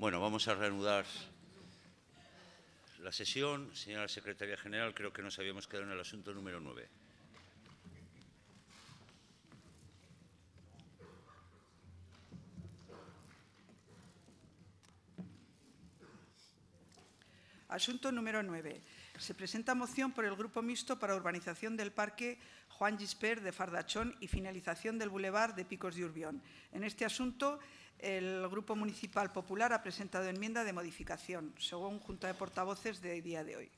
Bueno, vamos a reanudar la sesión. Señora Secretaria General, creo que nos habíamos quedado en el asunto número 9. Asunto número 9. Se presenta moción por el Grupo Mixto para Urbanización del Parque Juan Gisper de Fardachón y finalización del Boulevard de Picos de Urbión. En este asunto el Grupo Municipal Popular ha presentado enmienda de modificación, según Junta de Portavoces de día de hoy.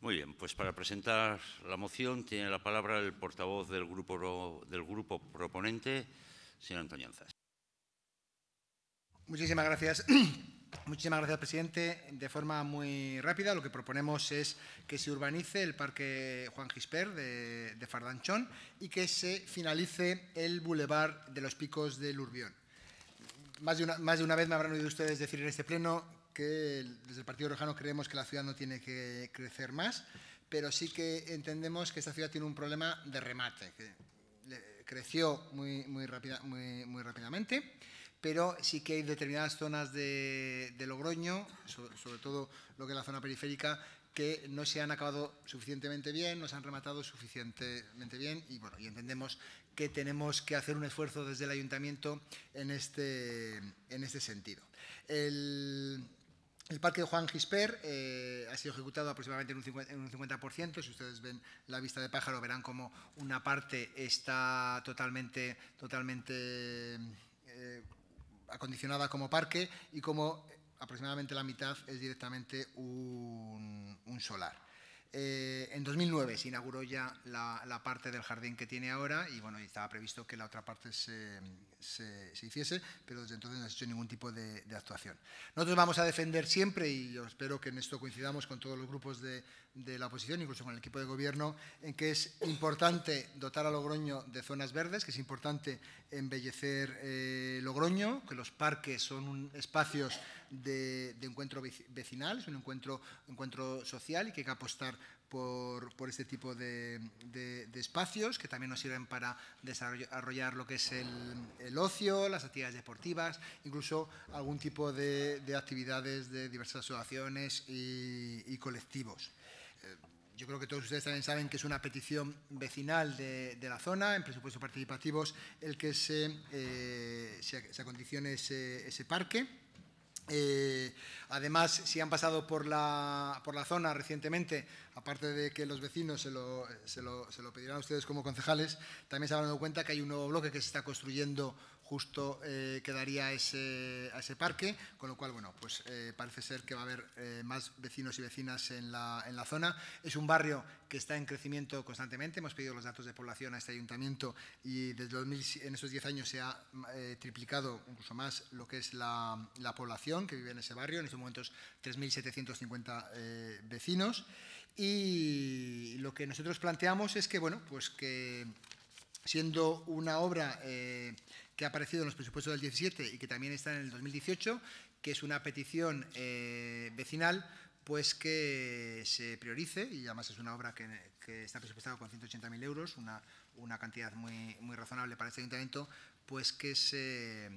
Muy bien, pues para presentar la moción tiene la palabra el portavoz del grupo, del grupo proponente, señor Antoñanzas. Muchísimas gracias. Muchísimas gracias, presidente. De forma muy rápida, lo que proponemos es que se urbanice el Parque Juan Gisper de, de Fardanchón y que se finalice el bulevar de los Picos del Urbión más de, una, vez me habrán oído ustedes decir en este pleno que desde el Partido Rojano creemos que la ciudad no tiene que crecer más, pero sí que entendemos que esta ciudad tiene un problema de remate, que creció muy, muy, rápidamente, pero sí que hay determinadas zonas de, Logroño, sobre, todo lo que es la zona periférica, que no se han acabado suficientemente bien, no se han rematado suficientemente bien y, bueno, y entendemos que tenemos que hacer un esfuerzo desde el ayuntamiento en este, en este sentido. El, parque de Juan Gisper eh, ha sido ejecutado aproximadamente en un, 50, Si ustedes ven la vista de pájaro, verán como una parte está totalmente, totalmente eh, acondicionada como parque y como aproximadamente la mitad es directamente un solar. Eh, en 2009 se inauguró ya la, parte del jardín que tiene ahora y bueno, estaba previsto que la otra parte se, hiciese, pero desde entonces no se ha hecho ningún tipo de, actuación. Nosotros vamos a defender siempre, y yo espero que en esto coincidamos con todos los grupos de, la oposición, incluso con el equipo de gobierno, en que es importante dotar a Logroño de zonas verdes, que es importante embellecer eh, Logroño, que los parques son espacios de, encuentro vecinal, es un encuentro, encuentro social y que hay que apostar por, este tipo de, espacios que también nos sirven para desarrollar lo que es el, ocio, las actividades deportivas, incluso algún tipo de, actividades de diversas asociaciones y, colectivos. Eh, yo creo que todos ustedes también saben que es una petición vecinal de, la zona, en presupuestos participativos, el que se, eh, acondicione ese, ese parque. Eh, además, si han pasado por la, por la, zona recientemente, aparte de que los vecinos se lo, se, lo, pedirán a ustedes como concejales, también se habrán dado cuenta que hay un nuevo bloque que se está construyendo justo eh, quedaría ese, a ese parque, con lo cual, bueno, pues eh, parece ser que va a haber eh, más vecinos y vecinas en la, zona. Es un barrio que está en crecimiento constantemente, hemos pedido los datos de población a este ayuntamiento y desde en esos 10 años se ha triplicado incluso más lo que es la, población que vive en ese barrio, en estos momentos 3.750 vecinos. Y lo que nosotros planteamos es que, bueno, pues que siendo una obra que ha aparecido en los presupuestos del 17 y que también está en el 2018, que es una petición eh, vecinal pues que se priorice, y además es una obra que, está presupuestada con 180.000 euros, una, una cantidad muy, muy razonable para este ayuntamiento, pues que se,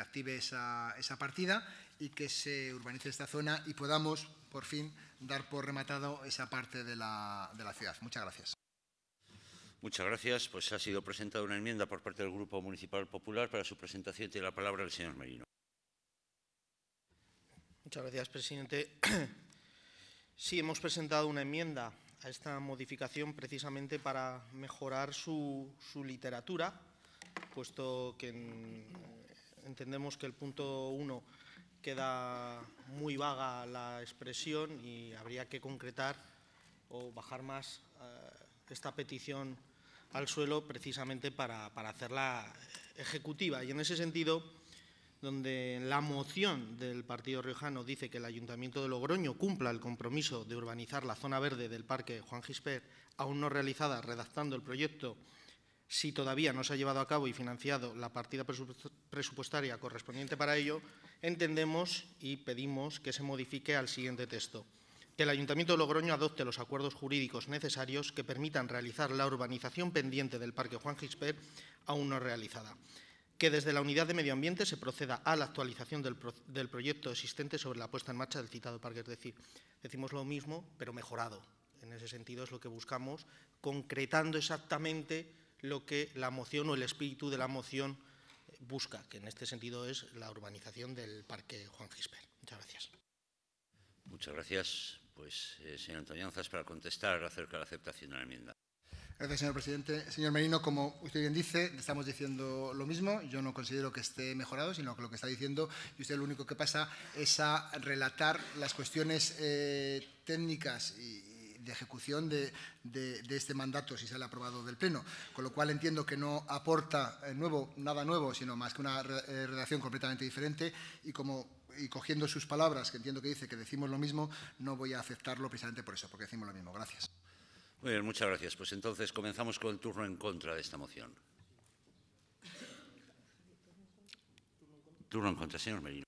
active esa, partida y que se urbanice esta zona y podamos, por fin, dar por rematado esa parte de la ciudad. Muchas gracias. Muchas gracias. Pues ha sido presentada una enmienda por parte del Grupo Municipal Popular. Para su presentación tiene la palabra el señor Merino. Muchas gracias, presidente. Sí, hemos presentado una enmienda a esta modificación precisamente para mejorar su, su literatura, puesto que entendemos que el punto 1 queda muy vaga la expresión y habría que concretar o bajar más eh, esta petición al suelo precisamente para, hacerla ejecutiva. Y en ese sentido, donde la moción del Partido Riojano dice que el Ayuntamiento de Logroño cumpla el compromiso de urbanizar la zona verde del Parque Juan Gisper, aún no realizada, redactando el proyecto, si todavía no se ha llevado a cabo y financiado la partida presupuestaria correspondiente para ello, entendemos y pedimos que se modifique al siguiente texto que el Ayuntamiento de Logroño adopte los acuerdos jurídicos necesarios que permitan realizar la urbanización pendiente del Parque Juan Gisper aún no realizada, que desde la Unidad de Medio Ambiente se proceda a la actualización del, proyecto existente sobre la puesta en marcha del citado parque, es decir, decimos lo mismo, pero mejorado. En ese sentido es lo que buscamos, concretando exactamente lo que la moción o el espíritu de la moción busca, que en este sentido es la urbanización del Parque Juan Gisper. Muchas gracias. Muchas gracias. Pues, eh, señor Antoñanzas, para contestar acerca de la aceptación de la enmienda. Gracias, señor presidente. Señor Merino, como usted bien dice, estamos diciendo lo mismo. Yo no considero que esté mejorado, sino que lo que está diciendo, y usted lo único que pasa es a relatar las cuestiones eh, técnicas y, de ejecución de, este mandato si sale aprobado del Pleno. Con lo cual entiendo que no aporta eh, nuevo, nada nuevo, sino más que una redacción eh, completamente diferente y como y cogiendo sus palabras, que entiendo que dice que decimos lo mismo, no voy a aceptarlo precisamente por eso, porque decimos lo mismo. Gracias. Muy bien, muchas gracias. Pues entonces comenzamos con el turno en contra de esta moción. Turno en contra, señor Merino.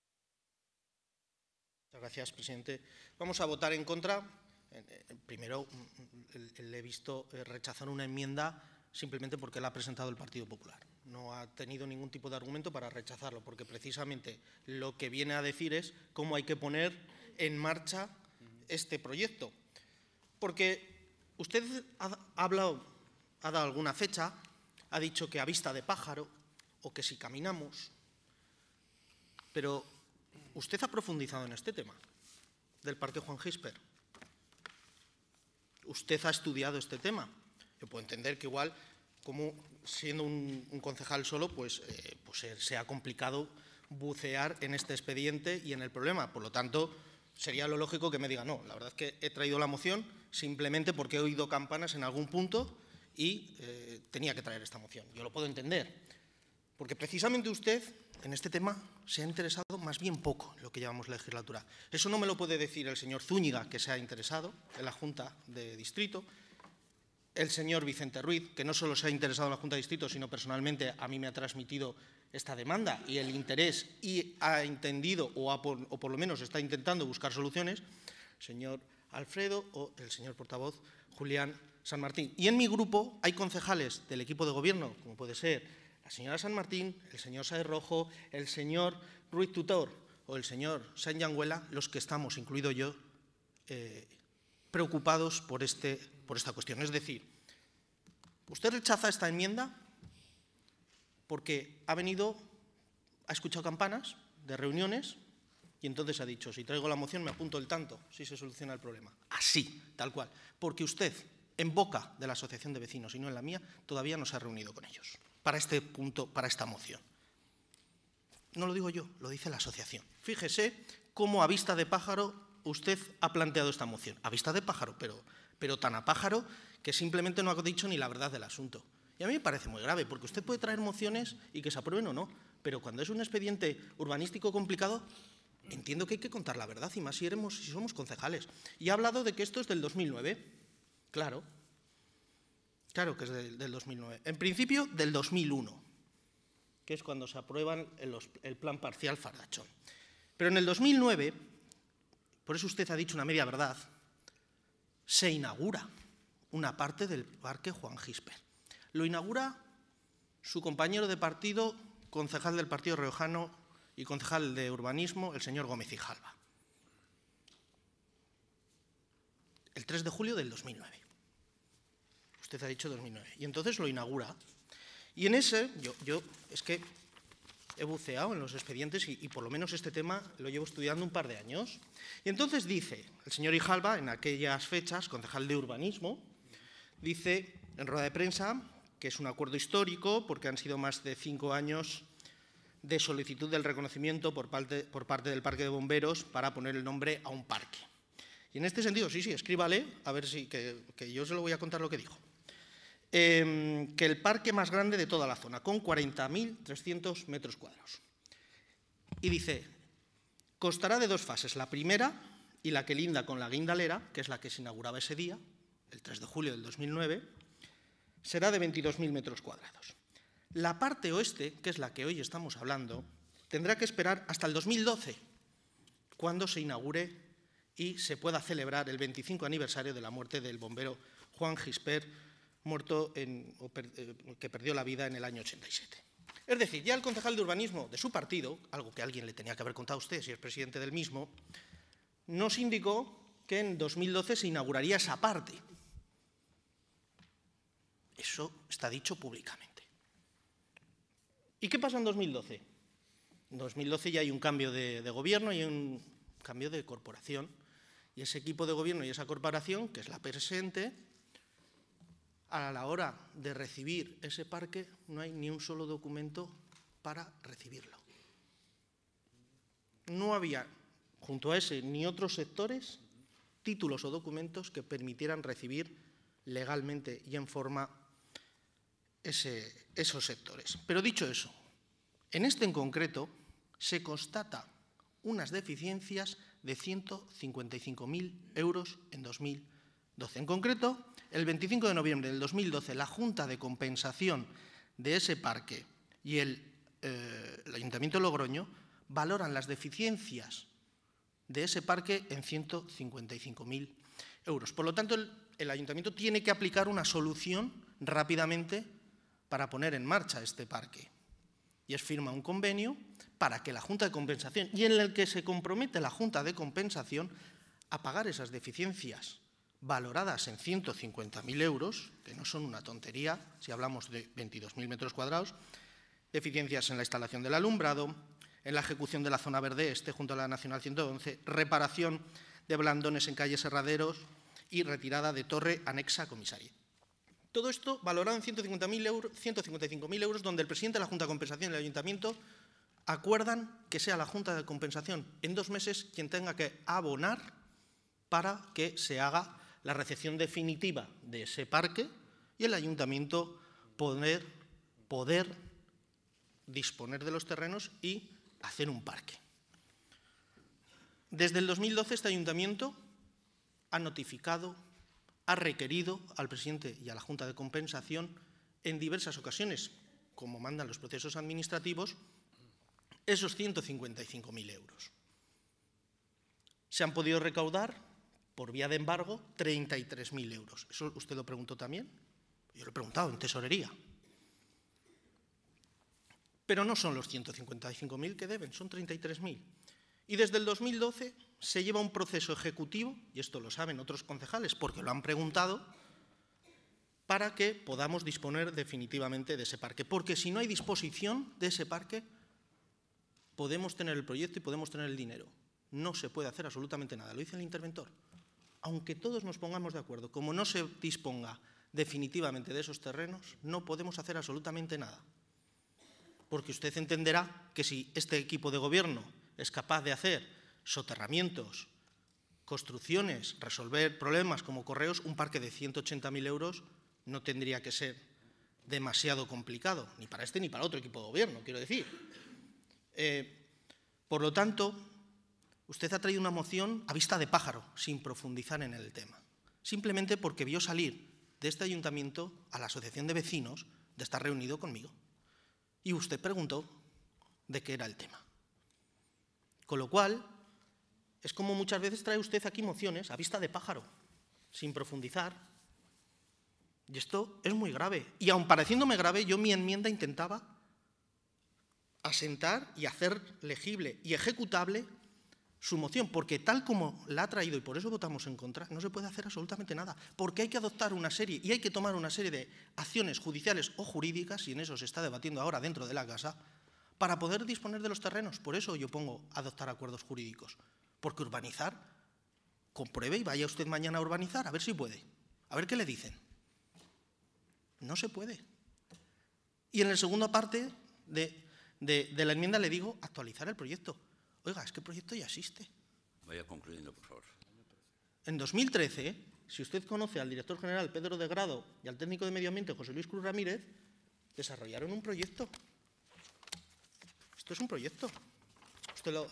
Muchas gracias, presidente. Vamos a votar en contra. Eh, eh, primero, mm, mm, le he visto eh, rechazar una enmienda simplemente porque la ha presentado el Partido Popular no ha tenido ningún tipo de argumento para rechazarlo, porque precisamente lo que viene a decir es cómo hay que poner en marcha este proyecto. Porque usted ha hablado, ha dado alguna fecha, ha dicho que a vista de pájaro o que si caminamos, pero usted ha profundizado en este tema del Partido Juan Gisper. Usted ha estudiado este tema. Yo puedo entender que igual como siendo un, concejal solo, pues, eh, pues se, ha complicado bucear en este expediente y en el problema. Por lo tanto, sería lo lógico que me diga, no, la verdad es que he traído la moción simplemente porque he oído campanas en algún punto y eh, tenía que traer esta moción. Yo lo puedo entender, porque precisamente usted en este tema se ha interesado más bien poco en lo que llamamos legislatura. Eso no me lo puede decir el señor Zúñiga, que se ha interesado en la Junta de Distrito, el señor Vicente Ruiz, que no solo se ha interesado en la Junta de Distrito, sino personalmente a mí me ha transmitido esta demanda y el interés y ha entendido o, por, o por lo menos está intentando buscar soluciones, señor Alfredo o el señor portavoz Julián San Martín. Y en mi grupo hay concejales del equipo de gobierno, como puede ser la señora San Martín, el señor Saez Rojo, el señor Ruiz Tutor o el señor San Yanguela, los que estamos, incluido yo, eh, preocupados por, este, por esta cuestión. Es decir, usted rechaza esta enmienda porque ha venido, ha escuchado campanas de reuniones y entonces ha dicho, si traigo la moción me apunto el tanto, si se soluciona el problema. Así, tal cual. Porque usted, en boca de la Asociación de Vecinos y no en la mía, todavía no se ha reunido con ellos para este punto, para esta moción. No lo digo yo, lo dice la asociación. Fíjese cómo a vista de pájaro usted ha planteado esta moción? A vista de pájaro, pero, pero tan a pájaro que simplemente no ha dicho ni la verdad del asunto. Y a mí me parece muy grave, porque usted puede traer mociones y que se aprueben o no, pero cuando es un expediente urbanístico complicado, entiendo que hay que contar la verdad, y más si, somos concejales. Y ha hablado de que esto es del 2009. Claro, claro que es del, 2009. En principio, del 2001, que es cuando se aprueban el, el plan parcial Fardachón. Pero en el 2009 por eso usted ha dicho una media verdad, se inaugura una parte del Parque Juan Gisper. Lo inaugura su compañero de partido, concejal del Partido Riojano y concejal de Urbanismo, el señor Gómez Jalba. El 3 de julio del 2009. Usted ha dicho 2009. Y entonces lo inaugura. Y en ese, yo, yo es que he buceado en los expedientes y, por lo menos este tema lo llevo estudiando un par de años. Y entonces dice, el señor Ijalba, en aquellas fechas, concejal de urbanismo, dice en rueda de prensa que es un acuerdo histórico porque han sido más de cinco años de solicitud del reconocimiento por parte, del Parque de Bomberos para poner el nombre a un parque. Y en este sentido, sí, sí, escríbale, a ver si, que yo se lo voy a contar lo que dijo. Em, que el parque más grande de toda la zona, con 40.300 metros cuadrados. Y dice, constará de dos fases, la primera y la que linda con la guindalera, que es la que se inauguraba ese día, el 3 de julio del 2009, será de 22.000 metros cuadrados. La parte oeste, que es la que hoy estamos hablando, tendrá que esperar hasta el 2012, cuando se inaugure y se pueda celebrar el 25 aniversario de la muerte del bombero Juan Gisper muerto eh, que perdió la vida en el año 87. Es decir, ya el concejal de urbanismo de su partido, algo que alguien le tenía que haber contado a usted si es presidente del mismo, nos indicó que en 2012 se inauguraría esa parte. Eso está dicho públicamente. ¿Y qué pasa en 2012? En 2012 ya hay un cambio de, de gobierno y un cambio de corporación. Y ese equipo de gobierno y esa corporación, que es la presente, a la hora de recibir ese parque no hay ni un solo documento para recibirlo. No había, junto a ese ni otros sectores, títulos o documentos que permitieran recibir legalmente y en forma esos sectores. Pero dicho eso, en este en concreto se constata unas deficiencias de 155.000 euros en 2012. En concreto, el 25 de noviembre del 2012 la Junta de Compensación de ese parque y eh, el, Ayuntamiento de Logroño valoran las deficiencias de ese parque en 155.000 euros. Por lo tanto, el, el, ayuntamiento tiene que aplicar una solución rápidamente para poner en marcha este parque. Y es firma un convenio para que la Junta de Compensación, y en el que se compromete la Junta de Compensación a pagar esas deficiencias valoradas en 150.000 euros, que no son una tontería si hablamos de 22.000 metros cuadrados, eficiencias en la instalación del alumbrado, en la ejecución de la zona verde este junto a la Nacional 111, reparación de blandones en calles Herraderos y retirada de torre anexa a comisaría. Todo esto valorado en 150.000 euros, 155.000 euros, donde el presidente de la Junta de Compensación y el Ayuntamiento acuerdan que sea la Junta de Compensación en dos meses quien tenga que abonar para que se haga la recepción definitiva de ese parque y el ayuntamiento poder, poder disponer de los terrenos y hacer un parque. Desde el 2012 este ayuntamiento ha notificado, ha requerido al presidente y a la Junta de Compensación en diversas ocasiones, como mandan los procesos administrativos, esos 155.000 euros. Se han podido recaudar por vía de embargo 33.000 euros. ¿Eso usted lo preguntó también? Yo lo he preguntado en tesorería. Pero no son los 155.000 que deben, son 33.000. Y desde el 2012 se lleva un proceso ejecutivo, y esto lo saben otros concejales porque lo han preguntado, para que podamos disponer definitivamente de ese parque. Porque si no hay disposición de ese parque, podemos tener el proyecto y podemos tener el dinero. No se puede hacer absolutamente nada. Lo dice el interventor aunque todos nos pongamos de acuerdo, como no se disponga definitivamente de esos terrenos, no podemos hacer absolutamente nada. Porque usted entenderá que si este equipo de gobierno es capaz de hacer soterramientos, construcciones, resolver problemas como correos, un parque de 180.000 euros no tendría que ser demasiado complicado, ni para este ni para otro equipo de gobierno, quiero decir. Eh, por lo tanto, Usted ha traído una moción a vista de pájaro, sin profundizar en el tema, simplemente porque vio salir de este ayuntamiento a la asociación de vecinos de estar reunido conmigo. Y usted preguntó de qué era el tema. Con lo cual, es como muchas veces trae usted aquí mociones a vista de pájaro, sin profundizar. Y esto es muy grave. Y aun pareciéndome grave, yo mi enmienda intentaba asentar y hacer legible y ejecutable su moción, porque tal como la ha traído y por eso votamos en contra, no se puede hacer absolutamente nada, porque hay que adoptar una serie y hay que tomar una serie de acciones judiciales o jurídicas, y en eso se está debatiendo ahora dentro de la casa, para poder disponer de los terrenos. Por eso yo pongo adoptar acuerdos jurídicos, porque urbanizar, compruebe y vaya usted mañana a urbanizar, a ver si puede, a ver qué le dicen. No se puede. Y en la segunda parte de, de la enmienda le digo actualizar el proyecto. Oiga, es que el proyecto ya existe. Vaya concluyendo, por favor. En 2013, si usted conoce al director general Pedro de Grado y al técnico de Medio Ambiente José Luis Cruz Ramírez, desarrollaron un proyecto. Esto es un proyecto. ¿Usted lo,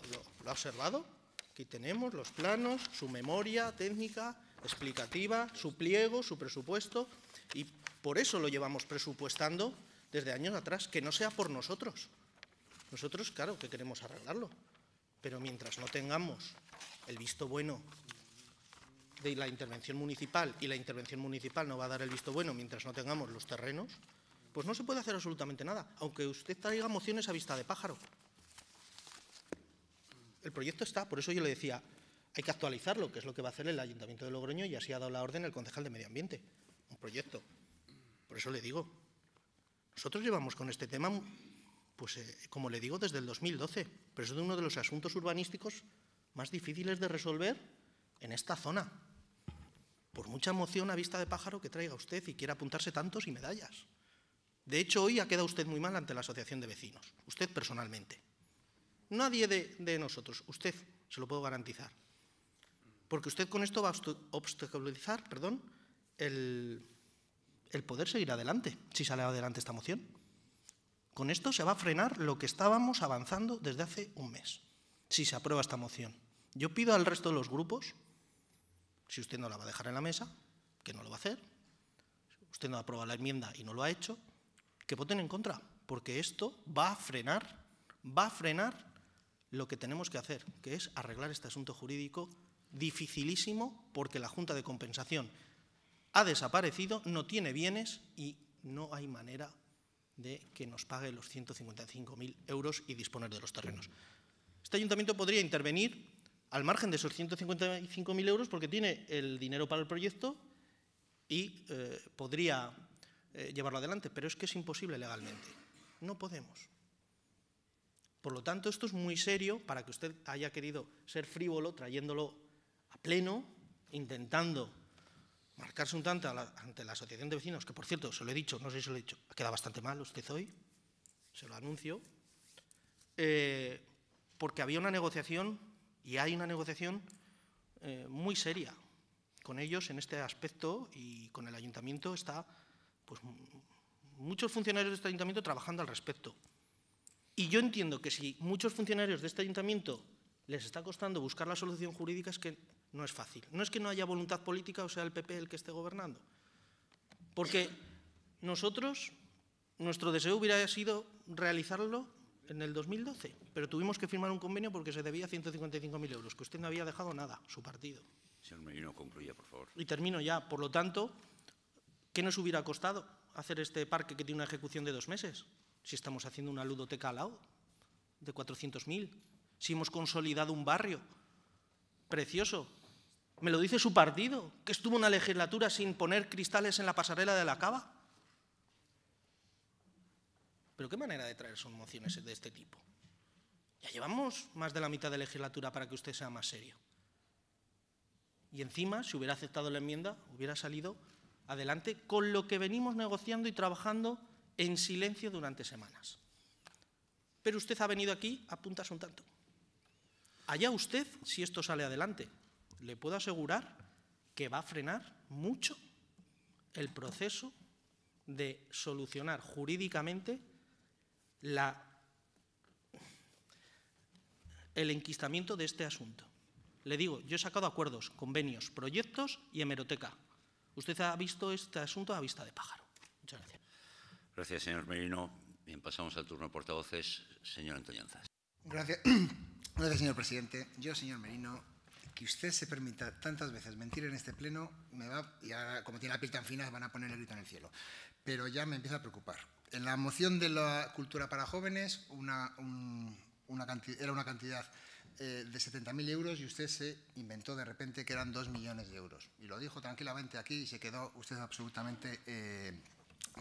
ha observado? Aquí tenemos los planos, su memoria técnica, explicativa, su pliego, su presupuesto. Y por eso lo llevamos presupuestando desde años atrás, que no sea por nosotros. Nosotros, claro, que queremos arreglarlo. Pero mientras no tengamos el visto bueno de la intervención municipal y la intervención municipal no va a dar el visto bueno mientras no tengamos los terrenos, pues no se puede hacer absolutamente nada, aunque usted traiga mociones a vista de pájaro. El proyecto está, por eso yo le decía, hay que actualizarlo, que es lo que va a hacer el Ayuntamiento de Logroño y así ha dado la orden el concejal de Medio Ambiente. Un proyecto. Por eso le digo, nosotros llevamos con este tema pues, eh, como le digo, desde el 2012, pero es uno de los asuntos urbanísticos más difíciles de resolver en esta zona. Por mucha emoción a vista de pájaro que traiga usted y quiera apuntarse tantos y medallas. De hecho, hoy ha quedado usted muy mal ante la Asociación de Vecinos, usted personalmente. Nadie de, nosotros, usted, se lo puedo garantizar. Porque usted con esto va a obstaculizar perdón, el poder seguir adelante, si sale adelante esta moción. Con esto se va a frenar lo que estábamos avanzando desde hace un mes, si se aprueba esta moción. Yo pido al resto de los grupos, si usted no la va a dejar en la mesa, que no lo va a hacer, usted no ha la enmienda y no lo ha hecho, que voten en contra, porque esto va a frenar, va a frenar lo que tenemos que hacer, que es arreglar este asunto jurídico dificilísimo porque la Junta de Compensación ha desaparecido, no tiene bienes y no hay manera de que nos pague los 155.000 euros y disponer de los terrenos. Este ayuntamiento podría intervenir al margen de esos 155.000 euros porque tiene el dinero para el proyecto y eh, podría eh, llevarlo adelante, pero es que es imposible legalmente. No podemos. Por lo tanto, esto es muy serio para que usted haya querido ser frívolo trayéndolo a pleno, intentando marcarse un tanto ante la asociación de vecinos, que por cierto, se lo he dicho, no sé si se lo he dicho, queda bastante mal usted hoy, se lo anuncio, eh, porque había una negociación y hay una negociación eh, muy seria con ellos en este aspecto y con el ayuntamiento está pues, muchos funcionarios de este ayuntamiento trabajando al respecto. Y yo entiendo que si muchos funcionarios de este ayuntamiento les está costando buscar la solución jurídica es que no es fácil. No es que no haya voluntad política o sea el PP el que esté gobernando. Porque nosotros, nuestro deseo hubiera sido realizarlo en el 2012, pero tuvimos que firmar un convenio porque se debía 155.000 euros, que usted no había dejado nada, su partido. Señor Merino, concluya, por favor. Y termino ya. Por lo tanto, ¿qué nos hubiera costado hacer este parque que tiene una ejecución de dos meses? Si estamos haciendo una ludoteca al lado de 400.000, si hemos consolidado un barrio precioso me lo dice su partido, que estuvo una legislatura sin poner cristales en la pasarela de la cava. Pero qué manera de traer son mociones de este tipo. Ya llevamos más de la mitad de legislatura para que usted sea más serio. Y encima, si hubiera aceptado la enmienda, hubiera salido adelante con lo que venimos negociando y trabajando en silencio durante semanas. Pero usted ha venido aquí a un tanto. Allá usted si esto sale adelante, le puedo asegurar que va a frenar mucho el proceso de solucionar jurídicamente el enquistamiento de este asunto. Le digo, yo he sacado acuerdos, convenios, proyectos y hemeroteca. Usted ha visto este asunto a vista de pájaro. Muchas gracias. Gracias, señor Merino. Bien, pasamos al turno de portavoces. Señor Antoñanzas. Gracias. Gracias, señor presidente. Yo, señor Merino, que usted se permita tantas veces mentir en este pleno, me va, y como tiene la piel tan fina, van a poner el grito en el cielo. Pero ya me empieza a preocupar. En la moción de la cultura para jóvenes, era una cantidad eh, de 70.000 euros y usted se inventó de repente que eran 2 millones de euros. Y lo dijo tranquilamente aquí y se quedó usted absolutamente eh,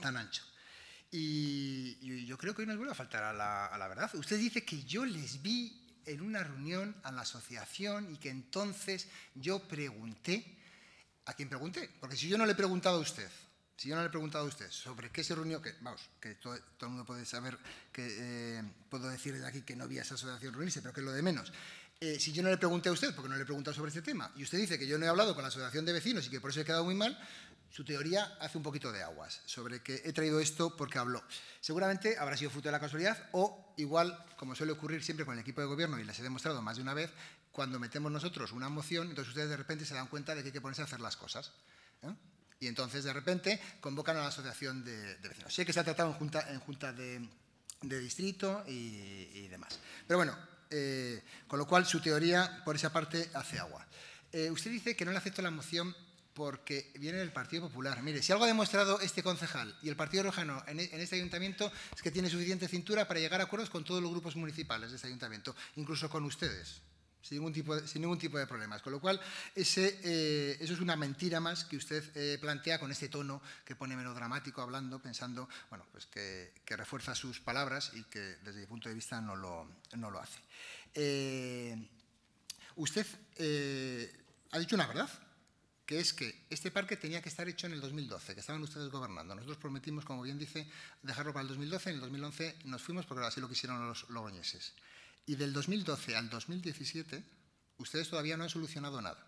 tan ancho. Y, yo creo que hoy nos vuelve a faltar la, a la verdad. Usted dice que yo les vi en una reunión a la asociación y que entonces yo pregunté, ¿a quién pregunté? Porque si yo no le he preguntado a usted, si yo no le he preguntado a usted sobre qué se reunió, que vamos, que todo, el mundo puede saber, que eh, puedo decir desde aquí que no había esa asociación reunirse, pero que es lo de menos. Eh, si yo no le pregunté a usted, porque no le he preguntado sobre este tema, y usted dice que yo no he hablado con la asociación de vecinos y que por eso he quedado muy mal, su teoría hace un poquito de aguas, sobre que he traído esto porque habló. Seguramente habrá sido fruto de la casualidad o igual, como suele ocurrir siempre con el equipo de gobierno, y les he demostrado más de una vez, cuando metemos nosotros una moción, entonces ustedes de repente se dan cuenta de que hay que ponerse a hacer las cosas. ¿eh? Y entonces de repente convocan a la asociación de, vecinos. Sé que se ha tratado en junta, de, distrito y, demás. Pero bueno, eh, con lo cual su teoría por esa parte hace agua. Eh, usted dice que no le acepto la moción porque viene el Partido Popular. Mire, si algo ha demostrado este concejal y el Partido Rojano e-, en, este ayuntamiento es que tiene suficiente cintura para llegar a acuerdos con todos los grupos municipales de este ayuntamiento, incluso con ustedes. Sin ningún, tipo de, problemas. Con lo cual, eh, eso es una mentira más que usted eh, plantea con este tono que pone dramático hablando, pensando bueno, pues que, refuerza sus palabras y que desde mi punto de vista no lo, hace. Eh, usted ha dicho una verdad, que es que este parque tenía que estar hecho en el 2012, que estaban ustedes gobernando. Nosotros prometimos, como bien dice, dejarlo para el 2012. En el 2011 nos fuimos porque así lo quisieron los logroñeses. Y del 2012 al 2017, ustedes todavía no han solucionado nada.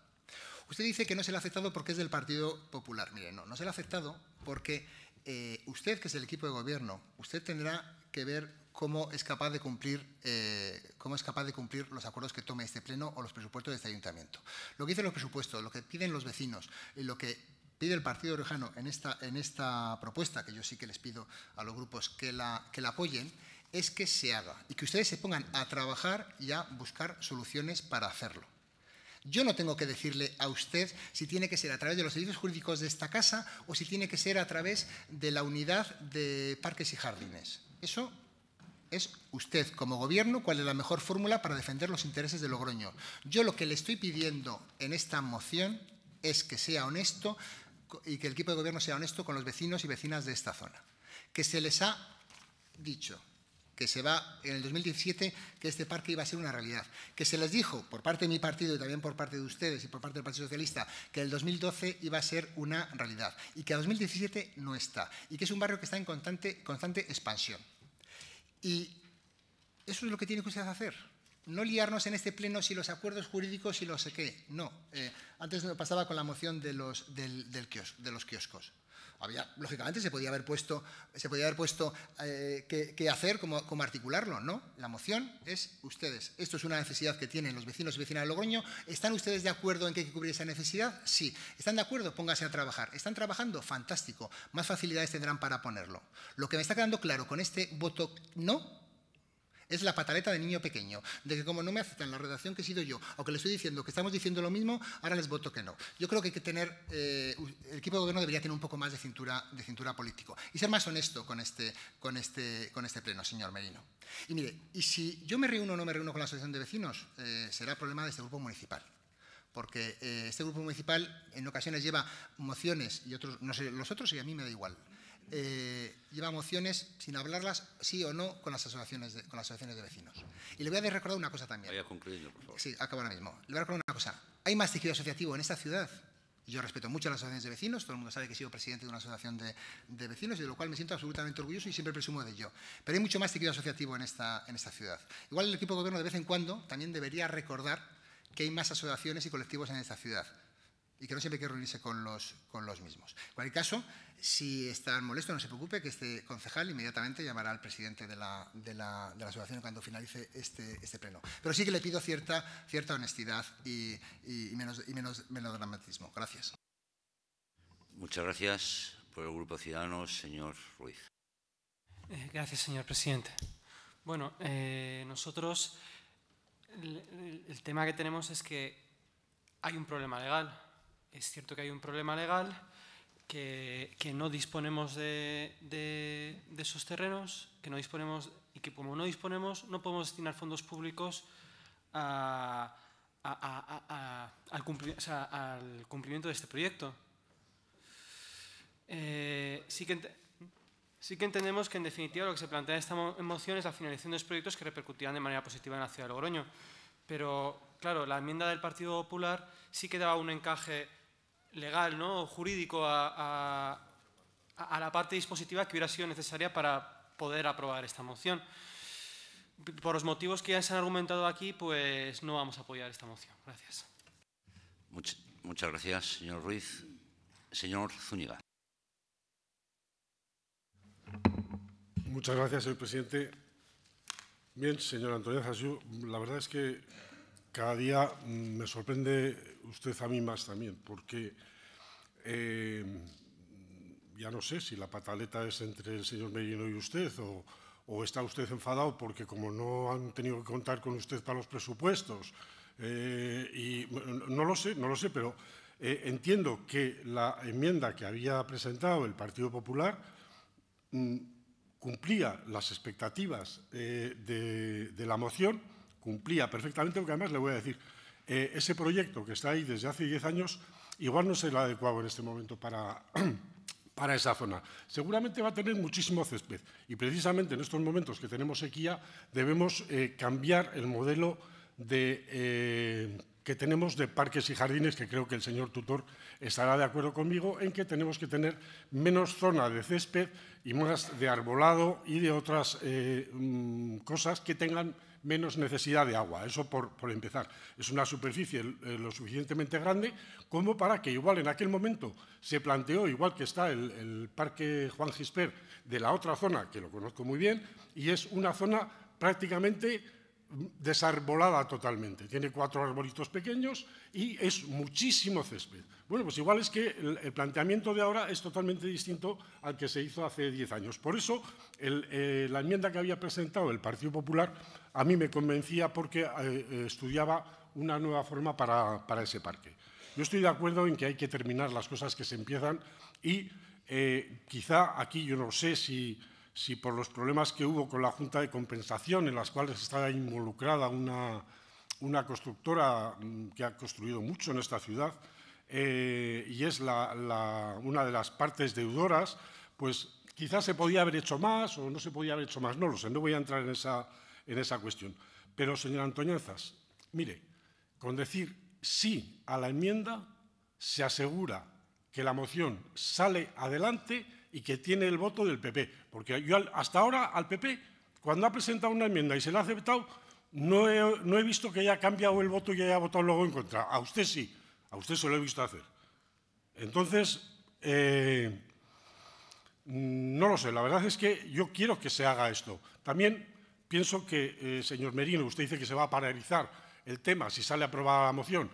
Usted dice que no se le ha afectado porque es del Partido Popular. Mire, no, no se le ha afectado porque eh, usted, que es el equipo de gobierno, usted tendrá que ver cómo es capaz de cumplir, eh, cómo es capaz de cumplir los acuerdos que tome este Pleno o los presupuestos de este Ayuntamiento. Lo que dicen los presupuestos, lo que piden los vecinos, y lo que pide el Partido Rojano en esta, en esta propuesta, que yo sí que les pido a los grupos que la, que la apoyen, es que se haga y que ustedes se pongan a trabajar y a buscar soluciones para hacerlo. Yo no tengo que decirle a usted si tiene que ser a través de los servicios jurídicos de esta casa o si tiene que ser a través de la unidad de parques y jardines. Eso es usted como gobierno cuál es la mejor fórmula para defender los intereses de Logroño. Yo lo que le estoy pidiendo en esta moción es que sea honesto y que el equipo de gobierno sea honesto con los vecinos y vecinas de esta zona. Que se les ha dicho que se va en el 2017 que este parque iba a ser una realidad. Que se les dijo por parte de mi partido y también por parte de ustedes y por parte del Partido Socialista que el 2012 iba a ser una realidad y que a 2017 no está y que es un barrio que está en constante, constante expansión. Y eso es lo que tiene que usted hacer. No liarnos en este pleno si los acuerdos jurídicos y si los sé qué. No. Eh, antes me pasaba con la moción de los, del, de los kioscos lógicamente se podía haber puesto, se haber puesto eh, qué, hacer, cómo, cómo, articularlo, ¿no? La moción es ustedes. Esto es una necesidad que tienen los vecinos y vecinas de Logroño. ¿Están ustedes de acuerdo en que hay que cubrir esa necesidad? Sí. ¿Están de acuerdo? Pónganse a trabajar. ¿Están trabajando? Fantástico. Más facilidades tendrán para ponerlo. Lo que me está quedando claro con este voto no es la pataleta de niño pequeño, de que como no me aceptan la redacción que he sido yo, o que le estoy diciendo que estamos diciendo lo mismo, ahora les voto que no. Yo creo que hay que tener, eh, el equipo de gobierno debería tener un poco más de cintura, de cintura político y ser más honesto con este, con, este, con este pleno, señor Merino. Y mire, y si yo me reúno o no me reúno con la asociación de vecinos, eh, será problema de este grupo municipal porque eh, este grupo municipal en ocasiones lleva mociones y otros, no sé, los otros y a mí me da igual. Eh, lleva mociones sin hablarlas, sí o no, con las asociaciones de, con las asociaciones de vecinos. Y le voy a recordar una cosa también. Voy a concluir, por favor. Sí, acabo ahora mismo. Le voy a recordar una cosa. Hay más tejido asociativo en esta ciudad. Yo respeto mucho a las asociaciones de vecinos, todo el mundo sabe que he sido presidente de una asociación de, vecinos, y de lo cual me siento absolutamente orgulloso y siempre presumo de ello. Pero hay mucho más tejido asociativo en esta, en esta ciudad. Igual el equipo de gobierno de vez en cuando también debería recordar que hay más asociaciones y colectivos en esta ciudad y que no siempre hay que reunirse con los, con los mismos. En cualquier caso, si está molesto, no se preocupe, que este concejal inmediatamente llamará al presidente de la, de asociación cuando finalice este, este, pleno. Pero sí que le pido cierta, honestidad y, menos, y dramatismo. Gracias. Muchas gracias por el Grupo Ciudadanos, señor Ruiz. Eh, gracias, señor presidente. Bueno, eh, nosotros el tema que tenemos es que hay un problema legal. Es cierto que hay un problema legal que, no disponemos de, esos terrenos, que no disponemos y que como no disponemos no podemos destinar fondos públicos al, al, cumplimiento de este proyecto. Eh, sí que Sí que entendemos que, en definitiva, lo que se plantea en esta moción es la finalización de proyectos que repercutirán de manera positiva en la ciudad de Logroño. Pero, claro, la enmienda del Partido Popular sí que daba un encaje legal ¿no? jurídico a, la parte dispositiva que hubiera sido necesaria para poder aprobar esta moción. Por los motivos que ya se han argumentado aquí, pues no vamos a apoyar esta moción. Gracias. muchas gracias, señor Ruiz. Señor Zúñiga. Muchas gracias, señor presidente. Bien, señor Antonio Zasú, la verdad es que cada día mm, me sorprende usted a mí más también, porque eh, ya no sé si la pataleta es entre el señor Merino y usted o, está usted enfadado porque como no han tenido que contar con usted para los presupuestos, eh, y no lo sé, no lo sé, pero eh, entiendo que la enmienda que había presentado el Partido Popular mm, cumplía las expectativas de, la moción cumplía perfectamente, porque además le voy a decir, eh, ese proyecto que está ahí desde hace 10 años, igual no es el adecuado en este momento para, para esa zona. Seguramente va a tener muchísimo césped y precisamente en estos momentos que tenemos sequía debemos eh, cambiar el modelo eh, que tenemos de parques y jardines, que creo que el señor tutor estará de acuerdo conmigo, en que tenemos que tener menos zona de césped y más de arbolado y de otras mm, cosas que tengan menos necesidad de agua. Eso por, empezar. Es una superficie eh, lo suficientemente grande como para que igual en aquel momento se planteó, igual que está el, el Parque Juan Gisper de la otra zona, que lo conozco muy bien, y es una zona prácticamente desarbolada totalmente. Tiene cuatro arbolitos pequeños y es muchísimo césped. Bueno, pues igual es que el, planteamiento de ahora es totalmente distinto al que se hizo hace diez años. Por eso, eh, la enmienda que había presentado el Partido Popular a mí me convencía porque eh, eh, estudiaba una nueva forma para, ese parque. Yo estoy de acuerdo en que hay que terminar las cosas que se empiezan y quizá aquí yo no sé si si por los problemas que hubo con la Junta de Compensación, en las cuales estaba involucrada una, constructora mm, que ha construido mucho en esta ciudad eh, y es una de las partes deudoras, pues quizás se podía haber hecho más o no se podía haber hecho más, no lo sé, no voy a entrar en esa, en esa cuestión. Pero, señor Antoñanzas, mire, con decir sí a la enmienda se asegura que la moción sale adelante y que tiene el voto del PP. Porque yo hasta ahora al PP, cuando ha presentado una enmienda y se la ha aceptado, no he, visto que haya cambiado el voto y haya votado luego en contra. A usted sí, a usted se lo he visto hacer. Entonces, eh, mm, no lo sé, la verdad es que yo quiero que se haga esto. También pienso que, eh, señor Merino, usted dice que se va a paralizar el tema si sale aprobada la moción.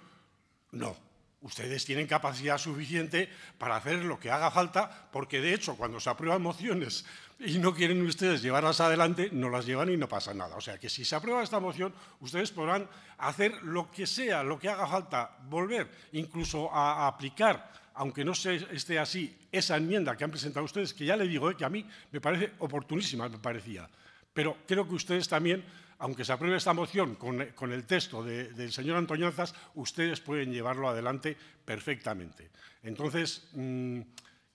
No. Ustedes tienen capacidad suficiente para hacer lo que haga falta, porque de hecho cuando se aprueban mociones y no quieren ustedes llevarlas adelante, no las llevan y no pasa nada. O sea que si se aprueba esta moción, ustedes podrán hacer lo que sea, lo que haga falta, volver incluso a, aplicar, aunque no esté así, esa enmienda que han presentado ustedes, que ya le digo eh, que a mí me parece oportunísima, me parecía. Pero creo que ustedes también aunque se apruebe esta moción con, el texto del señor Antoñanzas, ustedes pueden llevarlo adelante perfectamente. Entonces, mm,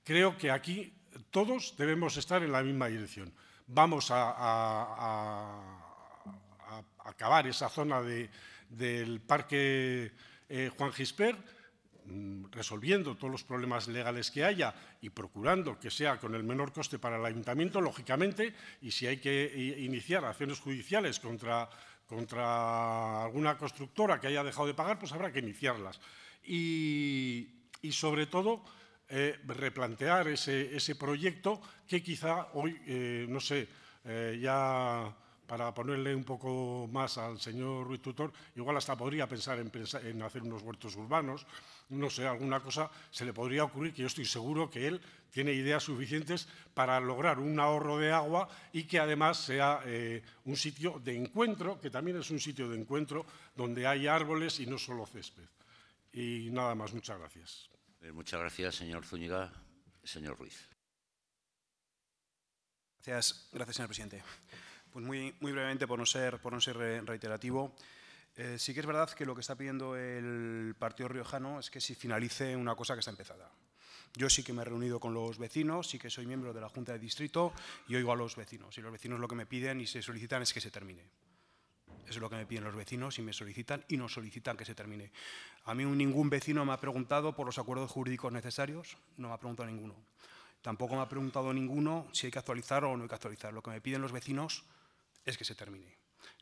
creo que aquí todos debemos estar en la misma dirección. Vamos a, acabar esa zona del parque eh, Juan Gisper, Mm, resolviendo todos los problemas legales que haya y procurando que sea con el menor coste para el ayuntamiento, lógicamente, y si hay que iniciar acciones judiciales contra, contra alguna constructora que haya dejado de pagar, pues habrá que iniciarlas. Y, sobre todo, eh, replantear ese, ese, proyecto que quizá hoy, eh, no sé, eh, ya para ponerle un poco más al señor Ruiz Tutor, igual hasta podría pensar en, hacer unos huertos urbanos, no sé, alguna cosa se le podría ocurrir que yo estoy seguro que él tiene ideas suficientes para lograr un ahorro de agua y que además sea eh, un sitio de encuentro, que también es un sitio de encuentro donde hay árboles y no solo césped. Y nada más, muchas gracias. Eh, muchas gracias, señor Zúñiga. Señor Ruiz. Gracias, gracias señor presidente. Pues muy, brevemente, por no ser, por no ser reiterativo, eh, sí que es verdad que lo que está pidiendo el Partido Riojano es que se finalice una cosa que está empezada. Yo sí que me he reunido con los vecinos, sí que soy miembro de la Junta de Distrito y oigo a los vecinos. Y los vecinos lo que me piden y se solicitan es que se termine. es lo que me piden los vecinos y me solicitan y nos solicitan que se termine. A mí ningún vecino me ha preguntado por los acuerdos jurídicos necesarios, no me ha preguntado ninguno. Tampoco me ha preguntado ninguno si hay que actualizar o no hay que actualizar. Lo que me piden los vecinos es que se termine.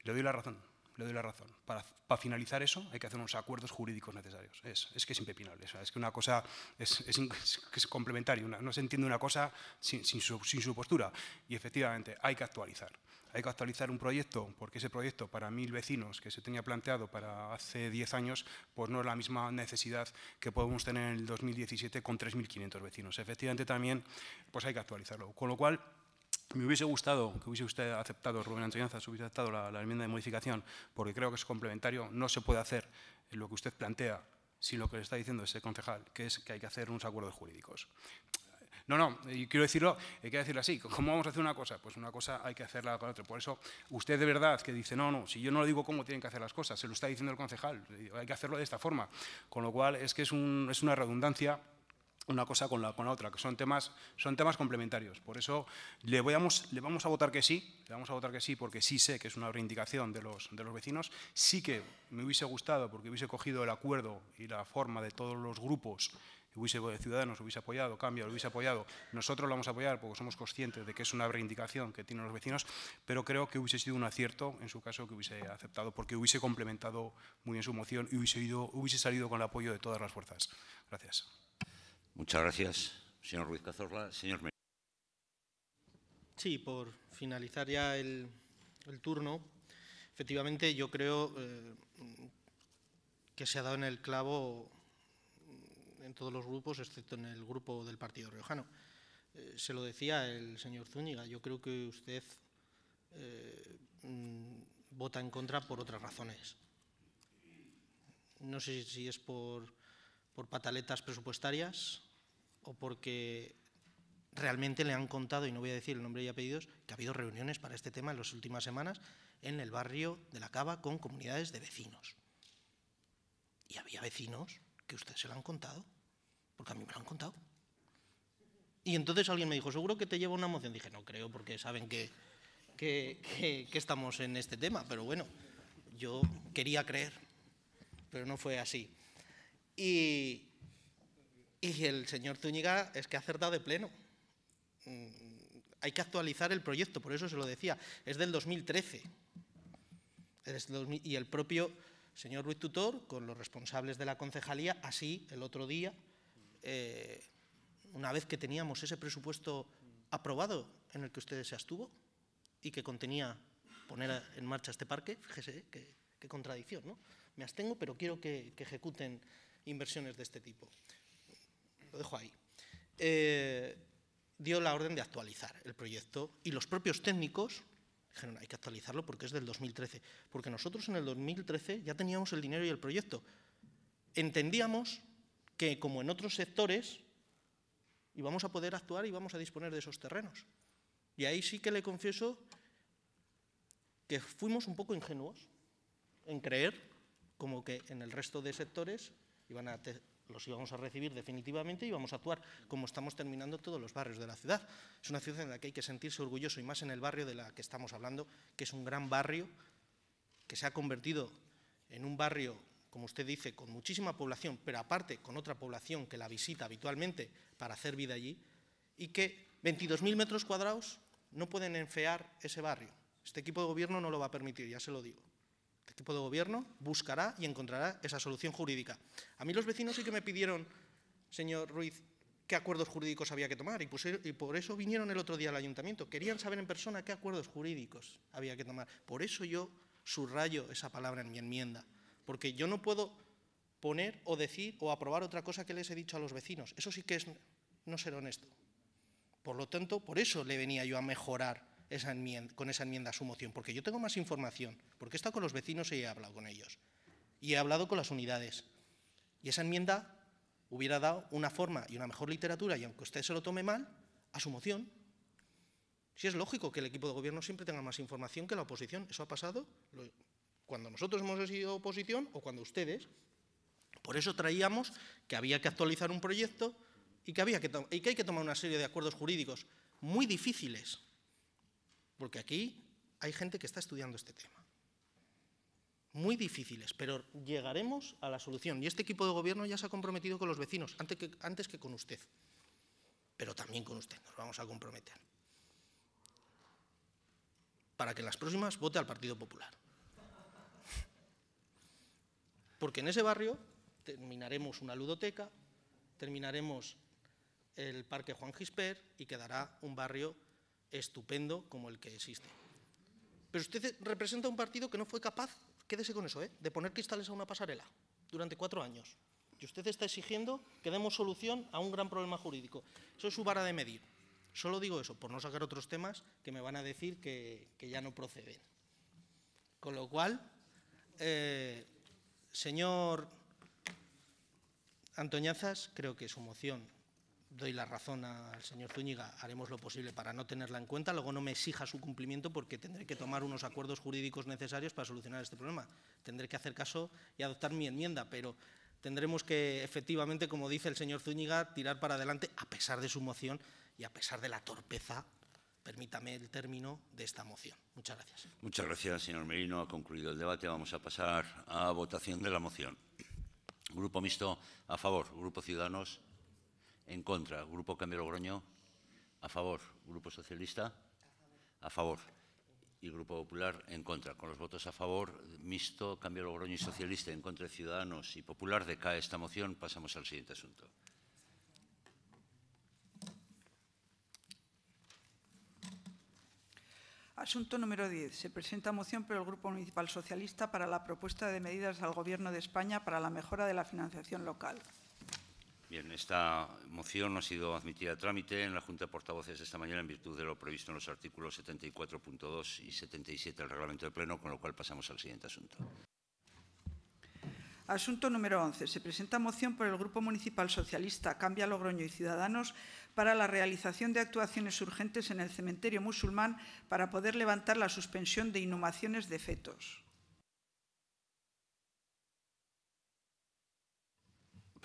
Le doy la razón, le doy la razón. Para, finalizar eso hay que hacer unos acuerdos jurídicos necesarios. Es, que es impepinable. es que una cosa es, es, complementaria. no se entiende una cosa sin, su, postura. Y efectivamente hay que actualizar hay que actualizar un proyecto, porque ese proyecto para mil vecinos que se tenía planteado para hace 10 años, pues no es la misma necesidad que podemos tener en el 2017 con 3.500 vecinos. Efectivamente también pues hay que actualizarlo. Con lo cual, me hubiese gustado que hubiese usted aceptado, Rubén Antoñanza, hubiese aceptado la, la, enmienda de modificación, porque creo que es complementario. No se puede hacer lo que usted plantea sin lo que le está diciendo ese concejal, que es que hay que hacer unos acuerdos jurídicos. No, no, y quiero decirlo, hay que decirlo así. ¿Cómo vamos a hacer una cosa? Pues una cosa hay que hacerla con otra. Por eso, usted de verdad que dice, no, no, si yo no le digo cómo tienen que hacer las cosas, se lo está diciendo el concejal, hay que hacerlo de esta forma. Con lo cual, es que es, es una redundancia una cosa con la, otra, que son temas, son temas complementarios. Por eso le, le vamos a votar que sí, le vamos a votar que sí porque sí sé que es una reivindicación de los, de los vecinos. Sí que me hubiese gustado porque hubiese cogido el acuerdo y la forma de todos los grupos hubiese Ciudadanos hubiese apoyado, Cambio, lo hubiese apoyado, nosotros lo vamos a apoyar porque somos conscientes de que es una reivindicación que tienen los vecinos, pero creo que hubiese sido un acierto, en su caso, que hubiese aceptado, porque hubiese complementado muy bien su moción y hubiese, hubiese salido con el apoyo de todas las fuerzas. Gracias. Muchas gracias, señor Ruiz Cazorla. Señor Sí, por finalizar ya el, turno, efectivamente yo creo eh, que se ha dado en el clavo en todos los grupos, excepto en el grupo del Partido Riojano. Eh, se lo decía el señor Zúñiga, yo creo que usted eh, mm, vota en contra por otras razones. No sé si es por, por pataletas presupuestarias, o porque realmente le han contado, y no voy a decir el nombre y apellidos, que ha habido reuniones para este tema en las últimas semanas en el barrio de la Cava con comunidades de vecinos. Y había vecinos que ustedes se lo han contado, porque a mí me lo han contado. Y entonces alguien me dijo, seguro que te llevo una moción. Dije, no creo, porque saben que, que estamos en este tema, pero bueno, yo quería creer, pero no fue así. Y, y el señor Zúñiga es que ha acertado de pleno. Mm, hay que actualizar el proyecto, por eso se lo decía. Es del 2013. Y el propio señor Ruiz Tutor, con los responsables de la concejalía, así el otro día, eh, una vez que teníamos ese presupuesto aprobado en el que ustedes se abstuvo y que contenía poner en marcha este parque, fíjese eh, qué, contradicción, ¿no? Me abstengo, pero quiero que ejecuten inversiones de este tipo lo dejo ahí, eh, dio la orden de actualizar el proyecto y los propios técnicos dijeron, hay que actualizarlo porque es del 2013, porque nosotros en el 2013 ya teníamos el dinero y el proyecto. Entendíamos que, como en otros sectores, íbamos a poder actuar y vamos a disponer de esos terrenos. Y ahí sí que le confieso que fuimos un poco ingenuos en creer como que en el resto de sectores iban a los íbamos a recibir definitivamente y vamos a actuar como estamos terminando todos los barrios de la ciudad. Es una ciudad en la que hay que sentirse orgulloso y más en el barrio de la que estamos hablando, que es un gran barrio que se ha convertido en un barrio, como usted dice, con muchísima población, pero aparte con otra población que la visita habitualmente para hacer vida allí, y que 22.000 metros cuadrados no pueden enfear ese barrio. Este equipo de gobierno no lo va a permitir, ya se lo digo. El tipo de gobierno buscará y encontrará esa solución jurídica. A mí los vecinos sí que me pidieron, señor Ruiz, qué acuerdos jurídicos había que tomar y, por eso vinieron el otro día al ayuntamiento. Querían saber en persona qué acuerdos jurídicos había que tomar. Por eso yo subrayo esa palabra en mi enmienda, porque yo no puedo poner o decir o aprobar otra cosa que les he dicho a los vecinos. Eso sí que es no ser honesto. Por lo tanto, por eso le venía yo a mejorar con esa enmienda a su moción, porque yo tengo más información, porque he estado con los vecinos y he hablado con ellos, y he hablado con las unidades. Y esa enmienda hubiera dado una forma y una mejor literatura, y aunque usted se lo tome mal, a su moción. Si es lógico que el equipo de gobierno siempre tenga más información que la oposición, eso ha pasado cuando nosotros hemos sido oposición o cuando ustedes. Por eso traíamos que había que actualizar un proyecto y que, había que y que hay que tomar una serie de acuerdos jurídicos muy difíciles porque aquí hay gente que está estudiando este tema. Muy difíciles, pero llegaremos a la solución. Y este equipo de gobierno ya se ha comprometido con los vecinos, antes que, antes que con usted. Pero también con usted, nos vamos a comprometer. Para que en las próximas vote al Partido Popular. Porque en ese barrio terminaremos una ludoteca, terminaremos el Parque Juan Gisper y quedará un barrio estupendo como el que existe. Pero usted representa un partido que no fue capaz, quédese con eso, ¿eh? de poner cristales a una pasarela durante cuatro años. Y usted está exigiendo que demos solución a un gran problema jurídico. Eso es su vara de medir. Solo digo eso, por no sacar otros temas que me van a decir que, ya no proceden. Con lo cual, eh, señor Antoñazas, creo que su moción doy la razón al señor Zúñiga, haremos lo posible para no tenerla en cuenta, luego no me exija su cumplimiento porque tendré que tomar unos acuerdos jurídicos necesarios para solucionar este problema. Tendré que hacer caso y adoptar mi enmienda, pero tendremos que efectivamente, como dice el señor Zúñiga, tirar para adelante a pesar de su moción y a pesar de la torpeza, permítame el término, de esta moción. Muchas gracias. Muchas gracias, señor Merino. Ha concluido el debate. Vamos a pasar a votación de la moción. Grupo mixto a favor. Grupo Ciudadanos en contra. Grupo Cambio Logroño. A favor. Grupo Socialista. A favor. Y Grupo Popular en contra. Con los votos a favor, mixto, Cambio Logroño y Socialista en contra Ciudadanos y Popular decae esta moción. Pasamos al siguiente asunto. Asunto número 10. Se presenta moción por el Grupo Municipal Socialista para la propuesta de medidas al Gobierno de España para la mejora de la financiación local. Bien, esta moción no ha sido admitida a trámite en la Junta de Portavoces esta mañana en virtud de lo previsto en los artículos 74.2 y 77 del Reglamento de Pleno, con lo cual pasamos al siguiente asunto. Asunto número 11. Se presenta moción por el Grupo Municipal Socialista Cambia Logroño y Ciudadanos para la realización de actuaciones urgentes en el cementerio musulmán para poder levantar la suspensión de inhumaciones de fetos.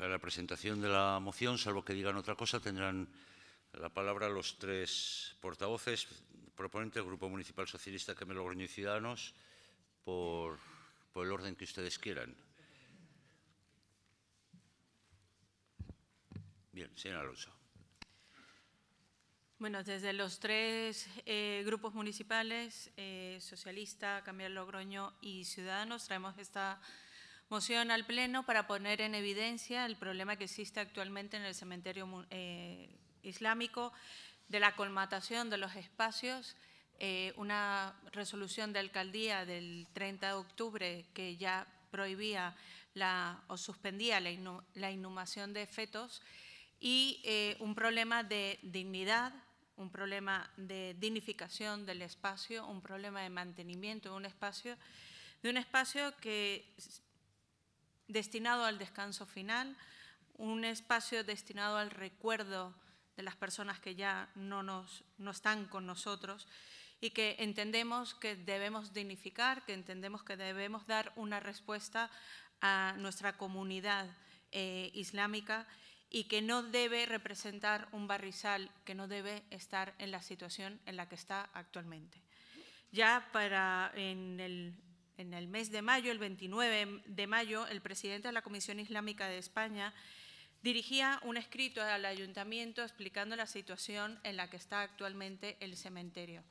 para la presentación de la moción, salvo que digan otra cosa, tendrán la palabra los tres portavoces, proponente del Grupo Municipal Socialista que Logroño y Ciudadanos, por, el orden que ustedes quieran. Bien, señora Alonso. Bueno, desde los tres eh, grupos municipales, eh, Socialista, Cambiar Logroño y Ciudadanos, traemos esta Moción al Pleno para poner en evidencia el problema que existe actualmente en el cementerio eh, islámico de la colmatación de los espacios. Eh, una resolución de alcaldía del 30 de octubre que ya prohibía la, o suspendía la, inhumación de fetos y eh, un problema de dignidad, un problema de dignificación del espacio, un problema de mantenimiento de un espacio, de un espacio que destinado al descanso final, un espacio destinado al recuerdo de las personas que ya no, nos, no están con nosotros y que entendemos que debemos dignificar, que entendemos que debemos dar una respuesta a nuestra comunidad eh, islámica y que no debe representar un barrizal, que no debe estar en la situación en la que está actualmente. Ya para en el en el mes de mayo, el 29 de mayo, el presidente de la Comisión Islámica de España dirigía un escrito al ayuntamiento explicando la situación en la que está actualmente el cementerio.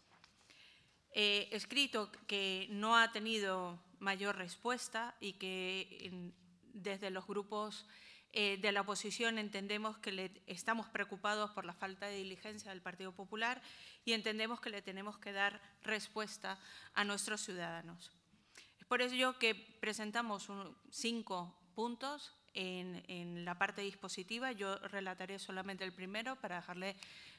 Eh, escrito que no ha tenido mayor respuesta y que desde los grupos eh, de la oposición entendemos que estamos preocupados por la falta de diligencia del Partido Popular y entendemos que le tenemos que dar respuesta a nuestros ciudadanos. Por yo que presentamos cinco puntos en, la parte dispositiva. Yo relataré solamente el primero para dejarle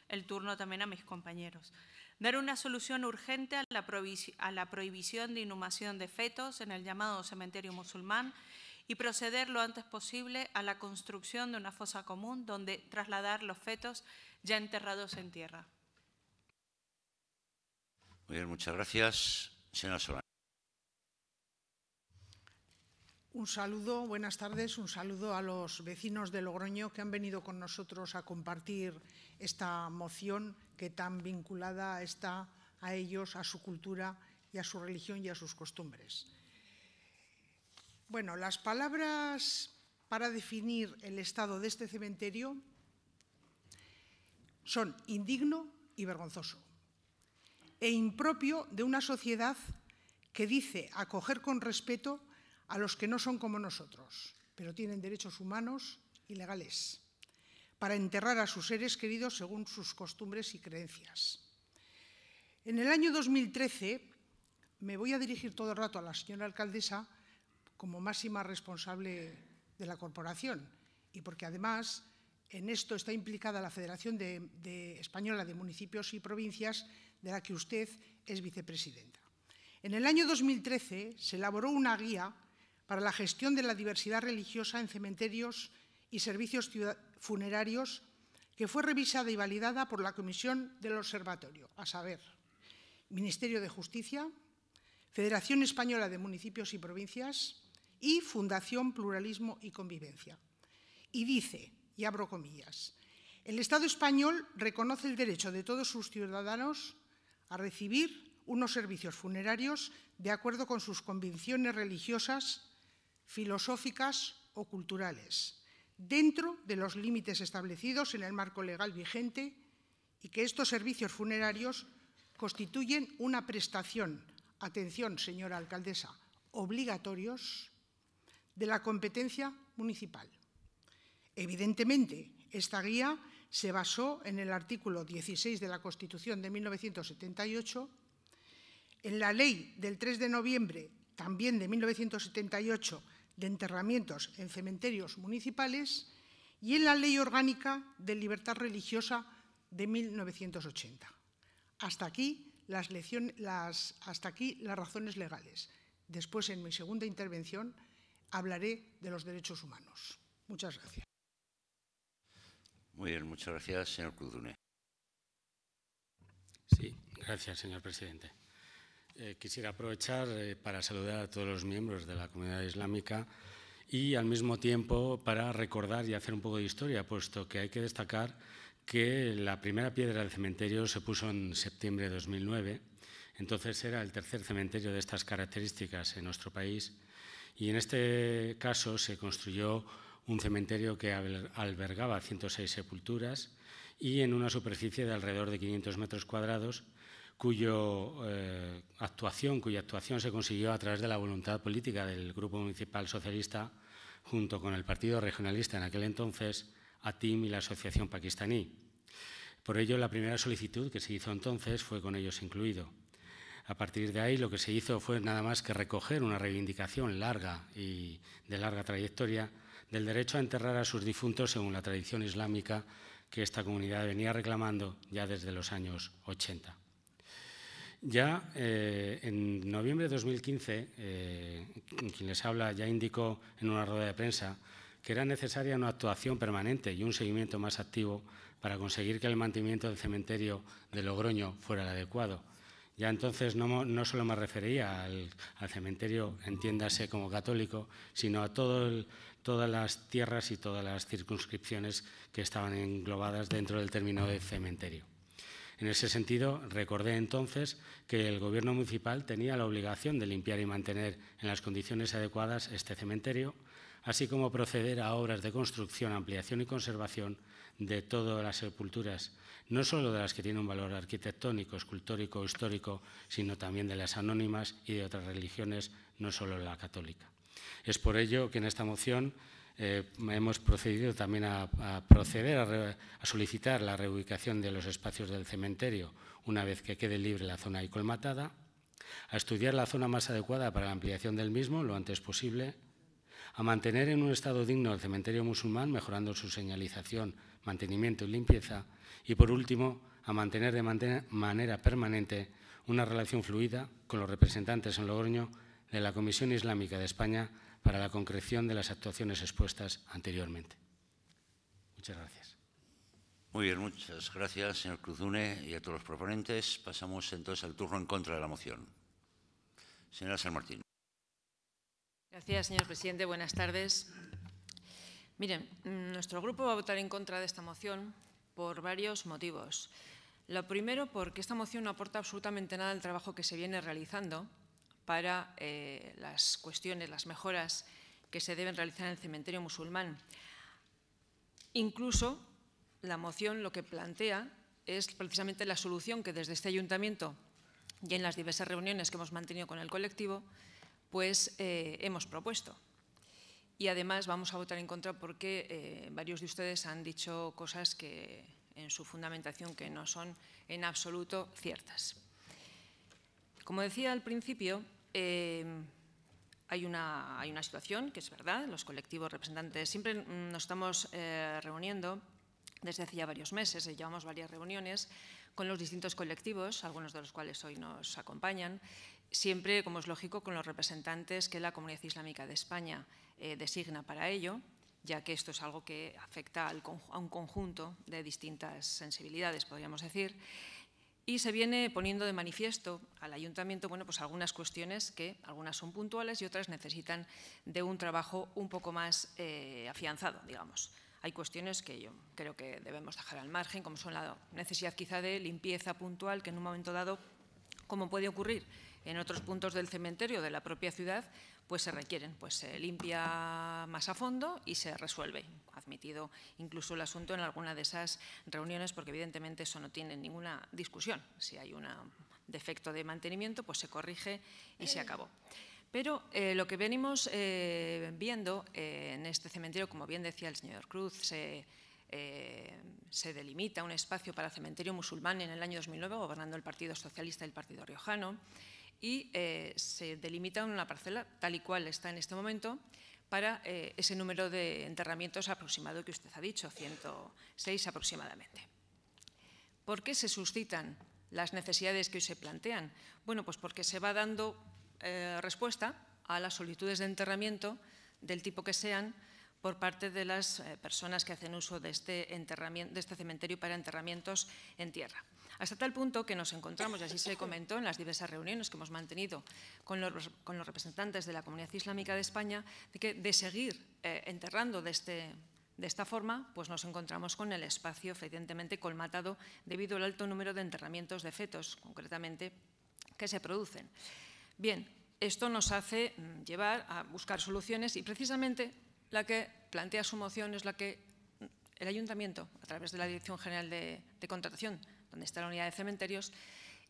el turno también a mis compañeros. Dar una solución urgente a la, a la prohibición de inhumación de fetos en el llamado cementerio musulmán y proceder lo antes posible a la construcción de una fosa común donde trasladar los fetos ya enterrados en tierra. Muy bien, muchas gracias. Señora Solana. Un saludo, buenas tardes, un saludo a los vecinos de Logroño que han venido con nosotros a compartir esta moción que tan vinculada está a ellos, a su cultura y a su religión y a sus costumbres. Bueno, las palabras para definir el estado de este cementerio son indigno y vergonzoso e impropio de una sociedad que dice acoger con respeto a los que no son como nosotros, pero tienen derechos humanos y legales, para enterrar a sus seres queridos según sus costumbres y creencias. En el año 2013, me voy a dirigir todo el rato a la señora alcaldesa como máxima responsable de la corporación y porque además en esto está implicada la Federación Española de Municipios y Provincias de la que usted es vicepresidenta. En el año 2013 se elaboró una guía para la gestión de la diversidad religiosa en cementerios y servicios funerarios, que fue revisada y validada por la Comisión del Observatorio, a saber, Ministerio de Justicia, Federación Española de Municipios y Provincias y Fundación Pluralismo y Convivencia. Y dice, y abro comillas, el Estado español reconoce el derecho de todos sus ciudadanos a recibir unos servicios funerarios de acuerdo con sus convicciones religiosas filosóficas o culturales, dentro de los límites establecidos en el marco legal vigente y que estos servicios funerarios constituyen una prestación, atención señora alcaldesa, obligatorios de la competencia municipal. Evidentemente, esta guía se basó en el artículo 16 de la Constitución de 1978, en la ley del 3 de noviembre también de 1978 de enterramientos en cementerios municipales y en la Ley Orgánica de Libertad Religiosa de 1980. Hasta aquí las, hasta aquí las razones legales. Después, en mi segunda intervención, hablaré de los derechos humanos. Muchas gracias. Muy bien, muchas gracias, señor Cruzune. Sí, gracias, señor presidente. Eh, quisiera aprovechar eh, para saludar a todos los miembros de la comunidad islámica y al mismo tiempo para recordar y hacer un poco de historia, puesto que hay que destacar que la primera piedra del cementerio se puso en septiembre de 2009, entonces era el tercer cementerio de estas características en nuestro país y en este caso se construyó un cementerio que albergaba 106 sepulturas y en una superficie de alrededor de 500 metros cuadrados cuyo, eh, actuación, cuya actuación se consiguió a través de la voluntad política del Grupo Municipal Socialista junto con el Partido Regionalista en aquel entonces, ATIM y la Asociación Pakistaní. Por ello, la primera solicitud que se hizo entonces fue con ellos incluido. A partir de ahí, lo que se hizo fue nada más que recoger una reivindicación larga y de larga trayectoria del derecho a enterrar a sus difuntos según la tradición islámica que esta comunidad venía reclamando ya desde los años 80. Ya eh, en noviembre de 2015, eh, quien les habla ya indicó en una rueda de prensa que era necesaria una actuación permanente y un seguimiento más activo para conseguir que el mantenimiento del cementerio de Logroño fuera el adecuado. Ya entonces no, solo me refería al, cementerio, entiéndase como católico, sino a todas las tierras y todas las circunscripciones que estaban englobadas dentro del término de cementerio. En ese sentido, recordé entonces que el Gobierno municipal tenía la obligación de limpiar y mantener en las condiciones adecuadas este cementerio, así como proceder a obras de construcción, ampliación y conservación de todas las sepulturas, no solo de las que tienen un valor arquitectónico, escultórico o histórico, sino también de las anónimas y de otras religiones, no solo la católica. Es por ello que en esta moción eh, hemos procedido también a, proceder a, solicitar la reubicación de los espacios del cementerio una vez que quede libre la zona y colmatada, a estudiar la zona más adecuada para la ampliación del mismo lo antes posible, a mantener en un estado digno el cementerio musulmán, mejorando su señalización, mantenimiento y limpieza, y por último, a mantener de manera permanente una relación fluida con los representantes en Logroño de la Comisión Islámica de España para la concreción de las actuaciones expuestas anteriormente. Muchas gracias. Muy bien, muchas gracias, señor Cruzune, y a todos los proponentes. Pasamos entonces al turno en contra de la moción. Señora San Martín. Gracias, señor presidente. Buenas tardes. Miren, mm, nuestro grupo va a votar en contra de esta moción por varios motivos. Lo primero, porque esta moción no aporta absolutamente nada al trabajo que se viene realizando para eh, las cuestiones, las mejoras que se deben realizar en el cementerio musulmán. Incluso la moción lo que plantea es precisamente la solución que desde este ayuntamiento y en las diversas reuniones que hemos mantenido con el colectivo, pues eh, hemos propuesto. Y además vamos a votar en contra porque eh, varios de ustedes han dicho cosas que en su fundamentación que no son en absoluto ciertas. Como decía al principio, Em, hay, una, situación que es verdad, los colectivos representantes siempre nos estamos eh, reuniendo desde hace ya varios meses, eh, llevamos varias reuniones con los distintos colectivos, algunos de los cuales hoy nos acompañan, siempre, como es lógico, con los representantes que la Comunidad Islámica de España eh, designa para ello, ya que esto es algo que afecta a un conjunto de distintas sensibilidades, podríamos decir. Y se viene poniendo de manifiesto al ayuntamiento bueno, pues algunas cuestiones que algunas son puntuales y otras necesitan de un trabajo un poco más eh, afianzado, digamos. Hay cuestiones que yo creo que debemos dejar al margen, como son la necesidad quizá de limpieza puntual, que en un momento dado, como puede ocurrir en otros puntos del cementerio de la propia ciudad, pues se requieren, pues se limpia más a fondo y se resuelve. Admitido incluso el asunto en alguna de esas reuniones, porque evidentemente eso no tiene ninguna discusión. Si hay un defecto de mantenimiento, pues se corrige y se eh. acabó. Pero eh, lo que venimos eh, viendo en este cementerio, como bien decía el señor Cruz, se, se, delimita un espacio para cementerio musulmán en el año 2009, gobernando el Partido Socialista y el Partido Riojano y eh, se delimita una parcela tal y cual está en este momento para eh, ese número de enterramientos aproximado que usted ha dicho, 106 aproximadamente. ¿Por qué se suscitan las necesidades que hoy se plantean? Bueno, pues porque se va dando eh, respuesta a las solicitudes de enterramiento del tipo que sean por parte de las personas que hacen uso de este, enterramiento, de este cementerio para enterramientos en tierra hasta tal punto que nos encontramos, y así se comentó en las diversas reuniones que hemos mantenido con los, representantes de la comunidad islámica de España, de que de seguir eh, enterrando este, de esta forma, pues nos encontramos con el espacio evidentemente colmatado debido al alto número de enterramientos de fetos, concretamente, que se producen. Bien, esto nos hace mm, llevar a buscar soluciones y precisamente la que plantea su moción es la que mm, el Ayuntamiento, a través de la Dirección General de Contratación donde está la unidad de cementerios,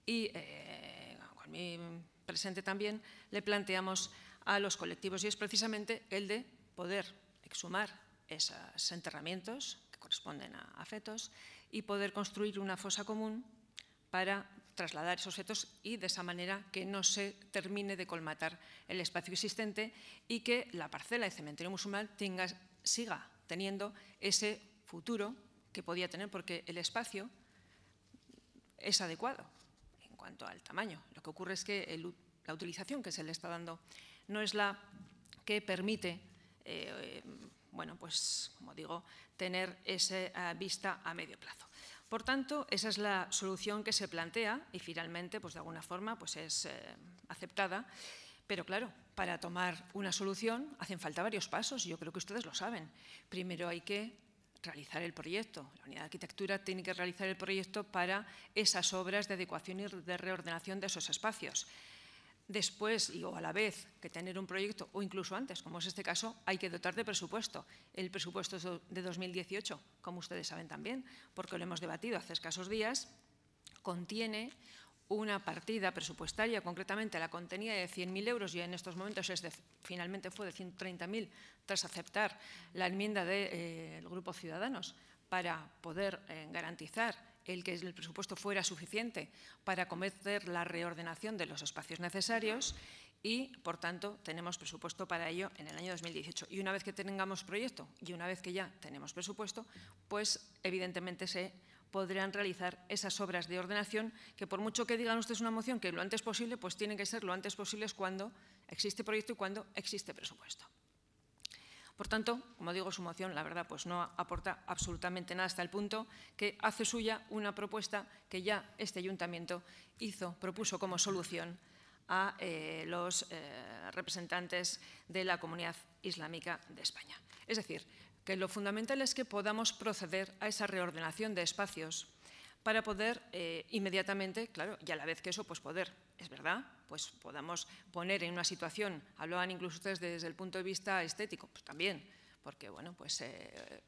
y eh, con mi presente también le planteamos a los colectivos, y es precisamente el de poder exhumar esos enterramientos que corresponden a, fetos y poder construir una fosa común para trasladar esos fetos y de esa manera que no se termine de colmatar el espacio existente y que la parcela de cementerio musulmán siga teniendo ese futuro que podía tener, porque el espacio es adecuado en cuanto al tamaño. Lo que ocurre es que la utilización que se le está dando no es la que permite, eh, bueno, pues como digo, tener esa eh, vista a medio plazo. Por tanto, esa es la solución que se plantea y finalmente, pues de alguna forma, pues es eh, aceptada. Pero claro, para tomar una solución hacen falta varios pasos y yo creo que ustedes lo saben. Primero hay que realizar el proyecto. La unidad de arquitectura tiene que realizar el proyecto para esas obras de adecuación y de reordenación de esos espacios. Después, o a la vez que tener un proyecto, o incluso antes, como es este caso, hay que dotar de presupuesto. El presupuesto de 2018, como ustedes saben también, porque lo hemos debatido hace escasos días, contiene una partida presupuestaria, concretamente la contenía de 100.000 euros y en estos momentos es de, finalmente fue de 130.000 tras aceptar la enmienda del eh, Grupo Ciudadanos para poder eh, garantizar el que el presupuesto fuera suficiente para cometer la reordenación de los espacios necesarios y, por tanto, tenemos presupuesto para ello en el año 2018. Y una vez que tengamos proyecto y una vez que ya tenemos presupuesto, pues evidentemente se podrían realizar esas obras de ordenación que por mucho que digan ustedes una moción que lo antes posible, pues tienen que ser lo antes posible cuando existe proyecto y cuando existe presupuesto. Por tanto, como digo, su moción, la verdad, pues no aporta absolutamente nada hasta el punto que hace suya una propuesta que ya este ayuntamiento hizo, propuso como solución a eh, los eh, representantes de la comunidad islámica de España. Es decir, que lo fundamental es que podamos proceder a esa reordenación de espacios para poder eh, inmediatamente, claro, y a la vez que eso, pues poder, es verdad, pues podamos poner en una situación, hablaban incluso ustedes desde el punto de vista estético, pues también, porque bueno, pues eh,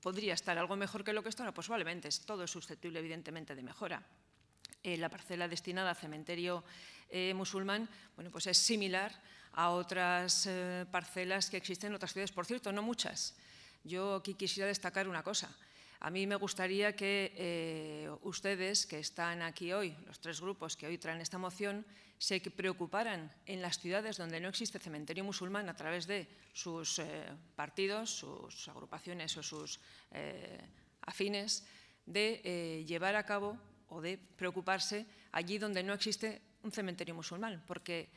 podría estar algo mejor que lo que está ahora, pues probablemente, todo es susceptible evidentemente de mejora. Eh, la parcela destinada a cementerio musulmán, bueno, pues es similar a otras eh, parcelas que existen en otras ciudades. Por cierto, no muchas. Yo aquí quisiera destacar una cosa. A mí me gustaría que eh, ustedes, que están aquí hoy, los tres grupos que hoy traen esta moción, se preocuparan en las ciudades donde no existe cementerio musulmán a través de sus eh, partidos, sus agrupaciones o sus afines, de llevar a cabo o de preocuparse allí donde no existe un cementerio musulmán, porque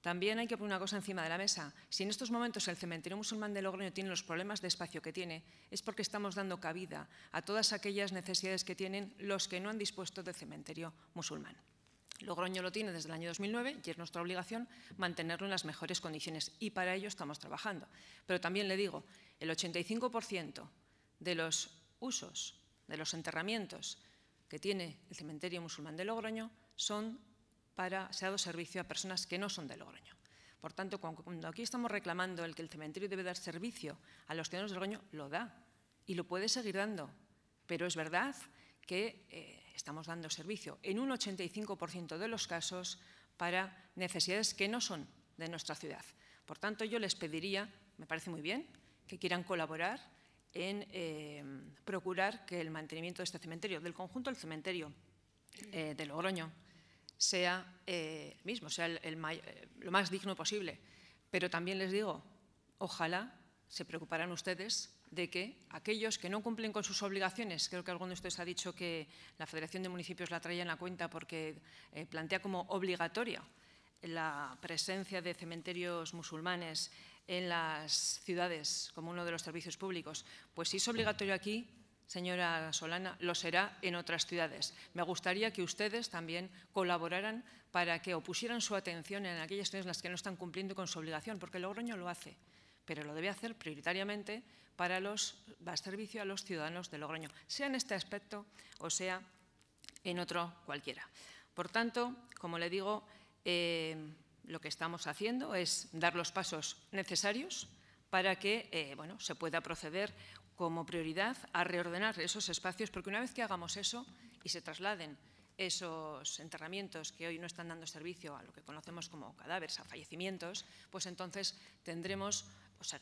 también hay que poner una cosa encima de la mesa. Si en estos momentos el cementerio musulmán de Logroño tiene los problemas de espacio que tiene, es porque estamos dando cabida a todas aquellas necesidades que tienen los que no han dispuesto del cementerio musulmán. Logroño lo tiene desde el año 2009 y es nuestra obligación mantenerlo en las mejores condiciones y para ello estamos trabajando. Pero también le digo, el 85% de los usos, de los enterramientos que tiene el cementerio musulmán de Logroño son para, se ha dado servicio a personas que no son de Logroño. Por tanto, cuando aquí estamos reclamando el que el cementerio debe dar servicio a los ciudadanos de Logroño, lo da y lo puede seguir dando. Pero es verdad que eh, estamos dando servicio en un 85% de los casos para necesidades que no son de nuestra ciudad. Por tanto, yo les pediría, me parece muy bien, que quieran colaborar en eh, procurar que el mantenimiento de este cementerio, del conjunto del cementerio eh, de Logroño, eh, sea el mismo, sea eh, lo más digno posible. Pero también les digo, ojalá se preocuparan ustedes de que aquellos que no cumplen con sus obligaciones, creo que alguno de ustedes ha dicho que la Federación de Municipios la traía en la cuenta porque eh, plantea como obligatoria la presencia de cementerios musulmanes en las ciudades como uno de los servicios públicos, pues si es obligatorio aquí, señora Solana, lo será en otras ciudades. Me gustaría que ustedes también colaboraran para que opusieran su atención en aquellas ciudades en las que no están cumpliendo con su obligación, porque Logroño lo hace, pero lo debe hacer prioritariamente para, los, servicio a los ciudadanos de Logroño, sea en este aspecto o sea en otro cualquiera. Por tanto, como le digo, eh, lo que estamos haciendo es dar los pasos necesarios para que eh, bueno, se pueda proceder como prioridad a reordenar esos espacios, porque una vez que hagamos eso y se trasladen esos enterramientos que hoy no están dando servicio a lo que conocemos como cadáveres, a fallecimientos, pues entonces tendremos,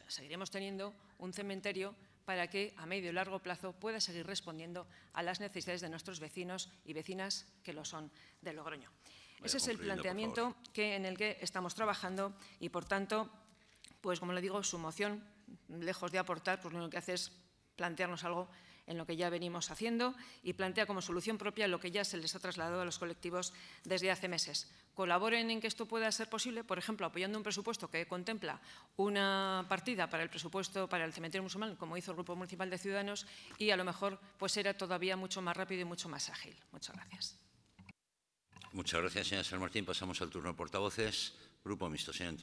seguiremos teniendo un cementerio para que a medio y largo plazo pueda seguir respondiendo a las necesidades de nuestros vecinos y vecinas que lo son de Logroño. Ese es el planteamiento que, en el que estamos trabajando y, por tanto, pues como le digo, su moción, lejos de aportar, pues lo único que hace es plantearnos algo en lo que ya venimos haciendo y plantea como solución propia lo que ya se les ha trasladado a los colectivos desde hace meses. Colaboren en que esto pueda ser posible, por ejemplo, apoyando un presupuesto que contempla una partida para el presupuesto para el cementerio musulmán, como hizo el Grupo Municipal de Ciudadanos, y a lo mejor pues era todavía mucho más rápido y mucho más ágil. Muchas gracias. Muchas gracias, señora San Martín. Pasamos al turno de portavoces. Grupo Mixto, señor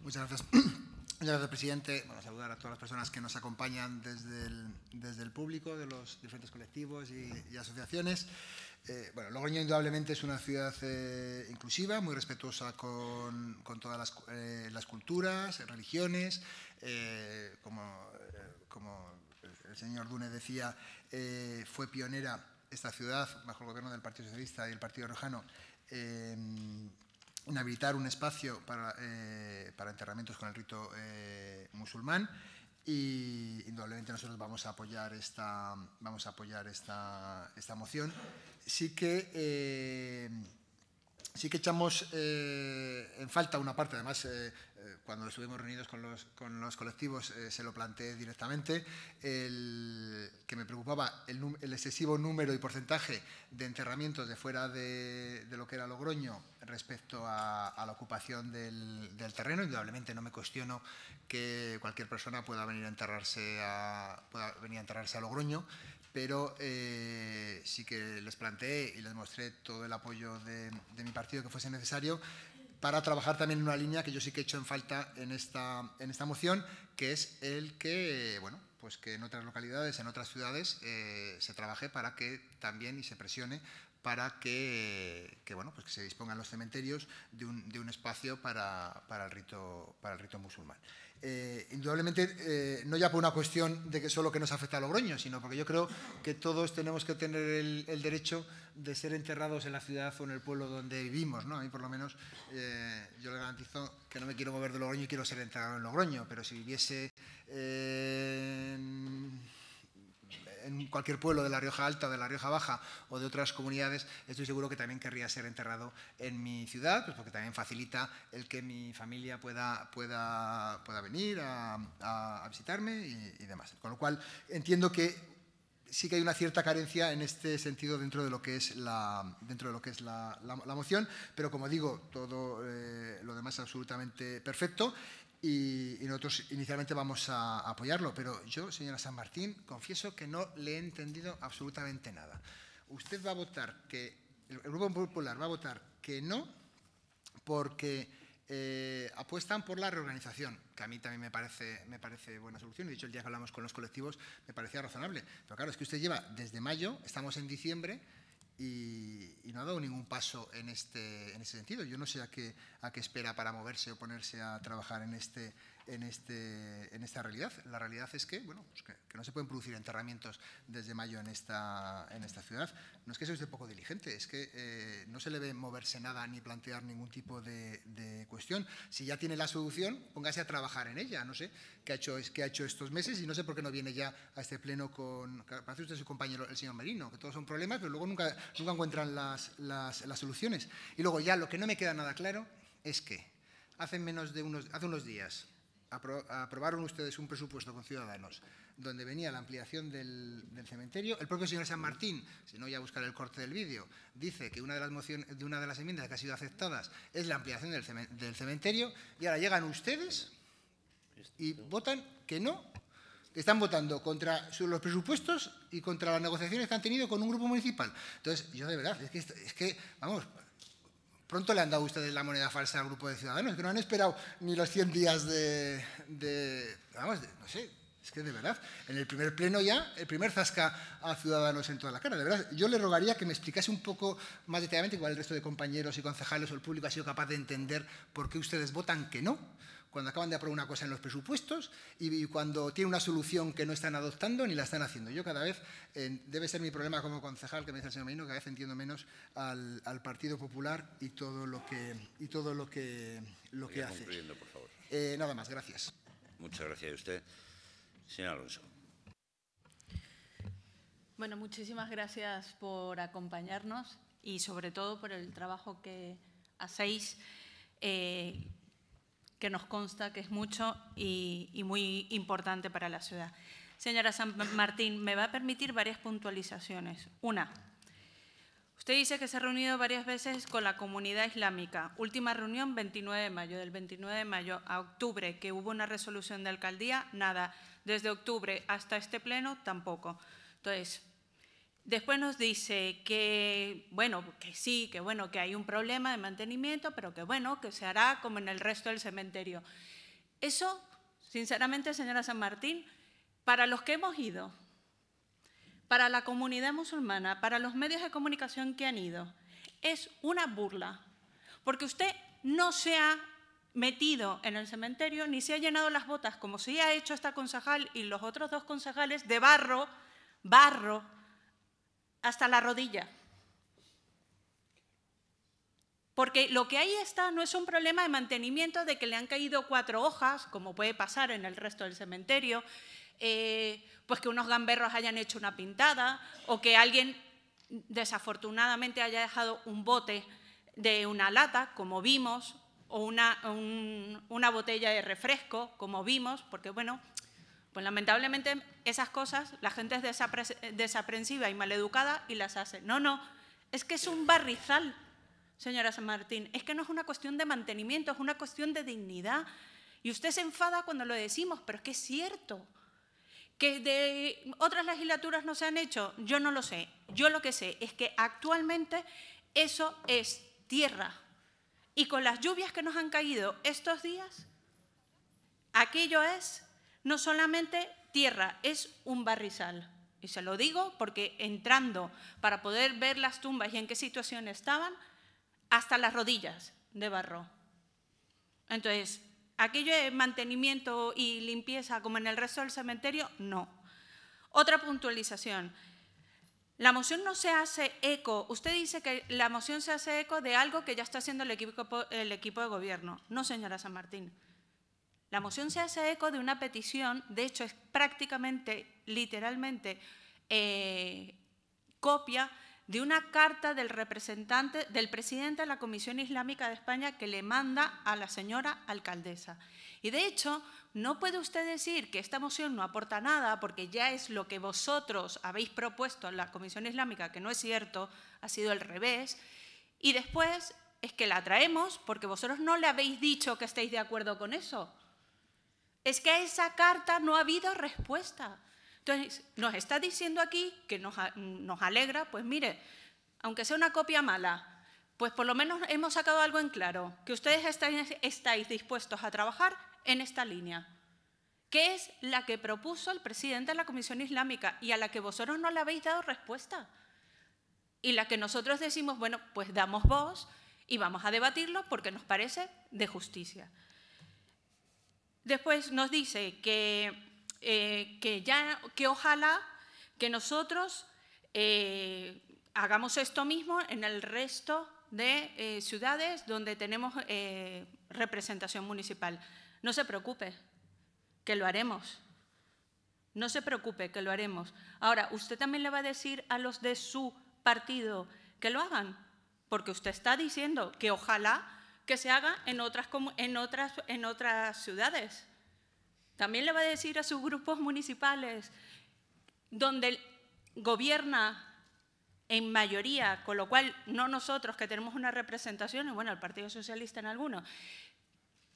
Muchas gracias. Gracias, presidente. Bueno, saludar a todas las personas que nos acompañan desde el, desde el público, de los diferentes colectivos y, asociaciones. Eh, bueno, Logroño indudablemente es una ciudad eh, inclusiva, muy respetuosa con, todas eh, las, culturas, religiones, como, como, el señor Dune decía, fue pionera esta ciudad bajo el gobierno del Partido Socialista y el Partido Rojano inhabilitar habilitar un espacio eh, para, enterramientos con el rito eh, musulmán y indudablemente nosotros vamos a apoyar esta, vamos a apoyar esta, moción. Sí que, eh, sí que echamos en falta una parte, además eh, cuando estuvimos reunidos con los, con los colectivos eh, se lo planteé directamente, que me preocupaba el, excesivo número y porcentaje de enterramientos de fuera de, lo que era Logroño respecto a, la ocupación del, terreno. Indudablemente no me cuestiono que cualquier persona pueda venir a enterrarse a, pueda venir a, enterrarse a Logroño, pero eh, sí que les planteé y les mostré todo el apoyo de, de mi partido que fuese necesario para trabajar también en una línea que yo sí que he hecho en falta en esta, en esta moción, que es el que, bueno, pues que en otras localidades, en otras ciudades, eh, se trabaje para que también y se presione para que, que bueno, pues que se dispongan los cementerios de un, de un espacio para, para, el rito, para el rito musulmán. Eh, indudablemente, eh, no ya por una cuestión de que solo que nos afecta a Logroño, sino porque yo creo que todos tenemos que tener el, derecho de ser enterrados en la ciudad o en el pueblo donde vivimos. ¿no? A por lo menos, eh, yo le garantizo que no me quiero mover de Logroño y quiero ser enterrado en Logroño, pero si viviese en en cualquier pueblo de La Rioja Alta de La Rioja Baja o de otras comunidades, estoy seguro que también querría ser enterrado en mi ciudad, pues porque también facilita el que mi familia pueda, pueda, pueda venir a, visitarme y, demás. Con lo cual, entiendo que sí que hay una cierta carencia en este sentido dentro de lo que es la, dentro de lo que es la, moción, pero como digo, todo eh, lo demás es absolutamente perfecto y, nosotros inicialmente vamos a apoyarlo, pero yo, señora San Martín, confieso que no le he entendido absolutamente nada. Usted va a votar que, el Grupo Popular va a votar que no porque eh, apuestan por la reorganización, que a mí también me parece, me parece buena solución. De dicho el día que hablamos con los colectivos me parecía razonable. Pero claro, es que usted lleva desde mayo, estamos en diciembre, y, no ha dado ningún paso en, este, en ese sentido. Yo no sé a qué, a qué espera para moverse o ponerse a trabajar en este, en, este, en esta realidad. La realidad es que, bueno, pues que, no se pueden producir enterramientos desde mayo en esta, en esta ciudad. No es que sea poco diligente, es que eh, no se le ve moverse nada ni plantear ningún tipo de, cuestión. Si ya tiene la solución, póngase a trabajar en ella. No sé qué ha hecho, ha hecho estos meses y no sé por qué no viene ya a este pleno con... Parece usted su compañero, el señor Merino, que todos son problemas, pero luego nunca, nunca encuentran las, soluciones. Y luego ya lo que no me queda nada claro es que hace menos de unos, hace unos días aprobaron ustedes un presupuesto con Ciudadanos donde venía la ampliación del, cementerio. El propio señor San Martín, si no voy a buscar el corte del vídeo, dice que una de las, mociones, de una de las enmiendas que ha sido aceptadas es la ampliación del, cementerio y ahora llegan ustedes y votan que no están votando contra los presupuestos y contra las negociaciones que han tenido con un grupo municipal. Entonces, yo de verdad, es que, es que vamos, Pronto le han dado ustedes la moneda falsa al grupo de ciudadanos, que no han esperado ni los 100 días de, vamos, no sé, es que de verdad, en el primer pleno ya, el primer zasca a Ciudadanos en toda la cara. De verdad, yo le rogaría que me explicase un poco más detalladamente, igual el resto de compañeros y concejales o el público ha sido capaz de entender por qué ustedes votan que no cuando acaban de aprobar una cosa en los presupuestos y, cuando tiene una solución que no están adoptando ni la están haciendo. Yo cada vez, eh, debe ser mi problema como concejal, que me dice el señor Marino, cada vez entiendo menos al, Partido Popular y todo lo que, y todo lo que, lo que hace. Eh, nada más, gracias. Muchas gracias a usted. Señor Alonso. Bueno, muchísimas gracias por acompañarnos y sobre todo por el trabajo que hacéis. Eh, que nos consta que es mucho y, muy importante para la ciudad. Señora San Martín, me va a permitir varias puntualizaciones. Una, Usted dice que se ha reunido varias veces con la comunidad islámica. Última reunión 29 de mayo, del 29 de mayo a octubre, que hubo una resolución de alcaldía, nada. Desde octubre hasta este pleno, tampoco. Entonces, Después nos dice que, bueno, que sí, que bueno, que hay un problema de mantenimiento, pero que bueno, que se hará como en el resto del cementerio. Eso, sinceramente, señora San Martín, para los que hemos ido, para la comunidad musulmana, para los medios de comunicación que han ido, es una burla, porque usted no se ha metido en el cementerio ni se ha llenado las botas, como se ha hecho esta concejal y los otros dos concejales, de barro, barro, hasta la rodilla. Porque lo que ahí está no es un problema de mantenimiento de que le han caído cuatro hojas, como puede pasar en el resto del cementerio, eh, pues que unos gamberros hayan hecho una pintada o que alguien desafortunadamente haya dejado un bote de una lata, como vimos, o una, una botella de refresco, como vimos, porque bueno, pues lamentablemente esas cosas la gente es desaprensiva y maleducada y las hace. No, no, es que es un barrizal, señora San Martín, es que no es una cuestión de mantenimiento, es una cuestión de dignidad. Y usted se enfada cuando lo decimos, pero es que es cierto. Que de otras legislaturas no se han hecho, yo no lo sé. Yo lo que sé es que actualmente eso es tierra. Y con las lluvias que nos han caído estos días, aquello es no solamente tierra, es un barrizal. Y se lo digo porque entrando para poder ver las tumbas y en qué situación estaban, hasta las rodillas de barro. Entonces, aquello de mantenimiento y limpieza como en el resto del cementerio, no. Otra puntualización. La moción no se hace eco. Usted dice que la moción se hace eco de algo que ya está haciendo el equipo, el equipo de gobierno. No, señora San Martín. La moción se hace eco de una petición, de hecho es prácticamente, literalmente, eh, copia de una carta del representante, del presidente de la Comisión Islámica de España que le manda a la señora alcaldesa. Y de hecho, no puede usted decir que esta moción no aporta nada porque ya es lo que vosotros habéis propuesto a la Comisión Islámica, que no es cierto, ha sido el revés, y después es que la traemos porque vosotros no le habéis dicho que estéis de acuerdo con eso. Es que a esa carta no ha habido respuesta. Entonces, nos está diciendo aquí que nos, alegra, pues mire, aunque sea una copia mala, pues por lo menos hemos sacado algo en claro, que ustedes estáis, estáis dispuestos a trabajar en esta línea, que es la que propuso el presidente de la Comisión Islámica y a la que vosotros no le habéis dado respuesta. Y la que nosotros decimos, bueno, pues damos voz y vamos a debatirlo porque nos parece de justicia. Después nos dice que, eh, que, ya, que ojalá que nosotros eh, hagamos esto mismo en el resto de eh, ciudades donde tenemos representación municipal. No se preocupe, que lo haremos. No se preocupe, que lo haremos. Ahora, usted también le va a decir a los de su partido que lo hagan, porque usted está diciendo que ojalá que se haga en otras, en otras, en otras ciudades. También le va a decir a sus grupos municipales, donde gobierna en mayoría, con lo cual no nosotros que tenemos una representación, y bueno, el Partido Socialista en alguno,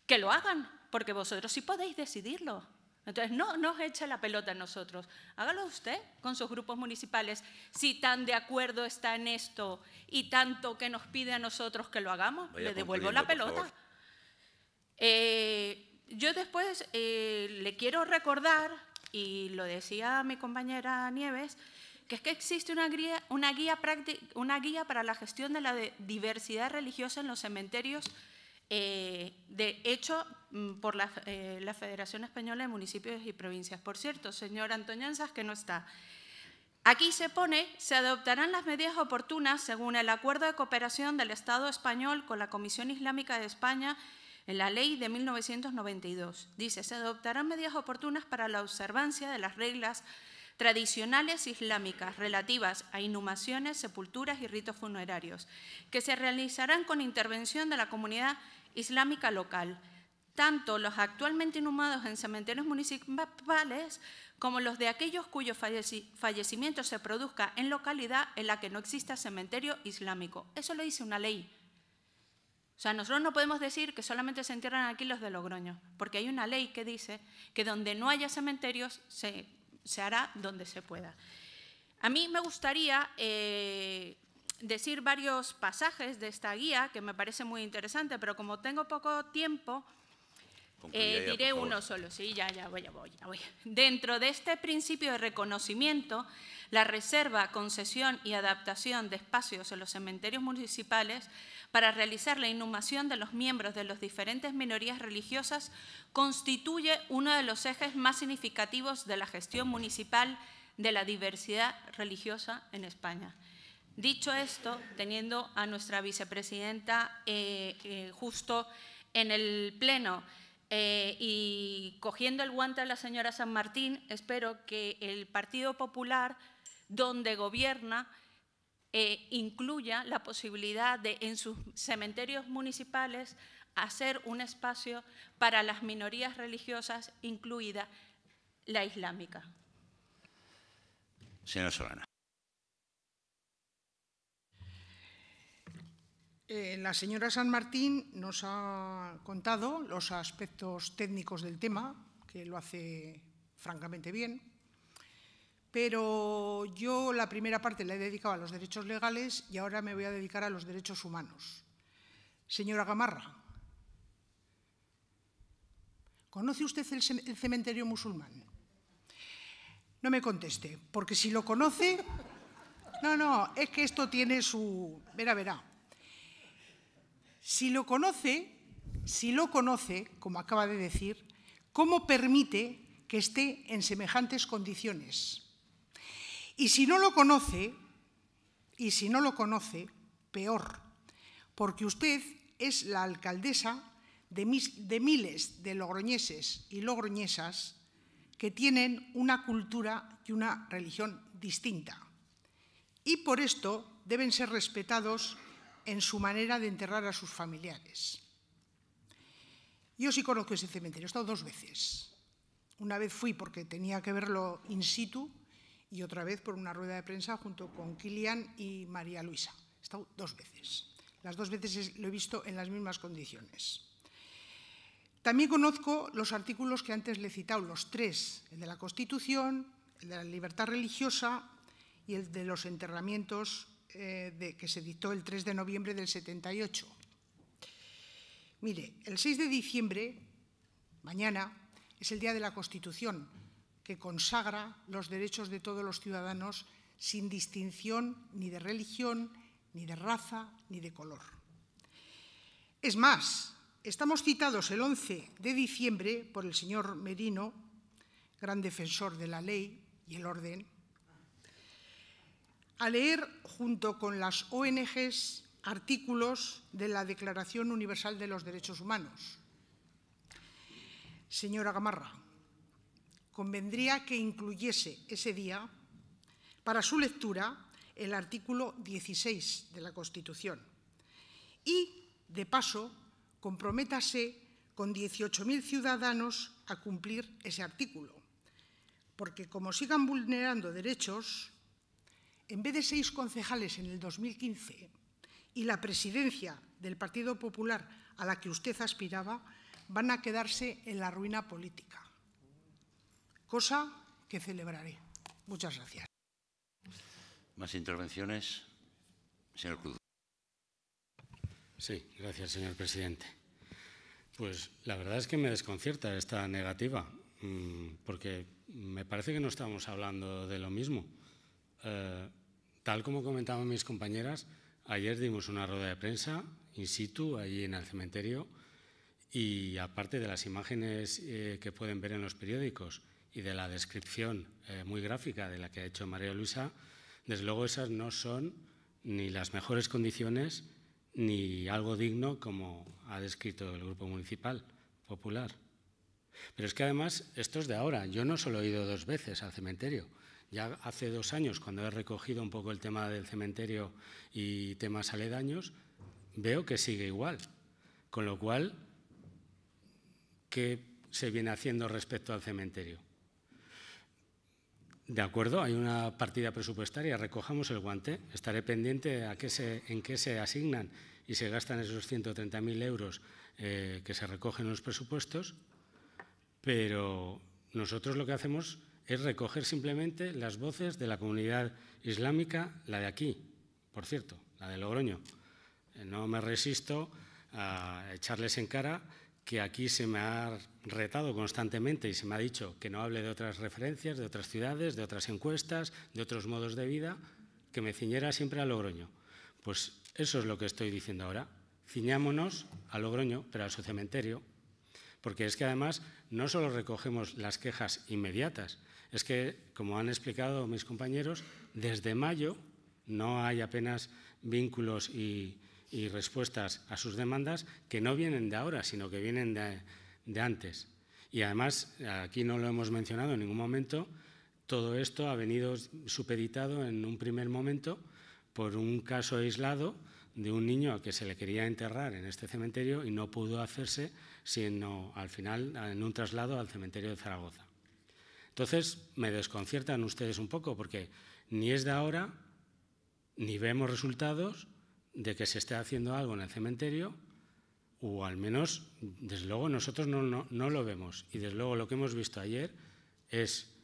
que lo hagan, porque vosotros sí podéis decidirlo. Entonces, no nos echa la pelota a nosotros. Hágalo usted con sus grupos municipales, si tan de acuerdo está en esto y tanto que nos pide a nosotros que lo hagamos, le devuelvo la pelota. Eh, yo después eh, le quiero recordar, y lo decía mi compañera Nieves, que es que existe una guía, una una guía para la gestión de la diversidad religiosa en los cementerios eh, de hecho mm, por la, eh, la, Federación Española de Municipios y Provincias. Por cierto, señor Antoñanzas, que no está. Aquí se pone, se adoptarán las medidas oportunas según el acuerdo de cooperación del Estado español con la Comisión Islámica de España en la ley de 1992. Dice, se adoptarán medidas oportunas para la observancia de las reglas tradicionales islámicas relativas a inhumaciones, sepulturas y ritos funerarios, que se realizarán con intervención de la comunidad islámica local, tanto los actualmente inhumados en cementerios municipales como los de aquellos cuyo fallecimiento se produzca en localidad en la que no exista cementerio islámico. Eso lo dice una ley. O sea, nosotros no podemos decir que solamente se entierran aquí los de Logroño, porque hay una ley que dice que donde no haya cementerios se, hará donde se pueda. A mí me gustaría eh, decir varios pasajes de esta guía que me parece muy interesante, pero como tengo poco tiempo, eh, diré uno solo. Sí, ya, ya voy, Dentro de este principio de reconocimiento, la reserva, concesión y adaptación de espacios en los cementerios municipales para realizar la inhumación de los miembros de las diferentes minorías religiosas constituye uno de los ejes más significativos de la gestión municipal de la diversidad religiosa en España. Dicho esto, teniendo a nuestra vicepresidenta eh, eh, justo en el Pleno eh, y cogiendo el guante a la señora San Martín, espero que el Partido Popular, donde gobierna, incluya la posibilidad de en sus cementerios municipales hacer un espacio para las minorías religiosas, incluida la islámica. Señora Solana. Eh, la señora San Martín nos ha contado los aspectos técnicos del tema, que lo hace francamente bien, pero yo la primera parte la he dedicado a los derechos legales y ahora me voy a dedicar a los derechos humanos. Señora Gamarra, ¿conoce usted el cementerio musulmán? No me conteste, porque si lo conoce... No, no, es que esto tiene su... Verá, verá. Si lo conoce, si lo conoce, como acaba de decir, ¿cómo permite que esté en semejantes condiciones? Y si no lo conoce, y si no lo conoce, peor, porque usted es la alcaldesa de, de miles de logroñeses y logroñesas que tienen una cultura y una religión distinta. Y por esto deben ser respetados en su manera de enterrar a sus familiares. Yo sí conozco ese cementerio, he estado dos veces. Una vez fui porque tenía que verlo in situ y otra vez por una rueda de prensa junto con Kilian y María Luisa. He estado dos veces. Las dos veces lo he visto en las mismas condiciones. También conozco los artículos que antes le he citado, los tres, el de la Constitución, el de la libertad religiosa y el de los enterramientos eh, que se dictó el 3 de noviembre del 78. Mire, el 6 de diciembre, mañana, es el Día de la Constitución, que consagra los derechos de todos los ciudadanos sin distinción ni de religión, ni de raza, ni de color. Es más, estamos citados el 11 de diciembre por el señor Merino, gran defensor de la ley y el orden, a leer junto con las ONGs artículos de la Declaración Universal de los Derechos Humanos. Señora Gamarra, convendría que incluyese ese día para su lectura el artículo 16 de la Constitución y, de paso, comprométase con 18.000 ciudadanos a cumplir ese artículo, porque como sigan vulnerando derechos, en vez de seis concejales en el 2015 y la presidencia del Partido Popular a la que usted aspiraba, van a quedarse en la ruina política, cosa que celebraré. Muchas gracias. ¿Más intervenciones? Señor Cruz. Sí, gracias, señor presidente. Pues la verdad es que me desconcierta esta negativa, mm, porque me parece que no estamos hablando de lo mismo. Eh, tal como comentaban mis compañeras, ayer dimos una rueda de prensa in situ, allí en el cementerio, y aparte de las imágenes eh, que pueden ver en los periódicos y de la descripción eh, muy gráfica de la que ha hecho María Luisa, desde luego esas no son ni las mejores condiciones ni algo digno como ha descrito el Grupo Municipal Popular. Pero es que además esto es de ahora. Yo no solo he ido dos veces al cementerio. Ya hace dos años, cuando he recogido un poco el tema del cementerio y temas aledaños, veo que sigue igual. Con lo cual, ¿qué se viene haciendo respecto al cementerio? De acuerdo, hay una partida presupuestaria, recojamos el guante, estaré pendiente en qué se asignan y se gastan esos 130.000 euros eh, que se recogen en los presupuestos, pero nosotros lo que hacemos es recoger simplemente las voces de la comunidad islámica, la de aquí, por cierto, la de Logroño. Eh, no me resisto a echarles en cara que aquí se me ha retado constantemente y se me ha dicho que no hable de otras referencias, de otras ciudades, de otras encuestas, de otros modos de vida, que me ciñera siempre a Logroño. Pues eso es lo que estoy diciendo ahora. Ciñámonos a Logroño, pero a su cementerio, porque es que además no solo recogemos las quejas inmediatas, es que, como han explicado mis compañeros, desde mayo no hay apenas vínculos y, respuestas a sus demandas que no vienen de ahora, sino que vienen de, de antes. Y además, aquí no lo hemos mencionado en ningún momento, todo esto ha venido supeditado en un primer momento por un caso aislado de un niño al que se le quería enterrar en este cementerio y no pudo hacerse sino al final en un traslado al cementerio de Zaragoza. Entonces, me desconciertan ustedes un poco porque ni es de ahora, ni vemos resultados de que se esté haciendo algo en el cementerio, o al menos, desde luego, nosotros no, lo vemos. Y desde luego lo que hemos visto ayer es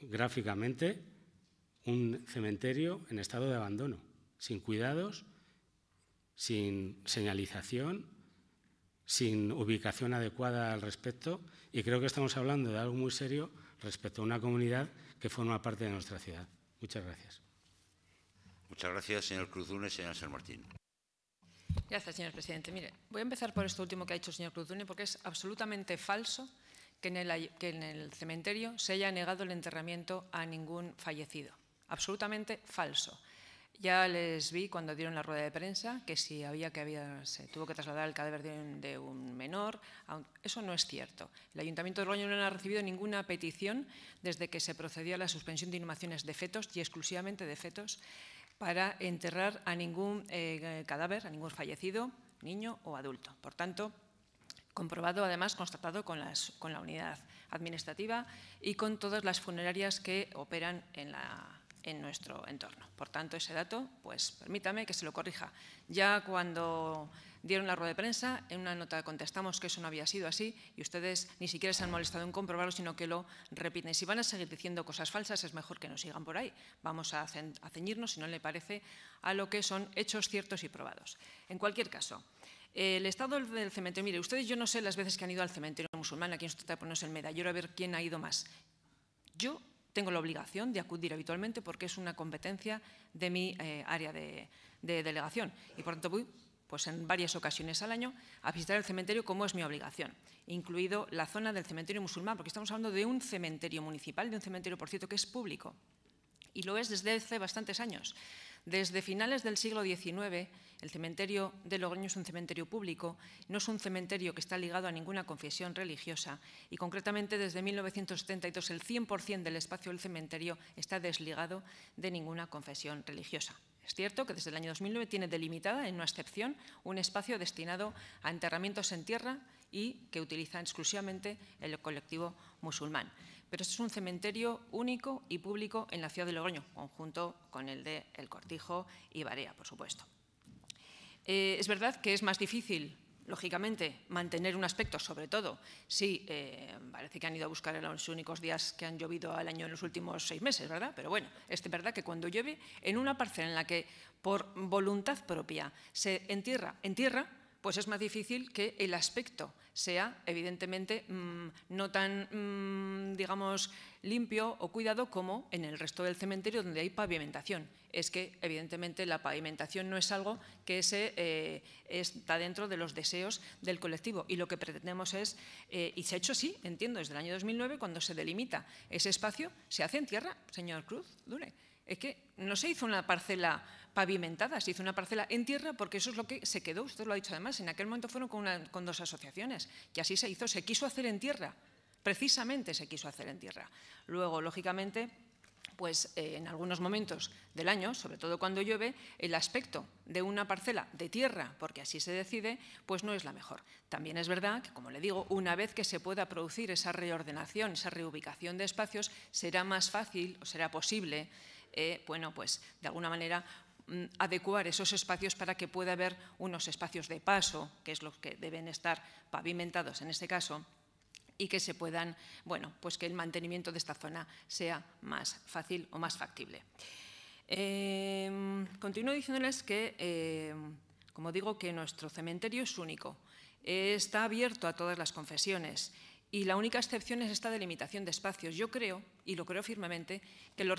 gráficamente un cementerio en estado de abandono, sin cuidados, sin señalización, sin ubicación adecuada al respecto. Y creo que estamos hablando de algo muy serio respecto a una comunidad que forma parte de nuestra ciudad. Muchas gracias. Muchas gracias, señor Cruzune, señor San Martín. Gracias, señor presidente. Mire, voy a empezar por esto último que ha dicho el señor Cruzune, porque es absolutamente falso que en el cementerio se haya negado el enterramiento a ningún fallecido. Absolutamente falso. Ya les vi cuando dieron la rueda de prensa que si había que había, se tuvo que trasladar el cadáver de un, menor. eso no es cierto. El Ayuntamiento de Roño no ha recibido ninguna petición desde que se procedió a la suspensión de inhumaciones de fetos y exclusivamente de fetos para enterrar a ningún eh, cadáver, a ningún fallecido, niño o adulto. Por tanto, comprobado, además constatado con, las, con la unidad administrativa y con todas las funerarias que operan en la en nuestro entorno. Por tanto, ese dato, pues permítame que se lo corrija. Ya cuando dieron la rueda de prensa, en una nota contestamos que eso no había sido así y ustedes ni siquiera se han molestado en comprobarlo, sino que lo repiten. Si van a seguir diciendo cosas falsas, es mejor que no sigan por ahí. Vamos a ceñirnos, si no le parece, a lo que son hechos ciertos y probados. En cualquier caso, el estado del cementerio, mire, ustedes yo no sé las veces que han ido al cementerio musulmán, aquí en trata de en el medallero a ver quién ha ido más. Yo tengo la obligación de acudir habitualmente porque es una competencia de mi eh, área de, delegación. Y por tanto voy pues, en varias ocasiones al año a visitar el cementerio como es mi obligación, incluido la zona del cementerio musulmán, porque estamos hablando de un cementerio municipal, de un cementerio, por cierto, que es público. Y lo es desde hace bastantes años. Desde finales del siglo XIX, el cementerio de Logroño es un cementerio público, no es un cementerio que está ligado a ninguna confesión religiosa y concretamente desde 1972 el 100% del espacio del cementerio está desligado de ninguna confesión religiosa. Es cierto que desde el año 2009 tiene delimitada, en una excepción, un espacio destinado a enterramientos en tierra y que utiliza exclusivamente el colectivo musulmán pero es un cementerio único y público en la ciudad de Logroño, conjunto con el de El Cortijo y Barea, por supuesto. Eh, es verdad que es más difícil, lógicamente, mantener un aspecto, sobre todo si eh, parece que han ido a buscar en los únicos días que han llovido al año en los últimos seis meses, ¿verdad? Pero bueno, es verdad que cuando llueve en una parcela en la que por voluntad propia se entierra, entierra pues es más difícil que el aspecto sea evidentemente mm, no tan, mm, digamos, limpio o cuidado como en el resto del cementerio donde hay pavimentación. Es que evidentemente la pavimentación no es algo que eh, está dentro de los deseos del colectivo y lo que pretendemos es, eh, y se ha hecho así, entiendo, desde el año 2009 cuando se delimita ese espacio, se hace en tierra, señor Cruz Dure. Es que no se hizo una parcela pavimentada, se hizo una parcela en tierra porque eso es lo que se quedó, usted lo ha dicho además, en aquel momento fueron con, dos asociaciones y así se hizo, se quiso hacer en tierra, precisamente se quiso hacer en tierra. Luego, lógicamente, pues eh, en algunos momentos del año, sobre todo cuando llueve, el aspecto de una parcela de tierra, porque así se decide, pues no es la mejor. También es verdad que, como le digo, una vez que se pueda producir esa reordenación, esa reubicación de espacios, será más fácil o será posible eh, bueno, pues de alguna manera Mm, adecuar esos espacios para que pueda haber unos espacios de paso, que es lo que deben estar pavimentados en este caso, y que se puedan, bueno, pues que el mantenimiento de esta zona sea más fácil o más factible. Em, continúo diciéndoles que, em, como digo, que nuestro cementerio es único, está abierto a todas las confesiones, y la única excepción es esta delimitación de espacios. Yo creo, y lo creo firmemente, que los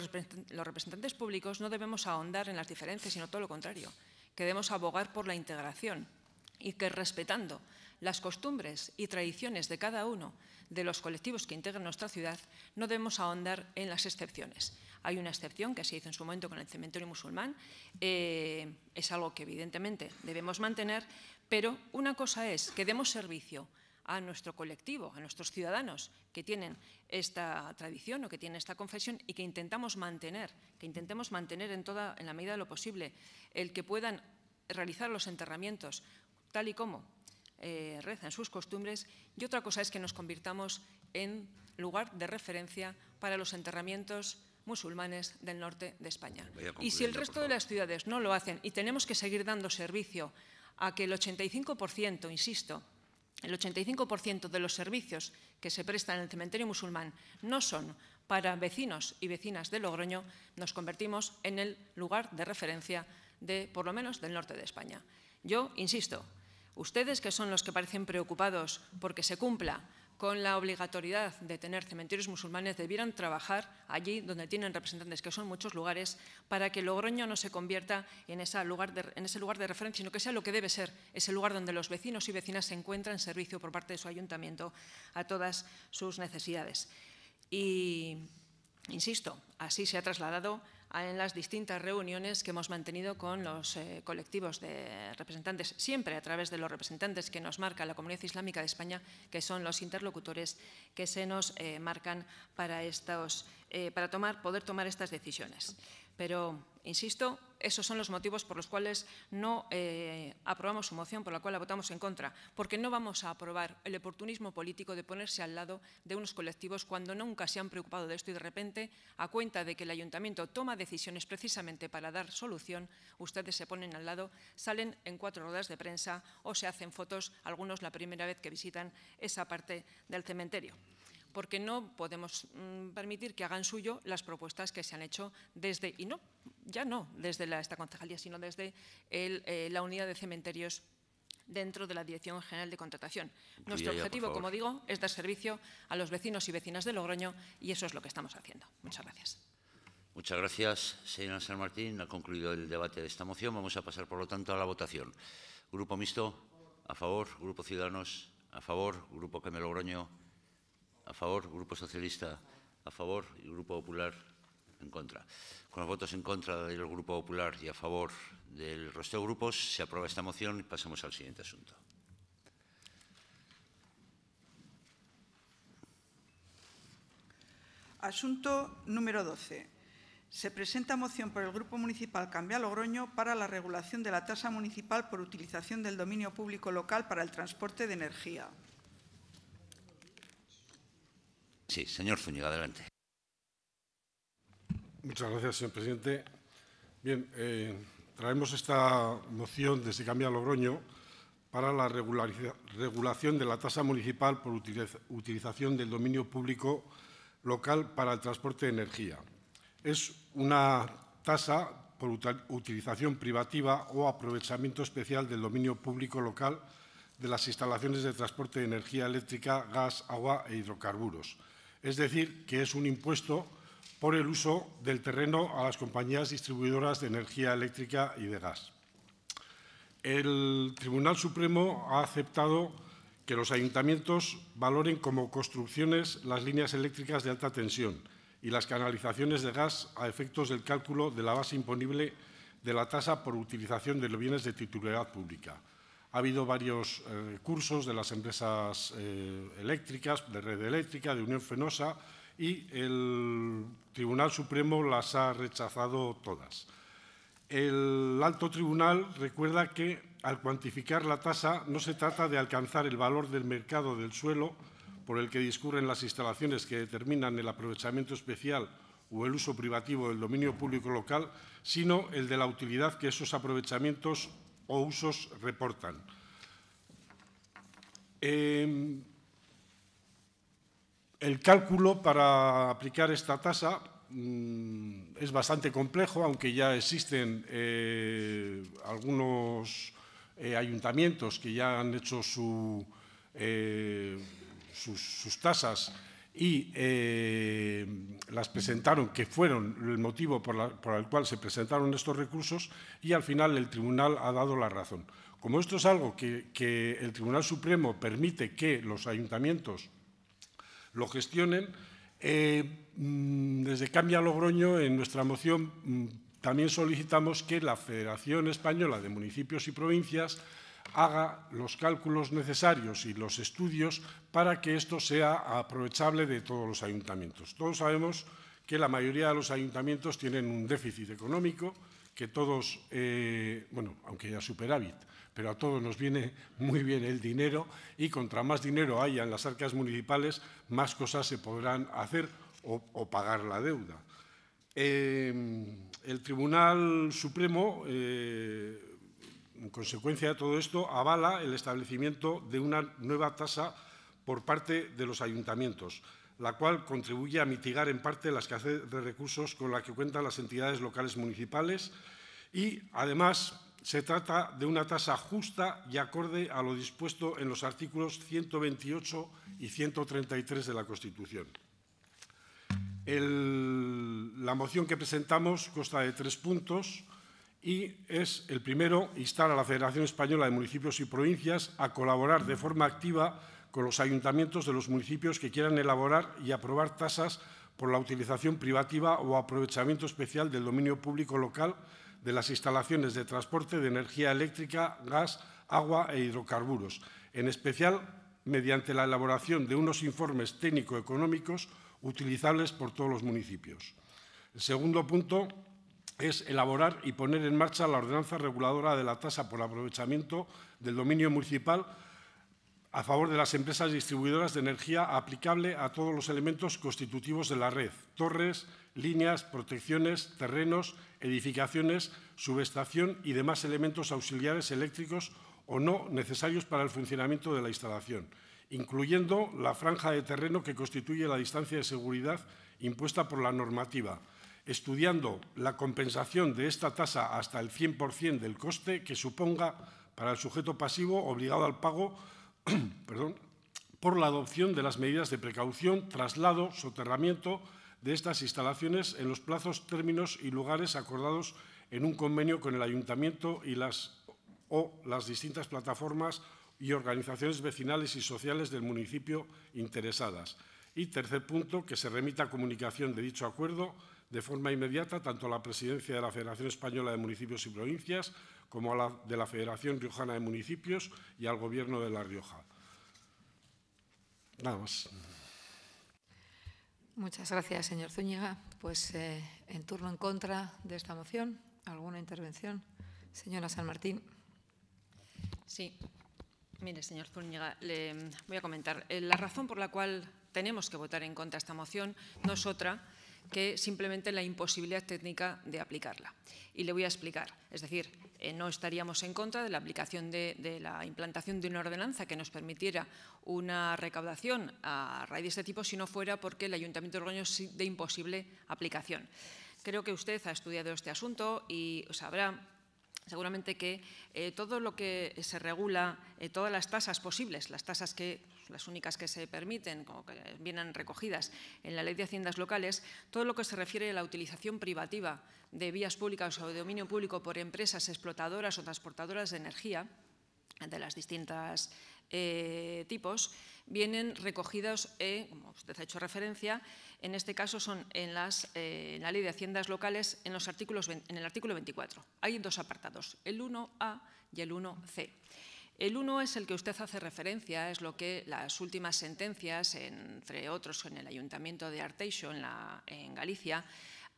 representantes públicos no debemos ahondar en las diferencias, sino todo lo contrario, que debemos abogar por la integración y que respetando las costumbres y tradiciones de cada uno de los colectivos que integran nuestra ciudad, no debemos ahondar en las excepciones. Hay una excepción que se hizo en su momento con el cementerio musulmán, eh, es algo que evidentemente debemos mantener, pero una cosa es que demos servicio a nuestro colectivo, a nuestros ciudadanos que tienen esta tradición o que tienen esta confesión y que intentamos mantener, que intentemos mantener en toda en la medida de lo posible el que puedan realizar los enterramientos tal y como eh, rezan sus costumbres y otra cosa es que nos convirtamos en lugar de referencia para los enterramientos musulmanes del norte de España. Y si el resto de las ciudades no lo hacen y tenemos que seguir dando servicio a que el 85%, insisto, el 85% de los servicios que se prestan en el cementerio musulmán no son para vecinos y vecinas de Logroño, nos convertimos en el lugar de referencia de, por lo menos, del norte de España. Yo insisto, ustedes que son los que parecen preocupados porque se cumpla con la obligatoriedad de tener cementerios musulmanes debieran trabajar allí donde tienen representantes, que son muchos lugares, para que Logroño no se convierta en, en ese lugar de referencia, sino que sea lo que debe ser, ese lugar donde los vecinos y vecinas se encuentran servicio por parte de su ayuntamiento a todas sus necesidades. Y, insisto, así se ha trasladado en las distintas reuniones que hemos mantenido con los eh, colectivos de representantes, siempre a través de los representantes que nos marca la Comunidad Islámica de España, que son los interlocutores que se nos eh, marcan para, estos, eh, para tomar, poder tomar estas decisiones. Pero, insisto, esos son los motivos por los cuales no eh, aprobamos su moción, por la cual la votamos en contra, porque no vamos a aprobar el oportunismo político de ponerse al lado de unos colectivos cuando nunca se han preocupado de esto y de repente, a cuenta de que el ayuntamiento toma decisiones precisamente para dar solución, ustedes se ponen al lado, salen en cuatro ruedas de prensa o se hacen fotos, algunos la primera vez que visitan esa parte del cementerio porque no podemos mm, permitir que hagan suyo las propuestas que se han hecho desde, y no, ya no desde esta concejalía, sino desde eh, la unidad de cementerios dentro de la Dirección General de Contratación. Nuestro objetivo, como digo, es dar servicio a los vecinos y vecinas de Logroño y eso es lo que estamos haciendo. Muchas gracias. Muchas gracias, señora San Martín. Ha concluido el debate de esta moción. Vamos a pasar, por lo tanto, a la votación. Grupo Mixto, a favor. Grupo Ciudadanos, a favor. Grupo me Logroño, a favor, Grupo Socialista a favor y Grupo Popular en contra. Con los votos en contra del Grupo Popular y a favor del resto de grupos, se aprueba esta moción y pasamos al siguiente asunto. Asunto número 12. Se presenta moción por el Grupo Municipal Cambia Logroño para la regulación de la tasa municipal por utilización del dominio público local para el transporte de energía. Sí, señor Zúñiga, adelante. Muchas gracias, señor presidente. Bien, eh, traemos esta moción desde Cambia Logroño para la regulación de la tasa municipal por utilización del dominio público local para el transporte de energía. Es una tasa por utilización privativa o aprovechamiento especial del dominio público local de las instalaciones de transporte de energía eléctrica, gas, agua e hidrocarburos es decir, que es un impuesto por el uso del terreno a las compañías distribuidoras de energía eléctrica y de gas. El Tribunal Supremo ha aceptado que los ayuntamientos valoren como construcciones las líneas eléctricas de alta tensión y las canalizaciones de gas a efectos del cálculo de la base imponible de la tasa por utilización de los bienes de titularidad pública ha habido varios eh, cursos de las empresas eh, eléctricas, de red eléctrica, de Unión Fenosa, y el Tribunal Supremo las ha rechazado todas. El alto tribunal recuerda que al cuantificar la tasa no se trata de alcanzar el valor del mercado del suelo por el que discurren las instalaciones que determinan el aprovechamiento especial o el uso privativo del dominio público local, sino el de la utilidad que esos aprovechamientos o usos reportan. Em, el cálculo para aplicar esta tasa mm, es bastante complejo, aunque ya existen eh, algunos eh, ayuntamientos que ya han hecho eh, sus tasas y eh, las presentaron, que fueron el motivo por, el cual se presentaron estos recursos, y al final el Tribunal ha dado la razón. Como esto es algo que, el Tribunal Supremo permite que los ayuntamientos lo gestionen, eh, mm, desde Cambia Logroño, en nuestra moción, mm, también solicitamos que la Federación Española de Municipios y Provincias haga los cálculos necesarios y los estudios para que esto sea aprovechable de todos los ayuntamientos. Todos sabemos que la mayoría de los ayuntamientos tienen un déficit económico, que todos, eh, bueno, aunque ya superávit, pero a todos nos viene muy bien el dinero y contra más dinero haya en las arcas municipales, más cosas se podrán hacer o, pagar la deuda. Eh, el Tribunal Supremo... Eh, en consecuencia de todo esto, avala el establecimiento de una nueva tasa por parte de los ayuntamientos, la cual contribuye a mitigar en parte la escasez de recursos con la que cuentan las entidades locales municipales y, además, se trata de una tasa justa y acorde a lo dispuesto en los artículos 128 y 133 de la Constitución. la moción que presentamos consta de tres puntos y es el primero instar a la Federación Española de Municipios y Provincias a colaborar de forma activa con los ayuntamientos de los municipios que quieran elaborar y aprobar tasas por la utilización privativa o aprovechamiento especial del dominio público local de las instalaciones de transporte de energía eléctrica, gas, agua e hidrocarburos, en especial mediante la elaboración de unos informes técnico-económicos utilizables por todos los municipios. El segundo punto es elaborar y poner en marcha la ordenanza reguladora de la tasa por aprovechamiento del dominio municipal a favor de las empresas distribuidoras de energía aplicable a todos los elementos constitutivos de la red, torres, líneas, protecciones, terrenos, edificaciones, subestación y demás elementos auxiliares eléctricos o no necesarios para el funcionamiento de la instalación, incluyendo la franja de terreno que constituye la distancia de seguridad impuesta por la normativa, estudiando la compensación de esta tasa hasta el 100% del coste que suponga para el sujeto pasivo obligado al pago por la adopción de las medidas de precaución, traslado, soterramiento de estas instalaciones en los plazos, términos y lugares acordados en un convenio con el ayuntamiento y las, o las distintas plataformas y organizaciones vecinales y sociales del municipio interesadas. Y tercer punto, que se remita comunicación de dicho acuerdo de forma inmediata tanto a la presidencia de la Federación Española de Municipios y Provincias como a la de la Federación Riojana de Municipios y al Gobierno de La Rioja. Nada más. Muchas gracias, señor Zúñiga. Pues eh, en turno en contra de esta moción, ¿alguna intervención? Señora San Martín. Sí. Mire, señor Zúñiga, le voy a comentar. Eh, la razón por la cual tenemos que votar en contra de esta moción no es otra que simplemente la imposibilidad técnica de aplicarla. Y le voy a explicar. Es decir, eh, no estaríamos en contra de la aplicación de, la implantación de una ordenanza que nos permitiera una recaudación a raíz de este tipo si no fuera porque el Ayuntamiento de Orgoño es de imposible aplicación. Creo que usted ha estudiado este asunto y sabrá seguramente que eh, todo lo que se regula, eh, todas las tasas posibles, las tasas que las únicas que se permiten, como que vienen recogidas en la Ley de Haciendas Locales, todo lo que se refiere a la utilización privativa de vías públicas o de dominio público por empresas explotadoras o transportadoras de energía, de las distintas eh, tipos, vienen recogidos, eh, como usted ha hecho referencia, en este caso son en, las, eh, en la Ley de Haciendas Locales, en, los artículos, en el artículo 24. Hay dos apartados, el 1A y el 1C. El uno es el que usted hace referencia, es lo que las últimas sentencias, entre otros en el Ayuntamiento de Arteixo, en, Galicia,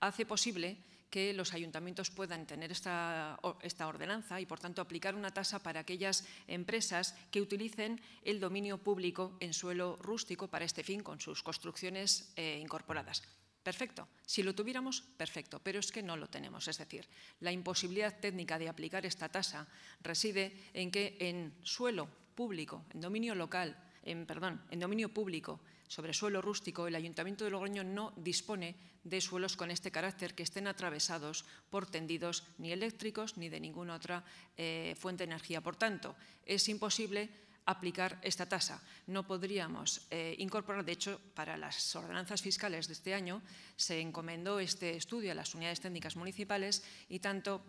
hace posible que los ayuntamientos puedan tener esta, ordenanza y, por tanto, aplicar una tasa para aquellas empresas que utilicen el dominio público en suelo rústico para este fin con sus construcciones eh, incorporadas. Perfecto. Si lo tuviéramos, perfecto, pero es que no lo tenemos. Es decir, la imposibilidad técnica de aplicar esta tasa reside en que en suelo público, en dominio local, en, perdón, en dominio público, sobre suelo rústico, el Ayuntamiento de Logroño no dispone de suelos con este carácter que estén atravesados por tendidos ni eléctricos ni de ninguna otra eh, fuente de energía. Por tanto, es imposible aplicar esta tasa. No podríamos eh, incorporar, de hecho, para las ordenanzas fiscales de este año se encomendó este estudio a las unidades técnicas municipales y tanto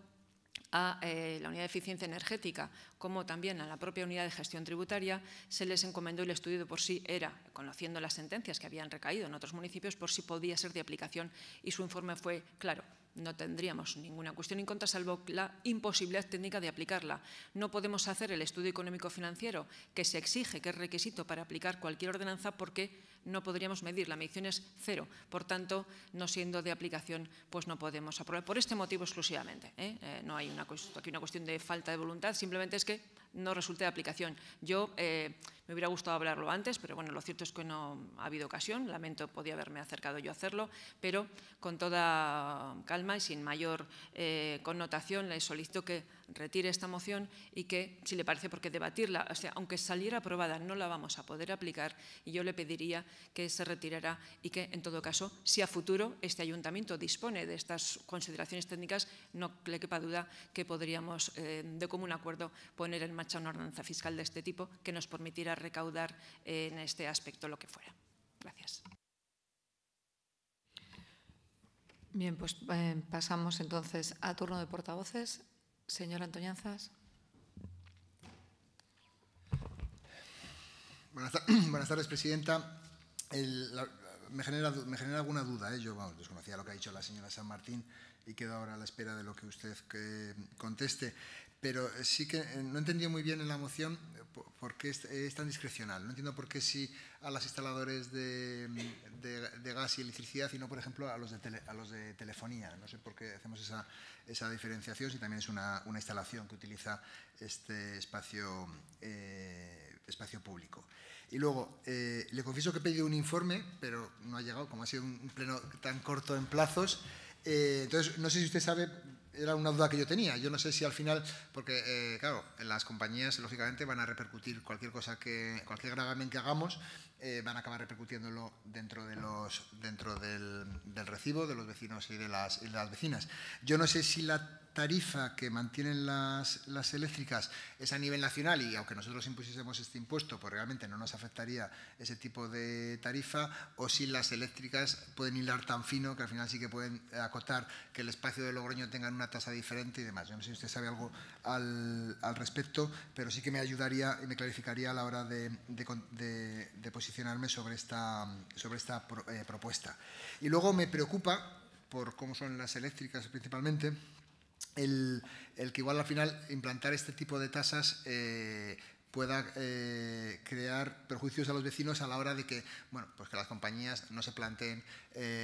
a eh, la unidad de eficiencia energética como también a la propia unidad de gestión tributaria, se les encomendó el estudio de por sí era, conociendo las sentencias que habían recaído en otros municipios, por si podía ser de aplicación y su informe fue claro no tendríamos ninguna cuestión en contra, salvo la imposibilidad técnica de aplicarla. No podemos hacer el estudio económico-financiero que se exige, que es requisito para aplicar cualquier ordenanza, porque no podríamos medir. La medición es cero. Por tanto, no siendo de aplicación, pues no podemos aprobar. Por este motivo exclusivamente. ¿eh? Eh, no hay aquí una cuestión de falta de voluntad, simplemente es que no resulte de aplicación. Yo eh, me hubiera gustado hablarlo antes, pero bueno, lo cierto es que no ha habido ocasión, lamento, podía haberme acercado yo a hacerlo, pero con toda calma y sin mayor eh, connotación le solicito que retire esta moción y que, si le parece, porque debatirla, o sea, aunque saliera aprobada, no la vamos a poder aplicar y yo le pediría que se retirara y que, en todo caso, si a futuro este ayuntamiento dispone de estas consideraciones técnicas, no le quepa duda que podríamos, eh, de común acuerdo, poner en marcha una ordenanza fiscal de este tipo que nos permitiera recaudar en este aspecto lo que fuera. Gracias. Bien, pues eh, pasamos entonces a turno de portavoces. Señor Antoñanzas. Buenas, tardes, presidenta. me, genera, alguna duda. ¿eh? Yo desconocía lo que ha dicho la señora San Martín y quedo ahora a la espera de lo que usted eh, conteste. Pero sí que eh, no entendí muy bien en la moción por qué es, tan discrecional. No entiendo por qué si a los instaladores de, gas y electricidad y no, por ejemplo, a los de, telefonía. No sé por qué hacemos esa, diferenciación si también es una, instalación que utiliza este espacio, eh, espacio público. Y luego, eh, le confieso que he pedido un informe, pero no ha llegado, como ha sido un pleno tan corto en plazos. Eh, entonces, no sé si usted sabe, era una duda que yo tenía. Yo no sé si al final, porque eh, claro, las compañías lógicamente van a repercutir cualquier cosa que, cualquier gravamen que hagamos eh, van a acabar repercutiéndolo dentro, de los, dentro del, del, recibo de los vecinos y de, las, las vecinas. Yo no sé si la tarifa que mantienen las, las, eléctricas es a nivel nacional y aunque nosotros impusiésemos este impuesto, pues realmente no nos afectaría ese tipo de tarifa, o si las eléctricas pueden hilar tan fino que al final sí que pueden acotar que el espacio de Logroño tengan una tasa diferente y demás. Yo no sé si usted sabe algo al, al respecto, pero sí que me ayudaría y me clarificaría a la hora de, de, de posicionar sobre esta, sobre esta eh, propuesta. Y luego me preocupa, por cómo son las eléctricas principalmente, el, el que igual al final implantar este tipo de tasas eh, pueda eh, crear perjuicios a los vecinos a la hora de que, bueno, pues que las compañías no se planteen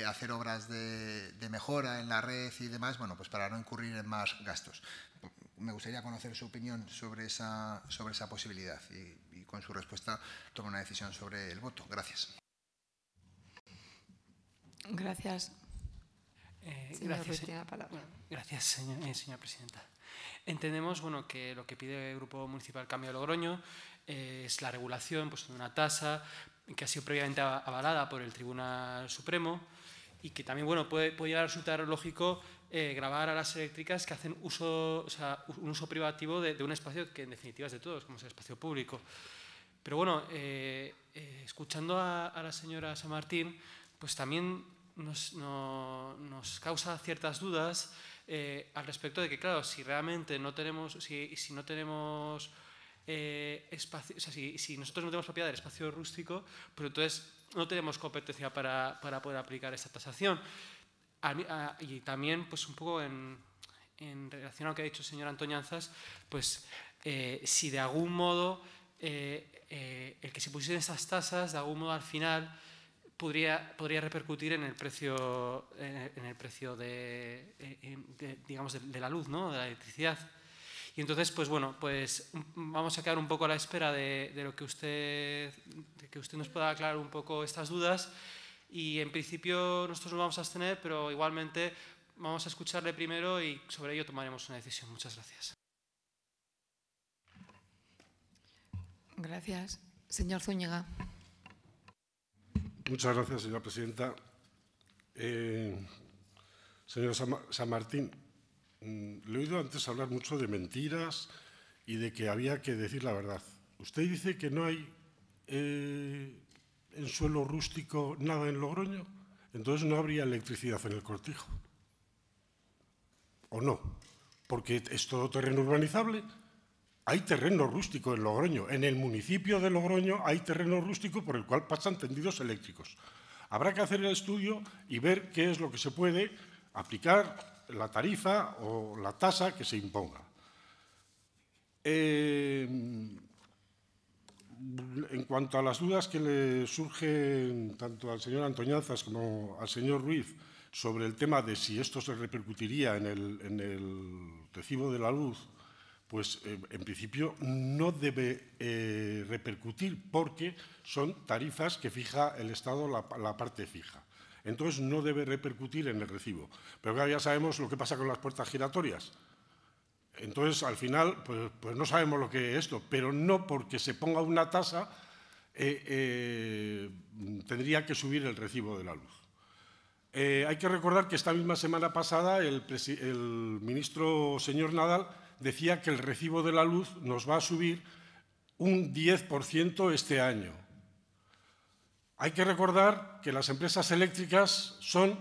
hacer obras de, de, mejora en la red y demás, bueno, pues para no incurrir en más gastos. Me gustaría conocer su opinión sobre esa, sobre esa posibilidad y con su respuesta toma una decisión sobre el voto. Gracias. Gracias. Eh, gracias, eh, señora, presidenta. Entendemos bueno, que lo que pide el Grupo Municipal Cambio de Logroño eh, es la regulación pues, de una tasa que ha sido previamente avalada por el Tribunal Supremo y que también bueno, puede, llegar a resultar lógico grabar a las eléctricas que hacen uso, o sea, un uso privativo de, de un espacio que en definitiva es de todos, como es el espacio público. Pero bueno, eh, eh, escuchando a, la señora San Martín, pues también nos, causa ciertas dudas eh, al respecto de que, claro, si realmente no tenemos, si, no tenemos espacio, o sea, si, nosotros no tenemos propiedad del espacio rústico, pues entonces no tenemos competencia para, poder aplicar esta tasación. y también, pues un poco en, relación a lo que ha dicho el señor Antoñanzas, pues si de algún modo eh, eh, el que se pusiesen esas tasas, de algún modo al final, podría, podría repercutir en el precio, en el, precio de, digamos, de, la luz, ¿no? de la electricidad. Y entonces, pues bueno, pues vamos a quedar un poco a la espera de, lo que usted, de que usted nos pueda aclarar un poco estas dudas. Y en principio nosotros nos vamos a abstener, pero igualmente vamos a escucharle primero y sobre ello tomaremos una decisión. Muchas gracias. Gracias. Señor Zúñiga. Muchas gracias, señora presidenta. Eh, señor San Martín, mm, le he oído antes hablar mucho de mentiras y de que había que decir la verdad. Usted dice que no hay eh, en suelo rústico nada en Logroño, entonces no habría electricidad en el cortijo. ¿O no? Porque es todo terreno urbanizable hay terreno rústico en Logroño. En el municipio de Logroño hay terreno rústico por el cual pasan tendidos eléctricos. Habrá que hacer el estudio y ver qué es lo que se puede aplicar, la tarifa o la tasa que se imponga. Eh, en cuanto a las dudas que le surgen tanto al señor Antoñazas como al señor Ruiz sobre el tema de si esto se repercutiría en el, en el recibo de la luz, pues eh, en principio no debe eh, repercutir porque son tarifas que fija el Estado la, parte fija. Entonces no debe repercutir en el recibo. Pero ya sabemos lo que pasa con las puertas giratorias. Entonces, al final, pues, pues, no sabemos lo que es esto, pero no porque se ponga una tasa eh, tendría que subir el recibo de la luz. hay que recordar que esta misma semana pasada el ministro señor Nadal decía que el recibo de la luz nos va a subir un 10% este año. Hay que recordar que las empresas eléctricas son,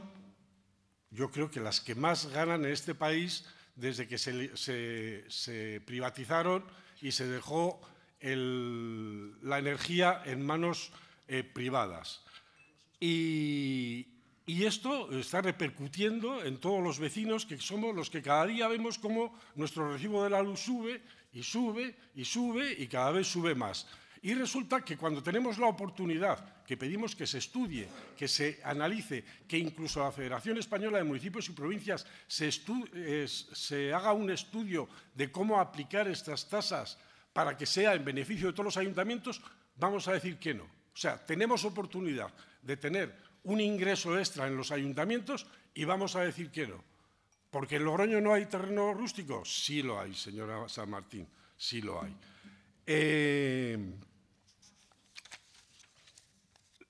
yo creo que las que más ganan en este país desde que se, privatizaron y se dejó la energía en manos eh, privadas. Y, y esto está repercutiendo en todos los vecinos que somos los que cada día vemos cómo nuestro recibo de la luz sube y sube y sube y cada vez sube más. Y resulta que cuando tenemos la oportunidad, que pedimos que se estudie, que se analice, que incluso la Federación Española de Municipios y Provincias se, eh, se, haga un estudio de cómo aplicar estas tasas para que sea en beneficio de todos los ayuntamientos, vamos a decir que no. O sea, tenemos oportunidad de tener un ingreso extra en los ayuntamientos y vamos a decir que no. Porque en Logroño no hay terreno rústico. Sí lo hay, señora San Martín, sí lo hay. Eh,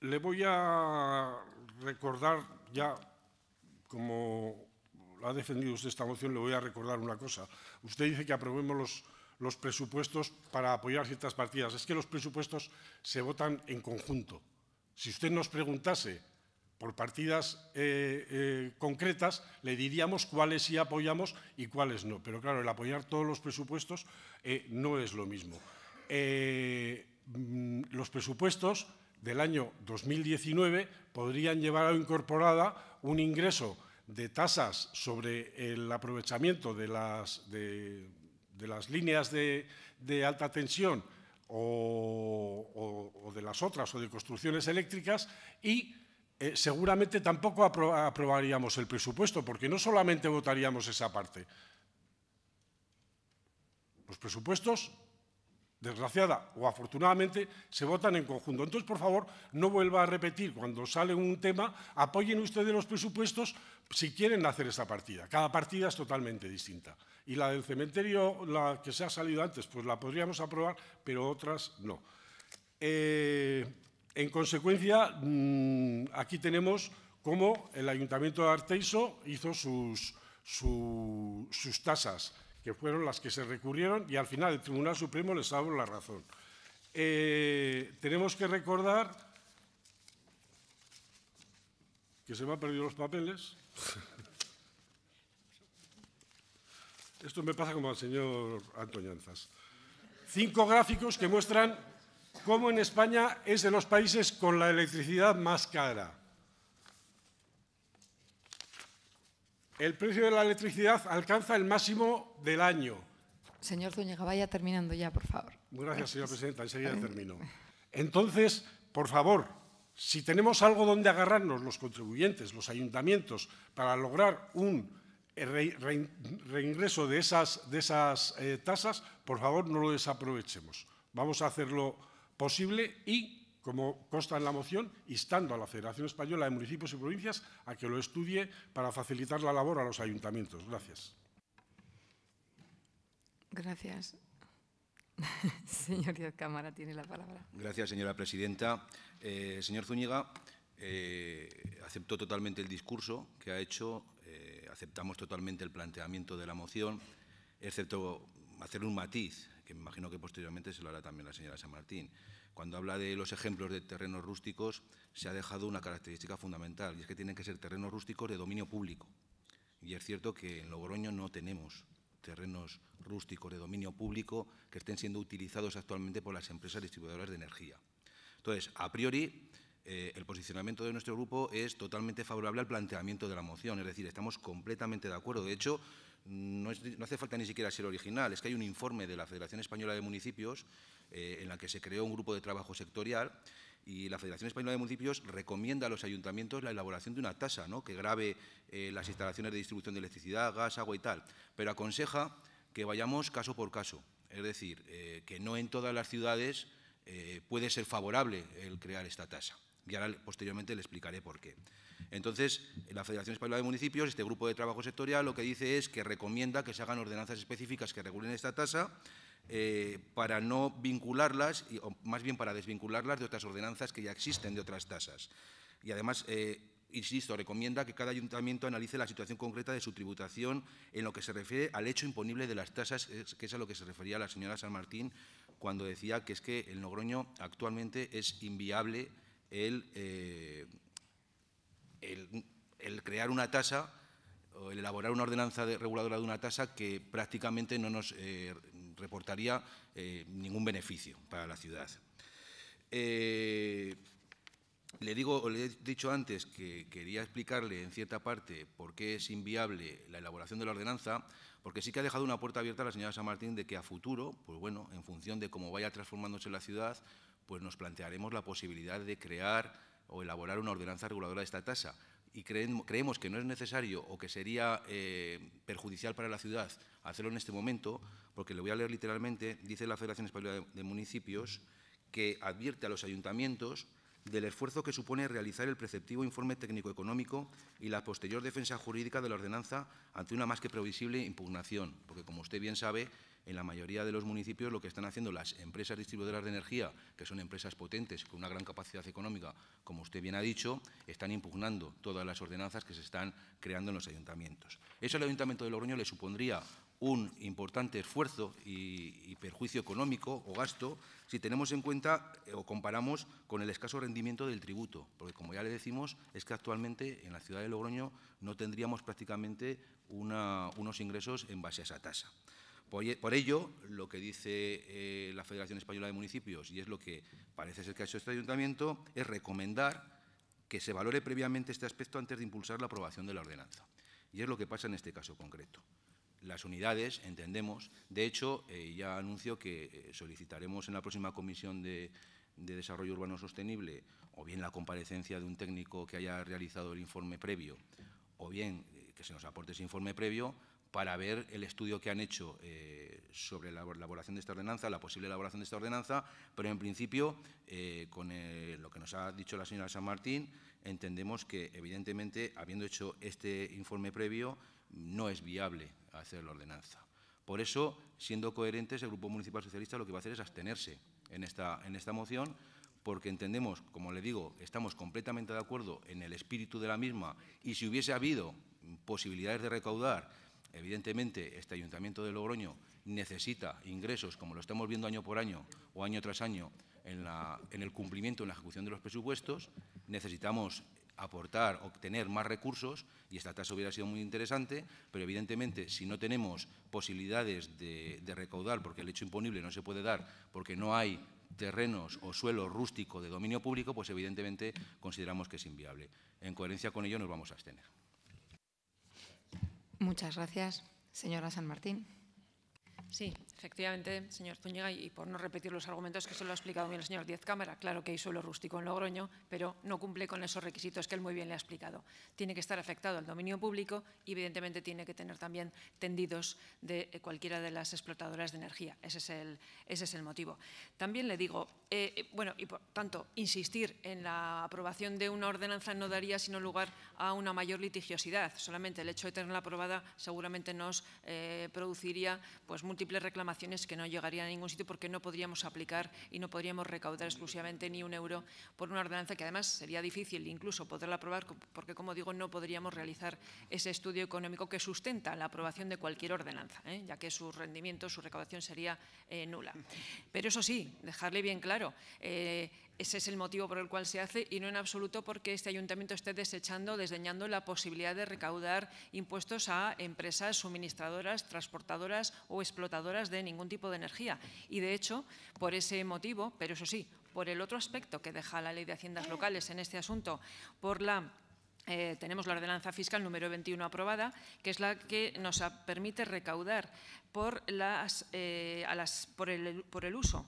le voy a recordar ya, como ha defendido usted esta moción, le voy a recordar una cosa. Usted dice que aprobemos los, los presupuestos para apoyar ciertas partidas. Es que los presupuestos se votan en conjunto. Si usted nos preguntase por partidas eh, eh, concretas, le diríamos cuáles sí apoyamos y cuáles no. Pero claro, el apoyar todos los presupuestos eh, no es lo mismo. Mm, los presupuestos del año 2019 podrían llevar a incorporada un ingreso de tasas sobre el aprovechamiento de las, de, las líneas de, alta tensión o, o de las otras o de construcciones eléctricas y eh, seguramente tampoco aprobaríamos el presupuesto, porque no solamente votaríamos esa parte. Los presupuestos, desgraciada o afortunadamente, se votan en conjunto. Entonces, por favor, no vuelva a repetir cuando sale un tema, apoyen ustedes los presupuestos si quieren hacer esa partida. Cada partida es totalmente distinta. Y la del cementerio, la que se ha salido antes, pues la podríamos aprobar, pero otras no. Eh, en consecuencia, mm, aquí tenemos cómo el Ayuntamiento de Arteiso hizo sus, sus tasas, que fueron las que se recurrieron y al final el Tribunal Supremo les ha la razón. Eh, tenemos que recordar que se me han perdido los papeles. Esto me pasa como al señor Antoñanzas. Cinco gráficos que muestran cómo en España es de los países con la electricidad más cara. El precio de la electricidad alcanza el máximo del año. Señor Zúñiga, vaya terminando ya, por favor. Muchas gracias, señora presidenta. Enseguida termino. Entonces, por favor, si tenemos algo donde agarrarnos los contribuyentes, los ayuntamientos, para lograr un reingreso de esas, eh, tasas, por favor, no lo desaprovechemos. Vamos a hacerlo posible y, como consta en la moción, instando a la Federación Española de Municipios y Provincias a que lo estudie para facilitar la labor a los ayuntamientos. Gracias. Gracias. señor Cámara, tiene la palabra. Gracias, señora presidenta. Eh, señor Zúñiga, eh, acepto totalmente el discurso que ha hecho, eh, aceptamos totalmente el planteamiento de la moción, excepto hacer un matiz imagino que posteriormente se lo hará también la señora San Martín. Cuando habla de los ejemplos de terrenos rústicos, se ha dejado una característica fundamental, y es que tienen que ser terrenos rústicos de dominio público. Y es cierto que en Logroño no tenemos terrenos rústicos de dominio público que estén siendo utilizados actualmente por las empresas distribuidoras de energía. Entonces, a priori, eh, el posicionamiento de nuestro grupo es totalmente favorable al planteamiento de la moción, es decir, estamos completamente de acuerdo. De hecho, no, hace falta ni siquiera ser original, es que hay un informe de la Federación Española de Municipios eh, en la que se creó un grupo de trabajo sectorial y la Federación Española de Municipios recomienda a los ayuntamientos la elaboración de una tasa ¿no? que grave eh, las instalaciones de distribución de electricidad, gas, agua y tal, pero aconseja que vayamos caso por caso, es decir, eh, que no en todas las ciudades puede ser favorable el crear esta tasa. Y ahora posteriormente le explicaré por qué. Entonces, la Federación Española de Municipios, este grupo de trabajo sectorial, lo que dice es que recomienda que se hagan ordenanzas específicas que regulen esta tasa eh, para no vincularlas, y, o más bien para desvincularlas de otras ordenanzas que ya existen de otras tasas. Y además, eh, insisto, recomienda que cada ayuntamiento analice la situación concreta de su tributación en lo que se refiere al hecho imponible de las tasas, que es a lo que se refería la señora San Martín cuando decía que es que el nogroño actualmente es inviable eh, el, crear una tasa o el elaborar una ordenanza reguladora de una tasa que prácticamente no nos eh, reportaría eh, ningún beneficio para la ciudad. le digo, le he dicho antes que quería explicarle en cierta parte por qué es inviable la elaboración de la ordenanza, porque sí que ha dejado una puerta abierta a la señora San Martín de que a futuro, pues bueno, en función de cómo vaya transformándose la ciudad, pues nos plantearemos la posibilidad de crear o elaborar una ordenanza reguladora de esta tasa. Y creemos, que no es necesario o que sería eh, perjudicial para la ciudad hacerlo en este momento, porque le voy a leer literalmente, dice la Federación Española de Municipios, que advierte a los ayuntamientos del esfuerzo que supone realizar el preceptivo informe técnico-económico y la posterior defensa jurídica de la ordenanza ante una más que previsible impugnación, porque como usted bien sabe, en la mayoría de los municipios lo que están haciendo las empresas distribuidoras de energía, que son empresas potentes con una gran capacidad económica, como usted bien ha dicho, están impugnando todas las ordenanzas que se están creando en los ayuntamientos. Eso al Ayuntamiento de Logroño le supondría un importante esfuerzo y, perjuicio económico o gasto si tenemos en cuenta eh, o comparamos con el escaso rendimiento del tributo, porque como ya le decimos, es que actualmente en la ciudad de Logroño no tendríamos prácticamente unos ingresos en base a esa tasa. E-, por, ello, lo que dice eh, la Federación Española de Municipios, y es lo que parece ser que ha hecho este ayuntamiento, es recomendar que se valore previamente este aspecto antes de impulsar la aprobación de la ordenanza. Y es lo que pasa en este caso concreto. Las unidades, entendemos, de hecho, eh, ya anuncio que eh, solicitaremos en la próxima comisión de Desarrollo Urbano Sostenible, o bien la comparecencia de un técnico que haya realizado el informe previo, o bien que se nos aporte ese informe previo para ver el estudio que han hecho eh, sobre la elaboración de esta ordenanza, la posible elaboración de esta ordenanza, pero en principio, eh, con eh, lo que nos ha dicho la señora San Martín, entendemos que, evidentemente, habiendo hecho este informe previo, no es viable hacer la ordenanza. Por eso, siendo coherentes, el Grupo Municipal Socialista lo que va a hacer es abstenerse en esta, en esta moción, porque entendemos, como le digo, estamos completamente de acuerdo en el espíritu de la misma y si hubiese habido posibilidades de recaudar Evidentemente, este Ayuntamiento de Logroño necesita ingresos, como lo estamos viendo año por año o año tras año, en, la, en el cumplimiento, en la ejecución de los presupuestos. Necesitamos aportar, obtener más recursos, y esta tasa hubiera sido muy interesante, pero evidentemente si no tenemos posibilidades de, de, recaudar, porque el hecho imponible no se puede dar, porque no hay terrenos o suelo rústico de dominio público, pues evidentemente consideramos que es inviable. En coherencia con ello nos vamos a abstener. Muchas gracias, señora San Martín. Sí, efectivamente, señor Zúñiga, y por no repetir los argumentos que se lo ha explicado bien el señor Diez Cámara, claro que hay suelo rústico en Logroño, pero no cumple con esos requisitos que él muy bien le ha explicado. Tiene que estar afectado al dominio público y, evidentemente, tiene que tener también tendidos de eh, cualquiera de las explotadoras de energía. Ese es el, ese es el motivo. También le digo, eh, eh, bueno, y por tanto, insistir en la aprobación de una ordenanza no daría sino lugar a una mayor litigiosidad. Solamente el hecho de tenerla aprobada seguramente nos produciría pues, múltiples reclamaciones que no llegarían a ningún sitio porque no podríamos aplicar y no podríamos recaudar exclusivamente ni un euro por una ordenanza que además sería difícil incluso poderla aprobar porque, como digo, no podríamos realizar ese estudio económico que sustenta la aprobación de cualquier ordenanza, ¿eh? ya que su rendimiento, su recaudación sería eh, nula. Pero eso sí, dejarle bien claro, eh, ese es el motivo por el cual se hace y no en absoluto porque este ayuntamiento esté desechando, desdeñando la posibilidad de recaudar impuestos a empresas suministradoras, transportadoras o explotadoras de ningún tipo de energía. Y de hecho, por ese motivo, pero eso sí, por el otro aspecto que deja la Ley de Haciendas Locales en este asunto, por la eh, tenemos la ordenanza fiscal número 21 aprobada, que es la que nos permite recaudar por eh, el uso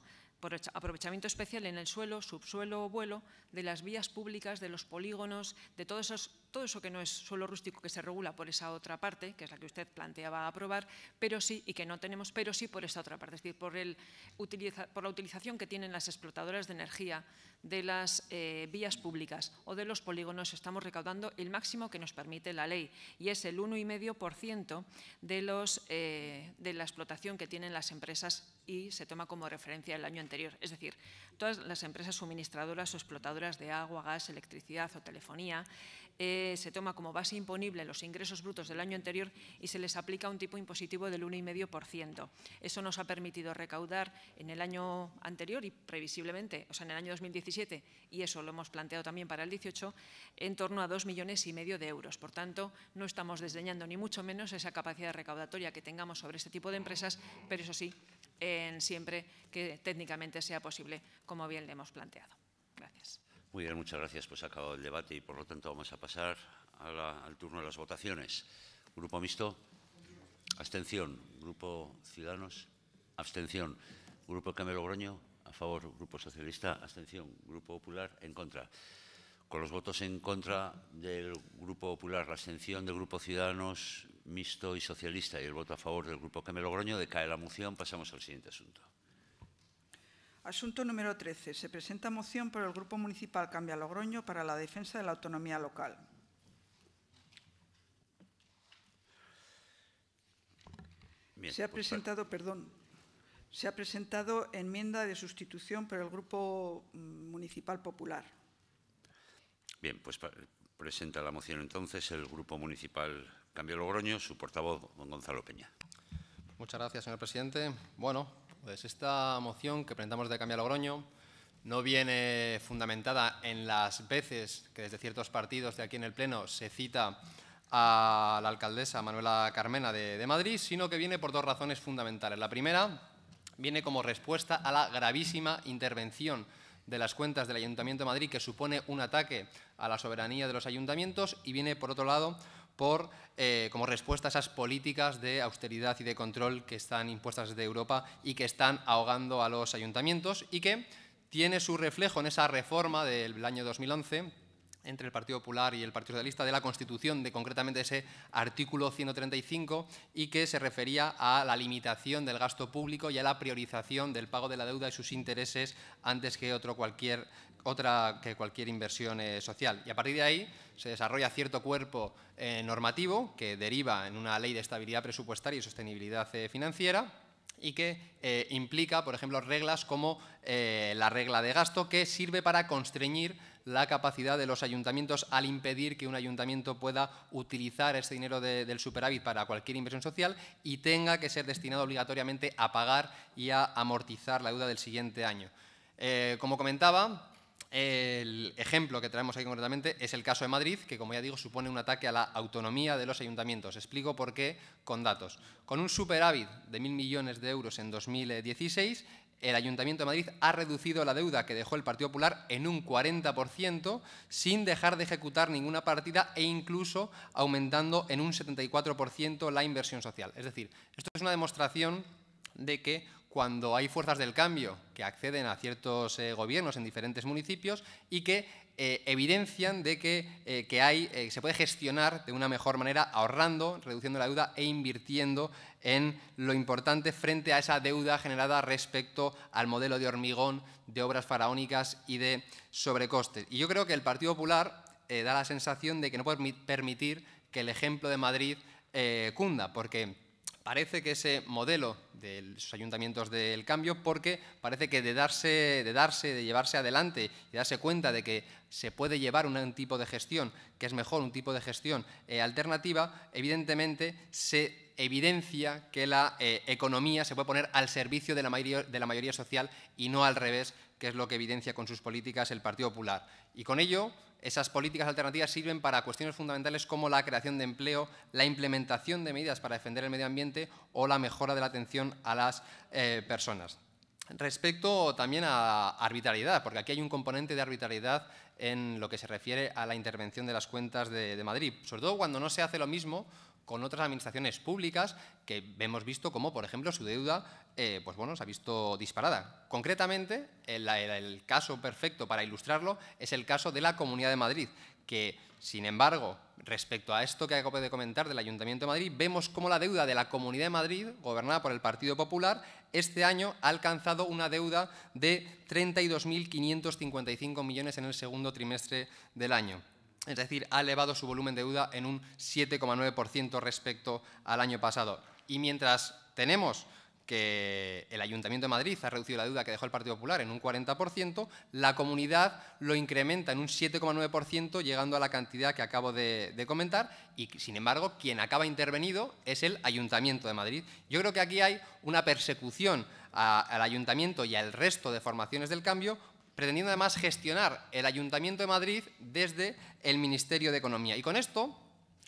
aprovechamiento especial en el suelo, subsuelo o vuelo de las vías públicas, de los polígonos, de todos esos todo eso que no es suelo rústico que se regula por esa otra parte, que es la que usted planteaba aprobar, pero sí, y que no tenemos, pero sí por esa otra parte, es decir, por, la utilización que tienen las explotadoras de energía de las eh, vías públicas o de los polígonos, estamos recaudando el máximo que nos permite la ley, y es el 1,5% eh, de la explotación que tienen las empresas y se toma como referencia el año anterior. Es decir, todas las empresas suministradoras o explotadoras de agua, gas, electricidad o telefonía eh, se toma como base imponible los ingresos brutos del año anterior y se les aplica un tipo impositivo del 1,5%. Eso nos ha permitido recaudar en el año anterior y previsiblemente, o sea, en el año 2017, y eso lo hemos planteado también para el 18, en torno a 2 millones y medio de euros. Por tanto, no estamos desdeñando ni mucho menos esa capacidad recaudatoria que tengamos sobre este tipo de empresas, pero eso sí, siempre que técnicamente sea posible, como bien le hemos planteado. Gracias. Muy bien, muchas gracias. Pues ha acabado el debate y por lo tanto vamos a pasar al turno de las votaciones. Grupo mixto. Abstención. Grupo Ciudadanos. Abstención. Grupo Camelogroño, A favor. Grupo Socialista. Abstención. Grupo Popular. En contra. Con los votos en contra del Grupo Popular, la abstención del Grupo Ciudadanos, Mixto y Socialista y el voto a favor del Grupo Camelogroño, decae la moción. Pasamos al siguiente asunto. Asunto número 13. Se presenta moción por el Grupo Municipal Cambia Logroño para la defensa de la autonomía local. se ha pues, presentado, pues. perdón, se ha presentado enmienda de sustitución por el Grupo mm, Municipal Popular. Bien, pues presenta la moción entonces el Grupo Municipal Cambia Logroño, su portavoz, don Gonzalo Peña. Muchas gracias, señor presidente. Bueno, pues esta moción que presentamos de Cambia Logroño no viene fundamentada en las veces que desde ciertos partidos de aquí en el Pleno se cita a la alcaldesa Manuela Carmena de Madrid, sino que viene por dos razones fundamentales. La primera viene como respuesta a la gravísima intervención de las cuentas del Ayuntamiento de Madrid, que supone un ataque a la soberanía de los ayuntamientos, y viene, por otro lado, eh, como respuesta a esas políticas de austeridad y de control que están impuestas desde Europa y que están ahogando a los ayuntamientos y que tiene su reflejo en esa reforma del año 2011 entre el Partido Popular y el Partido Socialista de la Constitución, de concretamente ese artículo 135, y que se refería a la limitación del gasto público y a la priorización del pago de la deuda y sus intereses antes que otro cualquier otra que cualquier inversión eh, social. Y a partir de ahí se desarrolla cierto cuerpo eh, normativo que deriva en una ley de estabilidad presupuestaria y sostenibilidad eh, financiera y que implica, por ejemplo, reglas como la regla de gasto, que sirve para constreñir la capacidad de los ayuntamientos al impedir que un ayuntamiento pueda utilizar ese dinero del superávit para cualquier inversión social y tenga que ser destinado obligatoriamente a pagar y a amortizar la deuda del siguiente año. como comentaba, el ejemplo que traemos aquí concretamente es el caso de Madrid, que como ya digo supone un ataque a la autonomía de los ayuntamientos. Explico por qué con datos. Con un superávit de mil millones de euros en 2016, el Ayuntamiento de Madrid ha reducido la deuda que dejó el Partido Popular en un 40% sin dejar de ejecutar ninguna partida e incluso aumentando en un 74% la inversión social. Es decir, esto es una demostración de que cuando hay fuerzas del cambio que acceden a ciertos eh, gobiernos en diferentes municipios y que eh, evidencian de que, eh, hay, se puede gestionar de una mejor manera ahorrando, reduciendo la deuda e invirtiendo en lo importante frente a esa deuda generada respecto al modelo de hormigón, de obras faraónicas y de sobrecostes. Y yo creo que el Partido Popular da la sensación de que no puede permitir que el ejemplo de Madrid cunda, porque Parece que ese modelo de los ayuntamientos del cambio, porque parece que de darse, de darse, de llevarse adelante y darse cuenta de que se puede llevar un tipo de gestión que es mejor, un tipo de gestión eh, alternativa, evidentemente se evidencia que la eh, economía se puede poner al servicio de la, mayoría, de la mayoría social y no al revés, que es lo que evidencia con sus políticas el Partido Popular. Y con ello esas políticas alternativas sirven para cuestiones fundamentales como la creación de empleo, la implementación de medidas para defender el medio ambiente o la mejora de la atención a las eh, personas. Respecto también a arbitrariedad, porque aquí hay un componente de arbitrariedad en lo que se refiere a la intervención de las cuentas de, de Madrid, sobre todo cuando no se hace lo mismo con otras administraciones públicas que hemos visto como, por ejemplo, su deuda eh, pues bueno, se ha visto disparada. Concretamente, el, el caso perfecto para ilustrarlo es el caso de la Comunidad de Madrid, que, sin embargo, respecto a esto que acabo de comentar del Ayuntamiento de Madrid, vemos cómo la deuda de la Comunidad de Madrid, gobernada por el Partido Popular, este año ha alcanzado una deuda de 32.555 millones en el segundo trimestre del año. Es decir, ha elevado su volumen de deuda en un 7,9% respecto al año pasado. Y mientras tenemos que el Ayuntamiento de Madrid ha reducido la deuda que dejó el Partido Popular en un 40%, la comunidad lo incrementa en un 7,9%, llegando a la cantidad que acabo de, comentar, y sin embargo quien acaba intervenido es el Ayuntamiento de Madrid. Yo creo que aquí hay una persecución al Ayuntamiento y al resto de formaciones del cambio pretendiendo además gestionar el Ayuntamiento de Madrid desde el Ministerio de Economía. Y con esto,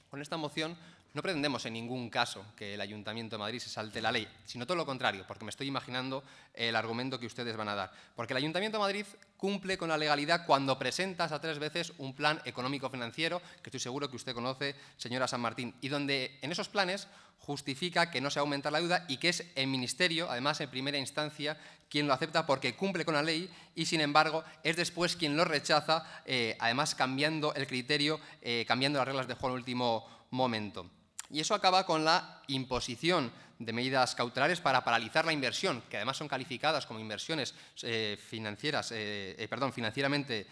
con esta moción, no pretendemos en ningún caso que el Ayuntamiento de Madrid se salte la ley, sino todo lo contrario, porque me estoy imaginando el argumento que ustedes van a dar. Porque el Ayuntamiento de Madrid cumple con la legalidad cuando presentas a tres veces un plan económico-financiero, que estoy seguro que usted conoce, señora San Martín, y donde en esos planes justifica que no se aumenta la deuda y que es el Ministerio, además en primera instancia, quien lo acepta porque cumple con la ley y, sin embargo, es después quien lo rechaza, eh, además cambiando el criterio, eh, cambiando las reglas de juego en el último momento. Y eso acaba con la imposición de medidas cautelares para paralizar la inversión, que además son calificadas como inversiones eh, financieras, eh, eh, perdón, financieramente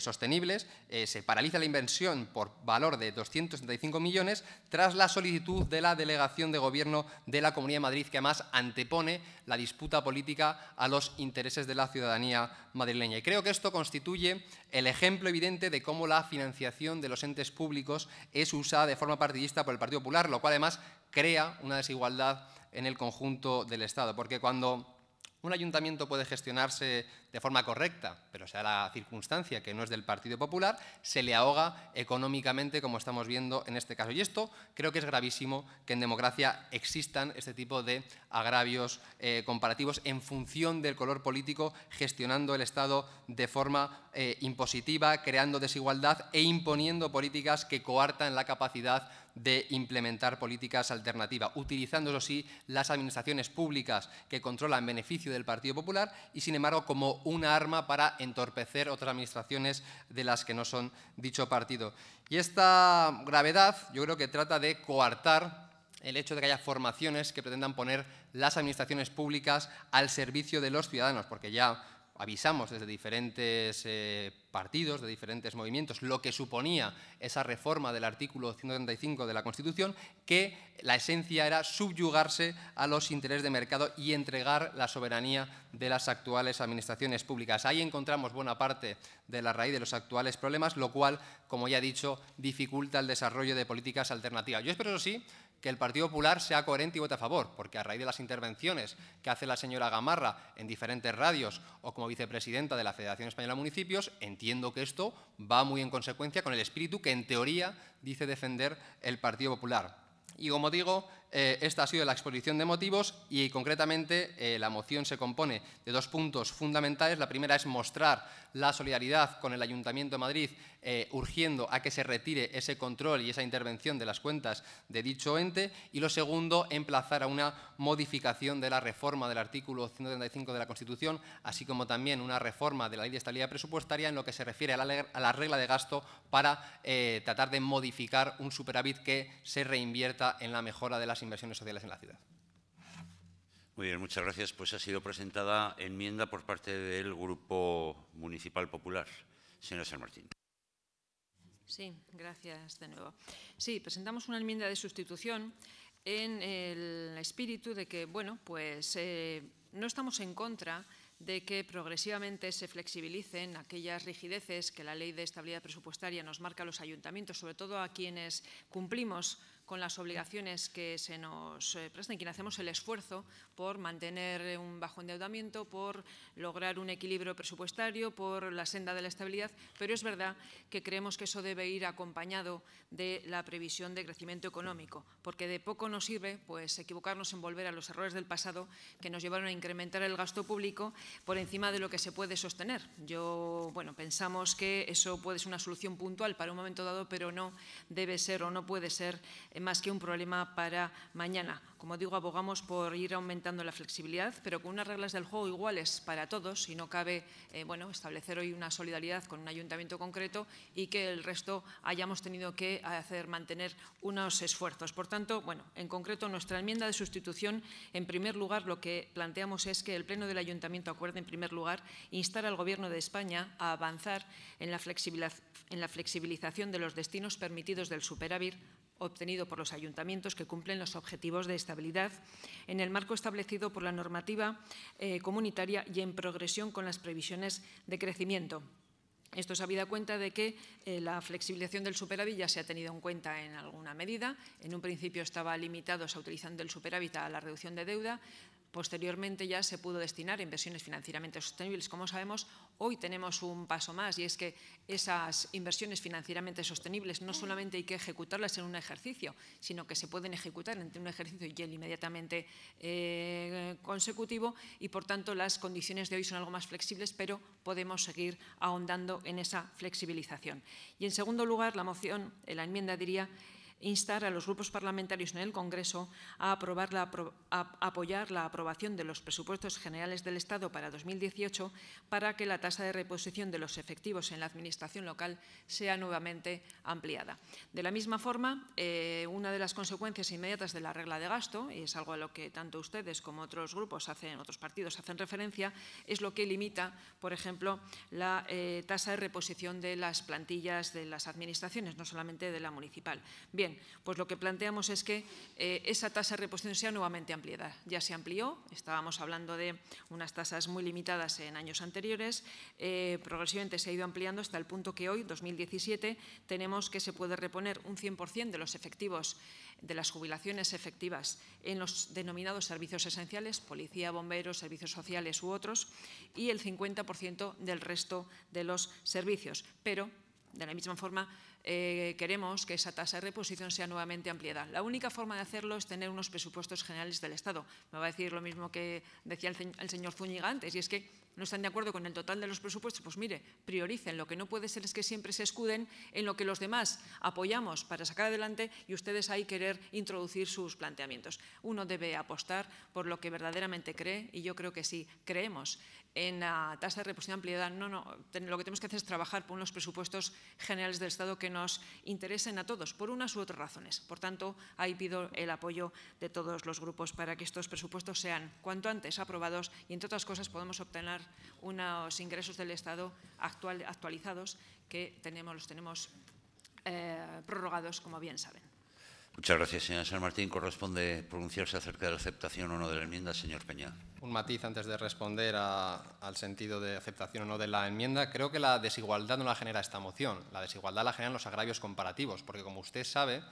sostenibles, se paraliza la inversión por valor de 275 millones tras la solicitud de la delegación de gobierno de la Comunidad de Madrid, que además antepone la disputa política a los intereses de la ciudadanía madrileña. Y creo que esto constituye el ejemplo evidente de cómo la financiación de los entes públicos es usada de forma partidista por el Partido Popular, lo cual además crea una desigualdad en el conjunto del Estado, porque cuando un ayuntamiento puede gestionarse de forma correcta, pero sea la circunstancia que no es del Partido Popular, se le ahoga económicamente, como estamos viendo en este caso. Y esto creo que es gravísimo que en democracia existan este tipo de agravios eh, comparativos en función del color político, gestionando el Estado de forma eh, impositiva, creando desigualdad e imponiendo políticas que coartan la capacidad de implementar políticas alternativas, utilizando, eso sí, las administraciones públicas que controlan beneficio del Partido Popular y, sin embargo, como una arma para entorpecer otras administraciones de las que no son dicho partido. Y esta gravedad yo creo que trata de coartar el hecho de que haya formaciones que pretendan poner las administraciones públicas al servicio de los ciudadanos, porque ya avisamos desde diferentes eh, partidos, de diferentes movimientos, lo que suponía esa reforma del artículo 135 de la Constitución, que la esencia era subyugarse a los intereses de mercado y entregar la soberanía de las actuales administraciones públicas. Ahí encontramos buena parte de la raíz de los actuales problemas, lo cual, como ya he dicho, dificulta el desarrollo de políticas alternativas. Yo espero, eso sí, que el Partido Popular sea coherente y vote a favor, porque a raíz de las intervenciones que hace la señora Gamarra en diferentes radios o como vicepresidenta de la Federación Española de Municipios, entiendo que esto va muy en consecuencia con el espíritu que en teoría dice defender el Partido Popular. Y como digo, eh, esta ha sido la exposición de motivos y concretamente eh, la moción se compone de dos puntos fundamentales. La primera es mostrar la solidaridad con el Ayuntamiento de Madrid eh, urgiendo a que se retire ese control y esa intervención de las cuentas de dicho ente. Y lo segundo, emplazar a una modificación de la reforma del artículo 135 de la Constitución, así como también una reforma de la Ley de Estabilidad Presupuestaria en lo que se refiere a la, regla de gasto para eh, tratar de modificar un superávit que se reinvierta en la mejora de las inversiones sociales en la ciudad. Muy bien, muchas gracias. Pues ha sido presentada enmienda por parte del Grupo Municipal Popular. Señor San Martín. Sí, gracias de nuevo. Sí, presentamos una enmienda de sustitución en el espíritu de que, bueno, pues eh, no estamos en contra de que progresivamente se flexibilicen aquellas rigideces que la ley de estabilidad presupuestaria nos marca a los ayuntamientos, sobre todo a quienes cumplimos con las obligaciones que se nos eh, prestan, quien hacemos el esfuerzo por mantener un bajo endeudamiento, por lograr un equilibrio presupuestario, por la senda de la estabilidad, pero es verdad que creemos que eso debe ir acompañado de la previsión de crecimiento económico, porque de poco nos sirve pues, equivocarnos en volver a los errores del pasado que nos llevaron a incrementar el gasto público por encima de lo que se puede sostener. Yo, bueno, pensamos que eso puede ser una solución puntual para un momento dado, pero no debe ser o no puede ser más que un problema para mañana. Como digo, abogamos por ir aumentando la flexibilidad, pero con unas reglas del juego iguales para todos y no cabe eh, bueno, establecer hoy una solidaridad con un ayuntamiento concreto y que el resto hayamos tenido que hacer mantener unos esfuerzos. Por tanto, bueno, en concreto, nuestra enmienda de sustitución, en primer lugar, lo que planteamos es que el Pleno del Ayuntamiento acuerde, en primer lugar, instar al Gobierno de España a avanzar en la, en la flexibilización de los destinos permitidos del superávit obtenido por los ayuntamientos que cumplen los objetivos de estabilidad en el marco establecido por la normativa eh, comunitaria y en progresión con las previsiones de crecimiento. Esto ha dado cuenta de que eh, la flexibilización del superávit ya se ha tenido en cuenta en alguna medida. En un principio estaba limitado, a utilizando el superávit a la reducción de deuda. Posteriormente ya se pudo destinar a inversiones financieramente sostenibles. Como sabemos, hoy tenemos un paso más y es que esas inversiones financieramente sostenibles no solamente hay que ejecutarlas en un ejercicio, sino que se pueden ejecutar entre un ejercicio y el inmediatamente eh, consecutivo y, por tanto, las condiciones de hoy son algo más flexibles, pero podemos seguir ahondando en esa flexibilización. Y, en segundo lugar, la moción, la enmienda diría, instar a los grupos parlamentarios en el Congreso a, aprobar la, apoyar la aprobación de los presupuestos generales del Estado para 2018 para que la tasa de reposición de los efectivos en la Administración local sea nuevamente ampliada. De la misma forma, eh, una de las consecuencias inmediatas de la regla de gasto, y es algo a lo que tanto ustedes como otros grupos hacen, otros partidos hacen referencia, es lo que limita, por ejemplo, la eh, tasa de reposición de las plantillas de las administraciones, no solamente de la municipal. Bien, pues lo que planteamos es que eh, esa tasa de reposición sea nuevamente ampliada. Ya se amplió, estábamos hablando de unas tasas muy limitadas en años anteriores, eh, progresivamente se ha ido ampliando hasta el punto que hoy, 2017, tenemos que se puede reponer un 100% de los efectivos, de las jubilaciones efectivas en los denominados servicios esenciales, policía, bomberos, servicios sociales u otros, y el 50% del resto de los servicios. Pero, de la misma forma, eh, queremos que esa tasa de reposición sea nuevamente ampliada. La única forma de hacerlo es tener unos presupuestos generales del Estado. Me va a decir lo mismo que decía el, señor Zúñiga antes, y es que no están de acuerdo con el total de los presupuestos, pues mire, prioricen. Lo que no puede ser es que siempre se escuden en lo que los demás apoyamos para sacar adelante y ustedes ahí querer introducir sus planteamientos. Uno debe apostar por lo que verdaderamente cree y yo creo que sí creemos en la tasa de reposición ampliada, no, no, lo que tenemos que hacer es trabajar por unos presupuestos generales del Estado que nos interesen a todos, por unas u otras razones. Por tanto, ahí pido el apoyo de todos los grupos para que estos presupuestos sean cuanto antes aprobados y, entre otras cosas, podemos obtener unos ingresos del Estado actual, actualizados que tenemos, los tenemos eh, prorrogados, como bien saben. Muchas gracias, señora San Martín. Corresponde pronunciarse acerca de la aceptación o no de la enmienda, señor Peña. Un matiz antes de responder al sentido de aceptación o no de la enmienda. Creo que la desigualdad no la genera esta moción. La desigualdad la generan los agravios comparativos, porque como usted sabe,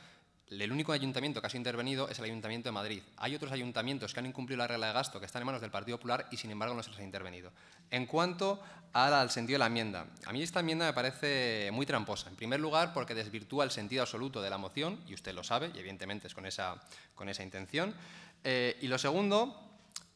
el único ayuntamiento que ha sido intervenido es el Ayuntamiento de Madrid. Hay otros ayuntamientos que han incumplido la regla de gasto, que están en manos del Partido Popular y sin embargo no se les ha intervenido. En cuanto al sentido de la enmienda, a mí esta enmienda me parece muy tramposa. En primer lugar, porque desvirtúa el sentido absoluto de la moción, y usted lo sabe, y evidentemente es con esa, con esa intención. Eh, y lo segundo,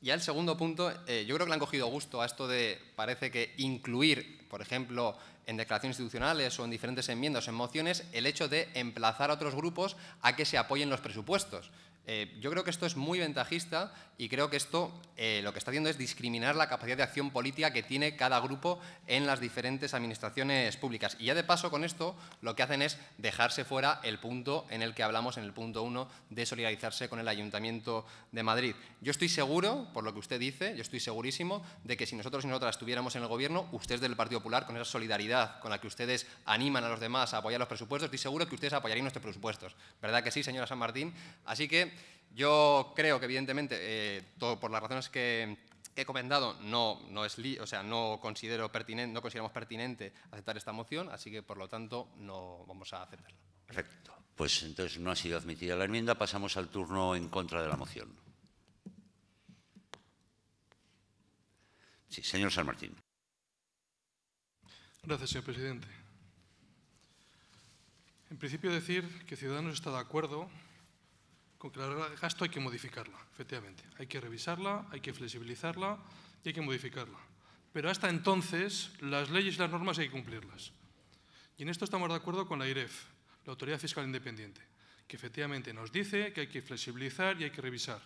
y al segundo punto, eh, yo creo que le han cogido gusto a esto de, parece que incluir, por ejemplo, en declaraciones institucionales o en diferentes enmiendas en mociones, el hecho de emplazar a otros grupos a que se apoyen los presupuestos. Eh, yo creo que esto es muy ventajista y creo que esto eh, lo que está haciendo es discriminar la capacidad de acción política que tiene cada grupo en las diferentes administraciones públicas. Y ya de paso con esto lo que hacen es dejarse fuera el punto en el que hablamos en el punto uno de solidarizarse con el Ayuntamiento de Madrid. Yo estoy seguro, por lo que usted dice, yo estoy segurísimo de que si nosotros y nosotras estuviéramos en el Gobierno, ustedes del Partido Popular, con esa solidaridad con la que ustedes animan a los demás a apoyar los presupuestos, estoy seguro que ustedes apoyarían nuestros presupuestos. ¿Verdad que sí, señora San Martín? Así que yo creo que, evidentemente, eh, todo por las razones que, he comentado, no, no, es o sea, no, considero pertinente, no consideramos pertinente aceptar esta moción, así que, por lo tanto, no vamos a aceptarla. Perfecto. Pues entonces no ha sido admitida la enmienda. Pasamos al turno en contra de la moción. Sí, señor San Martín. Gracias, señor presidente. En principio, decir que Ciudadanos está de acuerdo con que la regla de gasto hay que modificarla, efectivamente. Hay que revisarla, hay que flexibilizarla y hay que modificarla. Pero hasta entonces las leyes y las normas hay que cumplirlas. Y en esto estamos de acuerdo con la IREF, la Autoridad Fiscal Independiente, que efectivamente nos dice que hay que flexibilizar y hay que revisar.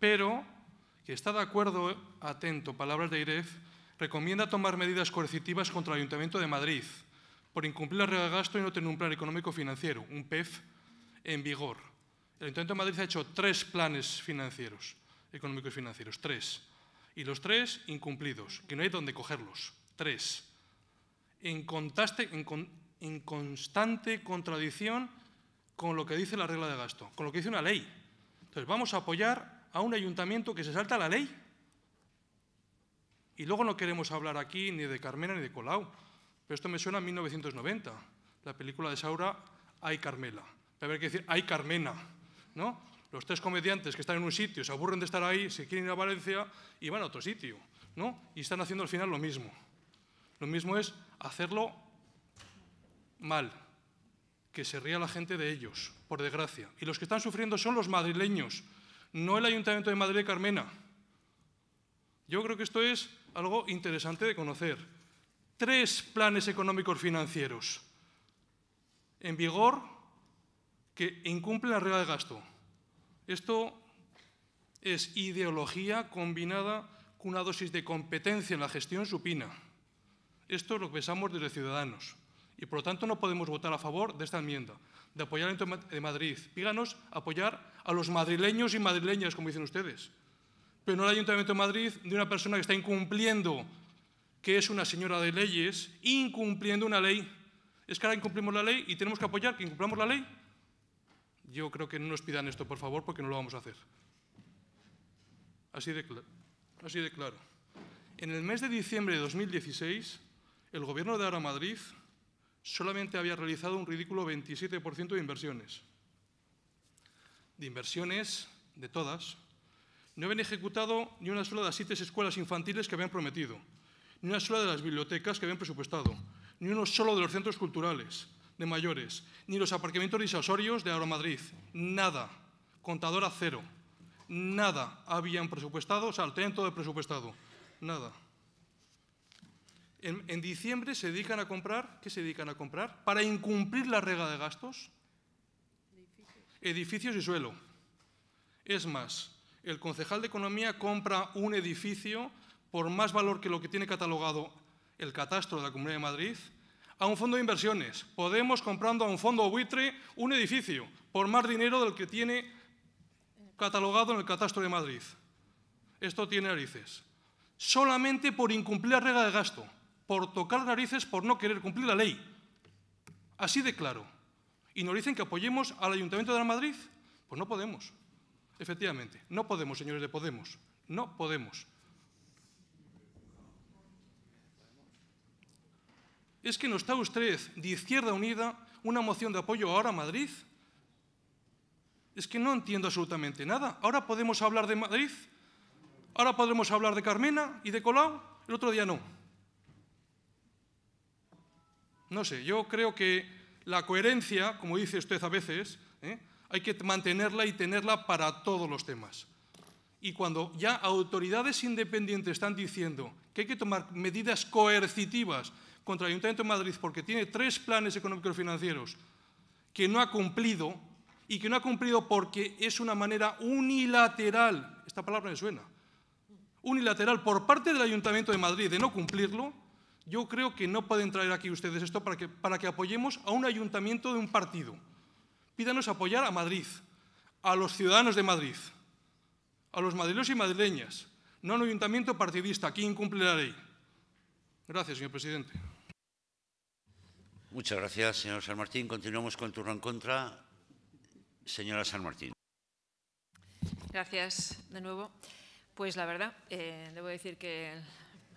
Pero que está de acuerdo, atento, palabras de IREF, recomienda tomar medidas coercitivas contra el Ayuntamiento de Madrid por incumplir la regla de gasto y no tener un plan económico financiero, un PEF, en vigor el Ayuntamiento de Madrid ha hecho tres planes financieros, económicos y financieros, tres. Y los tres incumplidos, que no hay donde cogerlos, tres. En, en, constante contradicción con lo que dice la regla de gasto, con lo que dice una ley. Entonces, vamos a apoyar a un ayuntamiento que se salta la ley. Y luego no queremos hablar aquí ni de Carmena ni de Colau, pero esto me suena a 1990, la película de Saura, Hay Carmela. Pero hay que decir, hay Carmena, ¿no? Los tres comediantes que están en un sitio, se aburren de estar ahí, se quieren ir a Valencia y van a otro sitio, ¿no? Y están haciendo al final lo mismo. Lo mismo es hacerlo mal, que se ría la gente de ellos, por desgracia. Y los que están sufriendo son los madrileños, no el Ayuntamiento de Madrid de Carmena. Yo creo que esto es algo interesante de conocer. Tres planes económicos financieros en vigor que incumple la regla de gasto. Esto es ideología combinada con una dosis de competencia en la gestión supina. Esto es lo que pensamos desde Ciudadanos. Y por lo tanto no podemos votar a favor de esta enmienda, de apoyar de Madrid. Píganos apoyar a los madrileños y madrileñas, como dicen ustedes. Pero no al Ayuntamiento de Madrid de una persona que está incumpliendo, que es una señora de leyes, incumpliendo una ley. Es que ahora incumplimos la ley y tenemos que apoyar que incumplamos la ley. Yo creo que no nos pidan esto, por favor, porque no lo vamos a hacer. Así de, claro. En el mes de diciembre de 2016, el gobierno de Ara Madrid solamente había realizado un ridículo 27% de inversiones. De inversiones de todas. No habían ejecutado ni una sola de las siete escuelas infantiles que habían prometido, ni una sola de las bibliotecas que habían presupuestado, ni uno solo de los centros culturales, de mayores, ni los aparcamientos disasorios de Madrid. nada, contadora cero, nada habían presupuestado, o sea, lo presupuestado, nada. En, diciembre se dedican a comprar, ¿qué se dedican a comprar? Para incumplir la regla de gastos, edificios y suelo. Es más, el concejal de Economía compra un edificio por más valor que lo que tiene catalogado el catastro de la Comunidad de Madrid a un fondo de inversiones. Podemos, comprando a un fondo buitre, un edificio por más dinero del que tiene catalogado en el catastro de Madrid. Esto tiene narices. Solamente por incumplir la regla de gasto, por tocar narices por no querer cumplir la ley. Así de claro. Y nos dicen que apoyemos al Ayuntamiento de Madrid. Pues no podemos. Efectivamente, no podemos, señores de Podemos. No podemos. es que no está usted de Izquierda Unida una moción de apoyo ahora a Madrid. Es que no entiendo absolutamente nada. Ahora podemos hablar de Madrid, ahora podremos hablar de Carmena y de Colau, el otro día no. No sé, yo creo que la coherencia, como dice usted a veces, ¿eh? hay que mantenerla y tenerla para todos los temas. Y cuando ya autoridades independientes están diciendo que hay que tomar medidas coercitivas contra el Ayuntamiento de Madrid porque tiene tres planes económicos financieros que no ha cumplido y que no ha cumplido porque es una manera unilateral, esta palabra me suena, unilateral por parte del Ayuntamiento de Madrid de no cumplirlo, yo creo que no pueden traer aquí ustedes esto para que, para que apoyemos a un ayuntamiento de un partido. Pídanos apoyar a Madrid, a los ciudadanos de Madrid, a los madrileños y madrileñas, no a un ayuntamiento partidista, que incumple la ley. Gracias, señor presidente. Muchas gracias, señor San Martín. Continuamos con turno en contra. Señora San Martín. Gracias de nuevo. Pues la verdad, eh, debo decir que el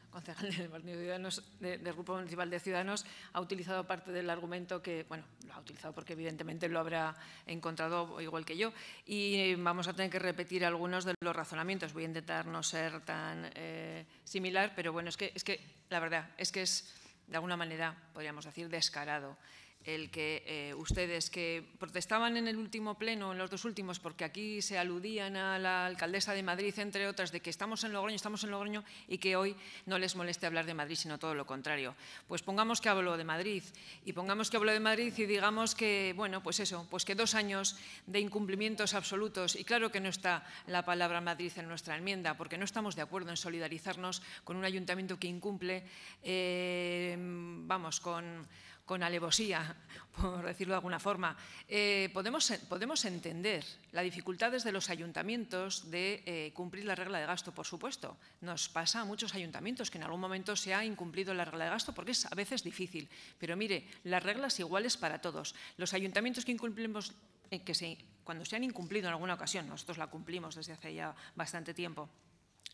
concejal del de Grupo Municipal de Ciudadanos, ha utilizado parte del argumento que, bueno, lo ha utilizado porque evidentemente lo habrá encontrado igual que yo, y vamos a tener que repetir algunos de los razonamientos. Voy a intentar no ser tan eh, similar, pero bueno, es que, es que la verdad, es que es de alguna manera, podríamos decir, descarado el que eh, ustedes que protestaban en el último pleno, en los dos últimos, porque aquí se aludían a la alcaldesa de Madrid, entre otras, de que estamos en Logroño, estamos en Logroño y que hoy no les moleste hablar de Madrid, sino todo lo contrario. Pues pongamos que hablo de Madrid y pongamos que hablo de Madrid y digamos que, bueno, pues eso, pues que dos años de incumplimientos absolutos y claro que no está la palabra Madrid en nuestra enmienda, porque no estamos de acuerdo en solidarizarnos con un ayuntamiento que incumple, eh, vamos, con con alevosía, por decirlo de alguna forma. Eh, podemos, entender las dificultades de los ayuntamientos de eh, cumplir la regla de gasto, por supuesto. Nos pasa a muchos ayuntamientos que en algún momento se ha incumplido la regla de gasto porque es a veces difícil. Pero mire, las reglas iguales para todos. Los ayuntamientos que incumplimos, eh, que cuando se han incumplido en alguna ocasión, nosotros la cumplimos desde hace ya bastante tiempo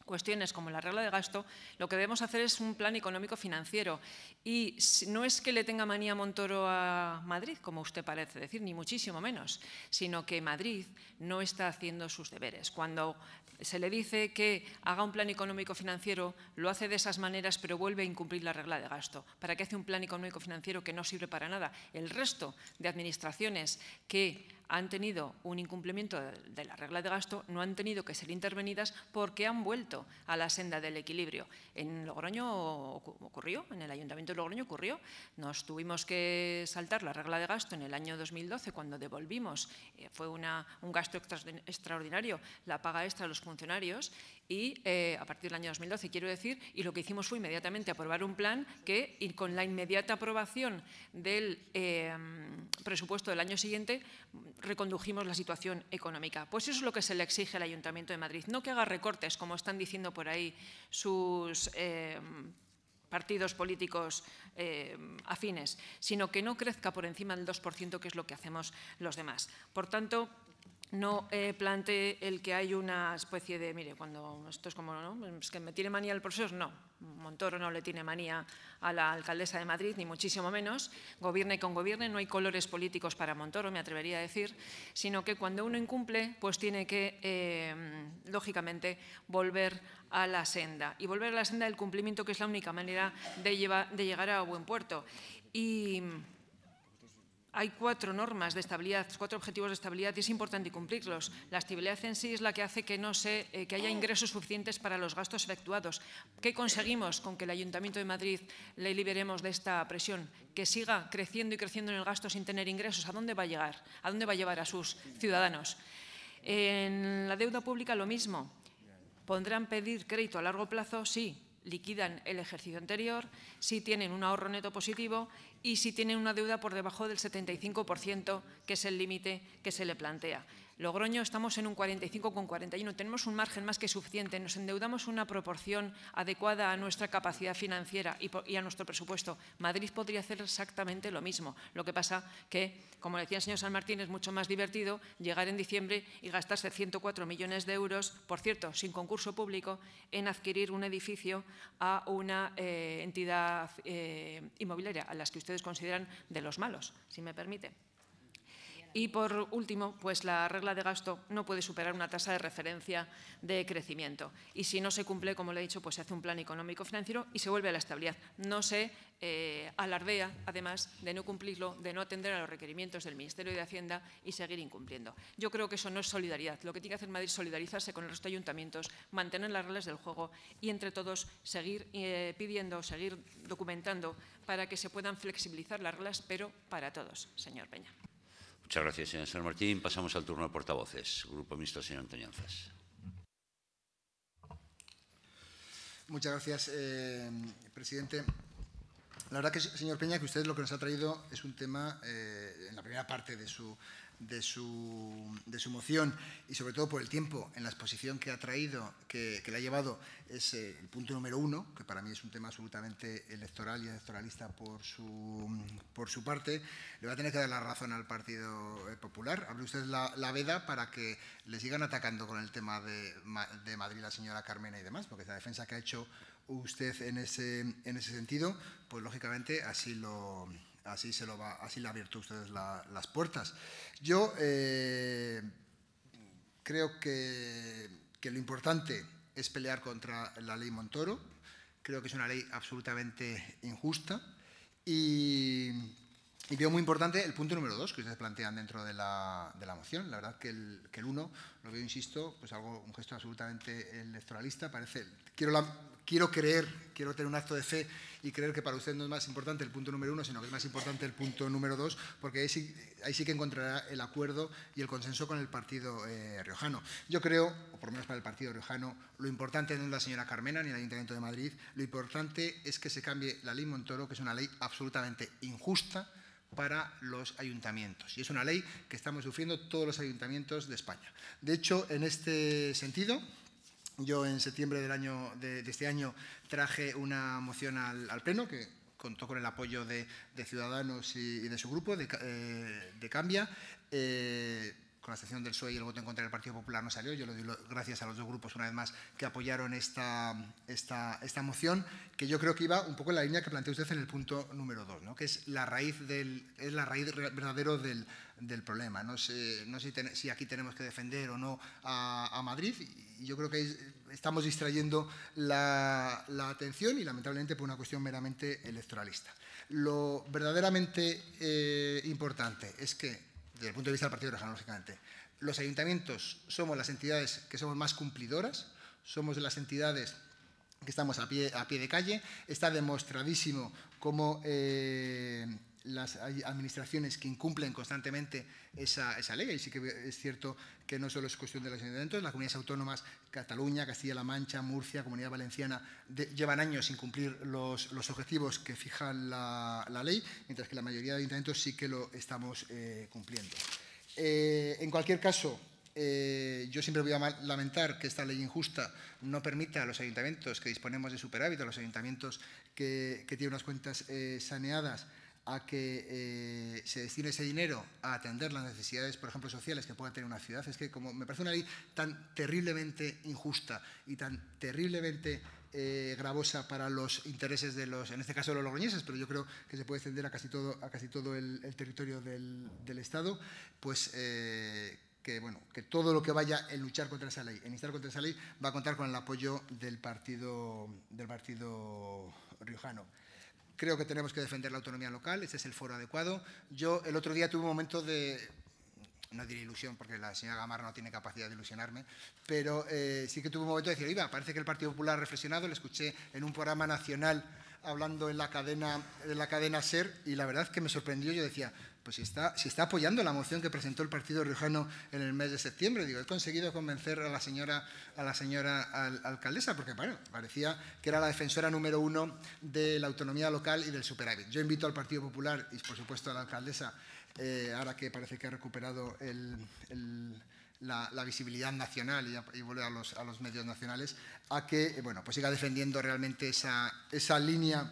cuestiones como la regla de gasto, lo que debemos hacer es un plan económico financiero. Y no es que le tenga manía Montoro a Madrid, como usted parece decir, ni muchísimo menos, sino que Madrid no está haciendo sus deberes. Cuando se le dice que haga un plan económico financiero, lo hace de esas maneras, pero vuelve a incumplir la regla de gasto. ¿Para qué hace un plan económico financiero que no sirve para nada? El resto de administraciones que han tenido un incumplimiento de la regla de gasto, no han tenido que ser intervenidas porque han vuelto a la senda del equilibrio. En Logroño ocurrió, en el Ayuntamiento de Logroño ocurrió. Nos tuvimos que saltar la regla de gasto en el año 2012 cuando devolvimos, eh, fue un gasto extraordinario, la paga extra a los funcionarios y eh, a partir del año 2012, quiero decir, y lo que hicimos fue inmediatamente aprobar un plan que, con la inmediata aprobación del em, presupuesto del año siguiente, recondujimos la situación económica. Pues eso es lo que se le exige al Ayuntamiento de Madrid, no que haga recortes, como están diciendo por ahí sus... Em, partidos políticos em, afines, sino que no crezca por encima del 2%, que es lo que hacemos los demás. Por tanto, no eh, plante el que hay una especie de, mire, cuando esto es como, ¿no? Es que me tiene manía el profesor, no. Montoro no le tiene manía a la alcaldesa de Madrid, ni muchísimo menos. Gobierne con gobierne, no hay colores políticos para Montoro, me atrevería a decir, sino que cuando uno incumple, pues tiene que, em, lógicamente, volver a la senda. Y volver a la senda del cumplimiento, que es la única manera de, de llegar a buen puerto. Y hay cuatro normas de estabilidad, cuatro objetivos de estabilidad y es importante cumplirlos. La estabilidad en sí es la que hace que, no se, eh, que haya ingresos suficientes para los gastos efectuados. ¿Qué conseguimos con que el Ayuntamiento de Madrid le liberemos de esta presión? Que siga creciendo y creciendo en el gasto sin tener ingresos. ¿A dónde va a llegar? ¿A dónde va a llevar a sus ciudadanos? En la deuda pública lo mismo. pondrán pedir crédito a largo plazo? Sí, liquidan el ejercicio anterior, si tienen un ahorro neto positivo y si tienen una deuda por debajo del 75%, que es el límite que se le plantea. Logroño estamos en un 45,41, tenemos un margen más que suficiente, nos endeudamos una proporción adecuada a nuestra capacidad financiera y, a nuestro presupuesto. Madrid podría hacer exactamente lo mismo, lo que pasa que, como decía el señor San Martín, es mucho más divertido llegar en diciembre y gastarse 104 millones de euros, por cierto, sin concurso público, en adquirir un edificio a una eh, entidad eh, inmobiliaria, a las que ustedes consideran de los malos, si me permite. Y por último, pues la regla de gasto no puede superar una tasa de referencia de crecimiento. Y si no se cumple, como le he dicho, pues se hace un plan económico financiero y se vuelve a la estabilidad. No se eh, alardea, además, de no cumplirlo, de no atender a los requerimientos del Ministerio de Hacienda y seguir incumpliendo. Yo creo que eso no es solidaridad. Lo que tiene que hacer Madrid es solidarizarse con el resto de ayuntamientos, mantener las reglas del juego y entre todos seguir eh, pidiendo, seguir documentando para que se puedan flexibilizar las reglas, pero para todos, señor Peña. Muchas gracias, señor San Martín. Pasamos al turno de portavoces. Grupo Mixto, señor Antoñanzas. Muchas gracias, eh, presidente. La verdad que, señor Peña, que usted lo que nos ha traído es un tema, eh, en la primera parte de su de su, moción y sobre todo por el tiempo en la exposición que ha traído, que, que le ha llevado, es eh, el punto número uno, que para mí es un tema absolutamente electoral y electoralista por su, por su parte, le va a tener que dar la razón al Partido eh, Popular. Abre usted la, veda para que le sigan atacando con el tema de, de Madrid la señora Carmena y demás, porque la defensa que ha hecho usted en ese, en ese sentido, pues lógicamente así lo, Así, se lo va, así le ha abierto ustedes las puertas. Yo eh, creo que, lo importante es pelear contra la ley Montoro. Creo que es una ley absolutamente injusta y, veo muy importante el punto número dos que ustedes plantean dentro de la, de la moción. La verdad que el, uno, lo veo, insisto, pues algo, un gesto absolutamente electoralista. Parece, quiero la, quiero creer, quiero tener un acto de fe y creer que para usted no es más importante el punto número uno, sino que es más importante el punto número dos, porque ahí sí, que encontrará el acuerdo y el consenso con el Partido eh, Riojano. Yo creo, o por lo menos para el Partido Riojano, lo importante no es la señora Carmena ni el Ayuntamiento de Madrid, lo importante es que se cambie la ley Montoro, que es una ley absolutamente injusta para los ayuntamientos. Y es una ley que estamos sufriendo todos los ayuntamientos de España. De hecho, en este sentido, yo en septiembre del año, de, este año traje una moción al, Pleno que contó con el apoyo de, Ciudadanos y, de su grupo, de, eh, Cambia. Eh, con la excepción del PSOE y el voto en contra del Partido Popular no salió. Yo lo doy gracias a los dos grupos, una vez más, que apoyaron esta, esta, esta moción, que yo creo que iba un poco en la línea que planteó usted en el punto número dos, ¿no? que es la raíz, del, es la raíz verdadero del, problema. No sé, no sé si, aquí tenemos que defender o no a, a Madrid, y yo creo que estamos distrayendo la, atención y lamentablemente por una cuestión meramente electoralista. Lo verdaderamente eh, importante es que, desde el punto de vista del Partido Regional, lógicamente, los ayuntamientos somos las entidades que somos más cumplidoras, somos las entidades que estamos a pie, a pie de calle, está demostradísimo cómo... Eh, las administraciones que incumplen constantemente esa, ley. Y sí que es cierto que no solo es cuestión de los ayuntamientos, las comunidades autónomas, Cataluña, Castilla-La Mancha, Murcia, Comunidad Valenciana, llevan años sin cumplir los, objetivos que fija la, ley, mientras que la mayoría de ayuntamientos sí que lo estamos eh, cumpliendo. Eh, en cualquier caso, eh, yo siempre voy a lamentar que esta ley injusta no permita a los ayuntamientos que disponemos de superávit, a los ayuntamientos que, que tienen unas cuentas saneadas, a que eh, se destine ese dinero a atender las necesidades, por ejemplo, sociales que pueda tener una ciudad. Es que como me parece una ley tan terriblemente injusta y tan terriblemente eh, gravosa para los intereses de los, en este caso de los logroñeses, pero yo creo que se puede extender a casi todo, a casi todo el, territorio del, Estado, pues... Eh, que, bueno, que todo lo que vaya en luchar contra esa ley, en instar contra esa ley, va a contar con el apoyo del Partido, del partido Riojano. Creo que tenemos que defender la autonomía local, ese es el foro adecuado. Yo el otro día tuve un momento de, no diré ilusión porque la señora Gamarra no tiene capacidad de ilusionarme, pero eh, sí que tuve un momento de decir, iba, parece que el Partido Popular ha reflexionado, lo escuché en un programa nacional hablando en la cadena, en la cadena SER y la verdad es que me sorprendió, yo decía, pues si está, apoyando la moción que presentó el Partido Rujano en el mes de septiembre. Digo, he conseguido convencer a la señora, a la señora alcaldesa, porque bueno, parecía que era la defensora número uno de la autonomía local y del superávit. Yo invito al Partido Popular y, por supuesto, a la alcaldesa, eh, ahora que parece que ha recuperado la, visibilidad nacional y, vuelve a los, medios nacionales, a que eh, bueno, pues siga defendiendo realmente esa, esa línea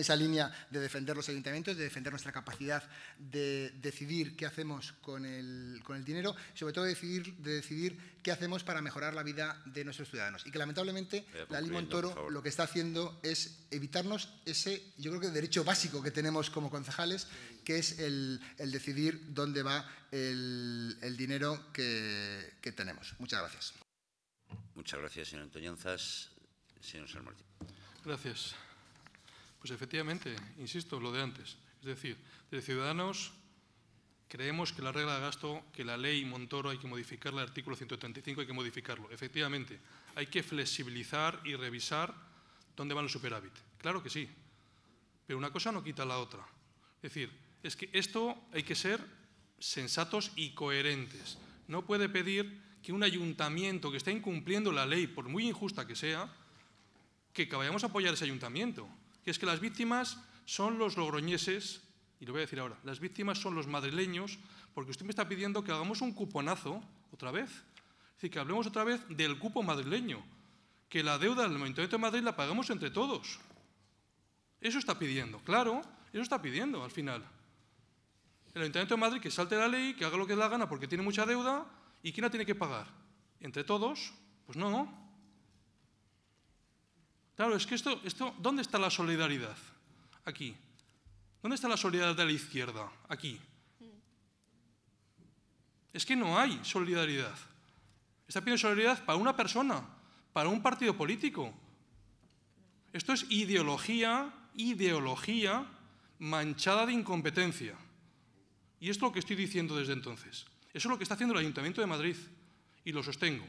esa línea de defender los ayuntamientos, de defender nuestra capacidad de decidir qué hacemos con el, con el dinero, sobre todo de decidir, de decidir qué hacemos para mejorar la vida de nuestros ciudadanos. Y que lamentablemente la Lima toro lo que está haciendo es evitarnos ese, yo creo que derecho básico que tenemos como concejales, que es el, decidir dónde va el, dinero que, tenemos. Muchas gracias. Muchas gracias, señor Antoñanzas. Señor San Gracias. Pues efectivamente, insisto, lo de antes. Es decir, de Ciudadanos creemos que la regla de gasto, que la ley Montoro hay que modificarla, el artículo 135 hay que modificarlo. Efectivamente, hay que flexibilizar y revisar dónde van los superávit. Claro que sí, pero una cosa no quita la otra. Es decir, es que esto hay que ser sensatos y coherentes. No puede pedir que un ayuntamiento que está incumpliendo la ley, por muy injusta que sea, que vayamos a apoyar ese ayuntamiento que es que las víctimas son los logroñeses, y lo voy a decir ahora, las víctimas son los madrileños, porque usted me está pidiendo que hagamos un cuponazo otra vez. Es decir, que hablemos otra vez del cupo madrileño, que la deuda del Ayuntamiento de Madrid la paguemos entre todos. Eso está pidiendo, claro, eso está pidiendo al final. El Ayuntamiento de Madrid que salte la ley, que haga lo que le la gana porque tiene mucha deuda, ¿y quién la tiene que pagar? ¿Entre todos? Pues no, no, Claro, es que esto, esto, ¿dónde está la solidaridad? Aquí. ¿Dónde está la solidaridad de la izquierda? Aquí. Es que no hay solidaridad. Está pidiendo solidaridad para una persona, para un partido político. Esto es ideología, ideología manchada de incompetencia. Y esto es lo que estoy diciendo desde entonces. Eso es lo que está haciendo el Ayuntamiento de Madrid y lo sostengo.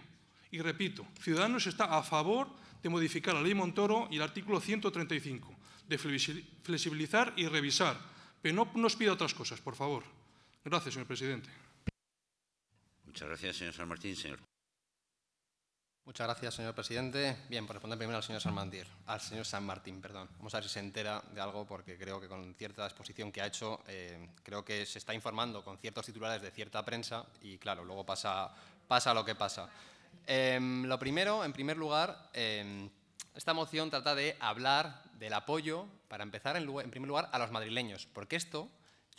Y repito, Ciudadanos está a favor de modificar la ley Montoro y el artículo 135, de flexibilizar y revisar, pero no nos pida otras cosas, por favor. Gracias, señor presidente. Muchas gracias, señor San Martín. Señor. Muchas gracias, señor presidente. Bien, por pues responder primero al señor San Martín, al señor San Martín, perdón. Vamos a ver si se entera de algo, porque creo que con cierta exposición que ha hecho, eh, creo que se está informando con ciertos titulares de cierta prensa y, claro, luego pasa, pasa lo que pasa. Em, lo primero, en primer lugar, em, esta moción trata de hablar del apoyo, para empezar, en, primer lugar, a los madrileños, porque esto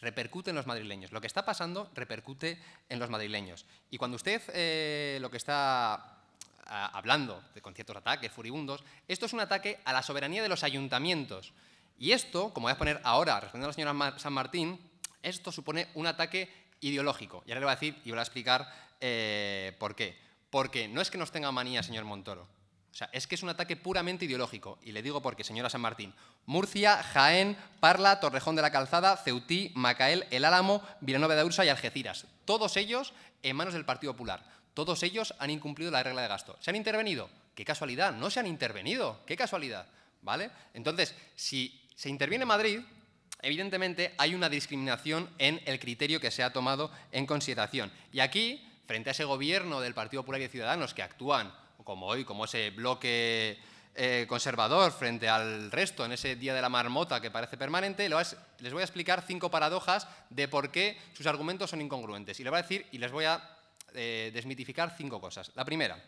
repercute en los madrileños. Lo que está pasando repercute en los madrileños. Y cuando usted eh, lo que está ah, hablando de con ciertos ataques furibundos, esto es un ataque a la soberanía de los ayuntamientos. Y esto, como voy a poner ahora, respondiendo a la señora San Martín, esto supone un ataque ideológico. Y ahora le voy a decir y voy a explicar eh, por qué. Porque no es que nos tenga manía, señor Montoro. O sea, es que es un ataque puramente ideológico. Y le digo porque, señora San Martín, Murcia, Jaén, Parla, Torrejón de la Calzada, Ceutí, Macael, El Álamo, Villanueva de Ursa y Algeciras. Todos ellos en manos del Partido Popular. Todos ellos han incumplido la regla de gasto. ¿Se han intervenido? ¡Qué casualidad! No se han intervenido. ¡Qué casualidad! ¿Vale? Entonces, si se interviene Madrid, evidentemente hay una discriminación en el criterio que se ha tomado en consideración. Y aquí frente a ese gobierno del Partido Popular y Ciudadanos que actúan, como hoy, como ese bloque eh, conservador frente al resto en ese día de la marmota que parece permanente, les voy a explicar cinco paradojas de por qué sus argumentos son incongruentes. Y les voy a decir y les voy a eh, desmitificar cinco cosas. La primera,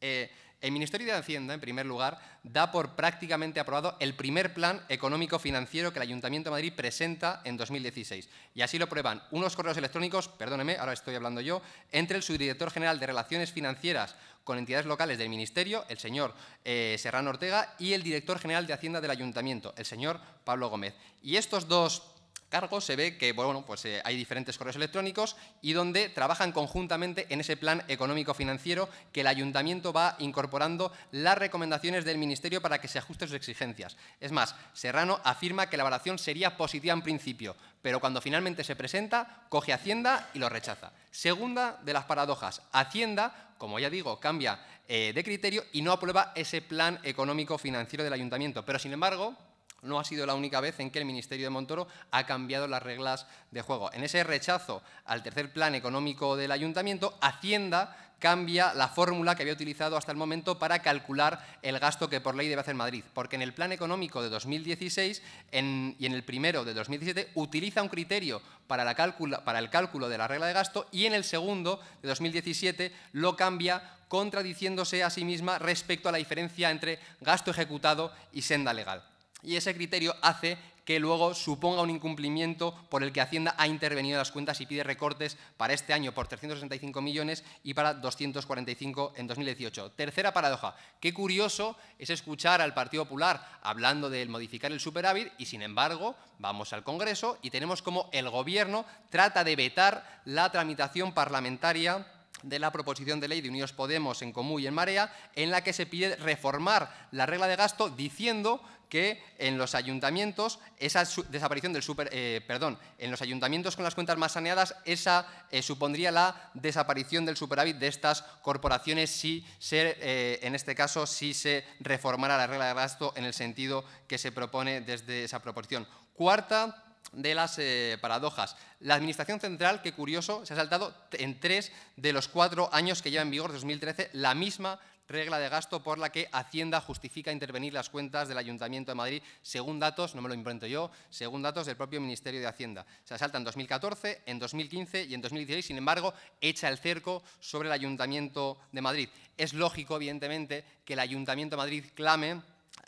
eh, el Ministerio de Hacienda, en primer lugar, da por prácticamente aprobado el primer plan económico-financiero que el Ayuntamiento de Madrid presenta en 2016. Y así lo prueban unos correos electrónicos, perdóneme, ahora estoy hablando yo, entre el subdirector general de Relaciones Financieras con entidades locales del Ministerio, el señor eh, Serrano Ortega, y el director general de Hacienda del Ayuntamiento, el señor Pablo Gómez. Y estos dos cargo se ve que bueno, pues, eh, hay diferentes correos electrónicos y donde trabajan conjuntamente en ese plan económico-financiero que el ayuntamiento va incorporando las recomendaciones del Ministerio para que se ajusten sus exigencias. Es más, Serrano afirma que la evaluación sería positiva en principio, pero cuando finalmente se presenta, coge Hacienda y lo rechaza. Segunda de las paradojas, Hacienda, como ya digo, cambia eh, de criterio y no aprueba ese plan económico-financiero del ayuntamiento, pero sin embargo no ha sido la única vez en que el Ministerio de Montoro ha cambiado las reglas de juego. En ese rechazo al tercer plan económico del ayuntamiento, Hacienda cambia la fórmula que había utilizado hasta el momento para calcular el gasto que por ley debe hacer Madrid, porque en el plan económico de 2016 y en el primero de 2017 utiliza un criterio para, para el cálculo de la regla de gasto y en el segundo de 2017 lo cambia contradiciéndose a sí misma respecto a la diferencia entre gasto ejecutado y senda legal y ese criterio hace que luego suponga un incumplimiento por el que Hacienda ha intervenido en las cuentas y pide recortes para este año por 365 millones y para 245 en 2018. Tercera paradoja. Qué curioso es escuchar al Partido Popular hablando de modificar el superávit y, sin embargo, vamos al Congreso y tenemos como el Gobierno trata de vetar la tramitación parlamentaria de la proposición de ley de Unidos Podemos en Comú y en Marea, en la que se pide reformar la regla de gasto diciendo que en los ayuntamientos esa desaparición del eh, perdón, en los ayuntamientos con las cuentas más saneadas esa eh, supondría la desaparición del superávit de estas corporaciones si se, eh, en este caso si se reformara la regla de gasto en el sentido que se propone desde esa proposición. Cuarta de las eh, paradojas. La Administración Central, qué curioso, se ha saltado en tres de los cuatro años que lleva en vigor, 2013, la misma regla de gasto por la que Hacienda justifica intervenir las cuentas del Ayuntamiento de Madrid, según datos, no me lo invento yo, según datos del propio Ministerio de Hacienda. Se asalta en 2014, en 2015 y en 2016, sin embargo, echa el cerco sobre el Ayuntamiento de Madrid. Es lógico, evidentemente, que el Ayuntamiento de Madrid clame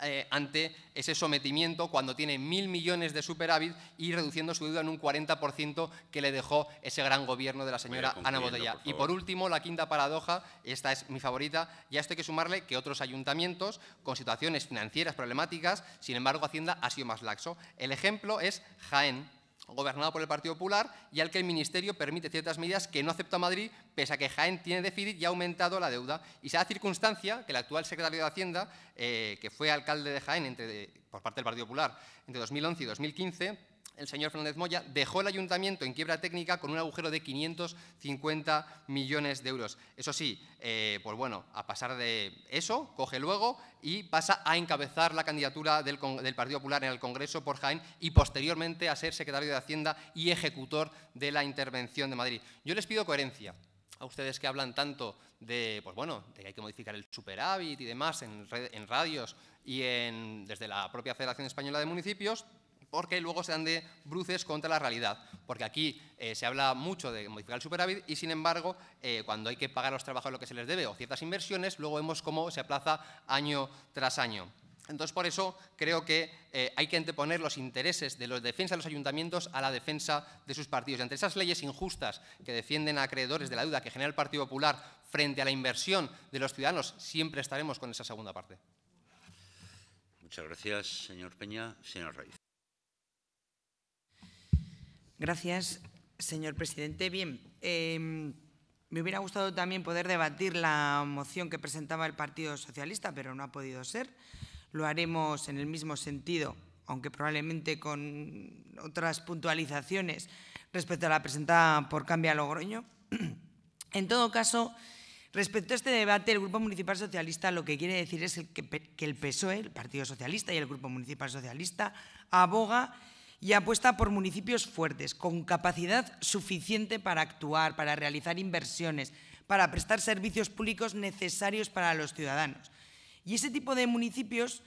eh, ante ese sometimiento cuando tiene mil millones de superávit y reduciendo su deuda en un 40% que le dejó ese gran gobierno de la señora Ana Botella. y por último, la quinta paradoja, esta es mi favorita, ya a esto hay que sumarle que otros ayuntamientos con situaciones financieras problemáticas, sin embargo Hacienda ha sido más laxo. El ejemplo es Jaén gobernado por el Partido Popular y al que el Ministerio permite ciertas medidas que no acepta Madrid, pese a que Jaén tiene déficit y ha aumentado la deuda. Y se da circunstancia que el actual secretario de Hacienda, eh, que fue alcalde de Jaén entre, por parte del Partido Popular entre 2011 y 2015, el señor Fernández Moya dejó el ayuntamiento en quiebra técnica con un agujero de 550 millones de euros. Eso sí, eh, pues bueno, a pasar de eso, coge luego y pasa a encabezar la candidatura del, Partido Popular en el Congreso por Jaén y posteriormente a ser secretario de Hacienda y ejecutor de la intervención de Madrid. Yo les pido coherencia a ustedes que hablan tanto de, pues bueno, de que hay que modificar el superávit y demás en, en radios y en, desde la propia Federación Española de Municipios, porque luego se dan de bruces contra la realidad. Porque aquí eh, se habla mucho de modificar el superávit y, sin embargo, eh, cuando hay que pagar a los trabajadores lo que se les debe o ciertas inversiones, luego vemos cómo se aplaza año tras año. Entonces, por eso creo que eh, hay que anteponer los intereses de los defensa de los ayuntamientos a la defensa de sus partidos. Y ante esas leyes injustas que defienden a acreedores de la deuda que genera el Partido Popular frente a la inversión de los ciudadanos, siempre estaremos con esa segunda parte. Muchas gracias, señor Peña. Señor Raíz. Gracias, señor presidente. Bien, em, me hubiera gustado también poder debatir la moción que presentaba el Partido Socialista, pero no ha podido ser. Lo haremos en el mismo sentido, aunque probablemente con otras puntualizaciones respecto a la presentada por Cambia Logroño. En todo caso, respecto a este debate, el Grupo Municipal Socialista lo que quiere decir es que el PSOE, el Partido Socialista y el Grupo Municipal Socialista aboga y apuesta por municipios fuertes, con capacidad suficiente para actuar, para realizar inversiones, para prestar servicios públicos necesarios para los ciudadanos. Y ese tipo de municipios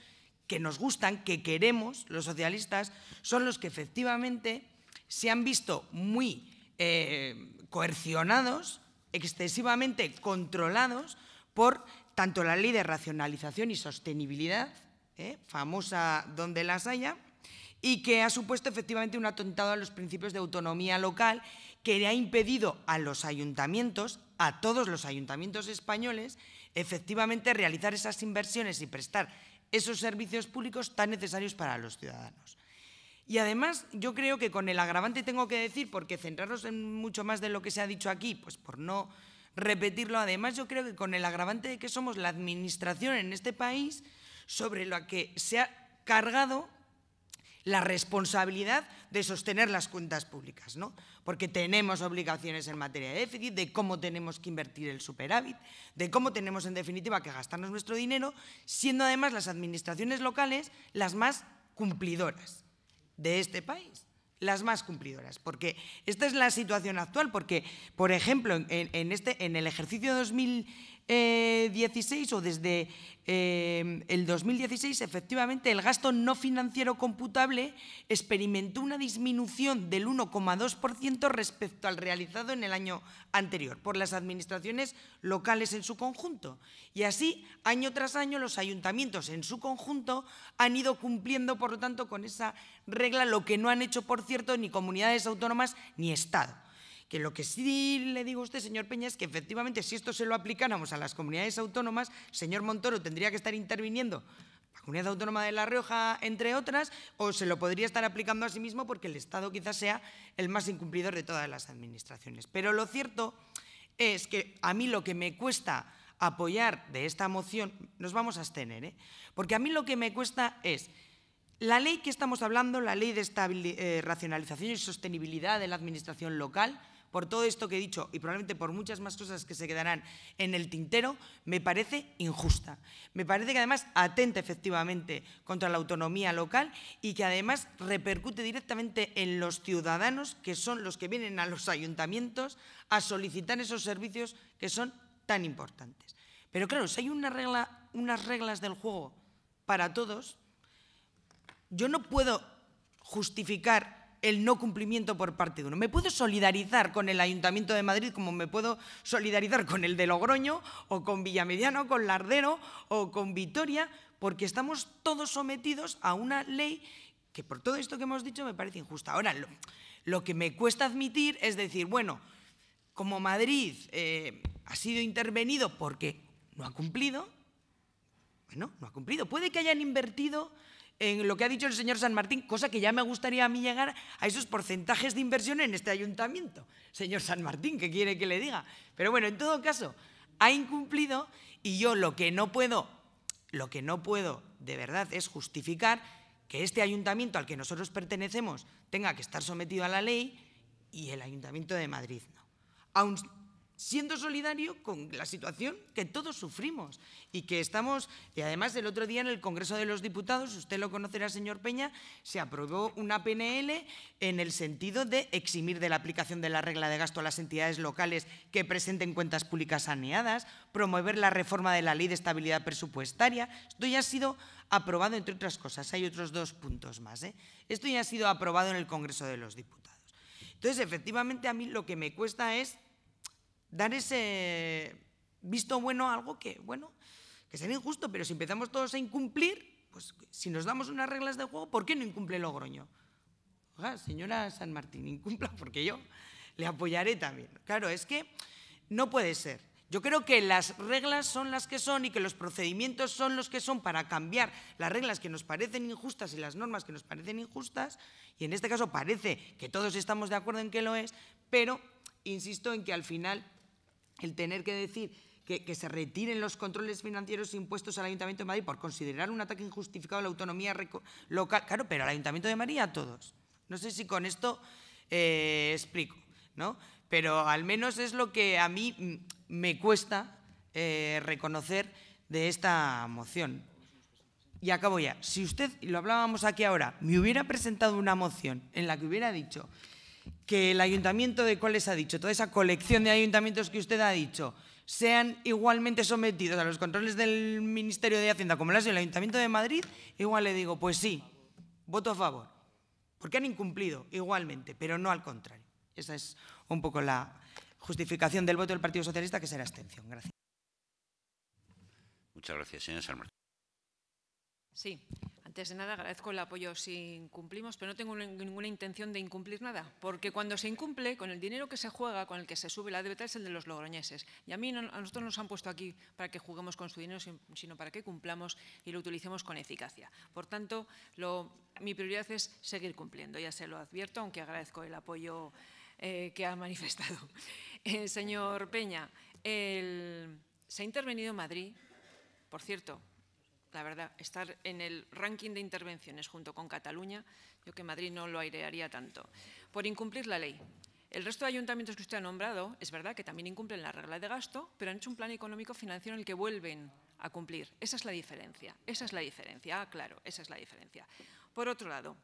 que nos gustan, que queremos los socialistas, son los que efectivamente se han visto muy eh, coercionados, excesivamente controlados por tanto la ley de racionalización y sostenibilidad, eh, famosa donde las haya, y que ha supuesto efectivamente un atentado a los principios de autonomía local que le ha impedido a los ayuntamientos, a todos los ayuntamientos españoles, efectivamente realizar esas inversiones y prestar esos servicios públicos tan necesarios para los ciudadanos. Y además, yo creo que con el agravante tengo que decir, porque centrarnos en mucho más de lo que se ha dicho aquí, pues por no repetirlo, además yo creo que con el agravante de que somos la administración en este país sobre lo que se ha cargado la responsabilidad de sostener las cuentas públicas, ¿no? porque tenemos obligaciones en materia de déficit, de cómo tenemos que invertir el superávit, de cómo tenemos en definitiva que gastarnos nuestro dinero, siendo además las administraciones locales las más cumplidoras de este país las más cumplidoras, porque esta es la situación actual, porque, por ejemplo, en, este, en el ejercicio 2000, eh, o desde eh, el 2016, efectivamente, el gasto no financiero computable experimentó una disminución del 1,2% respecto al realizado en el año anterior por las administraciones locales en su conjunto. Y así, año tras año, los ayuntamientos en su conjunto han ido cumpliendo, por lo tanto, con esa regla, lo que no han hecho, por cierto, ni comunidades autónomas ni Estado. Que lo que sí le digo a usted, señor Peña, es que efectivamente si esto se lo aplicáramos a las comunidades autónomas, señor Montoro tendría que estar interviniendo la Comunidad Autónoma de La Rioja, entre otras, o se lo podría estar aplicando a sí mismo porque el Estado quizás sea el más incumplidor de todas las administraciones. Pero lo cierto es que a mí lo que me cuesta apoyar de esta moción, nos vamos a abstener, ¿eh? porque a mí lo que me cuesta es la ley que estamos hablando, la ley de eh, racionalización y sostenibilidad de la administración local, por todo esto que he dicho y probablemente por muchas más cosas que se quedarán en el tintero, me parece injusta. Me parece que además atenta efectivamente contra la autonomía local y que además repercute directamente en los ciudadanos que son los que vienen a los ayuntamientos a solicitar esos servicios que son tan importantes. Pero claro, si hay unas reglas del juego para todos, yo no puedo justificar el no cumplimiento por parte de uno. Me puedo solidarizar con el Ayuntamiento de Madrid como me puedo solidarizar con el de Logroño o con Villamediano, con Lardero o con Vitoria, porque estamos todos sometidos a una ley que por todo esto que hemos dicho me parece injusta. Ahora, lo, que me cuesta admitir es decir, bueno, como Madrid eh, ha sido intervenido porque no ha cumplido, bueno, no ha cumplido. Puede que hayan invertido en lo que ha dicho el señor San Martín, cosa que ya me gustaría a mí llegar a esos porcentajes de inversión en este ayuntamiento. Señor San Martín, ¿qué quiere que le diga? Pero bueno, en todo caso, ha incumplido y yo lo que no puedo, lo que no puedo de verdad es justificar que este ayuntamiento al que nosotros pertenecemos tenga que estar sometido a la ley y el ayuntamiento de Madrid no siendo solidario con la situación que todos sufrimos y que estamos, y además el otro día en el Congreso de los Diputados, usted lo conocerá, señor Peña, se aprobó una PNL en el sentido de eximir de la aplicación de la regla de gasto a las entidades locales que presenten cuentas públicas saneadas, promover la reforma de la Ley de Estabilidad Presupuestaria. Esto ya ha sido aprobado, entre otras cosas, hay otros dos puntos más. ¿eh? Esto ya ha sido aprobado en el Congreso de los Diputados. Entonces, efectivamente, a mí lo que me cuesta es dar ese visto bueno a algo que, bueno, que sea injusto, pero si empezamos todos a incumplir, pues si nos damos unas reglas de juego, ¿por qué no incumple Logroño? señora San Martín, incumpla porque yo le apoyaré también. Claro, es que no puede ser. Yo creo que las reglas son las que son y que los procedimientos son los que son para cambiar las reglas que nos parecen injustas y las normas que nos parecen injustas, y en este caso parece que todos estamos de acuerdo en que lo es, pero insisto en que al final el tener que decir que, se retiren los controles financieros e impuestos al Ayuntamiento de Madrid por considerar un ataque injustificado a la autonomía local. Claro, pero al Ayuntamiento de Madrid a todos. No sé si con esto eh, explico, ¿no? Pero al menos es lo que a mí me cuesta eh, reconocer de esta moción. Y acabo ya. Si usted, y lo hablábamos aquí ahora, me hubiera presentado una moción en la que hubiera dicho que el ayuntamiento de cuáles ha dicho, toda esa colección de ayuntamientos que usted ha dicho, sean igualmente sometidos a los controles del Ministerio de Hacienda como lo hace el Ayuntamiento de Madrid, igual le digo, pues sí, voto a favor, porque han incumplido igualmente, pero no al contrario. Esa es un poco la justificación del voto del Partido Socialista, que será abstención. Gracias. Muchas gracias, señor Salmer. Sí, desde de nada, agradezco el apoyo si incumplimos, pero no tengo ninguna intención de incumplir nada, porque cuando se incumple, con el dinero que se juega, con el que se sube la deuda, es el de los logroñeses. Y a mí, a nosotros nos han puesto aquí para que juguemos con su dinero, sino para que cumplamos y lo utilicemos con eficacia. Por tanto, mi prioridad es seguir cumpliendo, ya se lo advierto, aunque agradezco el apoyo eh, que ha manifestado. Eh, señor Peña, se ha intervenido en Madrid, por cierto, la verdad, estar en el ranking de intervenciones junto con Cataluña, yo que Madrid no lo airearía tanto, por incumplir la ley. El resto de ayuntamientos que usted ha nombrado, es verdad que también incumplen la regla de gasto, pero han hecho un plan económico financiero en el que vuelven a cumplir. Esa es la diferencia, esa es la diferencia, ah, claro, esa es la diferencia. Por otro lado,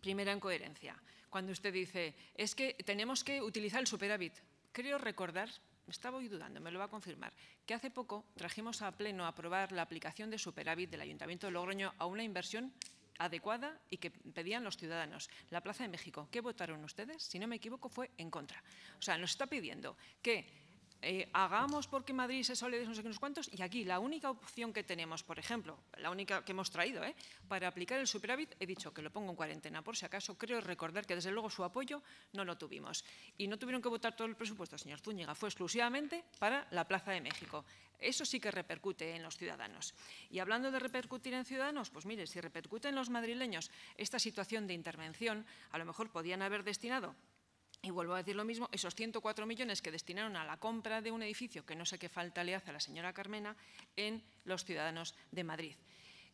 primera incoherencia, cuando usted dice, es que tenemos que utilizar el superávit. Creo recordar, estaba hoy dudando, me lo va a confirmar, que hace poco trajimos a pleno a aprobar la aplicación de superávit del Ayuntamiento de Logroño a una inversión adecuada y que pedían los ciudadanos. La Plaza de México, ¿qué votaron ustedes? Si no me equivoco, fue en contra. O sea, nos está pidiendo que eh, hagamos porque Madrid se sólida no sé qué, unos cuantos, y aquí la única opción que tenemos, por ejemplo, la única que hemos traído, eh, para aplicar el superávit, he dicho que lo pongo en cuarentena, por si acaso, creo recordar que desde luego su apoyo no lo tuvimos. Y no tuvieron que votar todo el presupuesto, señor Zúñiga, fue exclusivamente para la Plaza de México. Eso sí que repercute en los ciudadanos. Y hablando de repercutir en ciudadanos, pues mire, si repercute en los madrileños esta situación de intervención, a lo mejor podían haber destinado y vuelvo a decir lo mismo, esos 104 millones que destinaron a la compra de un edificio, que no sé qué falta le hace a la señora Carmena, en los ciudadanos de Madrid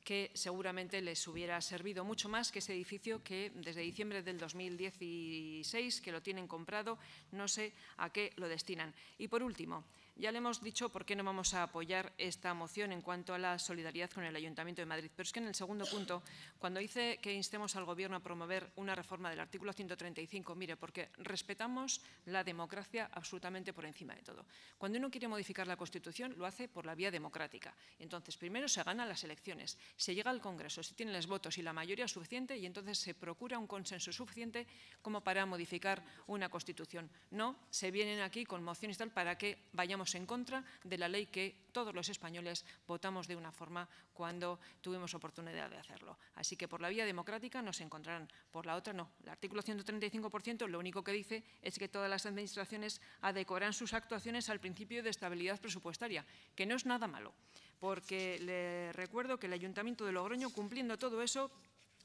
que seguramente les hubiera servido mucho más que ese edificio que desde diciembre del 2016, que lo tienen comprado, no sé a qué lo destinan. Y por último, ya le hemos dicho por qué no vamos a apoyar esta moción en cuanto a la solidaridad con el Ayuntamiento de Madrid, pero es que en el segundo punto, cuando dice que instemos al Gobierno a promover una reforma del artículo 135, mire, porque respetamos la democracia absolutamente por encima de todo. Cuando uno quiere modificar la Constitución, lo hace por la vía democrática. Entonces, primero se ganan las elecciones, se llega al Congreso, se tienen los votos y la mayoría suficiente y entonces se procura un consenso suficiente como para modificar una Constitución. No, se vienen aquí con mociones tal para que vayamos en contra de la ley que todos los españoles votamos de una forma cuando tuvimos oportunidad de hacerlo. Así que por la vía democrática nos encontrarán, por la otra no. El artículo 135% lo único que dice es que todas las administraciones adecuarán sus actuaciones al principio de estabilidad presupuestaria, que no es nada malo, porque le recuerdo que el Ayuntamiento de Logroño, cumpliendo todo eso,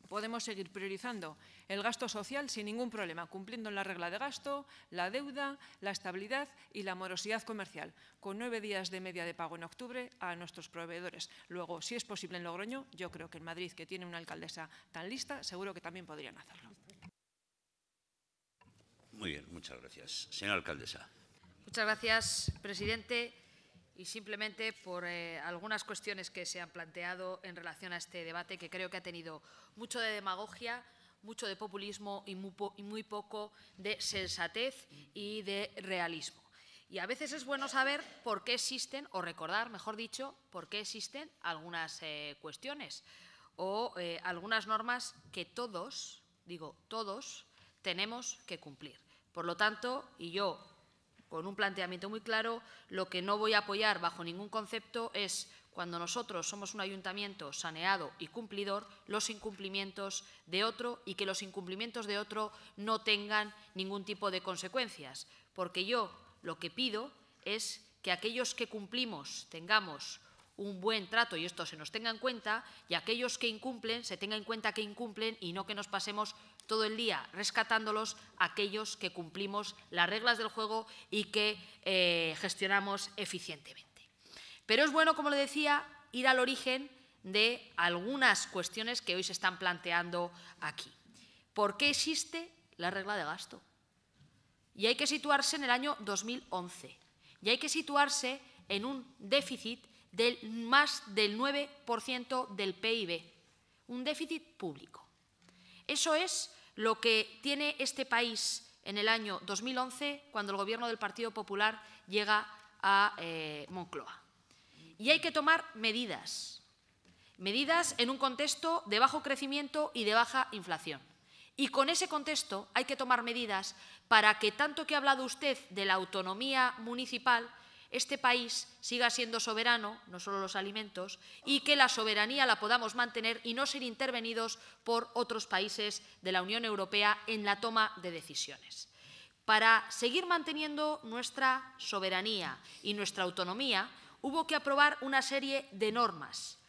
podemos seguir priorizando el gasto social sin ningún problema, cumpliendo la regla de gasto, la deuda, la estabilidad y la morosidad comercial, con nueve días de media de pago en octubre a nuestros proveedores. Luego, si es posible en Logroño, yo creo que en Madrid, que tiene una alcaldesa tan lista, seguro que también podrían hacerlo. Muy bien, muchas gracias. Señora alcaldesa. Muchas gracias, presidente y simplemente por eh, algunas cuestiones que se han planteado en relación a este debate que creo que ha tenido mucho de demagogia, mucho de populismo y muy, poco de sensatez y de realismo. Y a veces es bueno saber por qué existen, o recordar, mejor dicho, por qué existen algunas eh, cuestiones o eh, algunas normas que todos, digo todos, tenemos que cumplir. Por lo tanto, y yo con un planteamiento muy claro. Lo que no voy a apoyar bajo ningún concepto es cuando nosotros somos un ayuntamiento saneado y cumplidor, los incumplimientos de otro y que los incumplimientos de otro no tengan ningún tipo de consecuencias. Porque yo lo que pido es que aquellos que cumplimos tengamos un buen trato y esto se nos tenga en cuenta y aquellos que incumplen se tenga en cuenta que incumplen y no que nos pasemos todo el día rescatándolos aquellos que cumplimos las reglas del juego y que eh, gestionamos eficientemente. Pero es bueno, como le decía, ir al origen de algunas cuestiones que hoy se están planteando aquí. ¿Por qué existe la regla de gasto? Y hay que situarse en el año 2011. Y hay que situarse en un déficit del más del 9% del PIB, un déficit público. Eso es lo que tiene este país en el año 2011, cuando el gobierno del Partido Popular llega a eh, Moncloa. Y hay que tomar medidas, medidas en un contexto de bajo crecimiento y de baja inflación. Y con ese contexto hay que tomar medidas para que tanto que ha hablado usted de la autonomía municipal, este país siga siendo soberano, no solo los alimentos, y que la soberanía la podamos mantener y no ser intervenidos por otros países de la Unión Europea en la toma de decisiones. Para seguir manteniendo nuestra soberanía y nuestra autonomía, hubo que aprobar una serie de normas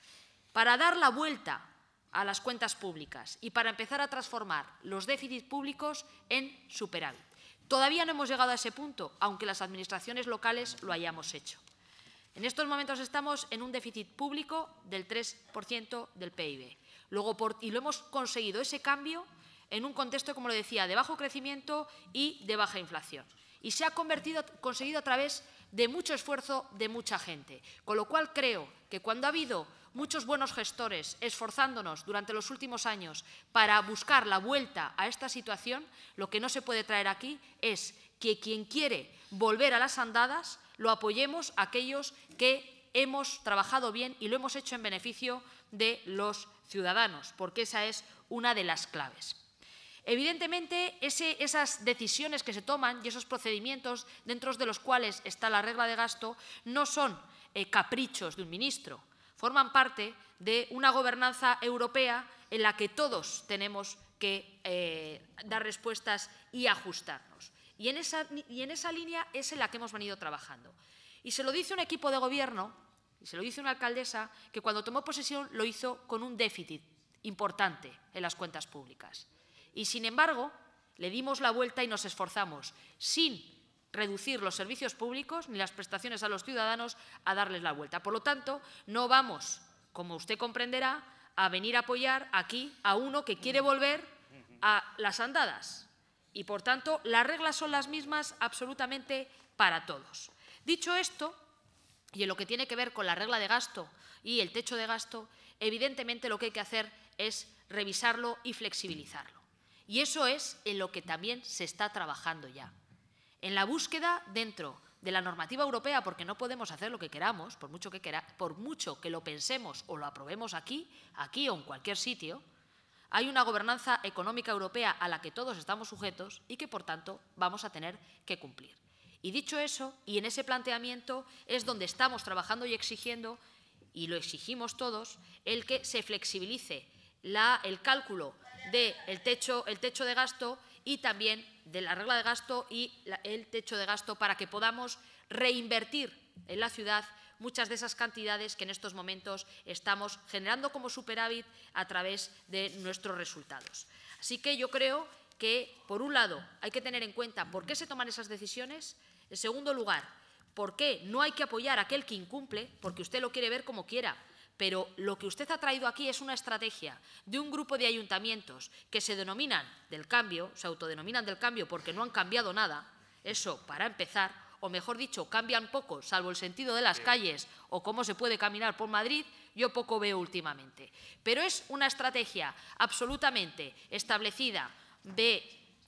para dar la vuelta a las cuentas públicas y para empezar a transformar los déficits públicos en superávit. Todavía no hemos llegado a ese punto, aunque las administraciones locales lo hayamos hecho. En estos momentos estamos en un déficit público del 3% del PIB. y lo hemos conseguido ese cambio en un contexto, como lo decía, de bajo crecimiento y de baja inflación. Y se ha convertido, conseguido a través de mucho esfuerzo de mucha gente. Con lo cual creo que cuando ha habido muchos buenos gestores esforzándonos durante los últimos años para buscar la vuelta a esta situación, lo que no se puede traer aquí es que quien quiere volver a las andadas lo apoyemos a aquellos que hemos trabajado bien y lo hemos hecho en beneficio de los ciudadanos, porque esa es una de las claves. Evidentemente, esas decisiones que se toman y esos procedimientos dentro de los cuales está la regla de gasto no son eh, caprichos de un ministro, forman parte de una gobernanza europea en la que todos tenemos que eh, dar respuestas y ajustarnos. Y en, esa, y en esa línea es en la que hemos venido trabajando. Y se lo dice un equipo de gobierno, y se lo dice una alcaldesa, que cuando tomó posesión lo hizo con un déficit importante en las cuentas públicas. Y sin embargo, le dimos la vuelta y nos esforzamos, sin reducir los servicios públicos ni las prestaciones a los ciudadanos a darles la vuelta. Por lo tanto, no vamos, como usted comprenderá, a venir a apoyar aquí a uno que quiere volver a las andadas. Y, por tanto, las reglas son las mismas absolutamente para todos. Dicho esto, y en lo que tiene que ver con la regla de gasto y el techo de gasto, evidentemente lo que hay que hacer es revisarlo y flexibilizarlo. Y eso es en lo que también se está trabajando ya en la búsqueda dentro de la normativa europea, porque no podemos hacer lo que queramos, por mucho que, por mucho que lo pensemos o lo aprobemos aquí, aquí o en cualquier sitio, hay una gobernanza económica europea a la que todos estamos sujetos y que, por tanto, vamos a tener que cumplir. Y dicho eso, y en ese planteamiento es donde estamos trabajando y exigiendo, y lo exigimos todos, el que se flexibilice el cálculo del techo de gasto y también de la regla de gasto y el techo de gasto para que podamos reinvertir en la ciudad muchas de esas cantidades que en estos momentos estamos generando como superávit a través de nuestros resultados. Así que yo creo que, por un lado, hay que tener en cuenta por qué se toman esas decisiones. En segundo lugar, por qué no hay que apoyar a aquel que incumple, porque usted lo quiere ver como quiera, pero lo que usted ha traído aquí es una estrategia de un grupo de ayuntamientos que se denominan del cambio, se autodenominan del cambio porque no han cambiado nada, eso para empezar, o mejor dicho, cambian poco, salvo el sentido de las calles o cómo se puede caminar por Madrid, yo poco veo últimamente. Pero es una estrategia absolutamente establecida de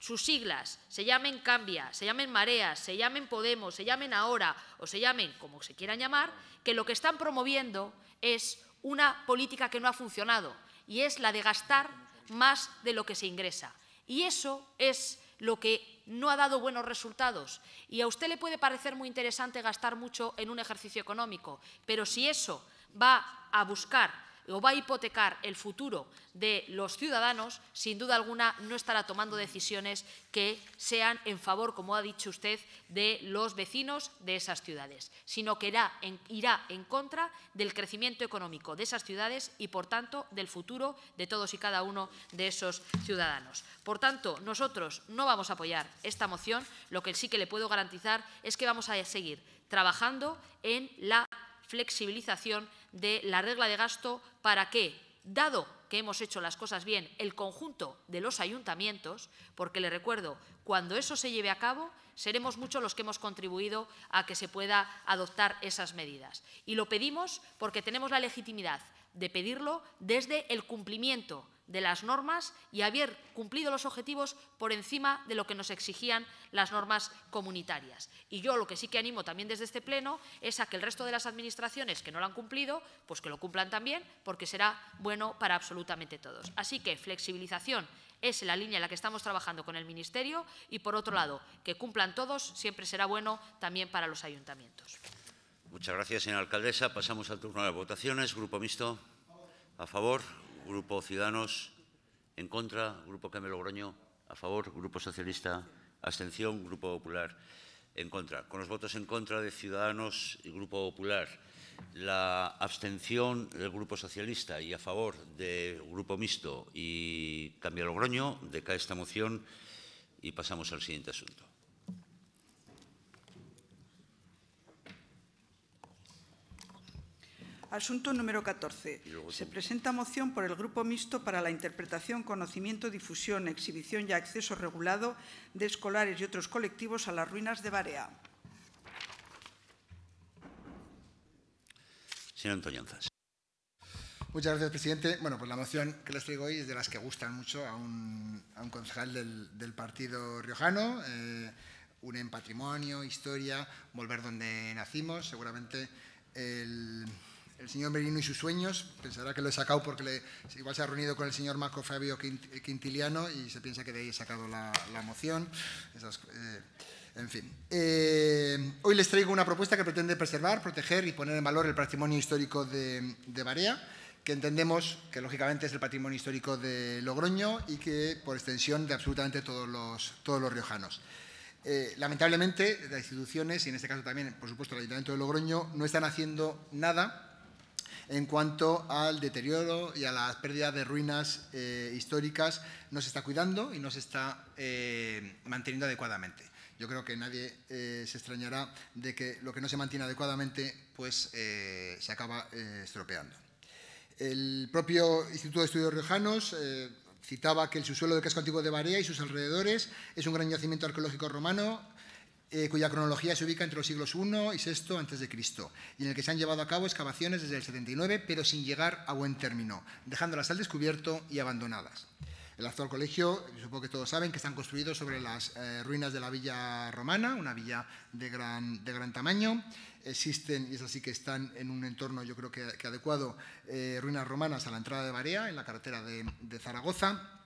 sus siglas se llamen Cambia, se llamen Mareas, se llamen Podemos, se llamen Ahora o se llamen como se quieran llamar, que lo que están promoviendo es una política que no ha funcionado y es la de gastar más de lo que se ingresa. Y eso es lo que no ha dado buenos resultados. Y a usted le puede parecer muy interesante gastar mucho en un ejercicio económico, pero si eso va a buscar o va a hipotecar el futuro de los ciudadanos, sin duda alguna no estará tomando decisiones que sean en favor, como ha dicho usted, de los vecinos de esas ciudades, sino que irá en, irá en contra del crecimiento económico de esas ciudades y, por tanto, del futuro de todos y cada uno de esos ciudadanos. Por tanto, nosotros no vamos a apoyar esta moción. Lo que sí que le puedo garantizar es que vamos a seguir trabajando en la flexibilización de la regla de gasto para que, dado que hemos hecho las cosas bien el conjunto de los ayuntamientos, porque le recuerdo, cuando eso se lleve a cabo, seremos muchos los que hemos contribuido a que se pueda adoptar esas medidas. Y lo pedimos porque tenemos la legitimidad de pedirlo desde el cumplimiento de las normas y haber cumplido los objetivos por encima de lo que nos exigían las normas comunitarias. Y yo lo que sí que animo también desde este Pleno es a que el resto de las administraciones que no lo han cumplido, pues que lo cumplan también, porque será bueno para absolutamente todos. Así que flexibilización es la línea en la que estamos trabajando con el Ministerio y, por otro lado, que cumplan todos siempre será bueno también para los ayuntamientos. Muchas gracias, señora alcaldesa. Pasamos al turno de votaciones. Grupo mixto, a favor. Grupo Ciudadanos, en contra. Grupo Cambio Logroño, a favor. Grupo Socialista, abstención. Grupo Popular, en contra. Con los votos en contra de Ciudadanos y Grupo Popular, la abstención del Grupo Socialista y a favor de Grupo Mixto y Cambio Logroño, decae esta moción y pasamos al siguiente asunto. Asunto número 14. Se presenta moción por el Grupo Mixto para la interpretación, conocimiento, difusión, exhibición y acceso regulado de escolares y otros colectivos a las ruinas de Barea. Señor Antoñanzas. Muchas gracias, presidente. Bueno, pues la moción que les traigo hoy es de las que gustan mucho a un, concejal del, partido riojano. Eh, unen patrimonio, historia, volver donde nacimos. Seguramente el el señor Merino y sus sueños. Pensará que lo he sacado porque igual se ha reunido con el señor Marco Fabio Quintiliano y se piensa que de ahí he sacado la, moción. Eh, en fin. Eh, hoy les traigo una propuesta que pretende preservar, proteger y poner en valor el patrimonio histórico de, de Barea que entendemos que lógicamente es el patrimonio histórico de Logroño y que por extensión de absolutamente todos los, todos los riojanos. Eh, lamentablemente, las instituciones, y en este caso también, por supuesto, el Ayuntamiento de Logroño, no están haciendo nada en cuanto al deterioro y a la pérdida de ruinas eh, históricas, no se está cuidando y no se está eh, manteniendo adecuadamente. Yo creo que nadie eh, se extrañará de que lo que no se mantiene adecuadamente pues, se acaba estropeando. El propio Instituto de Estudios Riojanos citaba que el subsuelo del casco antiguo de Barea y sus alrededores es un gran yacimiento arqueológico romano eh, cuya cronología se ubica entre los siglos I y VI a.C., y en el que se han llevado a cabo excavaciones desde el 79, pero sin llegar a buen término, dejándolas al descubierto y abandonadas. El actual colegio, supongo que todos saben, que están construidos sobre las eh, ruinas de la villa romana, una villa de gran, de gran tamaño. Existen, y es así que están en un entorno yo creo que, adecuado, eh, ruinas romanas a la entrada de Barea, en la carretera de, de Zaragoza.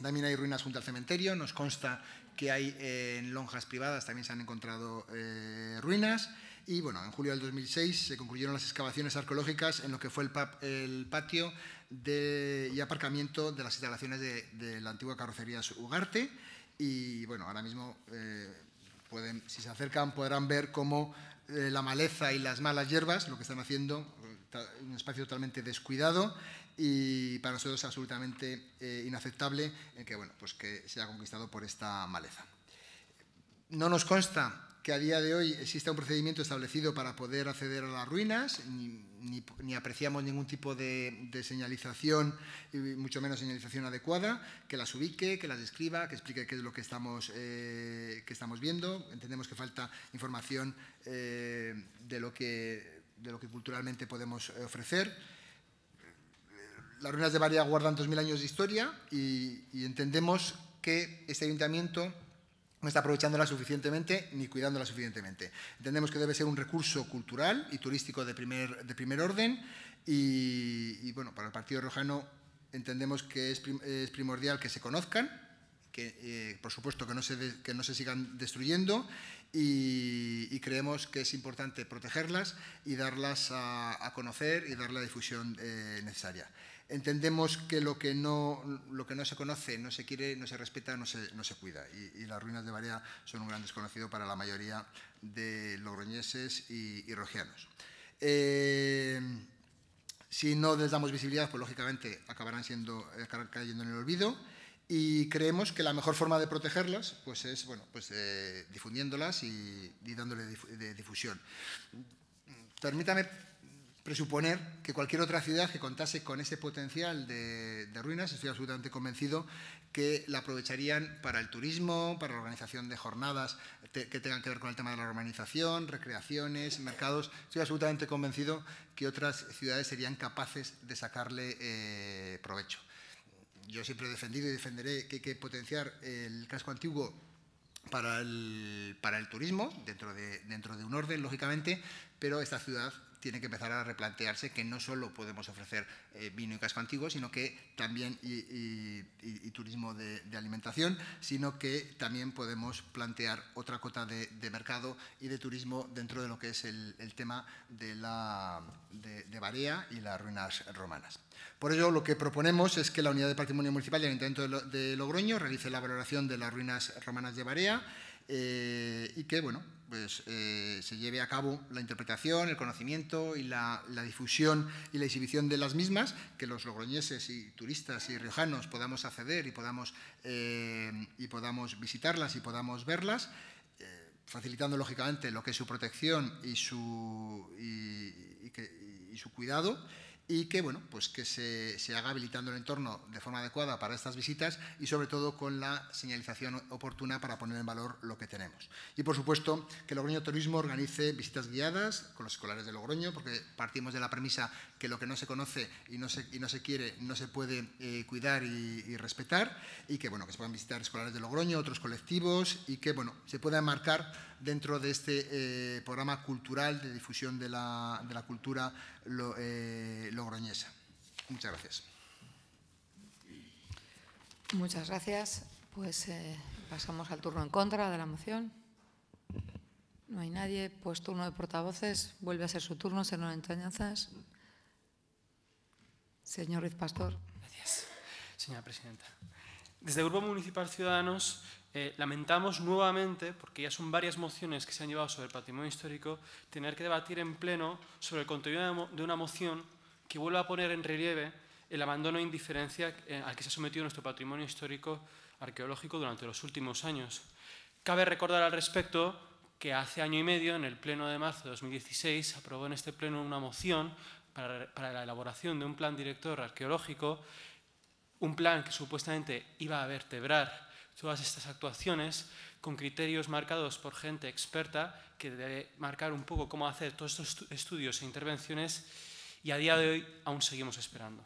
También hay ruinas junto al cementerio, nos consta que hay en lonjas privadas, también se han encontrado eh, ruinas. Y bueno, en julio del 2006 se concluyeron las excavaciones arqueológicas en lo que fue el, patio y aparcamiento de las instalaciones de, la antigua carrocería Ugarte. Y bueno, ahora mismo, eh, si se acercan, podrán ver cómo eh, la maleza y las malas hierbas, lo que están haciendo, un espacio totalmente descuidado y para nosotros es absolutamente eh, inaceptable que, bueno, pues que sea conquistado por esta maleza. No nos consta que a día de hoy exista un procedimiento establecido para poder acceder a las ruinas, ni, apreciamos ningún tipo de, señalización, y mucho menos señalización adecuada, que las ubique, que las describa, que explique qué es lo que estamos, eh, viendo. Entendemos que falta información eh, de, de lo que culturalmente podemos ofrecer las ruinas de Baria guardan 2.000 años de historia y, entendemos que este ayuntamiento no está aprovechándola suficientemente ni cuidándola suficientemente. Entendemos que debe ser un recurso cultural y turístico de primer, de orden y, bueno, para el Partido Rojano entendemos que es, primordial que se conozcan, que eh, por supuesto que no, se sigan destruyendo y, creemos que es importante protegerlas y darlas a, conocer y dar la difusión eh, necesaria entendemos que lo que no, lo que no se conoce, no se quiere, no se respeta, no se, no se cuida. Y, las ruinas de Barea son un gran desconocido para la mayoría de logroñeses y, y rogianos. Eh, si no les damos visibilidad, pues lógicamente acabarán siendo, eh, cayendo en el olvido. Y creemos que la mejor forma de protegerlas pues es bueno, pues, eh, difundiéndolas y, dándole de difusión. Permítame presuponer que cualquier otra ciudad que contase con ese potencial de, ruinas, estoy absolutamente convencido que la aprovecharían para el turismo, para la organización de jornadas que tengan que ver con el tema de la urbanización, recreaciones, mercados. Estoy absolutamente convencido que otras ciudades serían capaces de sacarle eh, provecho. Yo siempre he defendido y defenderé que hay que potenciar el casco antiguo para el, turismo, dentro de un orden, lógicamente, pero esta ciudad tiene que empezar a replantearse que no solo podemos ofrecer eh, vino y casco antiguo, sino que también y, turismo de, alimentación, sino que también podemos plantear otra cota de, mercado y de turismo dentro de lo que es el, tema de, la, de, Barea y las ruinas romanas. Por ello, lo que proponemos es que la Unidad de Patrimonio Municipal y el Ayuntamiento de Logroño realice la valoración de las ruinas romanas de Barea eh, y que, bueno, pues, eh, se lleve a cabo la interpretación, el conocimiento y la, difusión y la exhibición de las mismas, que los logroñeses y turistas y riojanos podamos acceder y podamos, eh, y podamos visitarlas y podamos verlas, eh, facilitando lógicamente lo que es su protección y su, y, su cuidado y que, bueno, pues que se, se, haga habilitando el entorno de forma adecuada para estas visitas y sobre todo con la señalización oportuna para poner en valor lo que tenemos. Y por supuesto que Logroño Turismo organice visitas guiadas con los escolares de Logroño porque partimos de la premisa que lo que no se conoce y no se, no se quiere no se puede eh, cuidar y, respetar y que, bueno, que se puedan visitar escolares de Logroño, otros colectivos y que, bueno, se pueda marcar dentro de este eh, programa cultural de difusión de la, cultura eh, logroñesa. Muchas gracias. Muchas gracias. Pues pasamos al turno en contra de la moción. No hay nadie, pues turno de portavoces, vuelve a ser su turno, señor Entrañanzas. Señor Pastor. Gracias, señora presidenta. Desde el Grupo Municipal Ciudadanos eh, lamentamos nuevamente, porque ya son varias mociones que se han llevado sobre el patrimonio histórico, tener que debatir en pleno sobre el contenido de una moción que vuelva a poner en relieve el abandono e indiferencia eh, al que se ha sometido nuestro patrimonio histórico arqueológico durante los últimos años. Cabe recordar al respecto que hace año y medio, en el pleno de marzo de 2016, aprobó en este pleno una moción para, la elaboración de un plan director arqueológico, un plan que supuestamente iba a vertebrar todas estas actuaciones con criterios marcados por gente experta que debe marcar un poco cómo hacer todos estos estudios e intervenciones y a día de hoy aún seguimos esperando.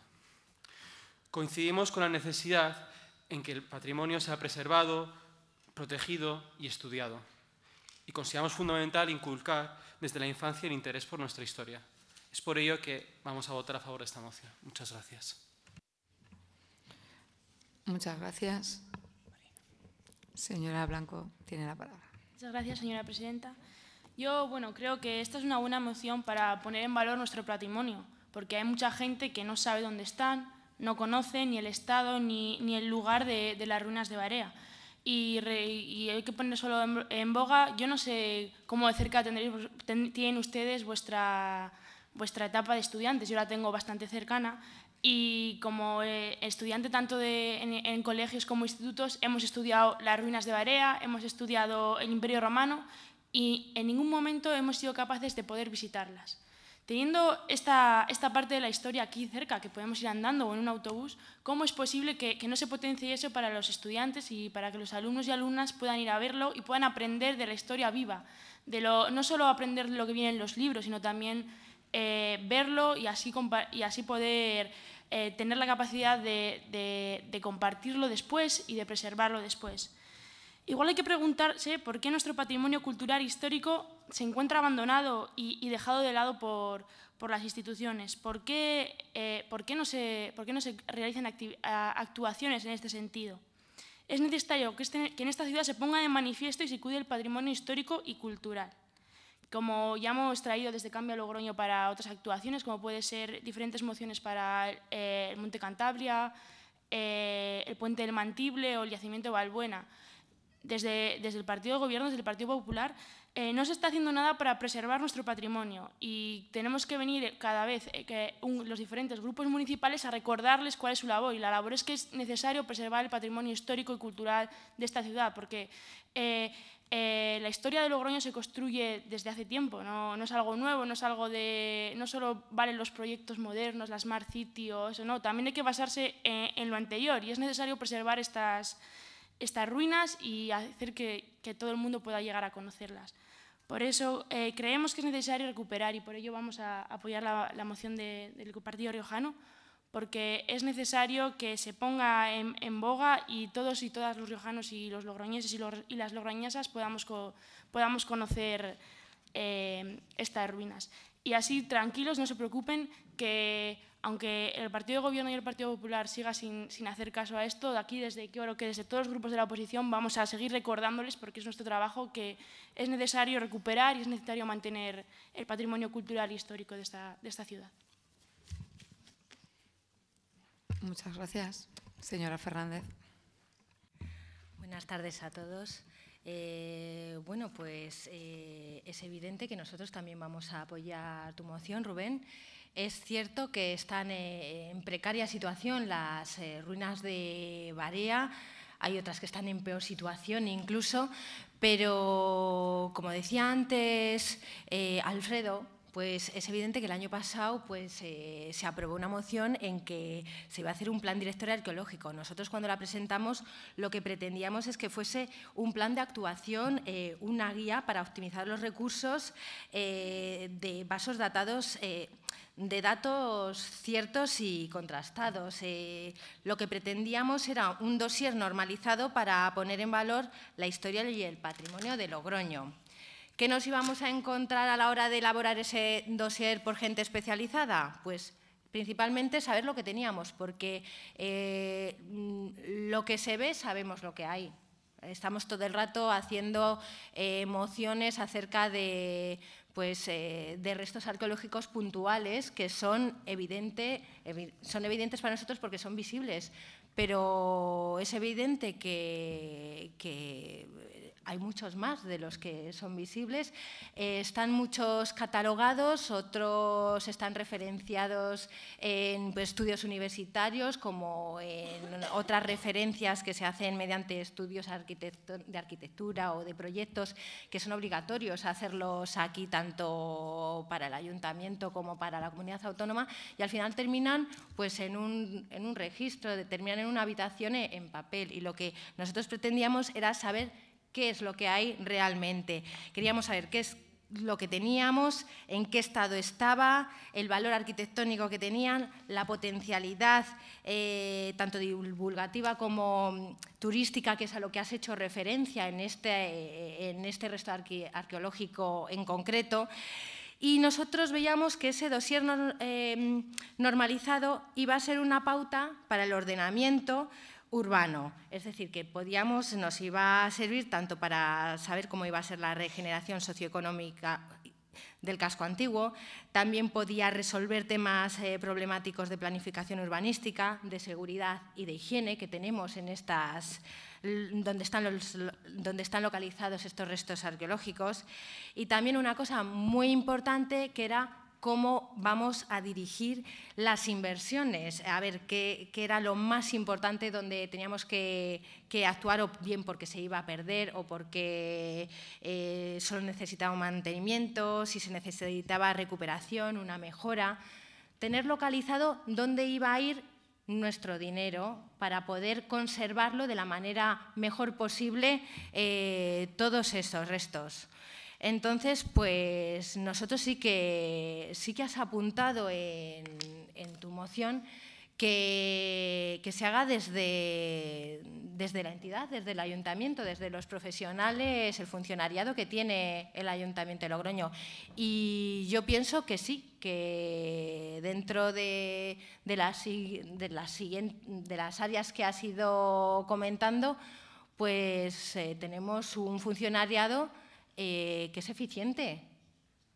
Coincidimos con la necesidad en que el patrimonio sea preservado, protegido y estudiado y consideramos fundamental inculcar desde la infancia el interés por nuestra historia. Es por ello que vamos a votar a favor de esta moción. Muchas gracias. Muchas gracias. Señora Blanco, tiene la palabra. Muchas gracias, señora presidenta. Yo, bueno, creo que esta es una buena moción para poner en valor nuestro patrimonio, porque hay mucha gente que no sabe dónde están, no conoce ni el estado ni, ni el lugar de, de, las ruinas de Barea. Y, hay que poner solo en, boga. Yo no sé cómo de cerca tienen ustedes vuestra vuestra etapa de estudiantes, yo la tengo bastante cercana, y como eh, estudiante tanto de, en, en, colegios como institutos, hemos estudiado las ruinas de Barea, hemos estudiado el Imperio Romano y en ningún momento hemos sido capaces de poder visitarlas. Teniendo esta, esta parte de la historia aquí cerca, que podemos ir andando o en un autobús, ¿cómo es posible que, que no se potencie eso para los estudiantes y para que los alumnos y alumnas puedan ir a verlo y puedan aprender de la historia viva? De lo, no solo aprender lo que viene en los libros, sino también eh, verlo y así, y así poder eh, tener la capacidad de, compartirlo después y de preservarlo después. Igual hay que preguntarse por qué nuestro patrimonio cultural histórico se encuentra abandonado y, dejado de lado por, las instituciones. Eh, ¿Por qué, no, se, por qué no se realizan actuaciones en este sentido? Es necesario este, que en esta ciudad se ponga de manifiesto y se cuide el patrimonio histórico y cultural. Como ya hemos traído desde Cambio a Logroño para otras actuaciones, como puede ser diferentes mociones para eh, el Monte Cantabria, eh, el Puente del Mantible o el Yacimiento de Desde, desde el Partido de Gobierno, desde el Partido Popular, eh, no se está haciendo nada para preservar nuestro patrimonio y tenemos que venir cada vez que los diferentes grupos municipales a recordarles cuál es su labor y la labor es que es necesario preservar el patrimonio histórico y cultural de esta ciudad porque eh, la historia de Logroño se construye desde hace tiempo, no, es algo nuevo, no es algo de... no solo valen los proyectos modernos, las Smart City o eso, no, también hay que basarse en, lo anterior y es necesario preservar estas, estas ruinas y hacer que, que, todo el mundo pueda llegar a conocerlas. Por eso eh, creemos que es necesario recuperar y por ello vamos a apoyar la, moción del Partido Riojano porque es necesario que se ponga en, boga y todos y todas los riojanos y los logroñeses y, las logroñesas podamos, conocer eh, estas ruinas. Y así, tranquilos, no se preocupen, que aunque el Partido de Gobierno y el Partido Popular siga sin, hacer caso a esto, de aquí, desde que que desde todos los grupos de la oposición vamos a seguir recordándoles, porque es nuestro trabajo, que es necesario recuperar y es necesario mantener el patrimonio cultural y e histórico de esta ciudad. Muchas gracias, señora Fernández. Buenas tardes a todos. Eh, bueno, pues eh, es evidente que nosotros también vamos a apoyar tu moción, Rubén. Es cierto que están eh, en precaria situación las ruinas de Barea, hay otras que están en peor situación incluso, pero como decía antes Alfredo, pues es evidente que el año pasado pues, eh, se aprobó una moción en que se iba a hacer un plan director arqueológico. Nosotros cuando la presentamos lo que pretendíamos es que fuese un plan de actuación, eh, una guía para optimizar los recursos eh, de vasos datados de datos ciertos y contrastados. lo que pretendíamos era un dossier normalizado para poner en valor la historia y el patrimonio de Logroño. ¿Qué nos íbamos a encontrar a la hora de elaborar ese dossier por gente especializada? Pues principalmente saber lo que teníamos, porque eh, lo que se ve sabemos lo que hay. Estamos todo el rato haciendo eh, mociones acerca de, pues, eh, de restos arqueológicos puntuales que son, evidente, son evidentes para nosotros porque son visibles, pero es evidente que hay muchos más de los que son visibles. Eh, están muchos catalogados, otros están referenciados en pues, estudios universitarios, como en otras referencias que se hacen mediante estudios de arquitectura o de proyectos, que son obligatorios hacerlos aquí tanto para el ayuntamiento como para la comunidad autónoma, y al final terminan pues, en, un, en un registro, terminan en una habitación en papel. Y lo que nosotros pretendíamos era saber qué es lo que hay realmente. Queríamos saber qué es lo que teníamos, en qué estado estaba, el valor arquitectónico que tenían, la potencialidad eh, tanto divulgativa como turística, que es a lo que has hecho referencia en este, en este resto arqueológico en concreto. Y nosotros veíamos que ese dossier eh, normalizado iba a ser una pauta para el ordenamiento, urbano, es decir, que podíamos, nos iba a servir tanto para saber cómo iba a ser la regeneración socioeconómica del casco antiguo, también podía resolver temas eh, problemáticos de planificación urbanística, de seguridad y de higiene que tenemos en estas donde están, los, donde están localizados estos restos arqueológicos y también una cosa muy importante que era cómo vamos a dirigir las inversiones, a ver qué, era lo más importante donde teníamos que, actuar, o bien porque se iba a perder, o porque eh, solo necesitaba mantenimiento, si se necesitaba recuperación, una mejora. Tener localizado dónde iba a ir nuestro dinero para poder conservarlo de la manera mejor posible eh, todos esos restos. Entonces, pues nosotros sí que, has apuntado en, tu moción que, se haga desde, la entidad, desde el ayuntamiento, desde los profesionales, el funcionariado que tiene el ayuntamiento de Logroño. Y yo pienso que sí, que dentro de, las, de, de las áreas que has ido comentando, pues eh, tenemos un funcionariado eh, que es eficiente.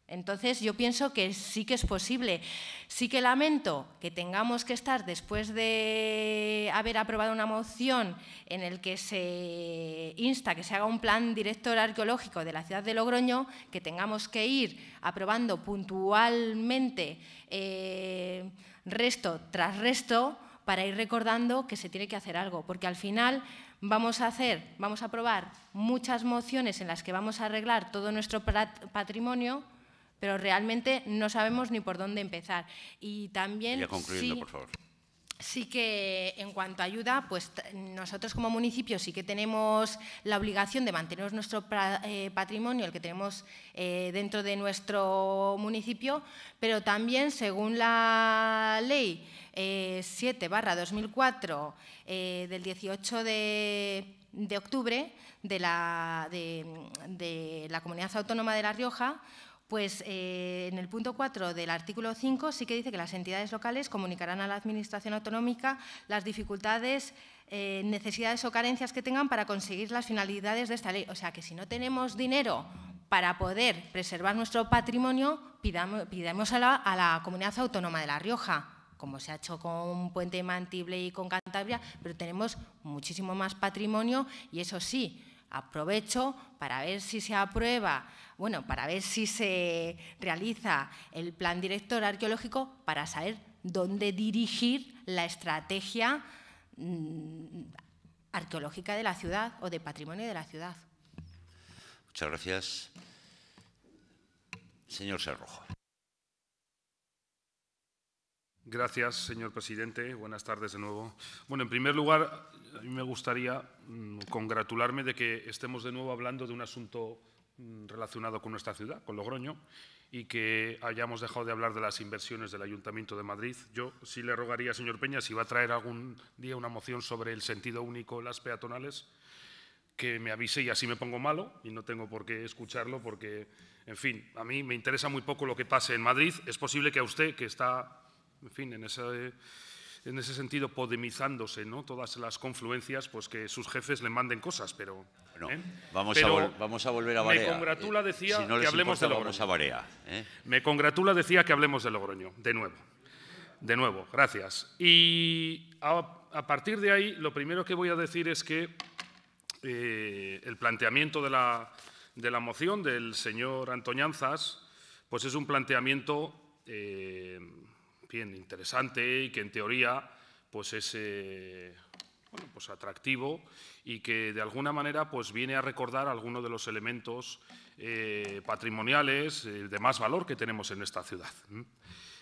Entonces yo pienso que sí que es posible. Sí que lamento que tengamos que estar después de haber aprobado una moción en el que se insta que se haga un plan director arqueológico de la ciudad de Logroño, que tengamos que ir aprobando puntualmente eh, resto tras resto para ir recordando que se tiene que hacer algo, porque al final Vamos a hacer, vamos a aprobar muchas mociones en las que vamos a arreglar todo nuestro patrimonio, pero realmente no sabemos ni por dónde empezar. Y también... concluyendo, por favor sí que en cuanto a ayuda, pues nosotros como municipio sí que tenemos la obligación de mantener nuestro eh, patrimonio, el que tenemos eh, dentro de nuestro municipio, pero también según la ley 7 eh, 2004 del 18 de, octubre de la, de la Comunidad Autónoma de La Rioja, pues eh, en el punto 4 del artículo 5 sí que dice que las entidades locales comunicarán a la Administración autonómica las dificultades, eh, necesidades o carencias que tengan para conseguir las finalidades de esta ley. O sea que si no tenemos dinero para poder preservar nuestro patrimonio, pidamos, a, la, a la Comunidad Autónoma de La Rioja como se ha hecho con Puente Mantible y con Cantabria, pero tenemos muchísimo más patrimonio y eso sí, Aprovecho para ver si se aprueba, bueno, para ver si se realiza el plan director arqueológico para saber dónde dirigir la estrategia mm, arqueológica de la ciudad o de patrimonio de la ciudad. Muchas gracias. Señor Serrojo. Gracias, señor presidente. Buenas tardes de nuevo. Bueno, en primer lugar, a mí me gustaría mm, congratularme de que estemos de nuevo hablando de un asunto mm, relacionado con nuestra ciudad, con Logroño, y que hayamos dejado de hablar de las inversiones del Ayuntamiento de Madrid. Yo sí le rogaría, señor Peña, si va a traer algún día una moción sobre el sentido único, las peatonales, que me avise y así me pongo malo y no tengo por qué escucharlo porque, en fin, a mí me interesa muy poco lo que pase en Madrid. Es posible que a usted, que está, en fin, en ese en ese sentido podemizándose, ¿no? Todas las confluencias, pues que sus jefes le manden cosas, pero... ¿eh? vamos, a volver a Barea. Me congratula, eh, decía, que hablemos de Logroño. ¿eh? Me congratula, decía, que hablemos de Logroño, de nuevo. De nuevo, gracias. Y a, partir de ahí, lo primero que voy a decir es que el planteamiento de la, moción del señor Antoñanzas, pues es un planteamiento bien interesante y que en teoría pues es eh, pues atractivo y que de alguna manera pues viene a recordar algunos de los elementos eh, patrimoniales de más valor que tenemos en esta ciudad.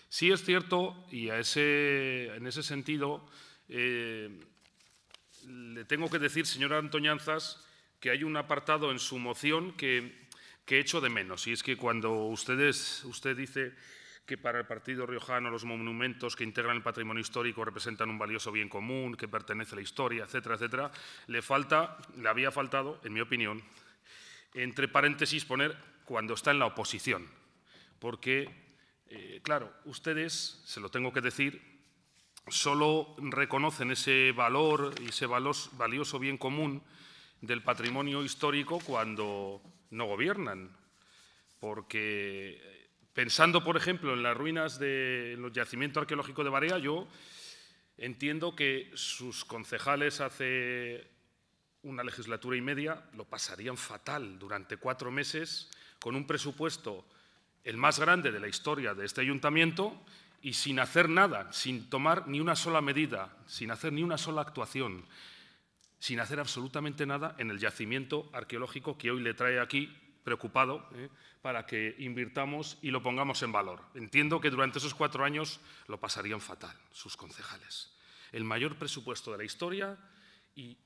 Sí es cierto, y en ese sentido eh, le tengo que decir, señora Antoñanzas, que hay un apartado en su moción que, que echo de menos, y es que cuando ustedes, usted dice que para el Partido Riojano los monumentos que integran el patrimonio histórico representan un valioso bien común, que pertenece a la historia, etcétera, etcétera, le falta, le había faltado, en mi opinión, entre paréntesis poner cuando está en la oposición, porque, eh, claro, ustedes, se lo tengo que decir, solo reconocen ese valor y ese valioso bien común del patrimonio histórico cuando no gobiernan, porque Pensando, por ejemplo, en las ruinas del yacimiento arqueológico de Barea, yo entiendo que sus concejales hace una legislatura y media lo pasarían fatal durante cuatro meses con un presupuesto el más grande de la historia de este ayuntamiento y sin hacer nada, sin tomar ni una sola medida, sin hacer ni una sola actuación, sin hacer absolutamente nada en el yacimiento arqueológico que hoy le trae aquí preocupado ¿eh? para que invirtamos y lo pongamos en valor. Entiendo que durante esos cuatro años lo pasarían fatal sus concejales. El mayor presupuesto de la historia y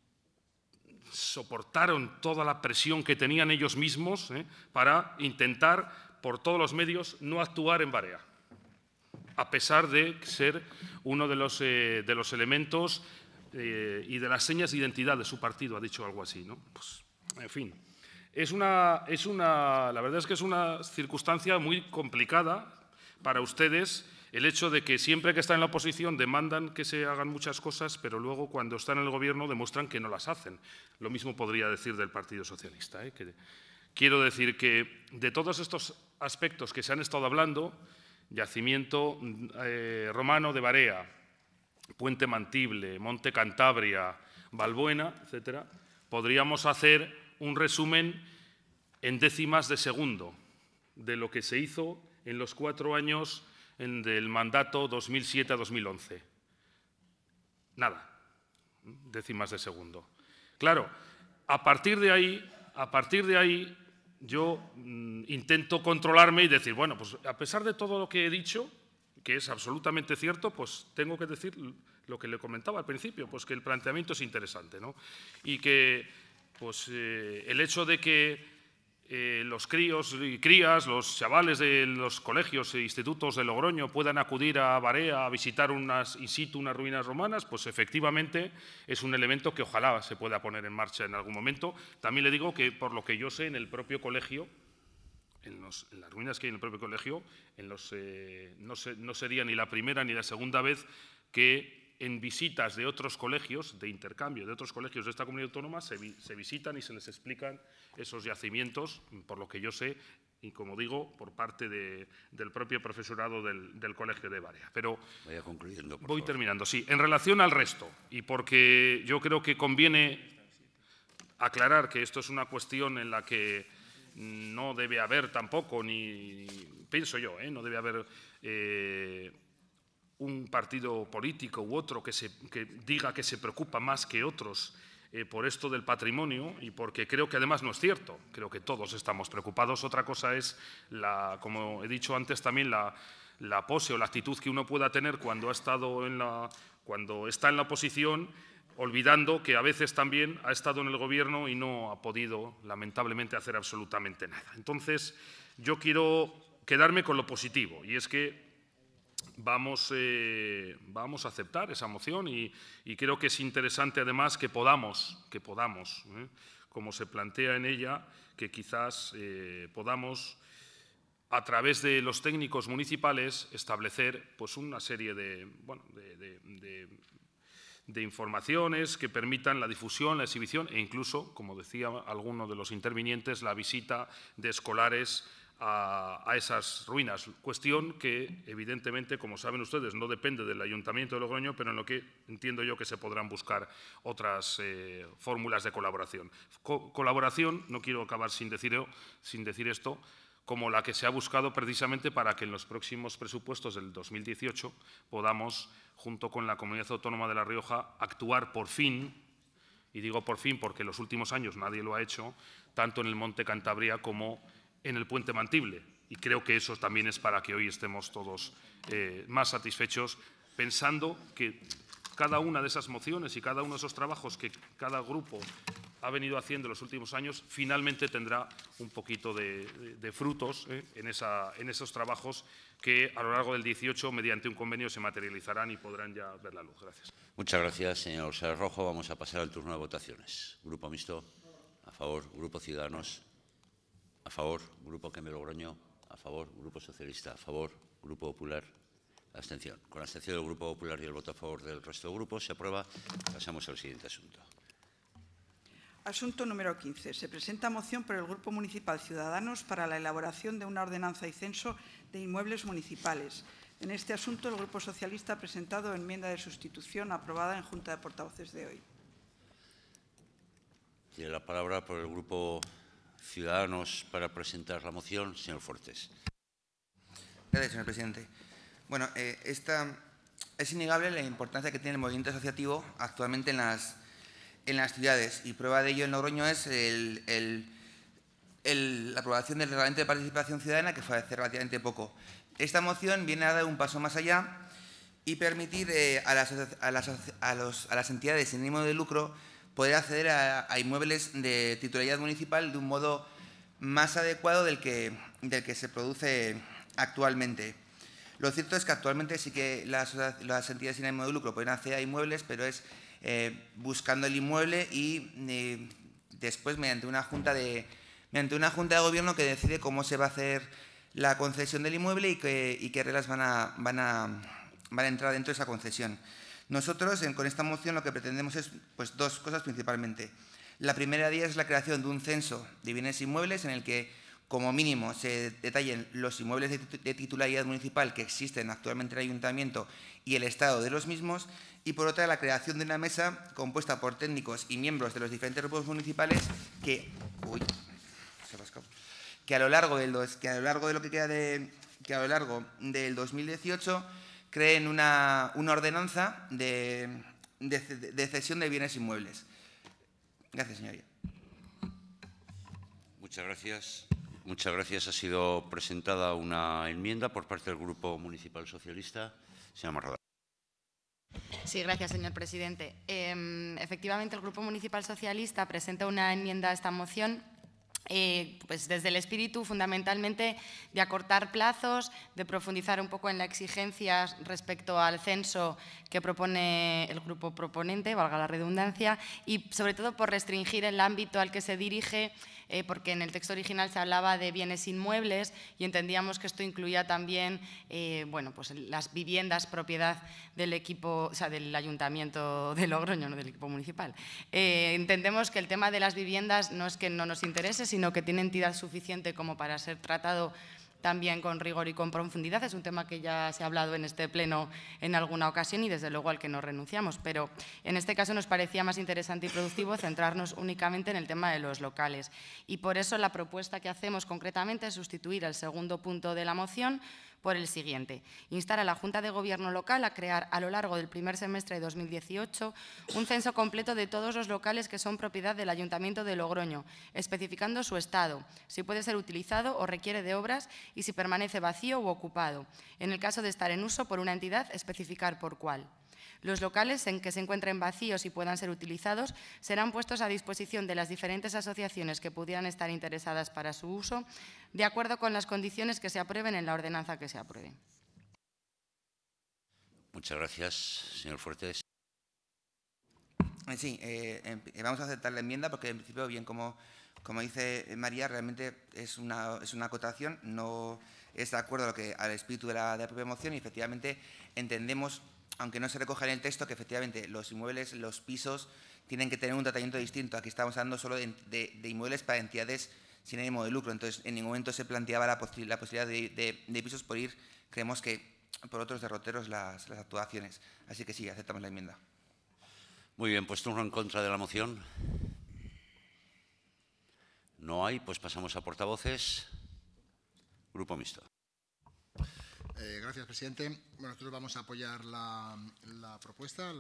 soportaron toda la presión que tenían ellos mismos ¿eh? para intentar por todos los medios no actuar en Barea, a pesar de ser uno de los, eh, de los elementos y de las señas de identidad de su partido, ha dicho algo así. ¿no? Pues, en fin. Es una, es una, la verdad es que es una circunstancia muy complicada para ustedes el hecho de que siempre que están en la oposición demandan que se hagan muchas cosas, pero luego cuando están en el gobierno demuestran que no las hacen. Lo mismo podría decir del Partido Socialista. ¿eh? quiero decir que de todos estos aspectos que se han estado hablando, yacimiento eh, romano de Barea, Puente Mantible, Monte Cantabria, Valbuena, etcétera, podríamos hacer un resumen en décimas de segundo de lo que se hizo en los cuatro años del mandato 2007 2011. Nada, décimas de segundo. Claro, a partir de ahí, a partir de ahí yo mm, intento controlarme y decir, bueno, pues a pesar de todo lo que he dicho, que es absolutamente cierto, pues tengo que decir lo que le comentaba al principio, pues que el planteamiento es interesante, ¿no? Y que pues eh, el hecho de que eh, los críos y crías, los chavales de los colegios e institutos de Logroño puedan acudir a Barea a visitar unas, in situ unas ruinas romanas, pues efectivamente es un elemento que ojalá se pueda poner en marcha en algún momento. También le digo que, por lo que yo sé, en el propio colegio, en, las ruinas que hay en el propio colegio, en los, eh, no sería ni la primera ni la segunda vez que en visitas de otros colegios, de intercambio de otros colegios de esta comunidad autónoma, se, visitan y se les explican esos yacimientos, por lo que yo sé, y como digo, por parte del propio profesorado del, Colegio de Barea. Pero voy terminando. Sí, en relación al resto, y porque yo creo que conviene aclarar que esto es una cuestión en la que no debe haber tampoco, ni, pienso yo, ¿eh? no debe haber... Eh, un partido político u otro que, se, diga que se preocupa más que otros eh, por esto del patrimonio y porque creo que además no es cierto. Creo que todos estamos preocupados. Otra cosa es, la, como he dicho antes, también la, la pose o la actitud que uno pueda tener cuando, ha estado en la, cuando está en la oposición olvidando que a veces también ha estado en el gobierno y no ha podido, lamentablemente, hacer absolutamente nada. Entonces, yo quiero quedarme con lo positivo, y es que eh, vamos, a aceptar esa moción y, creo que es interesante además que podamos, que podamos, ¿eh? como se plantea en ella, que quizás eh, podamos a través de los técnicos municipales establecer pues, una serie de, bueno, de informaciones que permitan la difusión, la exhibición e incluso, como decía alguno de los intervinientes, la visita de escolares a, esas ruinas. Cuestión que, evidentemente, como saben ustedes, no depende del Ayuntamiento de Logroño, pero en lo que entiendo yo que se podrán buscar otras eh, fórmulas de colaboración. colaboración, no quiero acabar sin decir, sin decir esto, como la que se ha buscado precisamente para que en los próximos presupuestos del 2018 podamos, junto con la Comunidad Autónoma de La Rioja, actuar por fin, y digo por fin porque en los últimos años nadie lo ha hecho, tanto en el Monte Cantabria como en el puente mantible. Y creo que eso también es para que hoy estemos todos eh, más satisfechos, pensando que cada una de esas mociones y cada uno de esos trabajos que cada grupo ha venido haciendo en los últimos años, finalmente tendrá un poquito de, frutos eh, en, esa, en esos trabajos que a lo largo del 18, mediante un convenio, se materializarán y podrán ya ver la luz. Gracias. Muchas gracias, señor Rojo. Vamos a pasar al turno de votaciones. Grupo Mixto, a favor. Grupo Ciudadanos, a favor, Grupo me logroñó, A favor, Grupo Socialista. A favor, Grupo Popular. Abstención. Con la abstención del Grupo Popular y el voto a favor del resto de grupos se aprueba. Pasamos al siguiente asunto. Asunto número 15. Se presenta moción por el Grupo Municipal Ciudadanos para la elaboración de una ordenanza y censo de inmuebles municipales. En este asunto, el Grupo Socialista ha presentado enmienda de sustitución aprobada en Junta de Portavoces de hoy. Tiene la palabra por el Grupo Ciudadanos para presentar la moción. Señor Fortes. Gracias, señor presidente. Bueno, eh, esta, es innegable la importancia que tiene el movimiento asociativo actualmente en las, en las ciudades y prueba de ello en Logroño es la aprobación del Reglamento de Participación Ciudadana que fue hace relativamente poco. Esta moción viene a dar un paso más allá y permitir eh, a, las, a las entidades sin ánimo de lucro poder acceder a, inmuebles de titularidad municipal de un modo más adecuado del que, se produce actualmente. Lo cierto es que actualmente sí que las, entidades sin ánimo de lucro pueden acceder a inmuebles, pero es eh, buscando el inmueble y eh, después mediante una junta de mediante una junta de gobierno que decide cómo se va a hacer la concesión del inmueble y, qué reglas van a entrar dentro de esa concesión. Nosotros con esta moción lo que pretendemos es pues, dos cosas principalmente. La primera de ellas es la creación de un censo de bienes inmuebles en el que, como mínimo, se detallen los inmuebles de titularidad municipal que existen actualmente en el ayuntamiento y el estado de los mismos, y por otra, la creación de una mesa compuesta por técnicos y miembros de los diferentes grupos municipales que, que a lo largo que a lo largo de lo que queda de que a lo largo del 2018 creen una, una ordenanza de, cesión de bienes inmuebles. Gracias, señoría. Muchas gracias. Muchas gracias. Ha sido presentada una enmienda por parte del Grupo Municipal Socialista. Señora Marroda. Sí, gracias, señor presidente. Em, efectivamente, el Grupo Municipal Socialista presenta una enmienda a esta moción eh, pues desde el espíritu fundamentalmente de acortar plazos, de profundizar un poco en las exigencia respecto al censo que propone el grupo proponente, valga la redundancia, y sobre todo por restringir el ámbito al que se dirige eh, porque en el texto original se hablaba de bienes inmuebles y entendíamos que esto incluía también eh, bueno, pues las viviendas propiedad del equipo, o sea, del ayuntamiento de Logroño, no del equipo municipal. Eh, entendemos que el tema de las viviendas no es que no nos interese, sino que tiene entidad suficiente como para ser tratado también con rigor y con profundidad. Es un tema que ya se ha hablado en este pleno en alguna ocasión y desde luego al que no renunciamos, pero en este caso nos parecía más interesante y productivo centrarnos únicamente en el tema de los locales. Y por eso la propuesta que hacemos concretamente es sustituir el segundo punto de la moción por el siguiente. Instar a la Junta de Gobierno local a crear a lo largo del primer semestre de 2018 un censo completo de todos los locales que son propiedad del Ayuntamiento de Logroño, especificando su estado, si puede ser utilizado o requiere de obras y si permanece vacío u ocupado. En el caso de estar en uso por una entidad, especificar por cuál. Los locales en que se encuentren vacíos y puedan ser utilizados serán puestos a disposición de las diferentes asociaciones que pudieran estar interesadas para su uso, de acuerdo con las condiciones que se aprueben en la ordenanza que se apruebe. Muchas gracias, señor Fuertes. Eh, sí, eh, em, eh, vamos a aceptar la enmienda porque en principio, bien como, como dice María, realmente es una, es una acotación, no es de acuerdo lo que, al espíritu de la, de la propia moción y efectivamente entendemos aunque no se recoja en el texto, que efectivamente los inmuebles, los pisos, tienen que tener un tratamiento distinto. Aquí estamos hablando solo de, inmuebles para entidades sin ánimo de lucro. Entonces, en ningún momento se planteaba la, posibilidad de, pisos por ir, creemos que por otros derroteros, las, actuaciones. Así que sí, aceptamos la enmienda. Muy bien, pues turno en contra de la moción. No hay, pues pasamos a portavoces. Grupo mixto. Eh, gracias, presidente. Bueno, nosotros vamos a apoyar la, propuesta,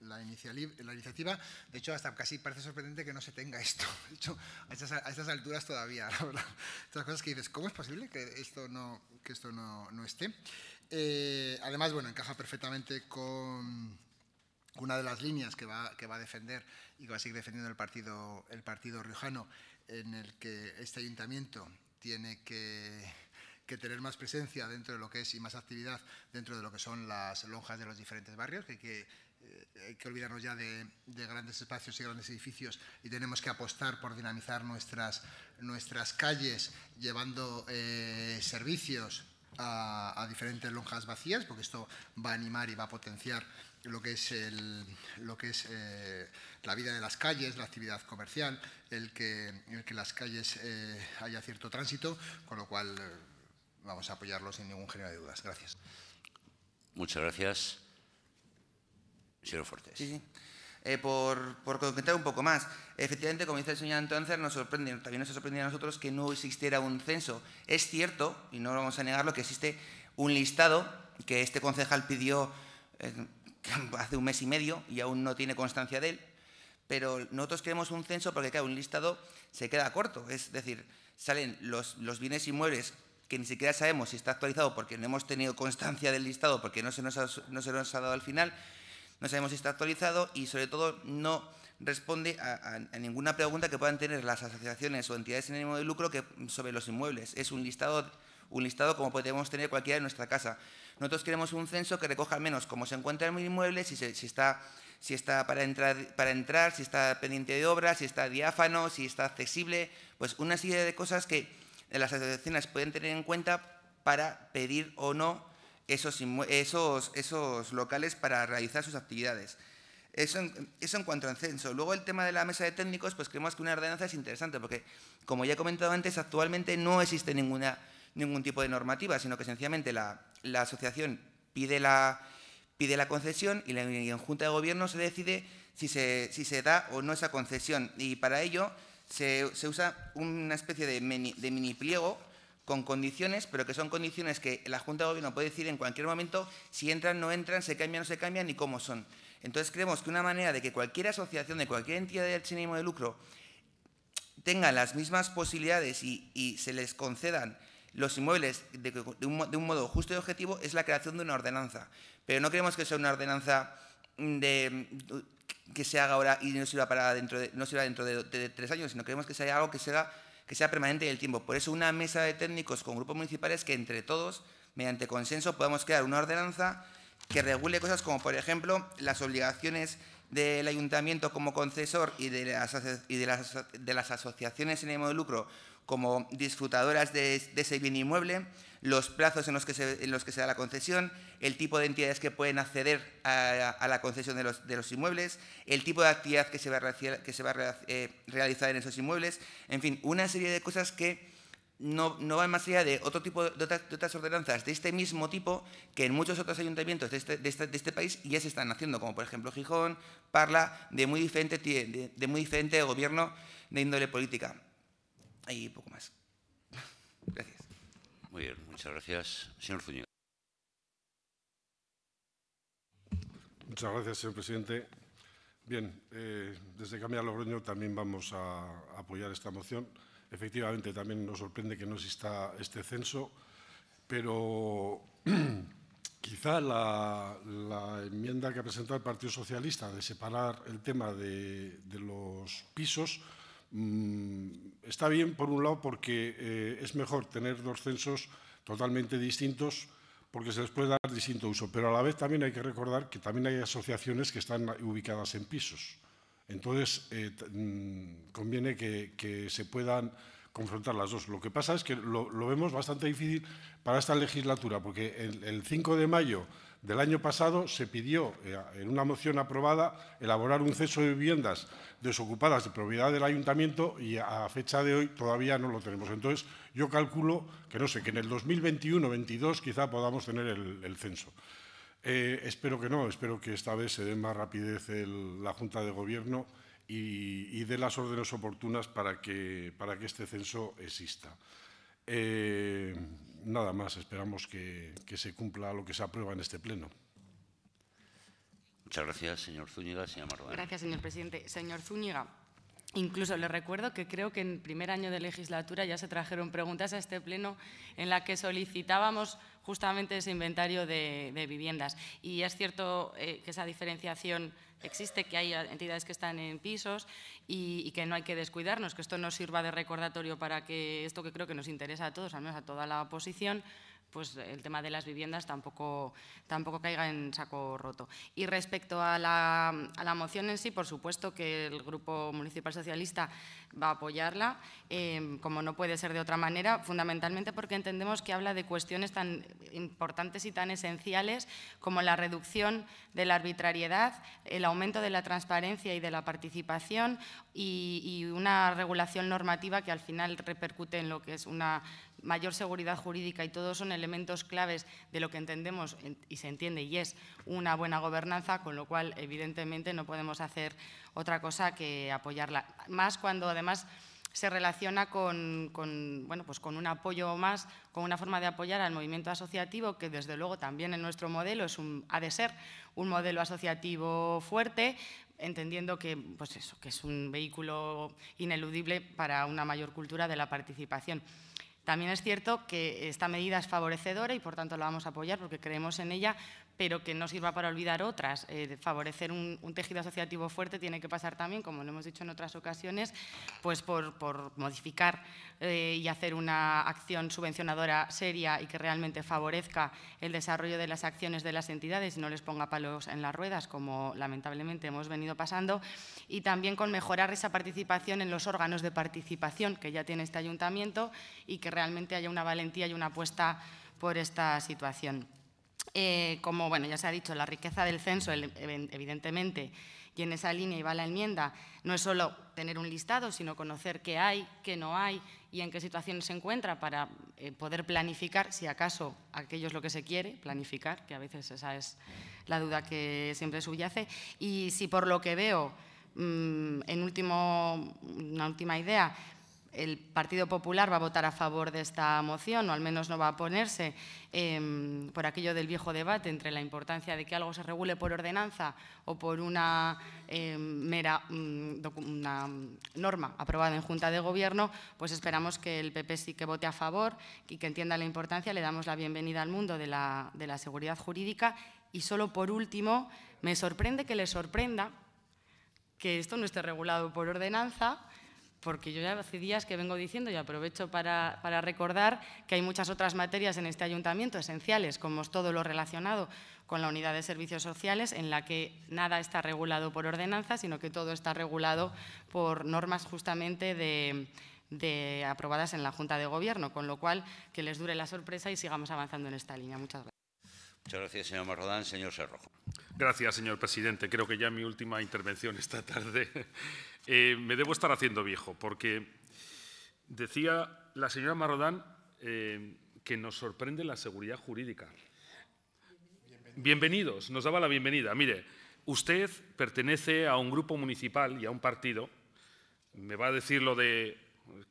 la, iniciativa. De hecho, hasta casi parece sorprendente que no se tenga esto. De hecho, a estas, alturas todavía, la Estas cosas que dices, ¿cómo es posible que esto no, que esto no, esté? Eh, además, bueno, encaja perfectamente con una de las líneas que va, que va a defender y que va a seguir defendiendo el partido, el partido riojano, en el que este ayuntamiento tiene que que tener más presencia dentro de lo que es y más actividad dentro de lo que son las lonjas de los diferentes barrios, que hay que, eh, olvidarnos ya de, grandes espacios y grandes edificios y tenemos que apostar por dinamizar nuestras, nuestras calles llevando eh, servicios a, diferentes lonjas vacías, porque esto va a animar y va a potenciar lo que es, lo que es eh, la vida de las calles, la actividad comercial, el que, el que las calles haya cierto tránsito, con lo cual vamos a apoyarlo sin ningún género de dudas. Gracias. Muchas gracias. Señor Fortes. Sí, sí. Eh, por, por concretar un poco más. Efectivamente, como dice el señor Antoncer, nos sorprende, también nos sorprende a nosotros que no existiera un censo. Es cierto, y no vamos a negarlo, que existe un listado que este concejal pidió eh, hace un mes y medio y aún no tiene constancia de él, pero nosotros queremos un censo porque, claro, un listado se queda corto. Es decir, salen los, los bienes inmuebles que ni siquiera sabemos si está actualizado porque no hemos tenido constancia del listado, porque no se nos ha, se ha dado al final, no sabemos si está actualizado y sobre todo no responde a, ninguna pregunta que puedan tener las asociaciones o entidades sin ánimo de lucro que, mm, sobre los inmuebles. Es un listado, un listado como podemos tener cualquiera en nuestra casa. Nosotros queremos un censo que recoja al menos cómo se encuentra el inmueble, si, si está, si está para, entrar, para entrar, si está pendiente de obra, si está diáfano, si está accesible, pues una serie de cosas que las asociaciones pueden tener en cuenta para pedir o no esos, esos, esos locales para realizar sus actividades. Eso en, eso en, cuanto al censo. Luego el tema de la mesa de técnicos, pues creemos que una ordenanza es interesante, porque como ya he comentado antes, actualmente no existe ninguna, ningún tipo de normativa, sino que sencillamente la, la asociación pide la, pide la concesión y, la, en Junta de Gobierno se decide si se, si se da o no esa concesión. Y para ello se, usa una especie de mini, pliego con condiciones, pero que son condiciones que la Junta de Gobierno puede decir en cualquier momento si entran, no entran, se cambian, no se cambian ni cómo son. Entonces creemos que una manera de que cualquier asociación, de cualquier entidad de sin de lucro, tenga las mismas posibilidades y, se les concedan los inmuebles de, un, de un modo justo y objetivo es la creación de una ordenanza. Pero no creemos que sea una ordenanza de que se haga ahora y no sirva, para dentro de, no sirva dentro de, tres años, sino queremos que sea algo que sea, que sea permanente en el tiempo. Por eso una mesa de técnicos con grupos municipales que entre todos, mediante consenso, podamos crear una ordenanza que regule cosas como, por ejemplo, las obligaciones del ayuntamiento como concesor y de las, y de las, asociaciones sin ánimo de lucro como disfrutadoras de ese bien inmueble, los plazos en los, que se, en los que se da la concesión, el tipo de entidades que pueden acceder a, la concesión de los, de los, inmuebles, el tipo de actividad que se va a, que se va eh, realizar en esos inmuebles, en fin, una serie de cosas que no, van más allá de otro tipo de otras, ordenanzas de este mismo tipo que en muchos otros ayuntamientos de este, de este, este país ya se están haciendo, como por ejemplo Gijón, Parla, de muy diferente, de muy diferente gobierno de índole política. ahí poco más. Muy bien, muchas gracias. Señor Zúñiga. Muchas gracias, señor presidente. Bien, eh, desde Cambia Logroño también vamos a apoyar esta moción. Efectivamente, también nos sorprende que no exista este censo, pero quizá la, enmienda que ha presentado el Partido Socialista de separar el tema de los pisos Mm, está bien, por un lado, porque eh, es mejor tener dos censos totalmente distintos porque se les puede dar distinto uso, pero a la vez también hay que recordar que también hay asociaciones que están ubicadas en pisos. Entonces, eh, mm, conviene que, se puedan confrontar las dos. Lo que pasa es que lo, vemos bastante difícil para esta legislatura, porque el 5 de mayo del año pasado se pidió, eh, en una moción aprobada, elaborar un censo de viviendas desocupadas de propiedad del ayuntamiento y a fecha de hoy todavía no lo tenemos. Entonces, yo calculo que no sé, que en el 2021 2022 quizá podamos tener el, censo. Eh, espero que no, espero que esta vez se dé más rapidez la Junta de Gobierno y, dé las órdenes oportunas para que, para que este censo exista. Eh, nada más, esperamos que, se cumpla lo que se aprueba en este Pleno. Muchas gracias, señor Zúñiga. Señora Gracias, señor presidente. Señor Zúñiga, Incluso le recuerdo que creo que en el primer año de legislatura ya se trajeron preguntas a este pleno en la que solicitábamos justamente ese inventario de, viviendas. Y es cierto eh, que esa diferenciación existe, que hay entidades que están en pisos y, que no hay que descuidarnos, que esto nos sirva de recordatorio para que esto que creo que nos interesa a todos, al menos a toda la oposición, pues el tema de las viviendas tampoco, tampoco caiga en saco roto. Y respecto a la, moción en sí, por supuesto que el Grupo Municipal Socialista va a apoyarla, em, como no puede ser de otra manera, fundamentalmente porque entendemos que habla de cuestiones tan importantes y tan esenciales como la reducción de la arbitrariedad, el aumento de la transparencia y de la participación y, y una regulación normativa que al final repercute en lo que es una mayor seguridad jurídica y todos son elementos claves de lo que entendemos y se entiende y es una buena gobernanza, con lo cual evidentemente no podemos hacer otra cosa que apoyarla. Más cuando además se relaciona con, bueno, pues con un apoyo más, con una forma de apoyar al movimiento asociativo, que desde luego también en nuestro modelo es un, ha de ser un modelo asociativo fuerte, entendiendo que, pues eso, que es un vehículo ineludible para una mayor cultura de la participación. También es cierto que esta medida es favorecedora y por tanto la vamos a apoyar porque creemos en ella, pero que no sirva para olvidar otras. Eh, favorecer un, tejido asociativo fuerte tiene que pasar también, como lo hemos dicho en otras ocasiones, pues por, modificar eh, y hacer una acción subvencionadora seria y que realmente favorezca el desarrollo de las acciones de las entidades y no les ponga palos en las ruedas, como lamentablemente hemos venido pasando, y también con mejorar esa participación en los órganos de participación que ya tiene este ayuntamiento y que realmente haya una valentía y una apuesta por esta situación. Eh, como bueno, ya se ha dicho, la riqueza del censo, evidentemente, y en esa línea iba la enmienda, no es solo tener un listado, sino conocer qué hay, qué no hay y en qué situación se encuentra para eh, poder planificar, si acaso aquello es lo que se quiere, planificar, que a veces esa es la duda que siempre subyace, y si por lo que veo, mm, en último, una última idea, el Partido Popular va a votar a favor de esta moción, o al menos no va a ponerse, em, por aquello del viejo debate entre la importancia de que algo se regule por ordenanza o por una em, mera mm, norma aprobada en Junta de Gobierno, pues esperamos que el PP sí que vote a favor y que entienda la importancia. Le damos la bienvenida al mundo de la, de la seguridad jurídica. Y solo por último, me sorprende que le sorprenda que esto no esté regulado por ordenanza, porque yo ya hace días que vengo diciendo y aprovecho para, recordar que hay muchas otras materias en este ayuntamiento esenciales, como es todo lo relacionado con la unidad de servicios sociales, en la que nada está regulado por ordenanza, sino que todo está regulado por normas justamente de aprobadas en la Junta de Gobierno, con lo cual que les dure la sorpresa y sigamos avanzando en esta línea. Muchas gracias. Muchas gracias, señor Marrodán. Señor Serrojo. Gracias, señor presidente. Creo que ya mi última intervención esta tarde. Eh, me debo estar haciendo viejo, porque decía la señora Marrodán eh, que nos sorprende la seguridad jurídica. Bienvenidos, nos daba la bienvenida. Mire, usted pertenece a un grupo municipal y a un partido. Me va a decir lo de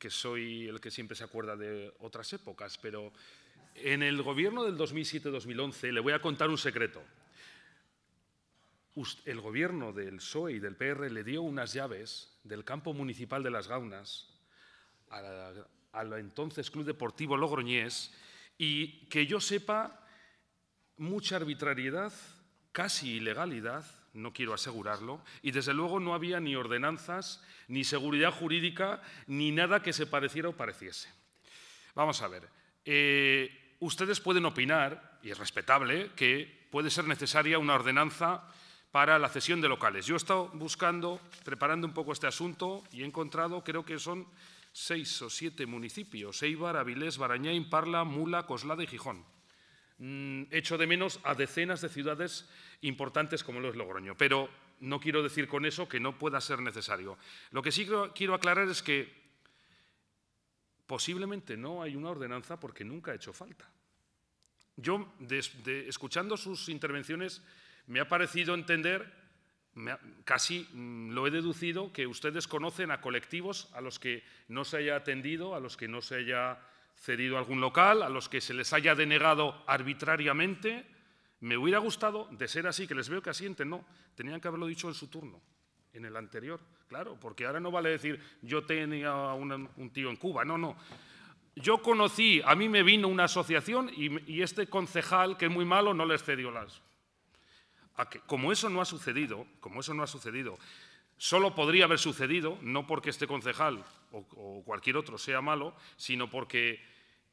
que soy el que siempre se acuerda de otras épocas, pero en el gobierno del 2007-2011, le voy a contar un secreto. El gobierno del PSOE y del PR le dio unas llaves del campo municipal de Las Gaunas al entonces Club Deportivo Logroñés y que yo sepa mucha arbitrariedad, casi ilegalidad, no quiero asegurarlo, y desde luego no había ni ordenanzas, ni seguridad jurídica, ni nada que se pareciera o pareciese. Vamos a ver. Eh, ustedes pueden opinar, y es respetable, que puede ser necesaria una ordenanza para la cesión de locales. Yo he estado buscando, preparando un poco este asunto y he encontrado, creo que son seis o siete municipios, Eibar, Avilés, Barañáin, Parla, Mula, Coslada y Gijón. Hecho mm, de menos a decenas de ciudades importantes como lo es Logroño, pero no quiero decir con eso que no pueda ser necesario. Lo que sí quiero aclarar es que Posiblemente no hay una ordenanza porque nunca ha hecho falta. Yo, escuchando sus intervenciones, me ha parecido entender, casi mm, lo he deducido, que ustedes conocen a colectivos a los que no se haya atendido, a los que no se haya cedido algún local, a los que se les haya denegado arbitrariamente. Me hubiera gustado, de ser así, que les veo que asienten, no, tenían que haberlo dicho en su turno, en el anterior, claro, porque ahora no vale decir yo tenía un tío en Cuba, no, no. Yo conocí, a mí me vino una asociación y, este concejal, que es muy malo, no les cedió las. como eso no ha sucedido, como eso no ha sucedido, solo podría haber sucedido, no porque este concejal o, cualquier otro sea malo, sino porque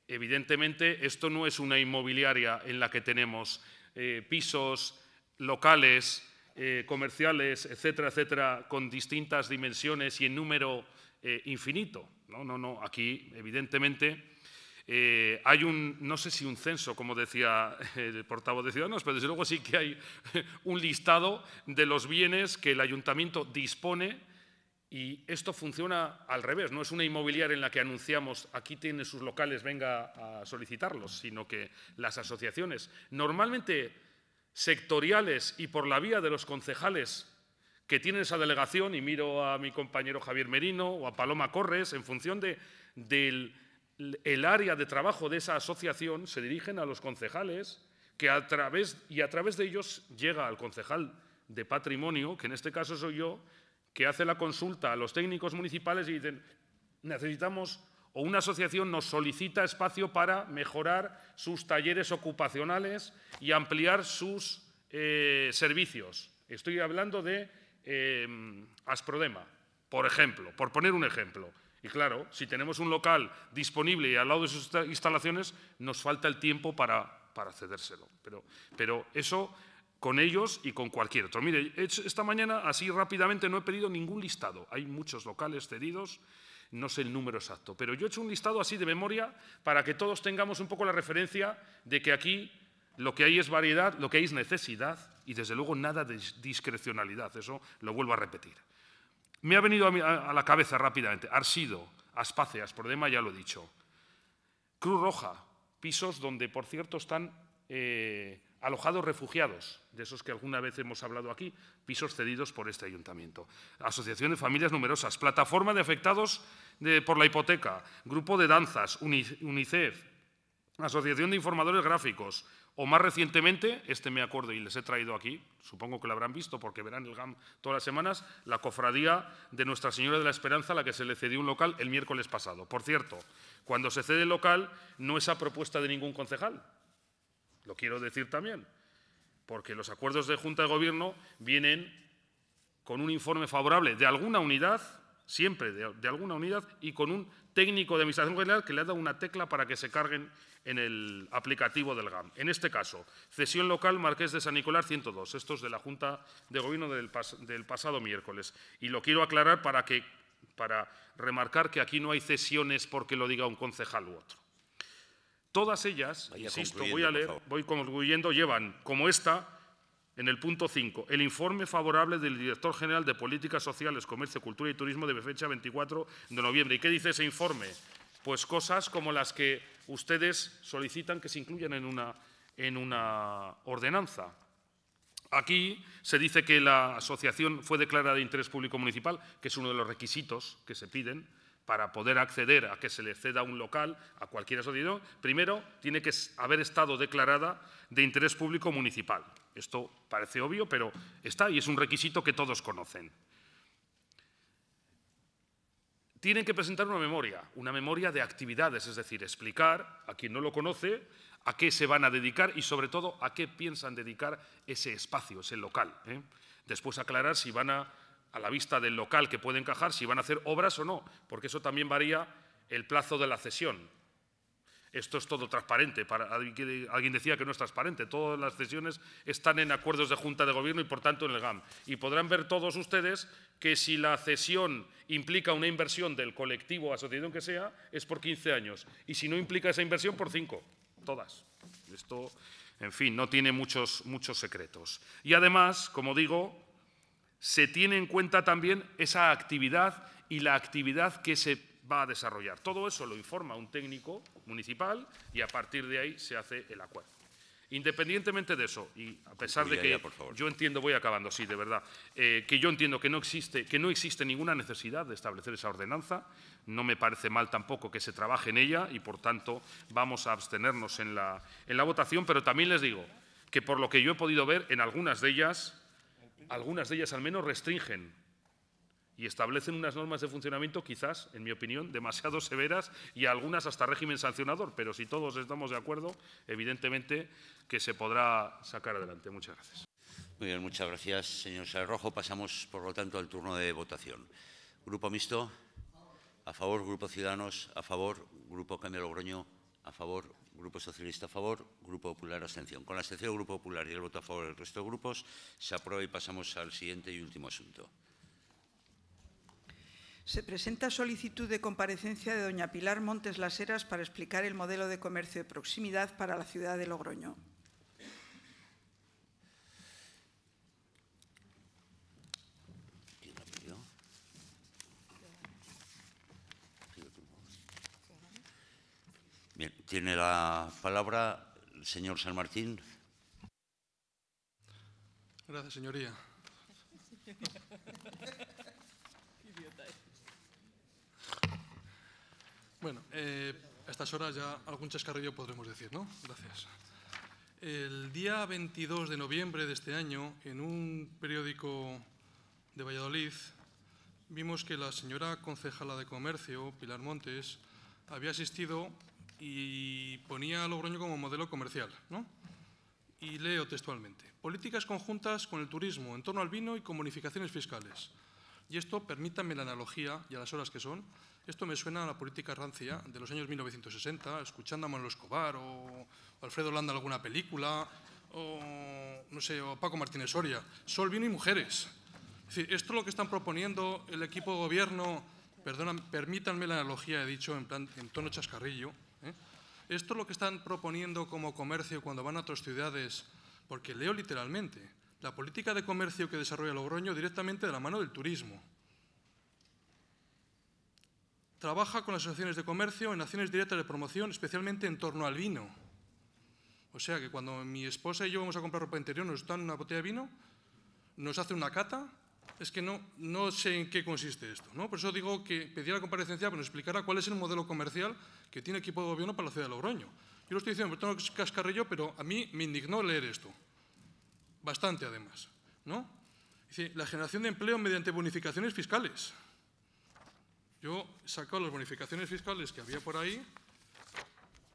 evidentemente esto no es una inmobiliaria en la que tenemos eh, pisos locales eh, comerciales, etcétera, etcétera, con distintas dimensiones y en número eh, infinito. No, no, no, aquí evidentemente eh, hay un, no sé si un censo, como decía el portavoz de Ciudadanos, pero desde luego sí que hay un listado de los bienes que el ayuntamiento dispone y esto funciona al revés, no es una inmobiliaria en la que anunciamos aquí tiene sus locales, venga a solicitarlos, sino que las asociaciones normalmente sectoriales y por la vía de los concejales que tienen esa delegación, y miro a mi compañero Javier Merino o a Paloma Corres, en función de, del área de trabajo de esa asociación, se dirigen a los concejales que a través, y a través de ellos llega al concejal de patrimonio, que en este caso soy yo, que hace la consulta a los técnicos municipales y dicen, necesitamos o una asociación nos solicita espacio para mejorar sus talleres ocupacionales y ampliar sus eh, servicios. Estoy hablando de eh, em, Asprodema, por ejemplo, por poner un ejemplo. Y claro, si tenemos un local disponible y al lado de sus instalaciones, nos falta el tiempo para, para cedérselo. Pero, pero eso con ellos y con cualquier otro. Mire, esta mañana, así rápidamente, no he pedido ningún listado. Hay muchos locales cedidos no sé el número exacto, pero yo he hecho un listado así de memoria para que todos tengamos un poco la referencia de que aquí lo que hay es variedad, lo que hay es necesidad y desde luego nada de discrecionalidad, eso lo vuelvo a repetir. Me ha venido a, la cabeza rápidamente, Arsido, por demás ya lo he dicho. Cruz Roja, pisos donde por cierto están eh, alojados refugiados, de esos que alguna vez hemos hablado aquí, pisos cedidos por este ayuntamiento, asociación de familias numerosas, plataforma de afectados por la hipoteca, grupo de danzas, UNICEF, asociación de informadores gráficos, o más recientemente, este me acuerdo y les he traído aquí, supongo que lo habrán visto porque verán el GAM todas las semanas, la cofradía de Nuestra Señora de la Esperanza, a la que se le cedió un local el miércoles pasado. Por cierto, cuando se cede el local no es a propuesta de ningún concejal, lo quiero decir también, porque los acuerdos de Junta de Gobierno vienen con un informe favorable de alguna unidad, siempre de, alguna unidad, y con un técnico de Administración General que le ha dado una tecla para que se carguen en el aplicativo del GAM. En este caso, cesión local Marqués de San Nicolás 102, estos es de la Junta de Gobierno del, pasado miércoles. Y lo quiero aclarar para, que, para remarcar que aquí no hay cesiones porque lo diga un concejal u otro. Todas ellas, insisto, voy a leer, voy concluyendo, llevan, como esta, en el punto 5, el informe favorable del director general de Políticas Sociales, Comercio, Cultura y Turismo de fecha 24 de noviembre. ¿Y qué dice ese informe? Pues cosas como las que ustedes solicitan que se incluyan en una, en una ordenanza. Aquí se dice que la asociación fue declarada de interés público municipal, que es uno de los requisitos que se piden, para poder acceder a que se le ceda un local a cualquier asociación, primero tiene que haber estado declarada de interés público municipal. Esto parece obvio, pero está y es un requisito que todos conocen. Tienen que presentar una memoria, una memoria de actividades, es decir, explicar a quien no lo conoce a qué se van a dedicar y sobre todo a qué piensan dedicar ese espacio, ese local. ¿eh? Después aclarar si van a a la vista del local que puede encajar, si van a hacer obras o no, porque eso también varía el plazo de la cesión. Esto es todo transparente. Para, alguien decía que no es transparente. Todas las cesiones están en acuerdos de Junta de Gobierno y, por tanto, en el GAM. Y podrán ver todos ustedes que si la cesión implica una inversión del colectivo o asociación que sea, es por 15 años. Y si no implica esa inversión, por 5. Todas. Esto, en fin, no tiene muchos, muchos secretos. Y además, como digo, se tiene en cuenta también esa actividad y la actividad que se va a desarrollar. Todo eso lo informa un técnico municipal y a partir de ahí se hace el acuerdo. Independientemente de eso, y a pesar de que yo entiendo, voy acabando, sí, de verdad, eh, que yo entiendo que no, existe, que no existe ninguna necesidad de establecer esa ordenanza, no me parece mal tampoco que se trabaje en ella y, por tanto, vamos a abstenernos en la, en la votación, pero también les digo que, por lo que yo he podido ver, en algunas de ellas algunas de ellas al menos restringen y establecen unas normas de funcionamiento quizás, en mi opinión, demasiado severas y algunas hasta régimen sancionador, pero si todos estamos de acuerdo, evidentemente que se podrá sacar adelante. Muchas gracias. Muy bien, muchas gracias, señor rojo Pasamos, por lo tanto, al turno de votación. Grupo Mixto, a favor. Grupo Ciudadanos, a favor. Grupo Cambio Logroño, a favor. Grupo Socialista a favor, Grupo Popular abstención. Con la abstención del Grupo Popular y el voto a favor del resto de grupos, se aprueba y pasamos al siguiente y último asunto. Se presenta solicitud de comparecencia de doña Pilar Montes Laseras para explicar el modelo de comercio de proximidad para la ciudad de Logroño. Tiene la palabra el señor San Martín. Gracias, señoría. Bueno, eh, a estas horas ya algún chascarrillo podremos decir, ¿no? Gracias. El día 22 de noviembre de este año, en un periódico de Valladolid, vimos que la señora concejala de Comercio, Pilar Montes, había asistido y ponía a Logroño como modelo comercial. ¿no? Y leo textualmente, políticas conjuntas con el turismo en torno al vino y con bonificaciones fiscales. Y esto, permítanme la analogía y a las horas que son, esto me suena a la política rancia de los años 1960, escuchando a Manuel Escobar o Alfredo Landa alguna película, o, no sé, o Paco Martínez Soria. Sol, vino y mujeres. Es decir, esto es lo que están proponiendo el equipo de gobierno, perdona, permítanme la analogía, he dicho en, en tono chascarrillo, esto es lo que están proponiendo como comercio cuando van a otras ciudades, porque leo literalmente, la política de comercio que desarrolla Logroño directamente de la mano del turismo. Trabaja con las asociaciones de comercio en acciones directas de promoción, especialmente en torno al vino. O sea que cuando mi esposa y yo vamos a comprar ropa interior, nos dan una botella de vino, nos hace una cata es que no, no sé en qué consiste esto. ¿no? Por eso digo que pedí la comparecencia para nos explicara cuál es el modelo comercial que tiene el equipo de gobierno para la ciudad de Logroño. Yo lo estoy diciendo, tengo cascarrillo, pero a mí me indignó leer esto. Bastante, además. ¿no? Dice, la generación de empleo mediante bonificaciones fiscales. Yo he sacado las bonificaciones fiscales que había por ahí.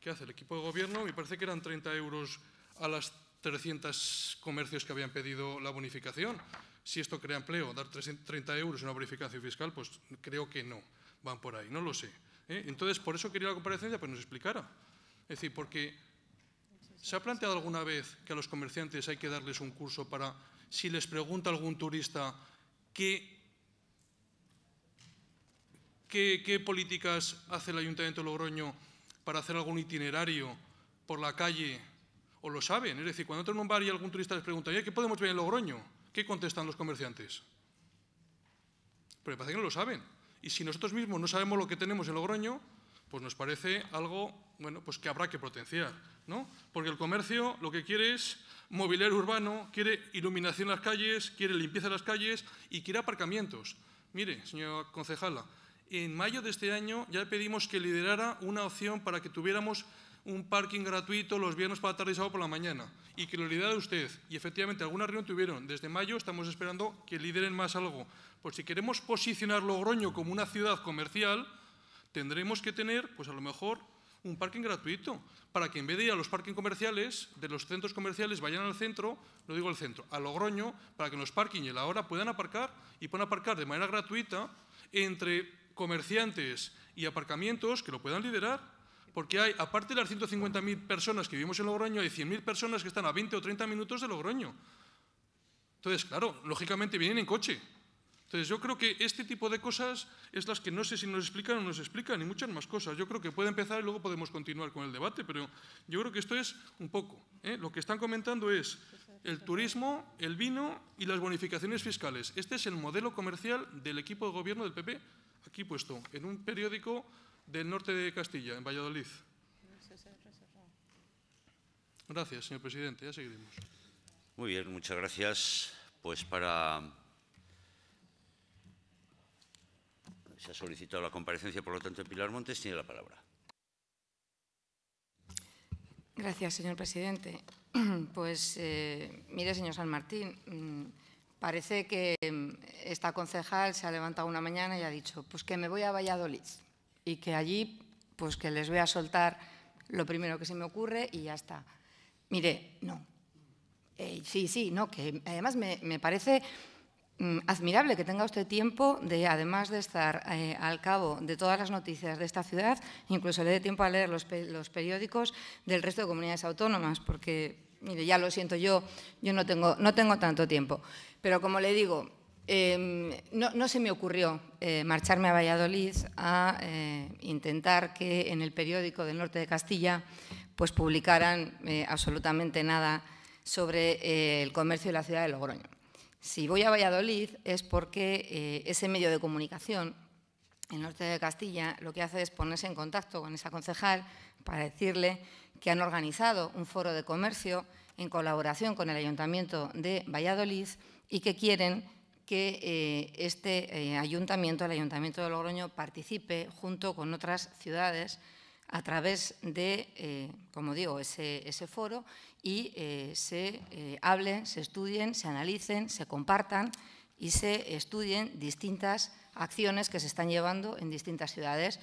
¿Qué hace el equipo de gobierno? Me parece que eran 30 euros a las 300 comercios que habían pedido la bonificación. Si esto crea empleo, dar 30 euros en una bonificación fiscal, pues creo que no, van por ahí, no lo sé. ¿eh? Entonces, por eso quería la comparecencia, pues nos explicara. Es decir, porque ¿se ha planteado alguna vez que a los comerciantes hay que darles un curso para, si les pregunta algún turista qué, qué, qué políticas hace el Ayuntamiento de Logroño para hacer algún itinerario por la calle o lo saben. Es decir, cuando entran un bar y algún turista les pregunta, ¿qué podemos ver en Logroño? ¿Qué contestan los comerciantes? Pero parece que no lo saben. Y si nosotros mismos no sabemos lo que tenemos en Logroño, pues nos parece algo bueno, pues que habrá que potenciar. ¿no? Porque el comercio lo que quiere es mobiliario urbano, quiere iluminación en las calles, quiere limpieza en las calles y quiere aparcamientos. Mire, señora concejala, en mayo de este año ya pedimos que liderara una opción para que tuviéramos un parking gratuito los viernes para tarde y sábado por la mañana y que lo lidere usted. Y efectivamente alguna reunión tuvieron. Desde mayo estamos esperando que lideren más algo. Pues si queremos posicionar Logroño como una ciudad comercial, tendremos que tener, pues a lo mejor, un parking gratuito para que en vez de ir a los parking comerciales, de los centros comerciales, vayan al centro, no digo al centro, a Logroño, para que en los parking y en la hora puedan aparcar y puedan aparcar de manera gratuita entre comerciantes y aparcamientos que lo puedan liderar porque hay, aparte de las 150.000 personas que vivimos en Logroño, hay 100.000 personas que están a 20 o 30 minutos de Logroño. Entonces, claro, lógicamente vienen en coche. Entonces, yo creo que este tipo de cosas es las que no sé si nos explican o nos explican, y muchas más cosas. Yo creo que puede empezar y luego podemos continuar con el debate, pero yo creo que esto es un poco. ¿eh? Lo que están comentando es el turismo, el vino y las bonificaciones fiscales. Este es el modelo comercial del equipo de gobierno del PP, aquí puesto, en un periódico del norte de Castilla, en Valladolid. Gracias, señor presidente. Ya seguiremos. Muy bien, muchas gracias. Pues para... Se ha solicitado la comparecencia, por lo tanto, Pilar Montes tiene la palabra. Gracias, señor presidente. Pues eh, mire, señor San Martín, mm, parece que mm, esta concejal se ha levantado una mañana y ha dicho, pues que me voy a Valladolid y que allí, pues que les voy a soltar lo primero que se me ocurre y ya está. Mire, no. Eh, sí, sí, no, que además me, parece mm, admirable que tenga usted tiempo de, además de estar eh, al cabo de todas las noticias de esta ciudad, incluso le dé tiempo a leer los, los periódicos del resto de comunidades autónomas, porque, mire, ya lo siento yo, yo no tengo, no tengo tanto tiempo. Pero como le digo, Em, no, se me ocurrió eh, marcharme a Valladolid a eh, intentar que en el periódico del norte de Castilla pues publicaran eh, absolutamente nada sobre el comercio de la ciudad de Logroño. Si voy a Valladolid es porque ese medio de comunicación, el norte de Castilla, lo que hace es ponerse en contacto con esa concejal para decirle que han organizado un foro de comercio en colaboración con el Ayuntamiento de Valladolid y que quieren que eh, este eh, ayuntamiento, el Ayuntamiento de Logroño, participe junto con otras ciudades a través de, eh, como digo, ese, ese foro y se hablen, se estudien, se analicen, se compartan y se estudien distintas acciones que se están llevando en distintas ciudades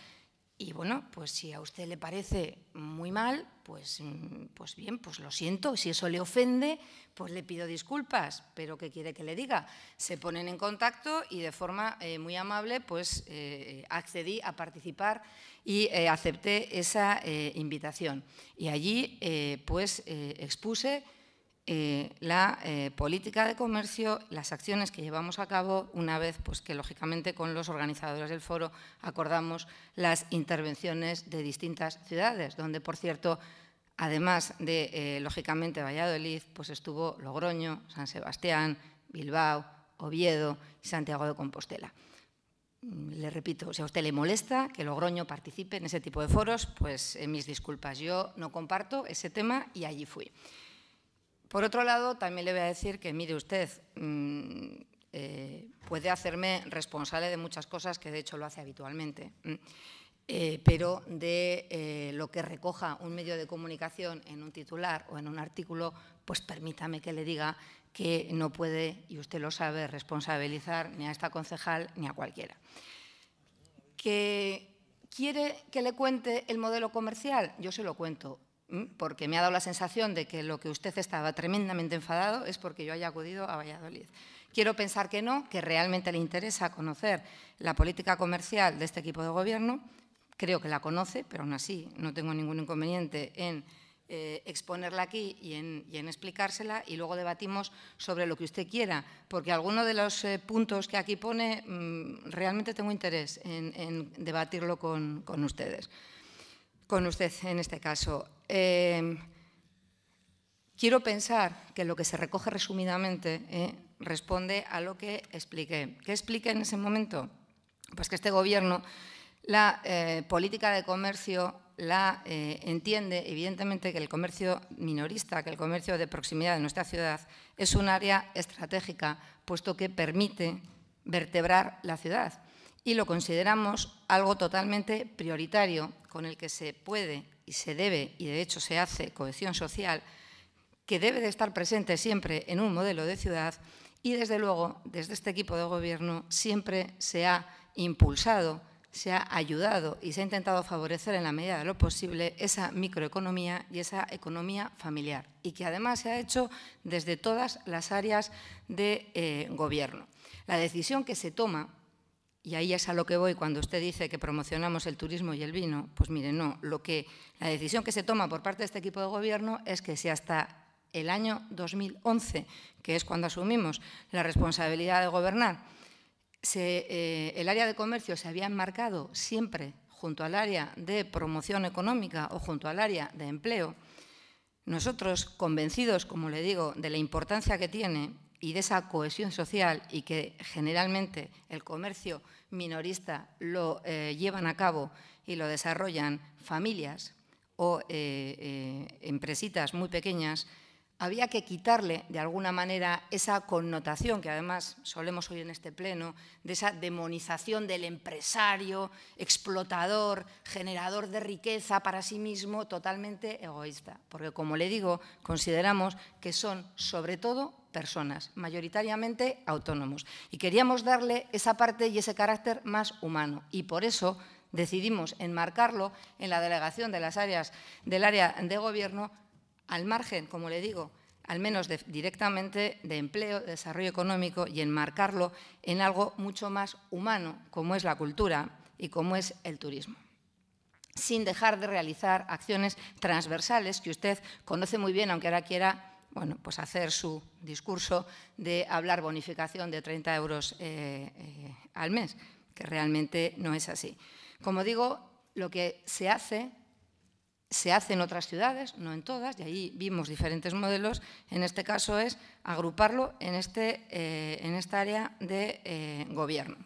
y bueno, pues si a usted le parece muy mal, pues, mm, pues bien, pues lo siento. Si eso le ofende, pues le pido disculpas. Pero ¿qué quiere que le diga? Se ponen en contacto y de forma eh, muy amable, pues eh, eh, accedí a participar y acepté esa invitación. Y allí, pues expuse eh, la eh, política de comercio, las acciones que llevamos a cabo una vez pues, que lógicamente con los organizadores del foro acordamos las intervenciones de distintas ciudades, donde por cierto, además de eh, lógicamente Valladolid, pues estuvo Logroño, San Sebastián, Bilbao, Oviedo y Santiago de Compostela. Mm, le repito, si a usted le molesta que Logroño participe en ese tipo de foros, pues mis disculpas, yo no comparto ese tema y allí fui. Por otro lado, también le voy a decir que, mire usted, mm, eh, puede hacerme responsable de muchas cosas, que de hecho lo hace habitualmente, mm, eh, pero de eh, lo que recoja un medio de comunicación en un titular o en un artículo, pues permítame que le diga que no puede, y usted lo sabe, responsabilizar ni a esta concejal ni a cualquiera. Que quiere que le cuente el modelo comercial, yo se lo cuento. Mm, porque me ha dado la sensación de que lo que usted estaba tremendamente enfadado es porque yo haya acudido a Valladolid. Quiero pensar que no, que realmente le interesa conocer la política comercial de este equipo de gobierno. Creo que la conoce, pero aún así no tengo ningún inconveniente en eh, exponerla aquí y en, explicársela y luego debatimos sobre lo que usted quiera, porque alguno de los eh, puntos que aquí pone mm, realmente tengo interés en, debatirlo con ustedes con usted en este caso. Em, quiero pensar que lo que se recoge resumidamente eh, responde a lo que expliqué. ¿Qué expliqué en ese momento? Pues que este Gobierno la eh, política de comercio la eh, entiende, evidentemente, que el comercio minorista, que el comercio de proximidad de nuestra ciudad es un área estratégica, puesto que permite vertebrar la ciudad y lo consideramos algo totalmente prioritario con el que se puede y se debe, y de hecho se hace, cohesión social, que debe de estar presente siempre en un modelo de ciudad y desde luego desde este equipo de gobierno siempre se ha impulsado, se ha ayudado y se ha intentado favorecer en la medida de lo posible esa microeconomía y esa economía familiar y que además se ha hecho desde todas las áreas de eh, gobierno. La decisión que se toma y ahí es a lo que voy cuando usted dice que promocionamos el turismo y el vino. Pues mire, no, lo que, la decisión que se toma por parte de este equipo de gobierno es que si hasta el año 2011, que es cuando asumimos la responsabilidad de gobernar, eh, el área de comercio se había enmarcado siempre junto al área de promoción económica o junto al área de empleo, nosotros, convencidos, como le digo, de la importancia que tiene y de esa cohesión social y que generalmente el comercio minorista lo eh, llevan a cabo y lo desarrollan familias o empresas eh, eh, empresitas muy pequeñas, había que quitarle de alguna manera esa connotación que además solemos oír en este pleno, de esa demonización del empresario, explotador, generador de riqueza para sí mismo, totalmente egoísta. Porque como le digo, consideramos que son sobre todo personas, mayoritariamente autónomos. Y queríamos darle esa parte y ese carácter más humano. Y por eso decidimos enmarcarlo en la delegación de las áreas del área de gobierno al margen, como le digo, al menos directamente de empleo, desarrollo económico y enmarcarlo en algo mucho más humano, como es la cultura y como es el turismo sin dejar de realizar acciones transversales que usted conoce muy bien, aunque ahora quiera bueno, pues hacer su discurso de hablar bonificación de 30 euros eh, eh, al mes, que realmente no es así. Como digo, lo que se hace, se hace en otras ciudades, no en todas, y ahí vimos diferentes modelos, en este caso es agruparlo en, este, eh, en esta área de gobierno.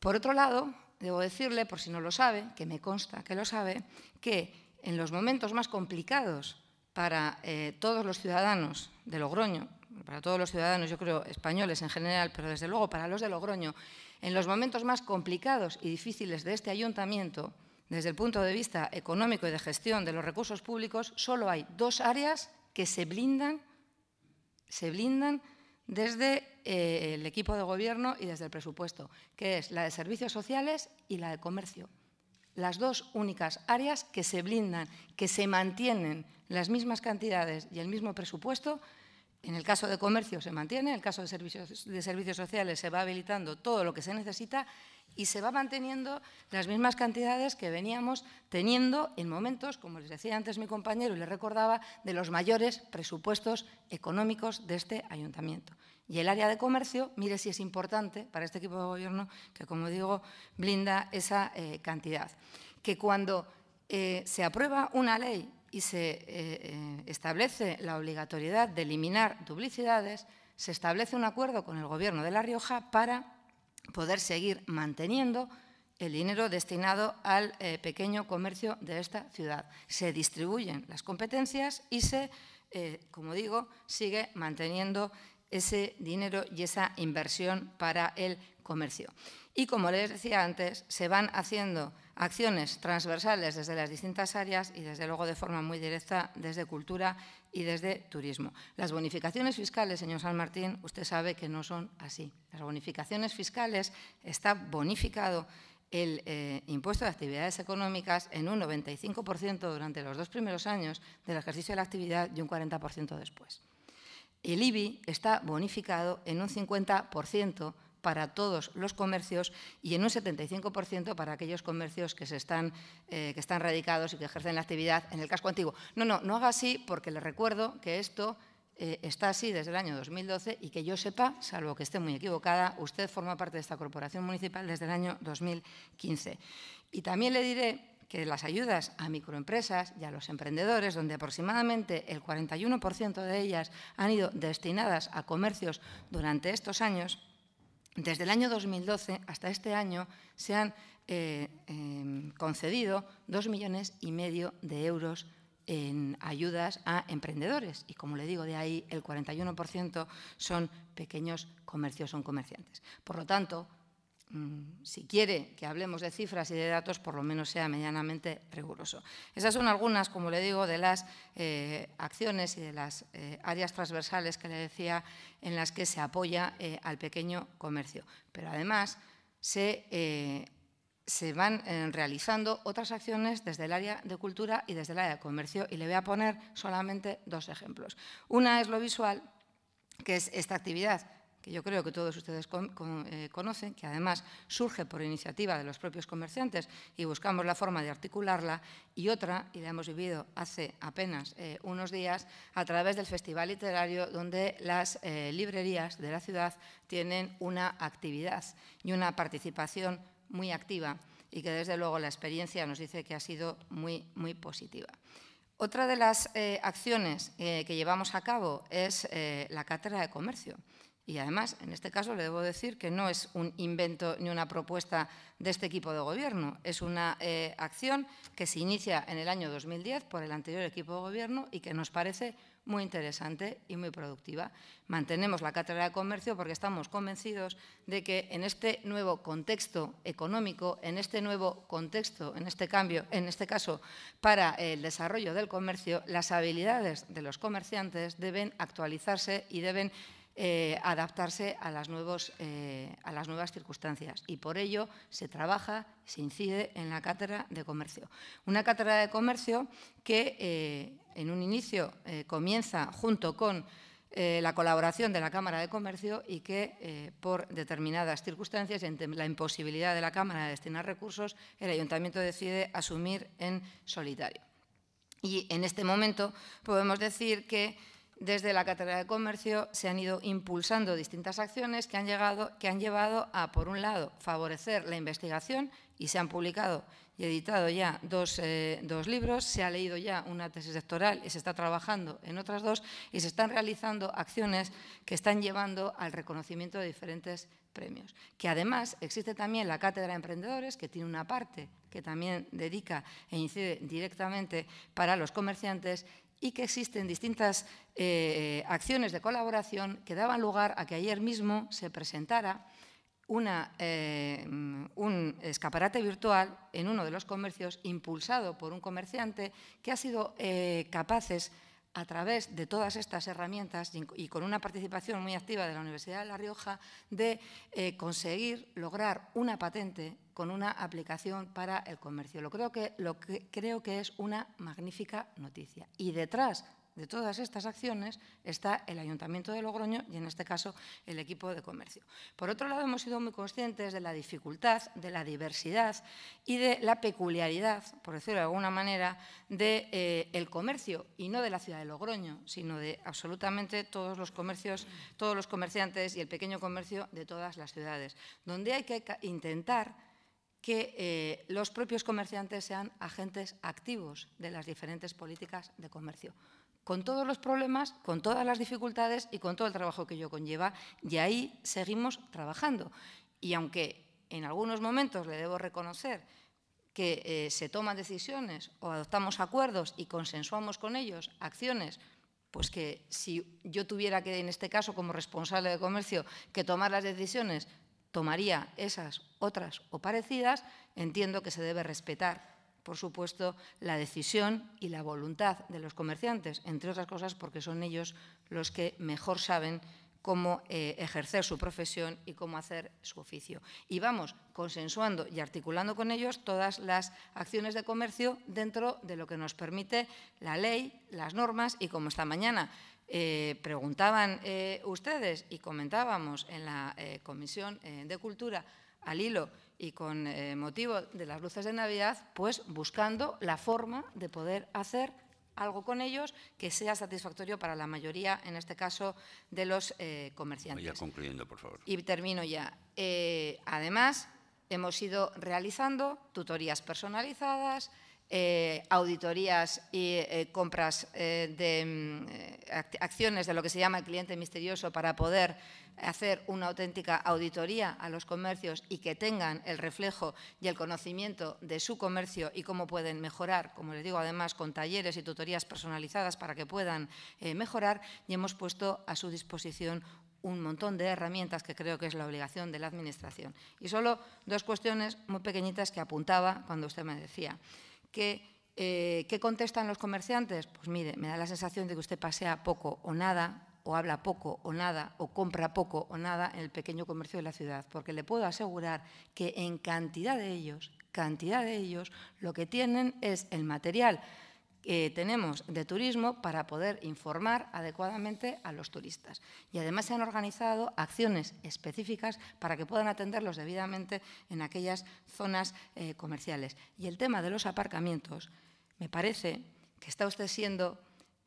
Por otro lado, debo decirle, por si no lo sabe, que me consta que lo sabe, que en los momentos más complicados para eh, todos los ciudadanos de Logroño, para todos los ciudadanos, yo creo, españoles en general, pero desde luego para los de Logroño, en los momentos más complicados y difíciles de este ayuntamiento, desde el punto de vista económico y de gestión de los recursos públicos, solo hay dos áreas que se blindan, se blindan desde eh, el equipo de gobierno y desde el presupuesto, que es la de servicios sociales y la de comercio las dos únicas áreas que se blindan, que se mantienen las mismas cantidades y el mismo presupuesto. En el caso de comercio se mantiene, en el caso de servicios, de servicios sociales se va habilitando todo lo que se necesita y se va manteniendo las mismas cantidades que veníamos teniendo en momentos, como les decía antes mi compañero y les recordaba, de los mayores presupuestos económicos de este ayuntamiento. Y el área de comercio, mire si es importante para este equipo de gobierno que, como digo, blinda esa eh, cantidad. Que cuando eh, se aprueba una ley y se eh, establece la obligatoriedad de eliminar duplicidades, se establece un acuerdo con el Gobierno de La Rioja para poder seguir manteniendo el dinero destinado al pequeño comercio de esta ciudad. Se distribuyen las competencias y se, como digo, sigue manteniendo ese dinero y esa inversión para el comercio. Y como les decía antes, se van haciendo acciones transversales desde las distintas áreas y desde luego de forma muy directa desde cultura y desde turismo. Las bonificaciones fiscales, señor San Martín, usted sabe que no son así. Las bonificaciones fiscales está bonificado el eh, impuesto de actividades económicas en un 95% durante los dos primeros años del ejercicio de la actividad y un 40% después. El IBI está bonificado en un 50% para todos los comercios y en un 75% para aquellos comercios que, se están, eh, que están radicados y que ejercen la actividad en el casco antiguo. No, no, no haga así porque le recuerdo que esto eh, está así desde el año 2012 y que yo sepa, salvo que esté muy equivocada, usted forma parte de esta corporación municipal desde el año 2015. Y también le diré que las ayudas a microempresas y a los emprendedores, donde aproximadamente el 41% de ellas han ido destinadas a comercios durante estos años, desde el año 2012 hasta este año se han eh, em, concedido 2 millones y medio de euros en ayudas a emprendedores. Y como le digo, de ahí el 41% son pequeños comercios, son comerciantes. Por lo tanto, Mm, si quiere que hablemos de cifras y de datos, por lo menos sea medianamente riguroso. Esas son algunas, como le digo, de las eh, acciones y de las eh, áreas transversales que le decía en las que se apoya eh, al pequeño comercio. Pero además se, se van realizando otras acciones desde el área de cultura y desde el área de comercio y le voy a poner solamente dos ejemplos. Una es lo visual, que es esta actividad que yo creo que todos ustedes eh, conocen, que además surge por iniciativa de los propios comerciantes y buscamos la forma de articularla, y otra, y la hemos vivido hace apenas eh, unos días, a través del Festival Literario, donde las eh, librerías de la ciudad tienen una actividad y una participación muy activa y que desde luego la experiencia nos dice que ha sido muy, muy positiva. Otra de las acciones que llevamos a cabo es la Cátedra de Comercio. Y además, en este caso, le debo decir que no es un invento ni una propuesta de este equipo de gobierno. Es una eh, acción que se inicia en el año 2010 por el anterior equipo de gobierno y que nos parece muy interesante y muy productiva. Mantenemos la cátedra de comercio porque estamos convencidos de que en este nuevo contexto económico, en este nuevo contexto, en este cambio, en este caso, para el desarrollo del comercio, las habilidades de los comerciantes deben actualizarse y deben eh, adaptarse a las, nuevos, eh, a las nuevas circunstancias. Y por ello se trabaja, se incide en la cátedra de comercio. Una cátedra de comercio que eh, en un inicio comienza junto con la colaboración de la Cámara de Comercio y que, por determinadas circunstancias, entre la imposibilidad de la Cámara de destinar recursos, el Ayuntamiento decide asumir en solitario. Y en este momento podemos decir que desde la Cátedra de Comercio se han ido impulsando distintas acciones que han, llegado, que han llevado a, por un lado, favorecer la investigación y se han publicado y editado ya dos, eh, dos, libros, se ha leído ya una tesis doctoral y se está trabajando en otras dos y se están realizando acciones que están llevando al reconocimiento de diferentes premios. Que además existe también la Cátedra de Emprendedores, que tiene una parte que también dedica e incide directamente para los comerciantes y que existen distintas eh, eh, acciones de colaboración que daban lugar a que ayer mismo se presentara eh, un escaparate virtual en uno de los comercios impulsado por un comerciante que ha sido capaz, capaces a través de todas estas herramientas y con una participación muy activa de la Universidad de La Rioja, de conseguir lograr una patente con una aplicación para el comercio. Lo creo que, lo creo que es una magnífica noticia. Y detrás de todas estas acciones está el Ayuntamiento de Logroño y, en este caso, el equipo de comercio. Por otro lado, hemos sido muy conscientes de la dificultad, de la diversidad y de la peculiaridad, por decirlo de alguna manera, del de, eh, comercio, y no de la ciudad de Logroño, sino de absolutamente todos los comercios, todos los comerciantes y el pequeño comercio de todas las ciudades, donde hay que intentar que eh, los propios comerciantes sean agentes activos de las diferentes políticas de comercio, con todos los problemas, con todas las dificultades y con todo el trabajo que ello conlleva, y ahí seguimos trabajando. Y aunque en algunos momentos le debo reconocer que eh, se toman decisiones o adoptamos acuerdos y consensuamos con ellos acciones pues que si yo tuviera que, en este caso, como responsable de comercio, que tomar las decisiones tomaría esas, otras o parecidas, entiendo que se debe respetar, por supuesto, la decisión y la voluntad de los comerciantes, entre otras cosas porque son ellos los que mejor saben cómo eh, ejercer su profesión y cómo hacer su oficio. Y vamos consensuando y articulando con ellos todas las acciones de comercio dentro de lo que nos permite la ley, las normas y como esta mañana eh, preguntaban eh, ustedes y comentábamos en la eh, Comisión de Cultura al hilo y con motivo de las luces de Navidad, pues buscando la forma de poder hacer algo con ellos que sea satisfactorio para la mayoría, en este caso, de los comerciantes. favor. Y termino ya. además, hemos ido realizando tutorías personalizadas, eh, auditorías y eh, compras eh, de mm, acciones de lo que se llama el cliente misterioso para poder hacer una auténtica auditoría a los comercios y que tengan el reflejo y el conocimiento de su comercio y cómo pueden mejorar, como les digo además, con talleres y tutorías personalizadas para que puedan mejorar y hemos puesto a su disposición un montón de herramientas que creo que es la obligación de la Administración. Y solo dos cuestiones muy pequeñitas que apuntaba cuando usted me decía. Eh, ¿Qué contestan los comerciantes? Pues mire, me da la sensación de que usted pasea poco o nada, o habla poco o nada, o compra poco o nada en el pequeño comercio de la ciudad, porque le puedo asegurar que en cantidad de ellos, cantidad de ellos, lo que tienen es el material tenemos de turismo para poder informar adecuadamente a los turistas. Y además se han organizado acciones específicas para que puedan atenderlos debidamente en aquellas zonas eh, comerciales. Y el tema de los aparcamientos, me parece que está usted siendo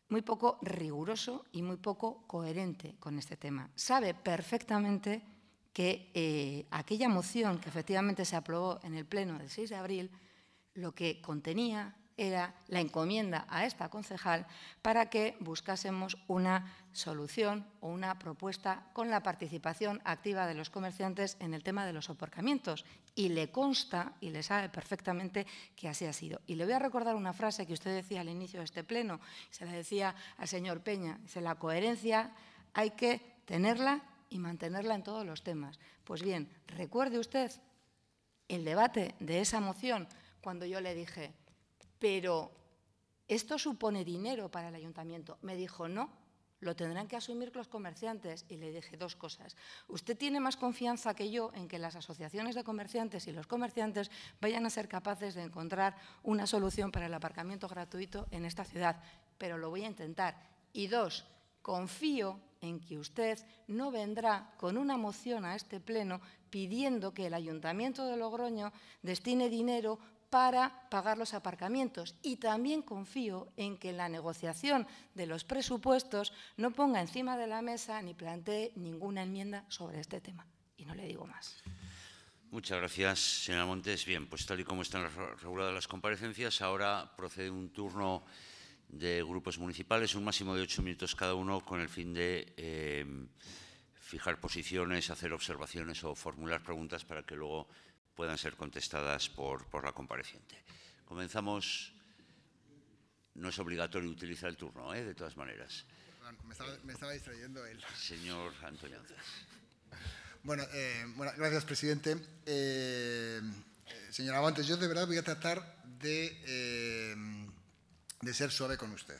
muy poco riguroso y muy poco coherente con este tema. Sabe perfectamente que eh, aquella moción que efectivamente se aprobó en el Pleno del 6 de abril, lo que contenía era la encomienda a esta concejal para que buscásemos una solución o una propuesta con la participación activa de los comerciantes en el tema de los soporcamientos. Y le consta y le sabe perfectamente que así ha sido. Y le voy a recordar una frase que usted decía al inicio de este pleno, se la decía al señor Peña, dice, la coherencia hay que tenerla y mantenerla en todos los temas. Pues bien, recuerde usted el debate de esa moción cuando yo le dije, pero esto supone dinero para el ayuntamiento. Me dijo, no, lo tendrán que asumir los comerciantes. Y le dije dos cosas. Usted tiene más confianza que yo en que las asociaciones de comerciantes y los comerciantes vayan a ser capaces de encontrar una solución para el aparcamiento gratuito en esta ciudad, pero lo voy a intentar. Y dos, confío en que usted no vendrá con una moción a este Pleno pidiendo que el Ayuntamiento de Logroño destine dinero para pagar los aparcamientos. Y también confío en que la negociación de los presupuestos no ponga encima de la mesa ni plantee ninguna enmienda sobre este tema. Y no le digo más. Muchas gracias, señora Montes. Bien, pues tal y como están reguladas las comparecencias, ahora procede un turno de grupos municipales, un máximo de ocho minutos cada uno, con el fin de eh, fijar posiciones, hacer observaciones o formular preguntas para que luego puedan ser contestadas por, la compareciente. Comenzamos. No es obligatorio utilizar el turno, ¿eh? de todas maneras. Me estaba, me estaba distrayendo él. Señor Antonio. Bueno, eh, bueno, gracias, presidente. Eh, señora Avantes, yo de verdad voy a tratar de, de ser suave con usted.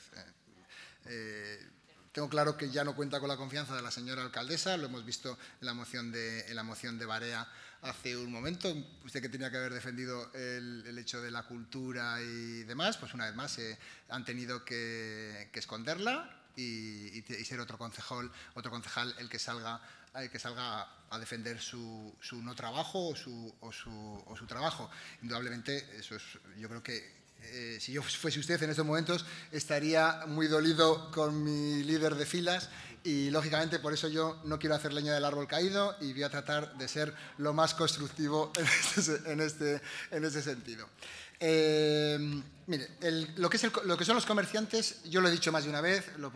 Tengo claro que ya no cuenta con la confianza de la señora alcaldesa, lo hemos visto en la moción de, en la moción de Barea hace un momento, usted que tenía que haber defendido el, hecho de la cultura y demás, pues una vez más eh, han tenido que, esconderla y, ser otro concejal, otro concejal el que salga el que salga a defender su, no trabajo o su, trabajo. Indudablemente, eso yo creo que eh, si yo fuese usted en estos momentos estaría muy dolido con mi líder de filas y lógicamente por eso yo no quiero hacer leña del árbol caído y voy a tratar de ser lo más constructivo este, este, en este, sentido. Eh, mire, lo, que son los comerciantes, yo lo he dicho más de una vez, lo,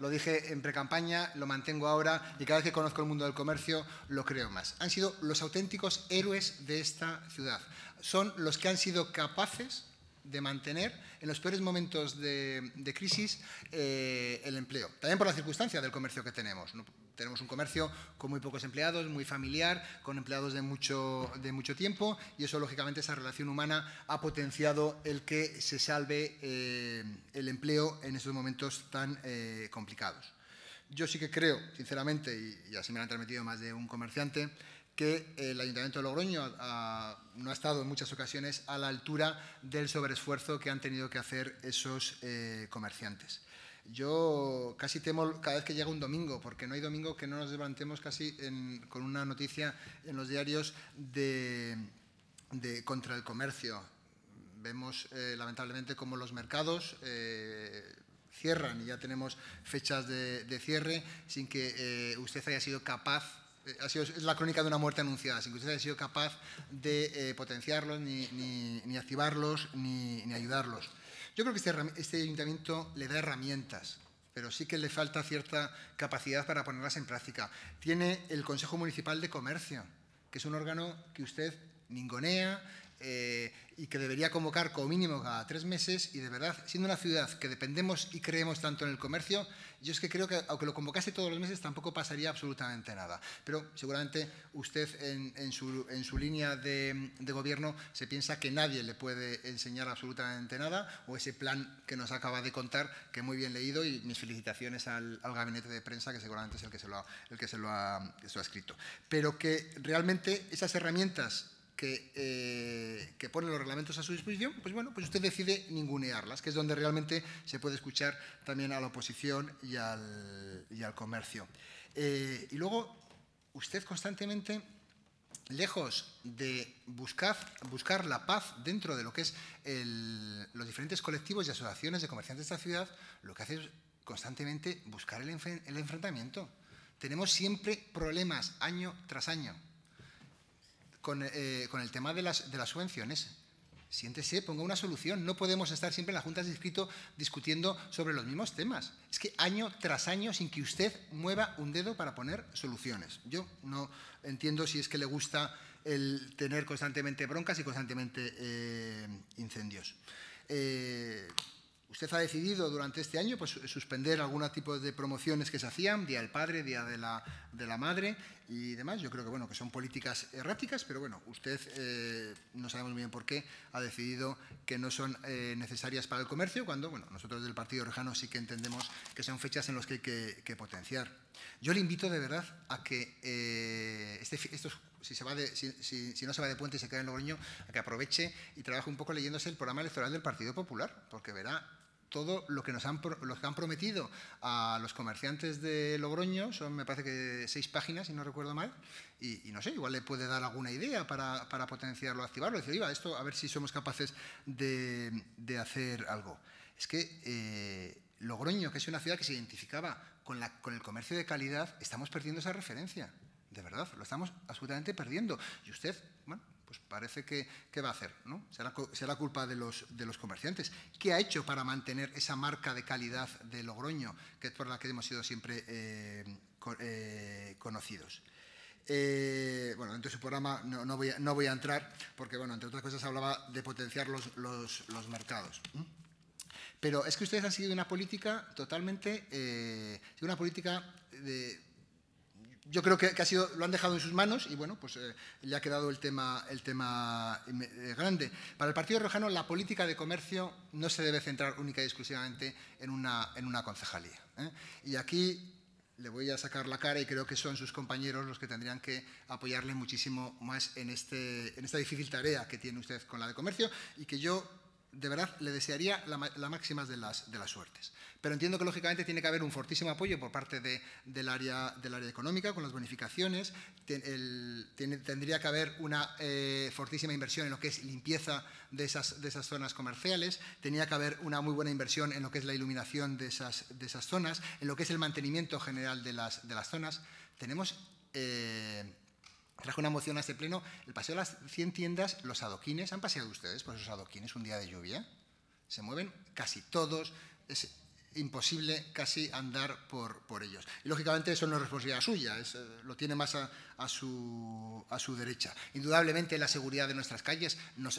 lo dije en pre-campaña, lo mantengo ahora y cada vez que conozco el mundo del comercio lo creo más. Han sido los auténticos héroes de esta ciudad. Son los que han sido capaces de mantener en los peores momentos de, crisis eh, el empleo. También por la circunstancia del comercio que tenemos. Tenemos un comercio con muy pocos empleados, muy familiar, con empleados de mucho, de mucho tiempo y eso, lógicamente, esa relación humana ha potenciado el que se salve eh, el empleo en estos momentos tan eh, complicados. Yo sí que creo, sinceramente, y, y así me han transmitido más de un comerciante, que eh, el Ayuntamiento de Logroño no ha estado en muchas ocasiones a la altura del sobreesfuerzo que han tenido que hacer esos eh, comerciantes. Yo casi temo cada vez que llega un domingo, porque no hay domingo que no nos levantemos casi con una noticia en los diarios de, contra el comercio. Vemos eh, lamentablemente cómo los mercados cierran y ya tenemos fechas de, cierre sin que usted haya sido capaz ha la crónica de una muerte anunciada, sin que usted haya sido capaz de eh, potenciarlos, ni, activarlos, ni, ayudarlos. Yo creo que este, este, ayuntamiento le da herramientas, pero sí que le falta cierta capacidad para ponerlas en práctica. Tiene el Consejo Municipal de Comercio, que es un órgano que usted ningonea, eh, y que debería convocar como mínimo cada tres meses y de verdad, siendo una ciudad que dependemos y creemos tanto en el comercio, yo es que creo que aunque lo convocase todos los meses tampoco pasaría absolutamente nada. Pero seguramente usted en, su, línea de, gobierno se piensa que nadie le puede enseñar absolutamente nada o ese plan que nos acaba de contar, que muy bien leído y mis felicitaciones al, gabinete de prensa que seguramente es el que se lo el que se lo ha, se lo ha escrito. Pero que realmente esas herramientas que, eh, pone los reglamentos a su disposición, pues bueno, pues usted decide ningunearlas, que es donde realmente se puede escuchar también a la oposición y al, y al comercio. Eh, y luego, usted constantemente lejos de buscar, buscar, la paz dentro de lo que es los diferentes colectivos y asociaciones de comerciantes de esta ciudad, lo que hace es constantemente buscar el enfrentamiento. Tenemos siempre problemas año tras año. Eh, con, el tema de las, de las subvenciones. Siéntese, ponga una solución. No podemos estar siempre en las juntas de escrito discutiendo sobre los mismos temas. Es que año tras año sin que usted mueva un dedo para poner soluciones. Yo no entiendo si es que le gusta el tener constantemente broncas y constantemente eh, incendios. Eh, Usted ha decidido durante este año pues, suspender algún tipo de promociones que se hacían, Día del Padre, Día de la, Madre y demás. Yo creo que, bueno, que son políticas erráticas, pero bueno, usted, eh, no sabemos bien por qué, ha decidido que no son eh, necesarias para el comercio, cuando bueno, nosotros del Partido Rejano sí que entendemos que son fechas en las que hay que, potenciar. Yo le invito de verdad a que eh, este si, si, no se va de puente y se queda en Logroño, a que aproveche y trabaje un poco leyéndose el programa electoral del Partido Popular, porque verá todo lo que nos han, que han prometido a los comerciantes de Logroño, son me parece que seis páginas, si no recuerdo mal, y, no sé, igual le puede dar alguna idea para, potenciarlo, activarlo, decir, iba, esto a ver si somos capaces de, hacer algo. Es que eh, Logroño, que es una ciudad que se identificaba con, la, con el comercio de calidad, estamos perdiendo esa referencia, de verdad, lo estamos absolutamente perdiendo. Y usted pues parece que, ¿qué va a hacer? ¿no? Será, culpa de los, de los comerciantes. ¿Qué ha hecho para mantener esa marca de calidad de Logroño, que es por la que hemos sido siempre eh, eh, conocidos? Eh, bueno, dentro de su programa no, voy a, entrar, porque, bueno, entre otras cosas hablaba de potenciar los, mercados. Pero es que ustedes han seguido una política totalmente, una política de yo creo que, lo han dejado en sus manos y bueno, pues eh, le ha quedado el tema, eh, eh, grande. Para el Partido Rojano, la política de comercio no se debe centrar única y exclusivamente en una, concejalía. Y aquí le voy a sacar la cara y creo que son sus compañeros los que tendrían que apoyarle muchísimo más en, este, en esta difícil tarea que tiene usted con la de comercio y que yo de verdad le desearía la, máxima de las, de las, suertes. Pero entiendo que lógicamente tiene que haber un fortísimo apoyo por parte del, área, del área económica con las bonificaciones, tendría que haber una eh, fortísima inversión en lo que es limpieza de esas, de esas zonas comerciales, tenía que haber una muy buena inversión en lo que es la iluminación de esas, de esas zonas, en lo que es el mantenimiento general de las, de las zonas. Tenemos... Eh, trajo una moción a este pleno, el paseo de las 100 tiendas, los adoquines, ¿han paseado ustedes por esos adoquines un día de lluvia? Se mueven casi todos, es imposible casi andar por, por ellos. Y lógicamente eso no es responsabilidad suya, eh, lo tiene más a, su, a, su, derecha. Indudablemente la seguridad de nuestras calles, no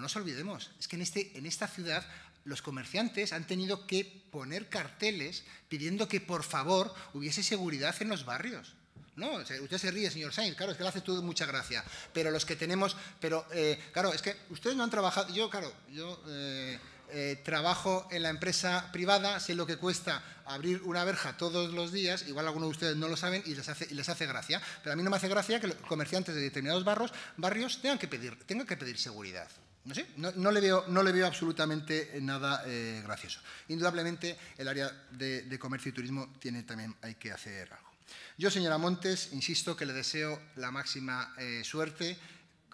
nos olvidemos, es que en, este, en esta ciudad los comerciantes han tenido que poner carteles pidiendo que por favor hubiese seguridad en los barrios ¿no? Usted se ríe, señor Sainz, claro, es que le hace todo mucha gracia. Pero los que tenemos, pero eh, claro, es que ustedes no han trabajado, yo, claro, yo eh, eh, trabajo en la empresa privada, sé lo que cuesta abrir una verja todos los días, igual algunos de ustedes no lo saben y les hace, y les hace gracia, pero a mí no me hace gracia que los comerciantes de determinados barrios, barrios tengan, que pedir, tengan que pedir seguridad. No sé, no, le, veo, no le veo absolutamente nada gracioso. Indudablemente el área de, comercio y turismo tiene también, hay que hacer algo. Yo, señora Montes, insisto que le deseo la máxima eh, suerte.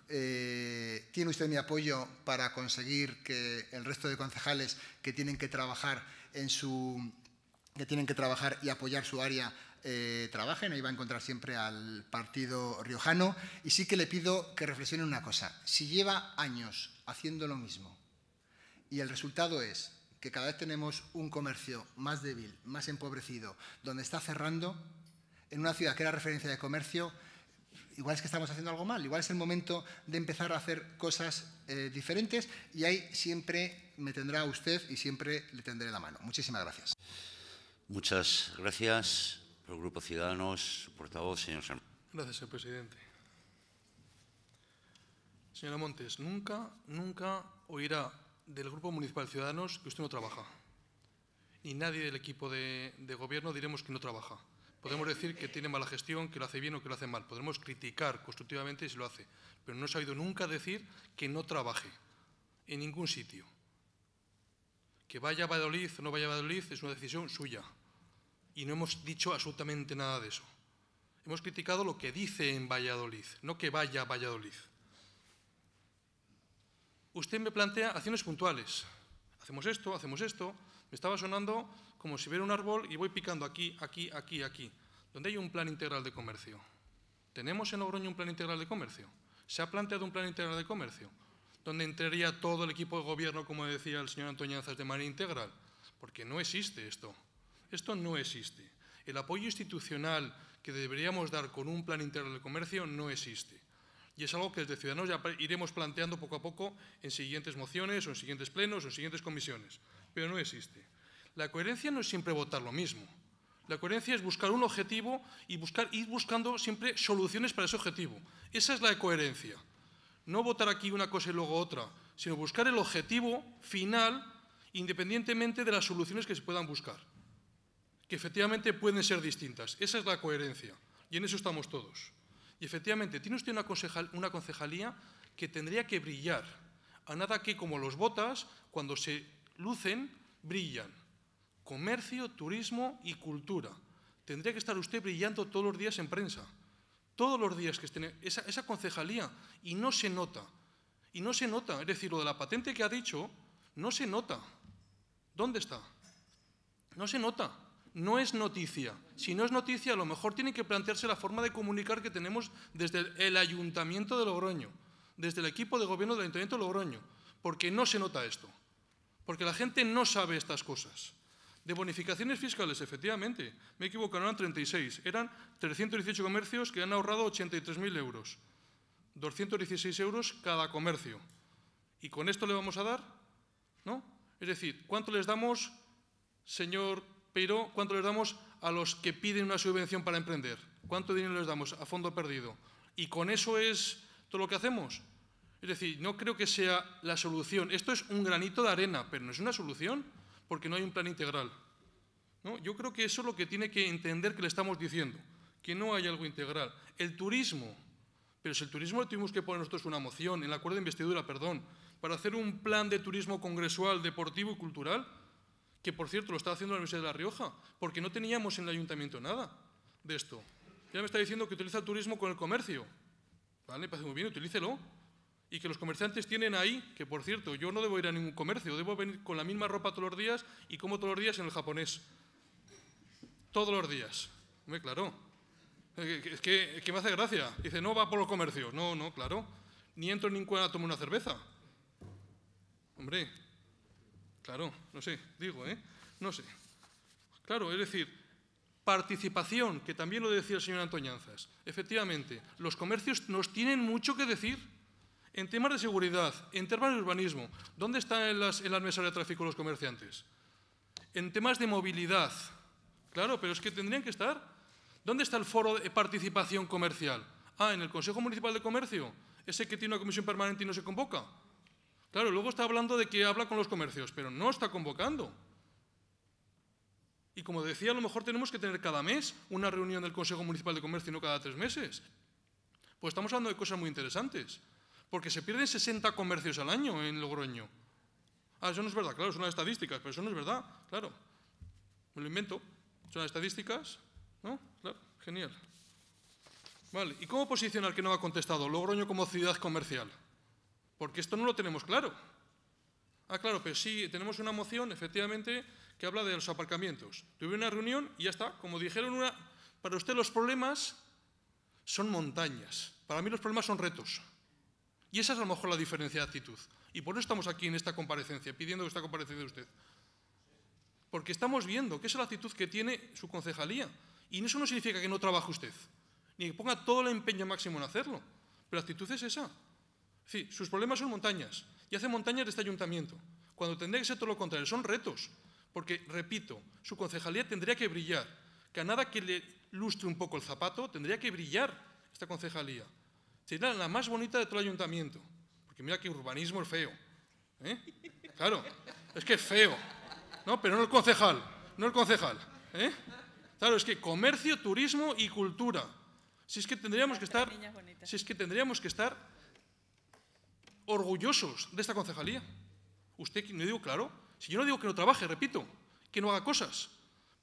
Eh, tiene usted mi apoyo para conseguir que el resto de concejales que tienen que trabajar en su que tienen que trabajar y apoyar su área eh, trabajen, ahí va a encontrar siempre al partido riojano. Y sí que le pido que reflexione una cosa. Si lleva años haciendo lo mismo y el resultado es que cada vez tenemos un comercio más débil, más empobrecido, donde está cerrando, en una ciudad que era referencia de comercio, igual es que estamos haciendo algo mal, igual es el momento de empezar a hacer cosas eh, diferentes y ahí siempre me tendrá usted y siempre le tendré la mano. Muchísimas gracias. Muchas gracias por el Grupo Ciudadanos, su portavoz, señor San... Gracias, señor presidente. Señora Montes, nunca, nunca oirá del Grupo Municipal Ciudadanos que usted no trabaja. Y nadie del equipo de gobierno diremos que no trabaja. Podemos decir que tiene mala gestión, que lo hace bien o que lo hace mal. Podemos criticar constructivamente si lo hace, pero no he sabido nunca decir que no trabaje en ningún sitio. Que vaya a Valladolid o no vaya a Valladolid es una decisión suya. Y no hemos dicho absolutamente nada de eso. Hemos criticado lo que dice en Valladolid, no que vaya a Valladolid. Usted me plantea acciones puntuales. Hacemos esto, hacemos esto. Me estaba sonando como si hubiera un árbol y voy picando aquí, aquí, aquí, aquí, donde hay un plan integral de comercio. ¿Tenemos en Logroño un plan integral de comercio? ¿Se ha planteado un plan integral de comercio? Donde entraría todo el equipo de gobierno, como decía el señor Antoñanzas, de manera integral. Porque no existe esto. Esto no existe. El apoyo institucional que deberíamos dar con un plan integral de comercio no existe. Y es algo que desde Ciudadanos ya iremos planteando poco a poco en siguientes mociones o en siguientes plenos o en siguientes comisiones. Pero no existe. La coherencia no es siempre votar lo mismo. La coherencia es buscar un objetivo y buscar, ir buscando siempre soluciones para ese objetivo. Esa es la coherencia. No votar aquí una cosa y luego otra, sino buscar el objetivo final independientemente de las soluciones que se puedan buscar, que efectivamente pueden ser distintas. Esa es la coherencia y en eso estamos todos. Y efectivamente, tiene usted una, una concejalía que tendría que brillar, a nada que como los botas, cuando se lucen, brillan comercio, turismo y cultura. Tendría que estar usted brillando todos los días en prensa, todos los días que esté esa, esa concejalía, y no se nota, y no se nota, es decir, lo de la patente que ha dicho, no se nota. ¿Dónde está? No se nota, no es noticia. Si no es noticia, a lo mejor tiene que plantearse la forma de comunicar que tenemos desde el Ayuntamiento de Logroño, desde el equipo de gobierno del Ayuntamiento de Logroño, porque no se nota esto, porque la gente no sabe estas cosas. De bonificaciones fiscales, efectivamente. Me equivocado, no eran 36. Eran 318 comercios que han ahorrado 83.000 euros. 216 euros cada comercio. ¿Y con esto le vamos a dar? ¿No? Es decir, ¿cuánto les damos, señor Peiro, cuánto les damos a los que piden una subvención para emprender? ¿Cuánto dinero les damos a fondo perdido? ¿Y con eso es todo lo que hacemos? Es decir, no creo que sea la solución. Esto es un granito de arena, pero no es una solución porque no hay un plan integral. ¿no? Yo creo que eso es lo que tiene que entender que le estamos diciendo, que no hay algo integral. El turismo, pero si el turismo le tuvimos que poner nosotros una moción, en el acuerdo de investidura, perdón, para hacer un plan de turismo congresual, deportivo y cultural, que por cierto lo está haciendo la Universidad de La Rioja, porque no teníamos en el ayuntamiento nada de esto. Ya me está diciendo que utiliza el turismo con el comercio. Vale, parece muy bien, utilícelo y que los comerciantes tienen ahí, que por cierto, yo no debo ir a ningún comercio, debo venir con la misma ropa todos los días y como todos los días en el japonés. Todos los días. Me claro. Es que, me hace gracia. Dice, no va por los comercios. No, no, claro. Ni entro en ningún a tomar una cerveza. Hombre, claro, no sé, digo, ¿eh? No sé. Claro, es decir, participación, que también lo decía el señor Antoñanzas. Efectivamente, los comercios nos tienen mucho que decir en temas de seguridad, en temas de urbanismo, ¿dónde están en las, en mesas de tráfico los comerciantes? En temas de movilidad, claro, pero es que tendrían que estar. ¿Dónde está el foro de participación comercial? Ah, en el Consejo Municipal de Comercio, ese que tiene una comisión permanente y no se convoca. Claro, luego está hablando de que habla con los comercios, pero no está convocando. Y como decía, a lo mejor tenemos que tener cada mes una reunión del Consejo Municipal de Comercio y no cada tres meses. Pues estamos hablando de cosas muy interesantes porque se pierden 60 comercios al año en Logroño. Ah, eso no es verdad, claro, son las estadísticas, pero eso no es verdad, claro. Me lo invento. Son las estadísticas, ¿no? Claro, genial. Vale, ¿y cómo posicionar que no ha contestado Logroño como ciudad comercial? Porque esto no lo tenemos claro. Ah, claro, pero sí, tenemos una moción, efectivamente, que habla de los aparcamientos. Tuve una reunión y ya está. Como dijeron, una, para usted los problemas son montañas. Para mí los problemas son retos. Y esa es a lo mejor la diferencia de actitud. Y por eso estamos aquí en esta comparecencia, pidiendo esta comparecencia de usted. Porque estamos viendo que es la actitud que tiene su concejalía. Y eso no significa que no trabaje usted, ni que ponga todo el empeño máximo en hacerlo. Pero la actitud es esa. Sí, sus problemas son montañas, y hace montañas de este ayuntamiento, cuando tendría que ser todo lo contrario, son retos. Porque, repito, su concejalía tendría que brillar, que a nada que le lustre un poco el zapato, tendría que brillar esta concejalía. Sería la más bonita de todo el ayuntamiento. Porque mira que urbanismo es feo. ¿eh? Claro, es que es feo. No, pero no el concejal, no el concejal. ¿eh? Claro, es que comercio, turismo y cultura. Si es que tendríamos que estar, si es que tendríamos que estar orgullosos de esta concejalía. Usted, no digo claro, si yo no digo que no trabaje, repito, que no haga cosas,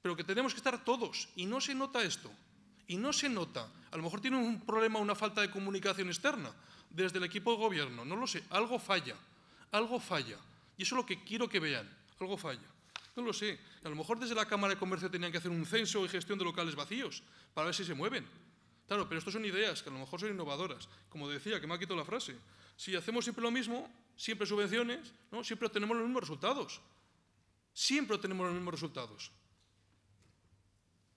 pero que tenemos que estar todos y no se nota esto y no se nota. A lo mejor tiene un problema, una falta de comunicación externa desde el equipo de gobierno, no lo sé, algo falla, algo falla. Y eso es lo que quiero que vean, algo falla. No lo sé. A lo mejor desde la Cámara de Comercio tenían que hacer un censo y gestión de locales vacíos para ver si se mueven. Claro, pero estas son ideas que a lo mejor son innovadoras. Como decía, que me ha quitado la frase. Si hacemos siempre lo mismo, siempre subvenciones, ¿no? siempre obtenemos los mismos resultados. Siempre obtenemos los mismos resultados.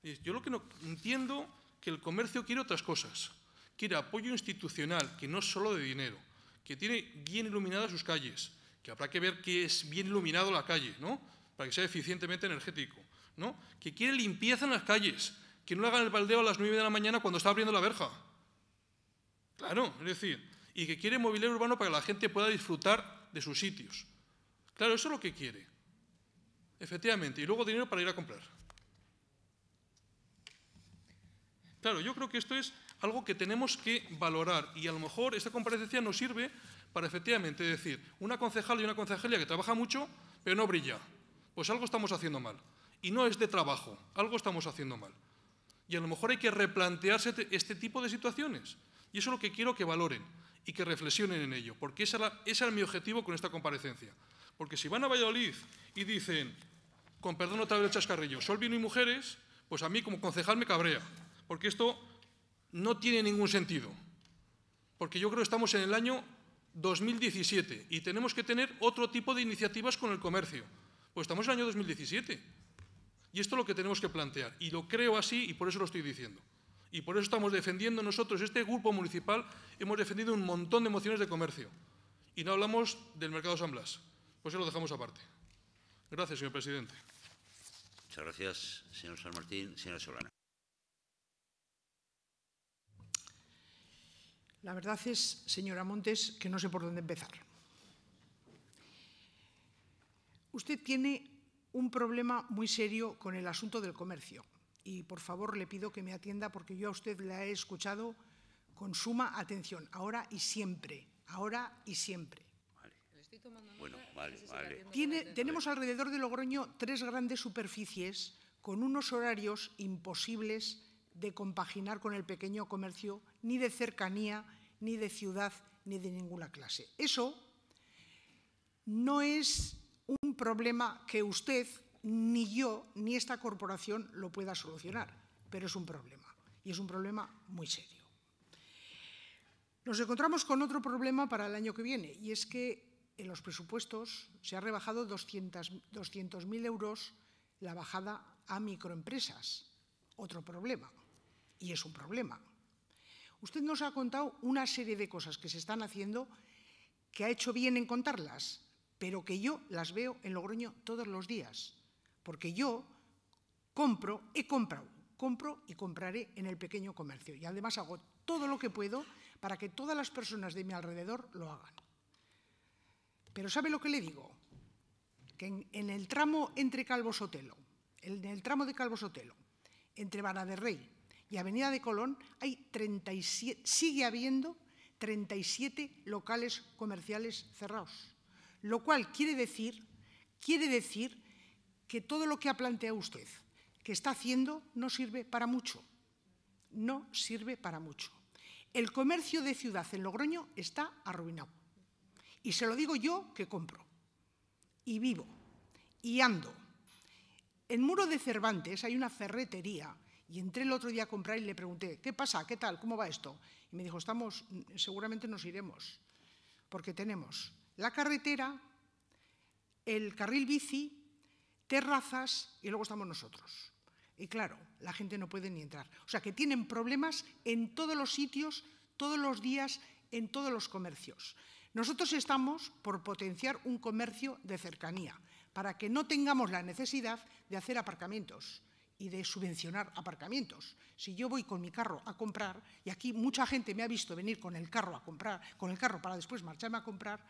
Yo lo que no entiendo que el comercio quiere otras cosas. Quiere apoyo institucional, que no es solo de dinero, que tiene bien iluminadas sus calles, que habrá que ver que es bien iluminado la calle, ¿no? Para que sea eficientemente energético, ¿no? Que quiere limpieza en las calles, que no le hagan el baldeo a las 9 de la mañana cuando está abriendo la verja. Claro, es decir, y que quiere mobiliario urbano para que la gente pueda disfrutar de sus sitios. Claro, eso es lo que quiere. Efectivamente, y luego dinero para ir a comprar. Claro, yo creo que esto es algo que tenemos que valorar y a lo mejor esta comparecencia nos sirve para efectivamente decir, una concejal y una concejalía que trabaja mucho, pero no brilla. Pues algo estamos haciendo mal. Y no es de trabajo, algo estamos haciendo mal. Y a lo mejor hay que replantearse este, este tipo de situaciones. Y eso es lo que quiero que valoren y que reflexionen en ello, porque ese era, mi objetivo con esta comparecencia. Porque si van a Valladolid y dicen, con perdón otra vez el chascarrillo, sol, vino y mujeres, pues a mí como concejal me cabrea porque esto no tiene ningún sentido. Porque yo creo que estamos en el año 2017 y tenemos que tener otro tipo de iniciativas con el comercio. Pues estamos en el año 2017. Y esto es lo que tenemos que plantear. Y lo creo así y por eso lo estoy diciendo. Y por eso estamos defendiendo nosotros, este grupo municipal, hemos defendido un montón de mociones de comercio. Y no hablamos del mercado San Blas. Pues eso lo dejamos aparte. Gracias, señor presidente. Muchas gracias, señor San Martín. Señora Solana. La verdad es, señora Montes, que no sé por dónde empezar. Usted tiene un problema muy serio con el asunto del comercio y por favor le pido que me atienda porque yo a usted la he escuchado con suma atención, ahora y siempre, ahora y siempre. Bueno, vale, Tiene, tenemos alrededor de Logroño tres grandes superficies con unos horarios imposibles de compaginar con el pequeño comercio, ni de cercanía, ni de ciudad, ni de ninguna clase. Eso no es un problema que usted, ni yo, ni esta corporación lo pueda solucionar, pero es un problema, y es un problema muy serio. Nos encontramos con otro problema para el año que viene, y es que en los presupuestos se ha rebajado 200.000 euros la bajada a microempresas. Otro problema, y es un problema. Usted nos ha contado una serie de cosas que se están haciendo, que ha hecho bien en contarlas, pero que yo las veo en Logroño todos los días, porque yo compro, he comprado, compro y compraré en el pequeño comercio. Y además hago todo lo que puedo para que todas las personas de mi alrededor lo hagan. Pero ¿sabe lo que le digo? Que en, el tramo entre Calvo Sotelo, en el tramo de Calvo Sotelo, entre Vara de Rey y Avenida de Colón hay 37, sigue habiendo 37 locales comerciales cerrados. Lo cual quiere decir, quiere decir que todo lo que ha planteado usted, que está haciendo, no sirve para mucho. No sirve para mucho. El comercio de ciudad en Logroño está arruinado. Y se lo digo yo que compro. Y vivo. Y ando. En Muro de Cervantes hay una ferretería y entré el otro día a comprar y le pregunté, ¿qué pasa? ¿Qué tal? ¿Cómo va esto? Y me dijo, estamos, seguramente nos iremos, porque tenemos la carretera, el carril bici, terrazas y luego estamos nosotros. Y claro, la gente no puede ni entrar. O sea que tienen problemas en todos los sitios, todos los días, en todos los comercios. Nosotros estamos por potenciar un comercio de cercanía, para que no tengamos la necesidad de hacer aparcamientos y de subvencionar aparcamientos. Si yo voy con mi carro a comprar, y aquí mucha gente me ha visto venir con el carro a comprar, con el carro para después marcharme a comprar,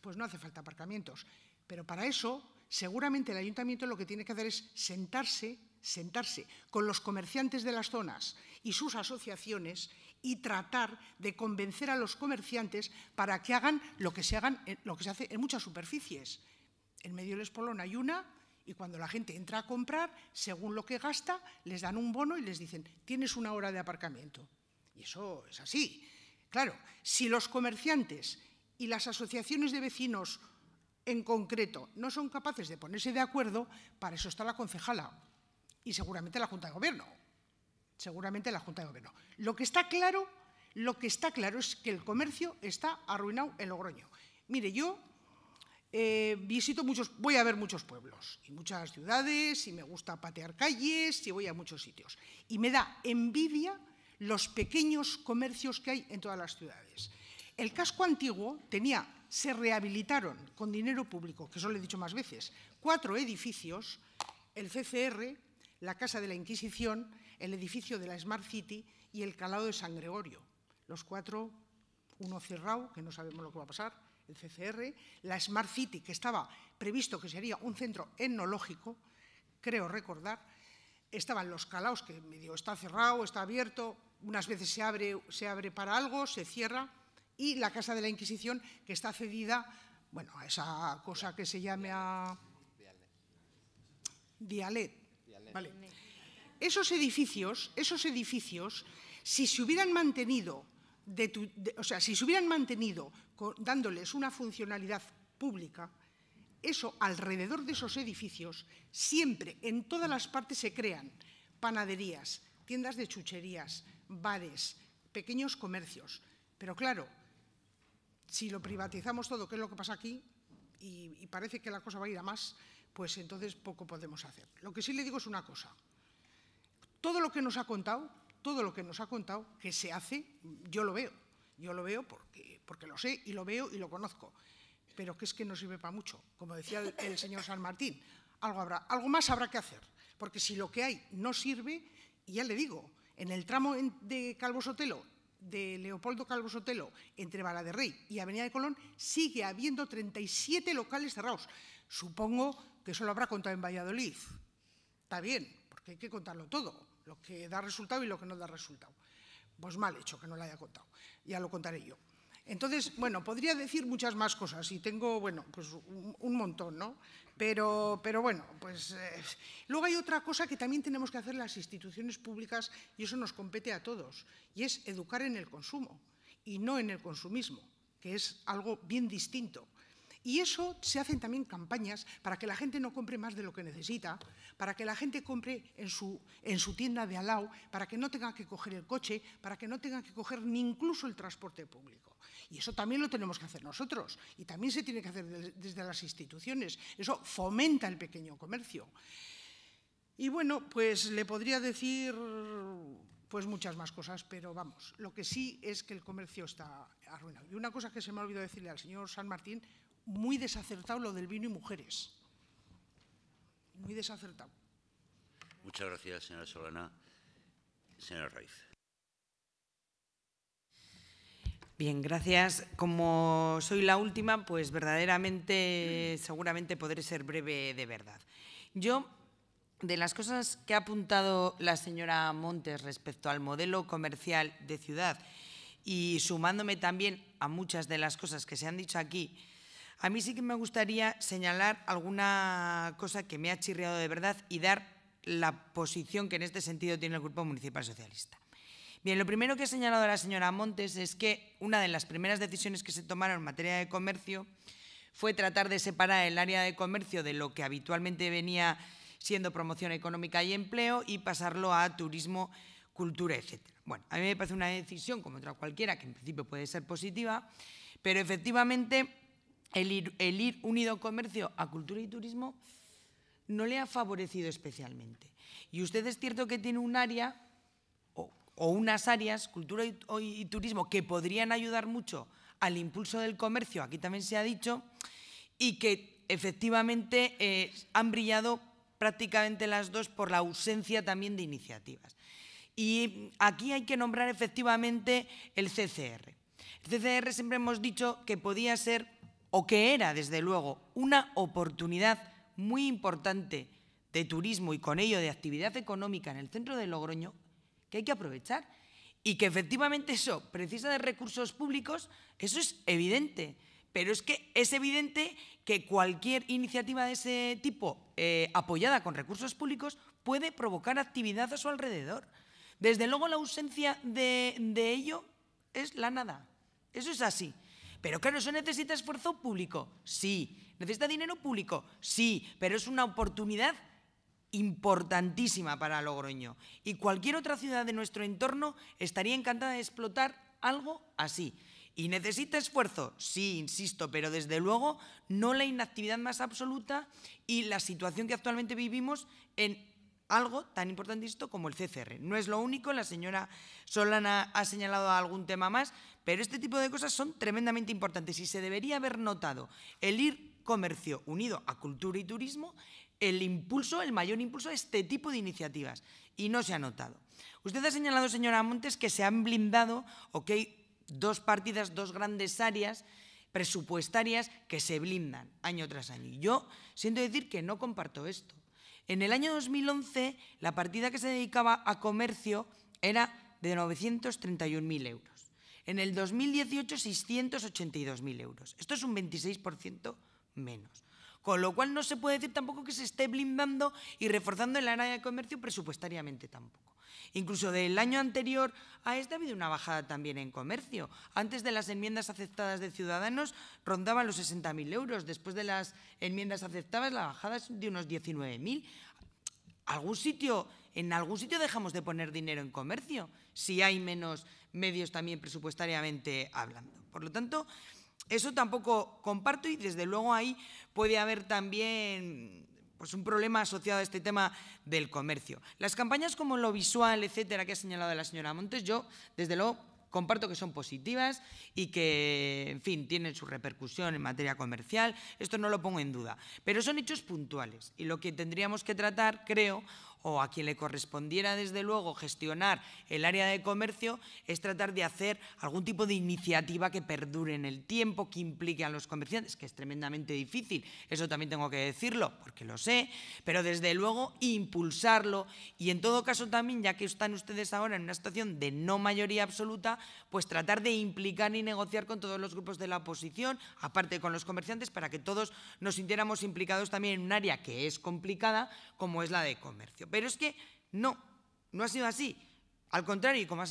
pues no hace falta aparcamientos. Pero para eso, seguramente el ayuntamiento lo que tiene que hacer es sentarse, sentarse con los comerciantes de las zonas y sus asociaciones y tratar de convencer a los comerciantes para que hagan lo que se, hagan, lo que se hace en muchas superficies. En medio del Espolón hay una y cuando la gente entra a comprar, según lo que gasta, les dan un bono y les dicen, tienes una hora de aparcamiento. Y eso es así. Claro, si los comerciantes y las asociaciones de vecinos en concreto no son capaces de ponerse de acuerdo, para eso está la concejala y seguramente la Junta de Gobierno. Seguramente la Junta de Gobierno. Lo que está claro, lo que está claro es que el comercio está arruinado en Logroño. Mire, yo eh, visito muchos, voy a ver muchos pueblos y muchas ciudades y me gusta patear calles y voy a muchos sitios. Y me da envidia los pequeños comercios que hay en todas las ciudades. El casco antiguo tenía, se rehabilitaron con dinero público, que eso lo he dicho más veces, cuatro edificios, el CCR, la Casa de la Inquisición, el edificio de la Smart City y el Calado de San Gregorio. Los cuatro, uno cerrado, que no sabemos lo que va a pasar, el CCR, la Smart City, que estaba previsto que sería un centro etnológico, creo recordar, estaban los calaos, que me digo, está cerrado, está abierto, unas veces se abre, se abre para algo, se cierra, y la Casa de la Inquisición, que está cedida, bueno, a esa cosa que se llama… a... Dialet. Vale. Esos edificios, esos edificios, si se hubieran mantenido o sea, si se hubieran mantenido dándoles una funcionalidad pública, eso alrededor de esos edificios, siempre, en todas las partes se crean panaderías, tiendas de chucherías, bares, pequeños comercios. Pero claro, si lo privatizamos todo, que es lo que pasa aquí, y parece que la cosa va a ir a más, pues entonces poco podemos hacer. Lo que sí le digo es una cosa. Todo lo que nos ha contado todo lo que nos ha contado, que se hace, yo lo veo. Yo lo veo porque, porque lo sé y lo veo y lo conozco. Pero que es que no sirve para mucho. Como decía el, señor San Martín, algo, habrá, algo más habrá que hacer. Porque si lo que hay no sirve, y ya le digo, en el tramo de Calvo Sotelo, de Leopoldo Calvo Sotelo, entre Vara de Rey y Avenida de Colón, sigue habiendo 37 locales cerrados. Supongo que eso lo habrá contado en Valladolid. Está bien, porque hay que contarlo todo lo que da resultado y lo que no da resultado. Pues mal hecho que no lo haya contado, ya lo contaré yo. Entonces, bueno, podría decir muchas más cosas y tengo, bueno, pues un, montón, ¿no? Pero, pero bueno, pues eh, luego hay otra cosa que también tenemos que hacer las instituciones públicas y eso nos compete a todos, y es educar en el consumo y no en el consumismo, que es algo bien distinto. Y eso se hacen también campañas para que la gente no compre más de lo que necesita, para que la gente compre en su, tienda de al para que no tenga que coger el coche, para que no tenga que coger ni incluso el transporte público. Y eso también lo tenemos que hacer nosotros y también se tiene que hacer desde las instituciones. Eso fomenta el pequeño comercio. Y bueno, pues le podría decir pues muchas más cosas, pero vamos, lo que sí es que el comercio está arruinado. Y una cosa que se me ha olvidado decirle al señor San Martín muy desacertado lo del vino y mujeres. Muy desacertado. Muchas gracias, señora Solana. Señora Raiz. Bien, gracias. Como soy la última, pues verdaderamente, seguramente podré ser breve de verdad. Yo, de las cosas que ha apuntado la señora Montes respecto al modelo comercial de ciudad y sumándome también a muchas de las cosas que se han dicho aquí, a mí sí que me gustaría señalar alguna cosa que me ha chirriado de verdad y dar la posición que en este sentido tiene el Grupo Municipal Socialista. Bien, lo primero que ha señalado la señora Montes es que una de las primeras decisiones que se tomaron en materia de comercio fue tratar de separar el área de comercio de lo que habitualmente venía siendo promoción económica y empleo y pasarlo a turismo, cultura, etc. Bueno, a mí me parece una decisión, como otra cualquiera, que en principio puede ser positiva, pero efectivamente el ir, unido comercio a cultura y turismo no le ha favorecido especialmente. Y usted es cierto que tiene un área o, unas áreas, cultura y, turismo, que podrían ayudar mucho al impulso del comercio, aquí también se ha dicho, y que efectivamente eh, han brillado prácticamente las dos por la ausencia también de iniciativas. Y aquí hay que nombrar efectivamente el CCR. El CCR siempre hemos dicho que podía ser o que era, desde luego, una oportunidad muy importante de turismo y con ello de actividad económica en el centro de Logroño, que hay que aprovechar. Y que efectivamente eso precisa de recursos públicos, eso es evidente. Pero es que es evidente que cualquier iniciativa de ese tipo, eh, apoyada con recursos públicos, puede provocar actividad a su alrededor. Desde luego la ausencia de ello es la nada. Eso es así. Pero claro, eso necesita esfuerzo público, sí. Necesita dinero público, sí. Pero es una oportunidad importantísima para Logroño. Y cualquier otra ciudad de nuestro entorno estaría encantada de explotar algo así. ¿Y necesita esfuerzo? Sí, insisto, pero desde luego no la inactividad más absoluta y la situación que actualmente vivimos en algo tan importantísimo como el CCR. No es lo único, la señora Solana ha señalado algún tema más, pero este tipo de cosas son tremendamente importantes y se debería haber notado el ir comercio unido a cultura y turismo, el impulso, el mayor impulso a este tipo de iniciativas y no se ha notado. Usted ha señalado, señora Montes, que se han blindado o dos partidas, dos grandes áreas presupuestarias que se blindan año tras año. yo siento decir que no comparto esto. En el año 2011, la partida que se dedicaba a comercio era de 931.000 euros. En el 2018, 682.000 euros. Esto es un 26% menos. Con lo cual no se puede decir tampoco que se esté blindando y reforzando el área de comercio presupuestariamente tampoco. Incluso del año anterior a este ha habido una bajada también en comercio. Antes de las enmiendas aceptadas de Ciudadanos rondaban los 60.000 euros. Después de las enmiendas aceptadas la bajada es de unos 19.000. ¿Algún sitio, en algún sitio dejamos de poner dinero en comercio si hay menos medios también presupuestariamente hablando. Por lo tanto, eso tampoco comparto y desde luego ahí puede haber también pues un problema asociado a este tema del comercio. Las campañas como lo visual, etcétera, que ha señalado la señora Montes, yo desde luego comparto que son positivas y que, en fin, tienen su repercusión en materia comercial, esto no lo pongo en duda, pero son hechos puntuales y lo que tendríamos que tratar, creo, o a quien le correspondiera desde luego gestionar el área de comercio es tratar de hacer algún tipo de iniciativa que perdure en el tiempo, que implique a los comerciantes, que es tremendamente difícil, eso también tengo que decirlo, porque lo sé, pero desde luego impulsarlo y en todo caso también, ya que están ustedes ahora en una situación de no mayoría absoluta, pues tratar de implicar y negociar con todos los grupos de la oposición, aparte con los comerciantes, para que todos nos sintiéramos implicados también en un área que es complicada como es la de comercio. Pero es que no, no ha sido así. Al contrario, como ha,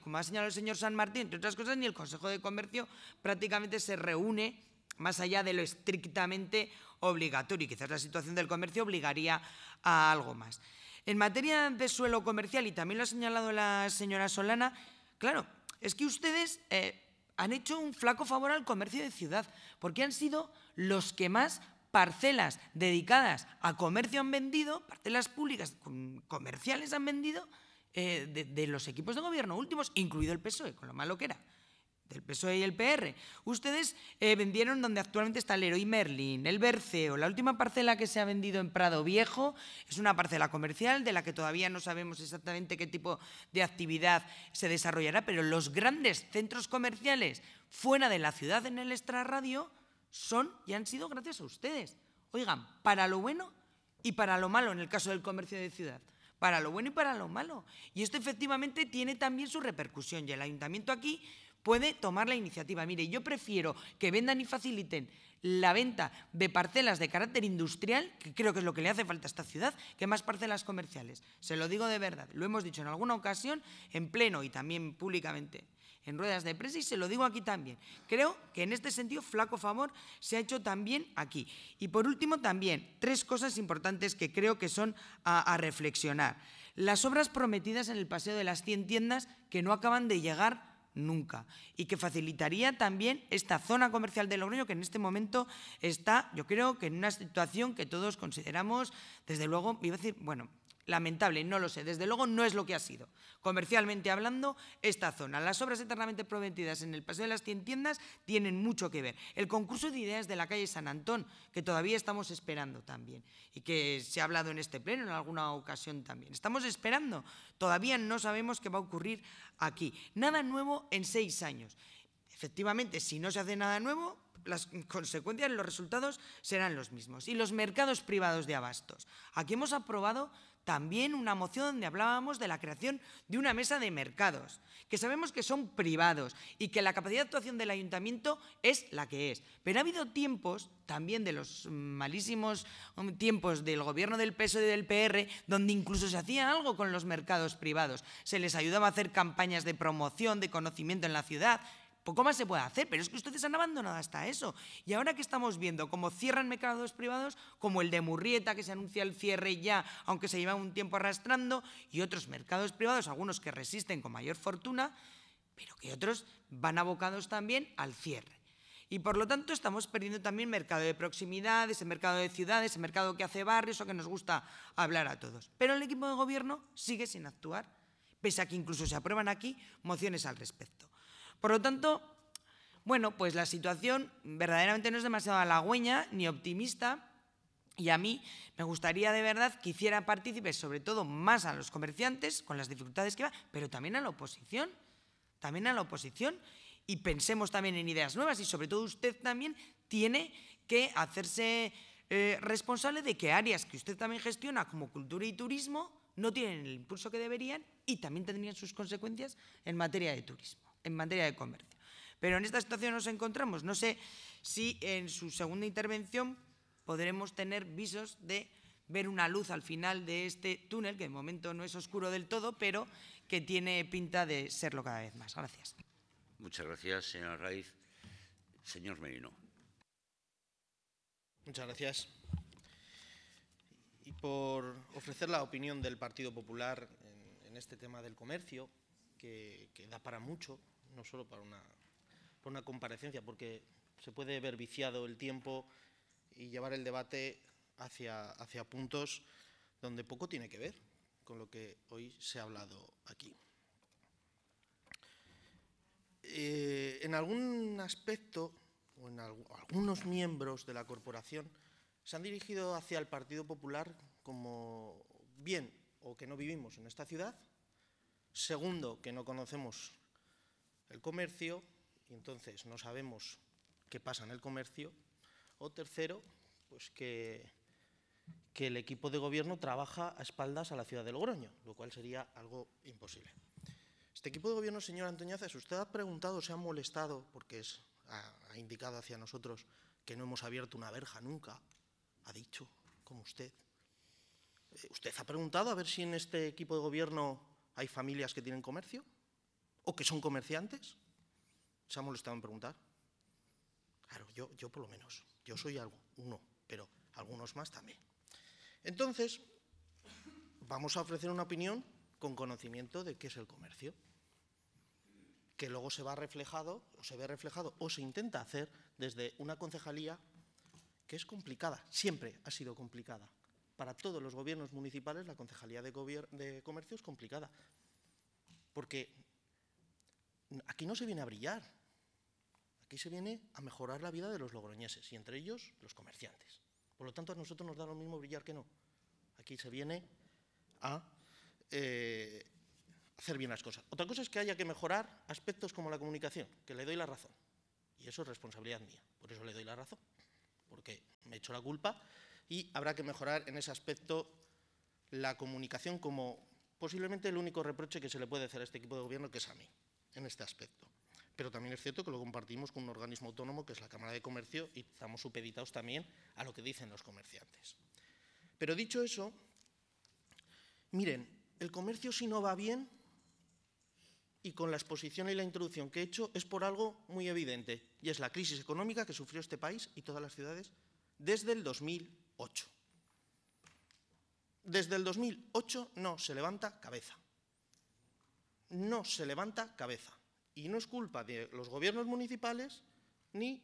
como ha señalado el señor San Martín, entre otras cosas, ni el Consejo de Comercio prácticamente se reúne más allá de lo estrictamente obligatorio. Y quizás la situación del comercio obligaría a algo más. En materia de suelo comercial, y también lo ha señalado la señora Solana, claro, es que ustedes eh, han hecho un flaco favor al comercio de ciudad, porque han sido los que más parcelas dedicadas a comercio han vendido, parcelas públicas comerciales han vendido eh, de, los equipos de gobierno últimos, incluido el PSOE, con lo malo que era, del PSOE y el PR. Ustedes eh, vendieron donde actualmente está el y Merlin, el Berceo. La última parcela que se ha vendido en Prado Viejo es una parcela comercial de la que todavía no sabemos exactamente qué tipo de actividad se desarrollará, pero los grandes centros comerciales fuera de la ciudad en el extrarradio son y han sido gracias a ustedes. Oigan, para lo bueno y para lo malo en el caso del comercio de ciudad. Para lo bueno y para lo malo. Y esto efectivamente tiene también su repercusión y el ayuntamiento aquí puede tomar la iniciativa. Mire, yo prefiero que vendan y faciliten la venta de parcelas de carácter industrial, que creo que es lo que le hace falta a esta ciudad, que más parcelas comerciales. Se lo digo de verdad, lo hemos dicho en alguna ocasión, en pleno y también públicamente en ruedas de prensa y se lo digo aquí también. Creo que en este sentido, flaco favor, se ha hecho también aquí. Y por último, también tres cosas importantes que creo que son a, reflexionar. Las obras prometidas en el Paseo de las 100 tiendas que no acaban de llegar nunca y que facilitaría también esta zona comercial de Logroño que en este momento está, yo creo que en una situación que todos consideramos, desde luego, iba a decir, bueno, lamentable, no lo sé. Desde luego no es lo que ha sido. Comercialmente hablando, esta zona. Las obras eternamente prometidas en el Paseo de las Cien Tiendas tienen mucho que ver. El concurso de ideas de la calle San Antón, que todavía estamos esperando también y que se ha hablado en este pleno en alguna ocasión también. Estamos esperando. Todavía no sabemos qué va a ocurrir aquí. Nada nuevo en seis años. Efectivamente, si no se hace nada nuevo, las consecuencias, los resultados serán los mismos. Y los mercados privados de abastos. Aquí hemos aprobado también una moción donde hablábamos de la creación de una mesa de mercados, que sabemos que son privados y que la capacidad de actuación del ayuntamiento es la que es. Pero ha habido tiempos, también de los malísimos tiempos del gobierno del PSOE y del PR, donde incluso se hacía algo con los mercados privados. Se les ayudaba a hacer campañas de promoción, de conocimiento en la ciudad, poco más se puede hacer, pero es que ustedes han abandonado hasta eso. Y ahora que estamos viendo cómo cierran mercados privados, como el de Murrieta, que se anuncia el cierre ya, aunque se lleva un tiempo arrastrando, y otros mercados privados, algunos que resisten con mayor fortuna, pero que otros van abocados también al cierre. Y por lo tanto estamos perdiendo también mercado de proximidad, ese mercado de ciudades, el mercado que hace barrios o que nos gusta hablar a todos. Pero el equipo de gobierno sigue sin actuar, pese a que incluso se aprueban aquí mociones al respecto. Por lo tanto, bueno, pues la situación verdaderamente no es demasiado halagüeña ni optimista. Y a mí me gustaría de verdad que hiciera partícipes, sobre todo más a los comerciantes, con las dificultades que va, pero también a la oposición, también a la oposición. Y pensemos también en ideas nuevas y sobre todo usted también tiene que hacerse eh, responsable de que áreas que usted también gestiona, como cultura y turismo, no tienen el impulso que deberían y también tendrían sus consecuencias en materia de turismo en materia de comercio. Pero en esta situación nos encontramos. No sé si en su segunda intervención podremos tener visos de ver una luz al final de este túnel, que de momento no es oscuro del todo, pero que tiene pinta de serlo cada vez más. Gracias. Muchas gracias, señora Raíz. Señor Merino. Muchas gracias. Y por ofrecer la opinión del Partido Popular en, este tema del comercio, que da para mucho, no solo para una, una comparecencia, porque se puede ver viciado el tiempo y llevar el debate hacia, hacia puntos donde poco tiene que ver con lo que hoy se ha hablado aquí. Eh, en algún aspecto, o en algunos miembros de la corporación, se han dirigido hacia el Partido Popular como bien o que no vivimos en esta ciudad, segundo, que no conocemos el comercio, y entonces no sabemos qué pasa en el comercio. O tercero, pues que, el equipo de gobierno trabaja a espaldas a la ciudad de Logroño, lo cual sería algo imposible. Este equipo de gobierno, señor Antoñazas, usted ha preguntado, se ha molestado, porque ha indicado hacia nosotros que no hemos abierto una verja nunca, ha dicho, como usted. Eh, ¿Usted ha preguntado a ver si en este equipo de gobierno hay familias que tienen comercio? o que son comerciantes? ¿Se lo estaban en preguntar? Claro, yo, yo por lo menos. Yo soy algo, uno, pero algunos más también. Entonces, vamos a ofrecer una opinión con conocimiento de qué es el comercio, que luego se va reflejado, o se ve reflejado, o se intenta hacer desde una concejalía que es complicada, siempre ha sido complicada. Para todos los gobiernos municipales la concejalía de, de comercio es complicada, porque aquí no se viene a brillar, aquí se viene a mejorar la vida de los logroñeses y entre ellos los comerciantes. Por lo tanto, a nosotros nos da lo mismo brillar que no. Aquí se viene a eh, hacer bien las cosas. Otra cosa es que haya que mejorar aspectos como la comunicación, que le doy la razón. Y eso es responsabilidad mía, por eso le doy la razón, porque me echo la culpa y habrá que mejorar en ese aspecto la comunicación como posiblemente el único reproche que se le puede hacer a este equipo de gobierno, que es a mí en este aspecto. Pero también es cierto que lo compartimos con un organismo autónomo que es la Cámara de Comercio y estamos supeditados también a lo que dicen los comerciantes. Pero dicho eso, miren, el comercio si no va bien, y con la exposición y la introducción que he hecho, es por algo muy evidente, y es la crisis económica que sufrió este país y todas las ciudades desde el 2008. Desde el 2008 no se levanta cabeza no se levanta cabeza. Y no es culpa de los gobiernos municipales ni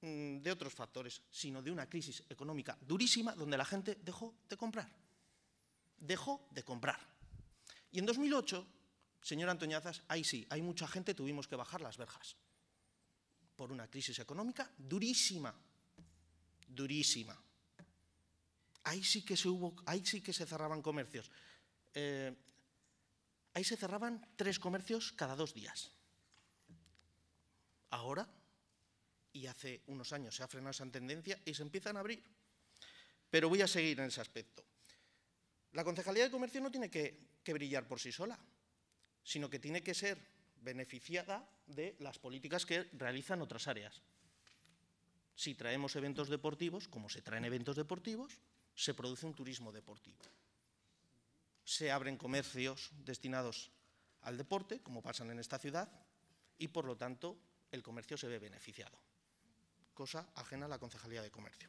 mm, de otros factores, sino de una crisis económica durísima donde la gente dejó de comprar. Dejó de comprar. Y en 2008, señor Antoñazas, ahí sí, hay mucha gente, tuvimos que bajar las verjas por una crisis económica durísima, durísima. Ahí sí que se hubo, ahí sí que se cerraban comercios. Eh, ahí se cerraban tres comercios cada dos días. Ahora, y hace unos años se ha frenado esa tendencia y se empiezan a abrir. Pero voy a seguir en ese aspecto. La Concejalía de Comercio no tiene que, que brillar por sí sola, sino que tiene que ser beneficiada de las políticas que realizan otras áreas. Si traemos eventos deportivos, como se traen eventos deportivos, se produce un turismo deportivo se abren comercios destinados al deporte, como pasan en esta ciudad, y por lo tanto el comercio se ve beneficiado, cosa ajena a la Concejalía de Comercio.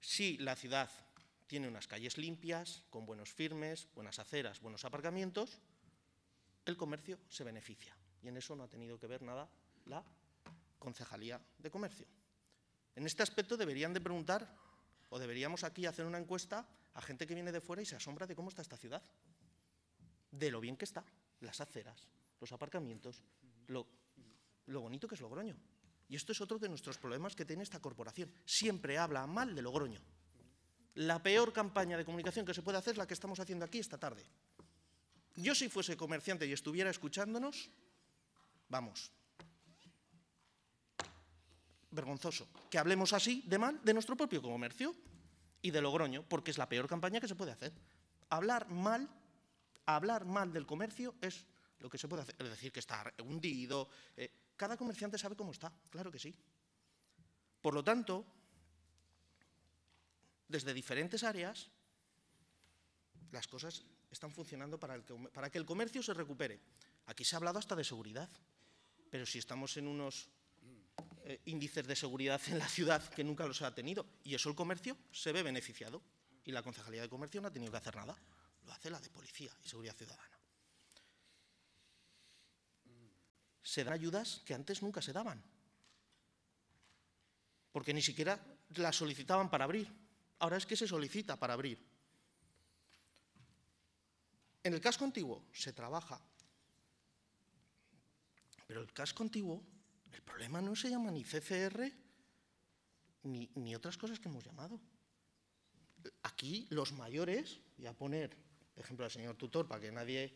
Si la ciudad tiene unas calles limpias, con buenos firmes, buenas aceras, buenos aparcamientos, el comercio se beneficia. Y en eso no ha tenido que ver nada la Concejalía de Comercio. En este aspecto deberían de preguntar, o deberíamos aquí hacer una encuesta a gente que viene de fuera y se asombra de cómo está esta ciudad, de lo bien que está, las aceras, los aparcamientos, lo, bonito que es Logroño. Y esto es otro de nuestros problemas que tiene esta corporación. Siempre habla mal de Logroño. La peor campaña de comunicación que se puede hacer es la que estamos haciendo aquí esta tarde. Yo si fuese comerciante y estuviera escuchándonos, vamos, vergonzoso, que hablemos así de mal de nuestro propio comercio y de Logroño, porque es la peor campaña que se puede hacer. Hablar mal, hablar mal del comercio es lo que se puede hacer. Es decir, que está hundido. Eh, cada comerciante sabe cómo está, claro que sí. Por lo tanto, desde diferentes áreas, las cosas están funcionando para, para que el comercio se recupere. Aquí se ha hablado hasta de seguridad, pero si estamos en unos eh, índices de seguridad en la ciudad que nunca los ha tenido. Y eso el comercio se ve beneficiado. Y la Concejalía de Comercio no ha tenido que hacer nada. Lo hace la de Policía y Seguridad Ciudadana. Se dan ayudas que antes nunca se daban. Porque ni siquiera las solicitaban para abrir. Ahora es que se solicita para abrir. En el casco antiguo se trabaja. Pero el casco antiguo el problema no se llama ni CCR ni, otras cosas que hemos llamado. Aquí los mayores, voy a poner ejemplo al señor tutor para que nadie...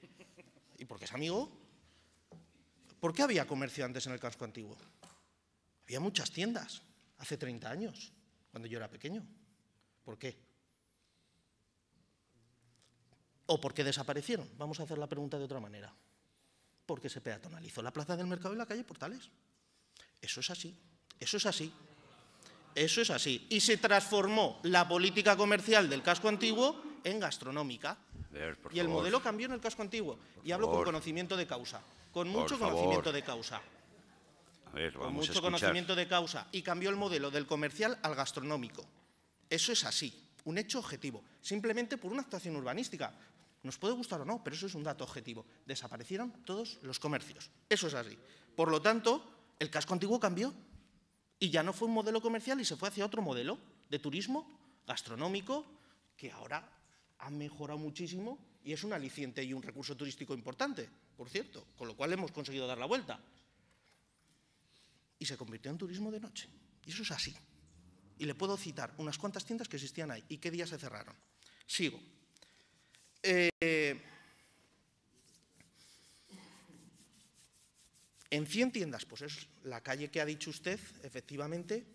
Y porque es amigo. ¿Por qué había comercio antes en el casco antiguo? Había muchas tiendas, hace 30 años, cuando yo era pequeño. ¿Por qué? ¿O por qué desaparecieron? Vamos a hacer la pregunta de otra manera. Porque se peatonalizó la plaza del mercado y la calle Portales. Eso es así, eso es así, eso es así. Y se transformó la política comercial del casco antiguo en gastronómica. y el modelo cambió en el casco antiguo. y hablo con conocimiento de causa, con mucho conocimiento de causa. con mucho conocimiento de causa. Y cambió el modelo del comercial al gastronómico. Eso es así, un hecho objetivo, simplemente por una actuación urbanística. Nos puede gustar o no, pero eso es un dato objetivo. Desaparecieron todos los comercios. Eso es así. Por lo tanto, el casco antiguo cambió y ya no fue un modelo comercial y se fue hacia otro modelo de turismo gastronómico que ahora ha mejorado muchísimo y es un aliciente y un recurso turístico importante, por cierto, con lo cual hemos conseguido dar la vuelta. Y se convirtió en turismo de noche. Y eso es así. Y le puedo citar unas cuantas tiendas que existían ahí y qué días se cerraron. Sigo. Eh, En 100 tiendas, pues es la calle que ha dicho usted, efectivamente,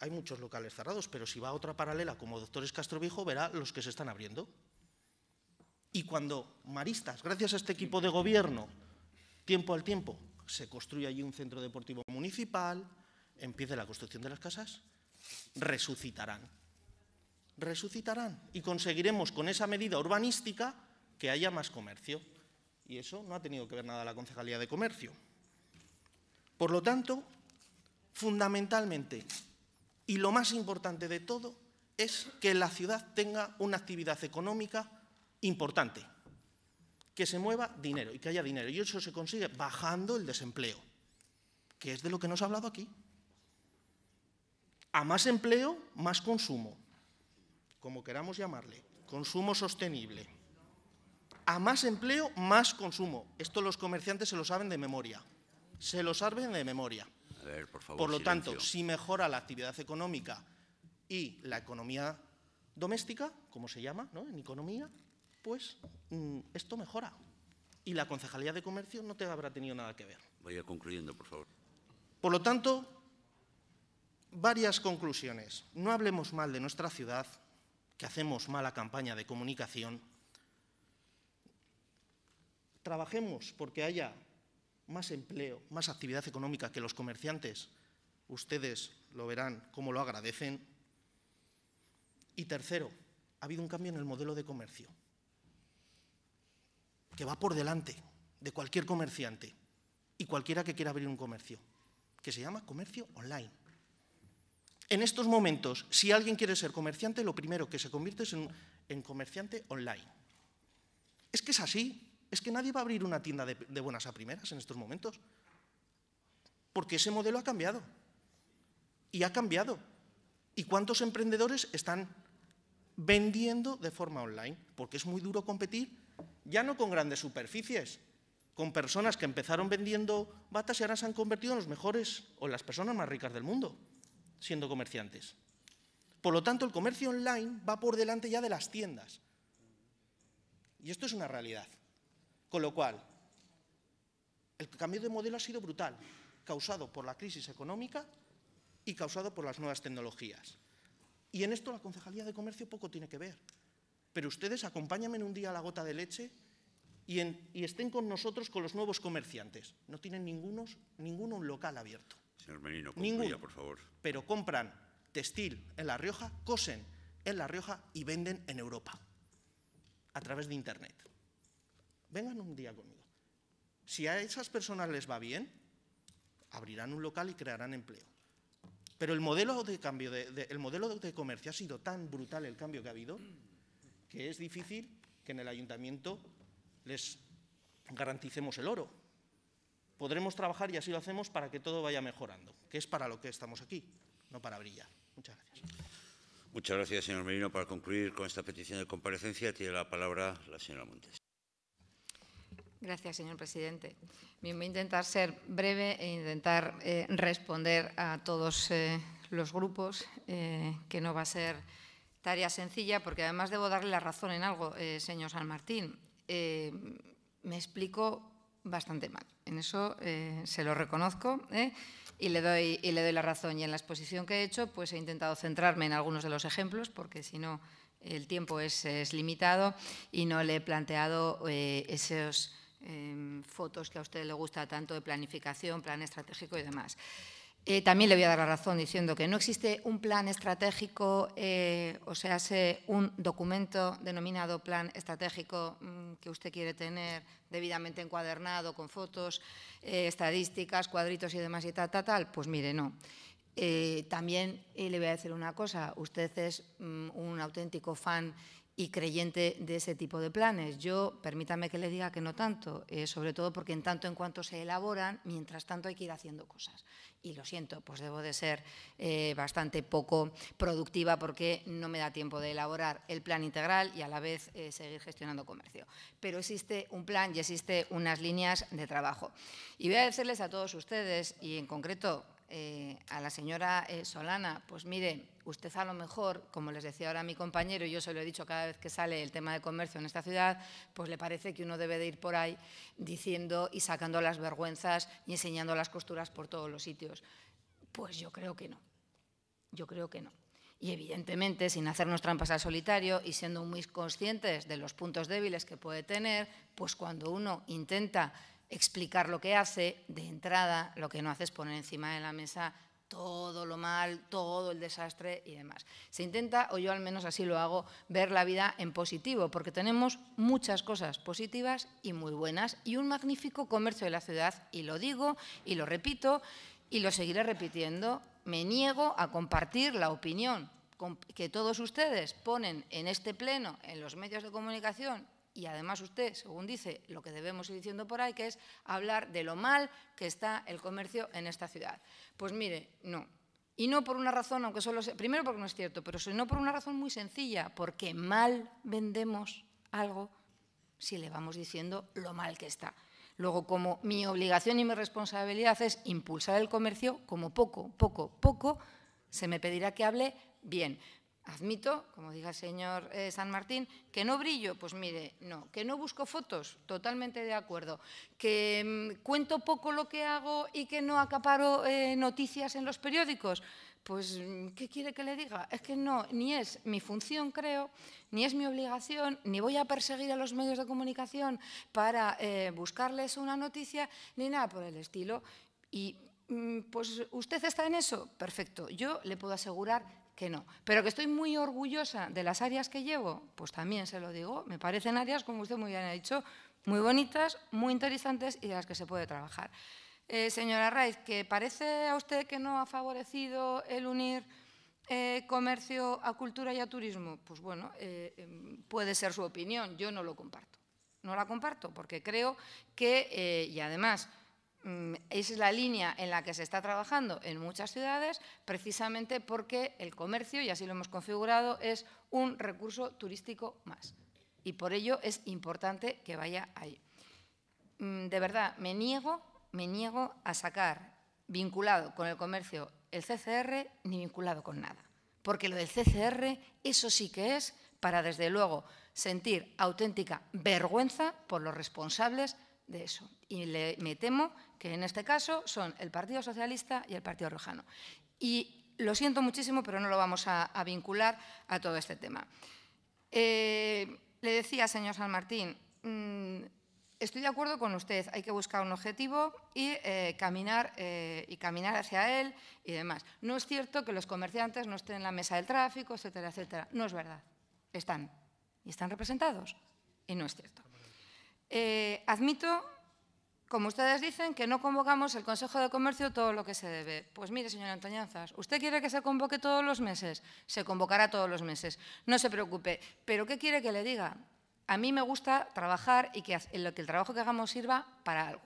hay muchos locales cerrados, pero si va a otra paralela como Doctores Viejo, verá los que se están abriendo. Y cuando Maristas, gracias a este equipo de gobierno, tiempo al tiempo, se construye allí un centro deportivo municipal, empiece la construcción de las casas, resucitarán. Resucitarán y conseguiremos con esa medida urbanística que haya más comercio. Y eso no ha tenido que ver nada la Concejalía de Comercio. Por lo tanto, fundamentalmente, y lo más importante de todo, es que la ciudad tenga una actividad económica importante, que se mueva dinero y que haya dinero. Y eso se consigue bajando el desempleo, que es de lo que nos ha hablado aquí. A más empleo, más consumo, como queramos llamarle, consumo sostenible. A más empleo, más consumo. Esto los comerciantes se lo saben de memoria se lo saben de memoria. A ver, por favor. Por lo tanto, si mejora la actividad económica y la economía doméstica, como se llama en economía, pues mm, esto mejora. Y la concejalía de comercio no te habrá tenido nada que ver. Vaya concluyendo, por favor. Por lo tanto, varias conclusiones. No hablemos mal de nuestra ciudad, que hacemos mala campaña de comunicación. Trabajemos porque haya más empleo, más actividad económica que los comerciantes, ustedes lo verán cómo lo agradecen. Y tercero, ha habido un cambio en el modelo de comercio, que va por delante de cualquier comerciante y cualquiera que quiera abrir un comercio, que se llama comercio online. En estos momentos, si alguien quiere ser comerciante, lo primero que se convierte es en, en comerciante online. Es que es así. Es que nadie va a abrir una tienda de, buenas a primeras en estos momentos. Porque ese modelo ha cambiado. Y ha cambiado. ¿Y cuántos emprendedores están vendiendo de forma online? Porque es muy duro competir, ya no con grandes superficies, con personas que empezaron vendiendo batas y ahora se han convertido en los mejores o las personas más ricas del mundo, siendo comerciantes. Por lo tanto, el comercio online va por delante ya de las tiendas. Y esto es una realidad. Con lo cual, el cambio de modelo ha sido brutal, causado por la crisis económica y causado por las nuevas tecnologías. Y en esto la Concejalía de Comercio poco tiene que ver. Pero ustedes acompáñenme un día a la gota de leche y, estén con nosotros con los nuevos comerciantes. No tienen ningunos, ninguno un local abierto. Señor Menino, por favor. Pero compran textil en La Rioja, cosen en La Rioja y venden en Europa a través de Internet vengan un día conmigo. Si a esas personas les va bien, abrirán un local y crearán empleo. Pero el modelo de cambio, de, el modelo de comercio ha sido tan brutal el cambio que ha habido que es difícil que en el ayuntamiento les garanticemos el oro. Podremos trabajar y así lo hacemos para que todo vaya mejorando, que es para lo que estamos aquí, no para brillar. Muchas gracias. Muchas gracias, señor Merino. Para concluir con esta petición de comparecencia, tiene la palabra la señora Montes. Gracias, señor presidente. voy a intentar ser breve e intentar eh, responder a todos eh, los grupos, eh, que no va a ser tarea sencilla, porque además debo darle la razón en algo, señor San Martín. me explico bastante mal. En eso se lo reconozco y, le doy, y le doy la razón. Y en la exposición que he hecho, pues he intentado centrarme en algunos de los ejemplos, porque si no el tiempo es, limitado y no le he planteado esos Em, fotos que a usted le gusta tanto de planificación, plan estratégico y demás. Eh, también le voy a dar la razón diciendo que no existe un plan estratégico, eh, o sea, un documento denominado plan estratégico mm, que usted quiere tener debidamente encuadernado con fotos, eh, estadísticas, cuadritos y demás y tal, tal, tal. Pues mire, no. también le voy a decir una cosa, usted es mm, un auténtico fan y creyente de ese tipo de planes. Yo, permítame que le diga que no tanto, eh, sobre todo porque en tanto en cuanto se elaboran, mientras tanto hay que ir haciendo cosas. Y lo siento, pues debo de ser eh, bastante poco productiva porque no me da tiempo de elaborar el plan integral y a la vez eh, seguir gestionando comercio. Pero existe un plan y existen unas líneas de trabajo. Y voy a decirles a todos ustedes, y en concreto eh, a la señora eh, Solana, pues mire, usted a lo mejor, como les decía ahora mi compañero, y yo se lo he dicho cada vez que sale el tema de comercio en esta ciudad, pues le parece que uno debe de ir por ahí diciendo y sacando las vergüenzas y enseñando las costuras por todos los sitios. Pues yo creo que no. Yo creo que no. Y evidentemente, sin hacernos trampas al solitario y siendo muy conscientes de los puntos débiles que puede tener, pues cuando uno intenta explicar lo que hace, de entrada lo que no hace es poner encima de la mesa todo lo mal, todo el desastre y demás. Se intenta, o yo al menos así lo hago, ver la vida en positivo, porque tenemos muchas cosas positivas y muy buenas y un magnífico comercio de la ciudad, y lo digo y lo repito y lo seguiré repitiendo. Me niego a compartir la opinión que todos ustedes ponen en este pleno, en los medios de comunicación y además usted, según dice, lo que debemos ir diciendo por ahí, que es hablar de lo mal que está el comercio en esta ciudad. Pues mire, no. Y no por una razón, aunque solo primero porque no es cierto, pero sino por una razón muy sencilla, porque mal vendemos algo si le vamos diciendo lo mal que está. Luego, como mi obligación y mi responsabilidad es impulsar el comercio, como poco, poco, poco, se me pedirá que hable bien. Admito, como diga el señor eh, San Martín, que no brillo, pues mire, no. Que no busco fotos, totalmente de acuerdo. Que mm, cuento poco lo que hago y que no acaparo eh, noticias en los periódicos, pues mm, ¿qué quiere que le diga? Es que no, ni es mi función, creo, ni es mi obligación, ni voy a perseguir a los medios de comunicación para eh, buscarles una noticia, ni nada por el estilo. Y mm, pues usted está en eso, perfecto. Yo le puedo asegurar que no. Pero que estoy muy orgullosa de las áreas que llevo, pues también se lo digo. Me parecen áreas, como usted muy bien ha dicho, muy bonitas, muy interesantes y de las que se puede trabajar. Eh, señora Raiz, que parece a usted que no ha favorecido el unir eh, comercio a cultura y a turismo, pues bueno, eh, em, puede ser su opinión, yo no lo comparto. No la comparto porque creo que, y además, Mm, es la línea en la que se está trabajando en muchas ciudades, precisamente porque el comercio, y así lo hemos configurado, es un recurso turístico más. Y por ello es importante que vaya ahí. Mm, de verdad, me niego, me niego a sacar vinculado con el comercio el CCR ni vinculado con nada. Porque lo del CCR, eso sí que es para, desde luego, sentir auténtica vergüenza por los responsables de eso. Y me temo que en este caso son el Partido Socialista y el Partido Rojano. Y lo siento muchísimo, pero no lo vamos a, vincular a todo este tema. Eh, le decía, señor San Martín, mm, estoy de acuerdo con usted, hay que buscar un objetivo y, eh, caminar, eh, y caminar hacia él y demás. No es cierto que los comerciantes no estén en la mesa del tráfico, etcétera, etcétera. No es verdad. Están. Y están representados. Y no es cierto. admito como ustedes dicen, que no convocamos el Consejo de Comercio todo lo que se debe. Pues mire, señora Antoñanzas, ¿usted quiere que se convoque todos los meses? Se convocará todos los meses, no se preocupe. ¿Pero qué quiere que le diga? A mí me gusta trabajar y que el trabajo que hagamos sirva para algo.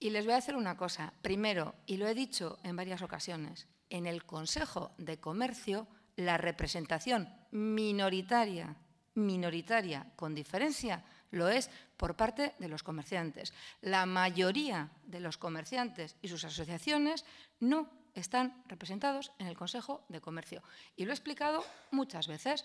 Y les voy a hacer una cosa. Primero, y lo he dicho en varias ocasiones, en el Consejo de Comercio la representación minoritaria, minoritaria con diferencia, lo es por parte de los comerciantes. La mayoría de los comerciantes y sus asociaciones no están representados en el Consejo de Comercio. Y lo he explicado muchas veces.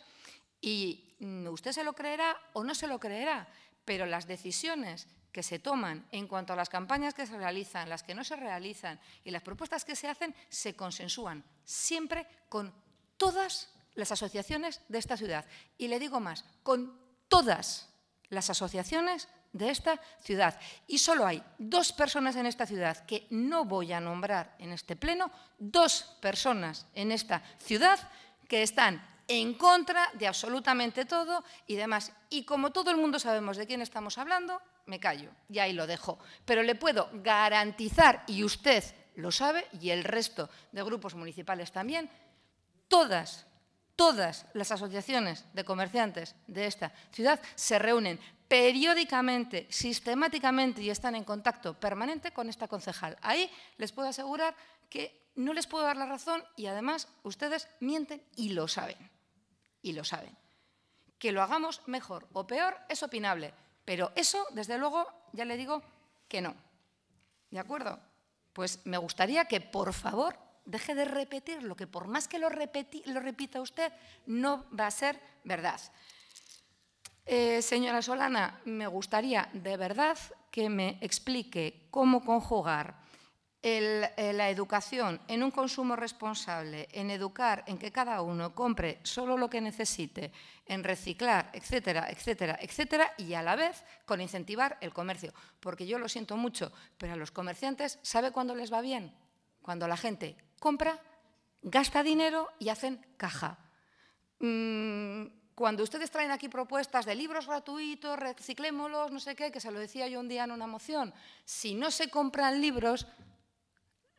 Y mm, usted se lo creerá o no se lo creerá, pero las decisiones que se toman en cuanto a las campañas que se realizan, las que no se realizan y las propuestas que se hacen se consensúan siempre con todas las asociaciones de esta ciudad. Y le digo más, con todas las asociaciones de esta ciudad. Y solo hay dos personas en esta ciudad que no voy a nombrar en este pleno, dos personas en esta ciudad que están en contra de absolutamente todo y demás. Y como todo el mundo sabemos de quién estamos hablando, me callo y ahí lo dejo. Pero le puedo garantizar, y usted lo sabe, y el resto de grupos municipales también, todas todas las asociaciones de comerciantes de esta ciudad se reúnen periódicamente, sistemáticamente y están en contacto permanente con esta concejal. Ahí les puedo asegurar que no les puedo dar la razón y además ustedes mienten y lo saben. Y lo saben. Que lo hagamos mejor o peor es opinable, pero eso, desde luego, ya le digo que no. ¿De acuerdo? Pues me gustaría que, por favor, deje de repetir lo que por más que lo, repita usted, no va a ser verdad. Eh, señora Solana, me gustaría de verdad que me explique cómo conjugar eh, la educación en un consumo responsable, en educar, en que cada uno compre solo lo que necesite, en reciclar, etcétera, etcétera, etcétera, y a la vez con incentivar el comercio. Porque yo lo siento mucho, pero a los comerciantes, ¿sabe cuándo les va bien? Cuando la gente compra, gasta dinero y hacen caja. Mm, cuando ustedes traen aquí propuestas de libros gratuitos, reciclémoslos, no sé qué, que se lo decía yo un día en una moción, si no se compran libros,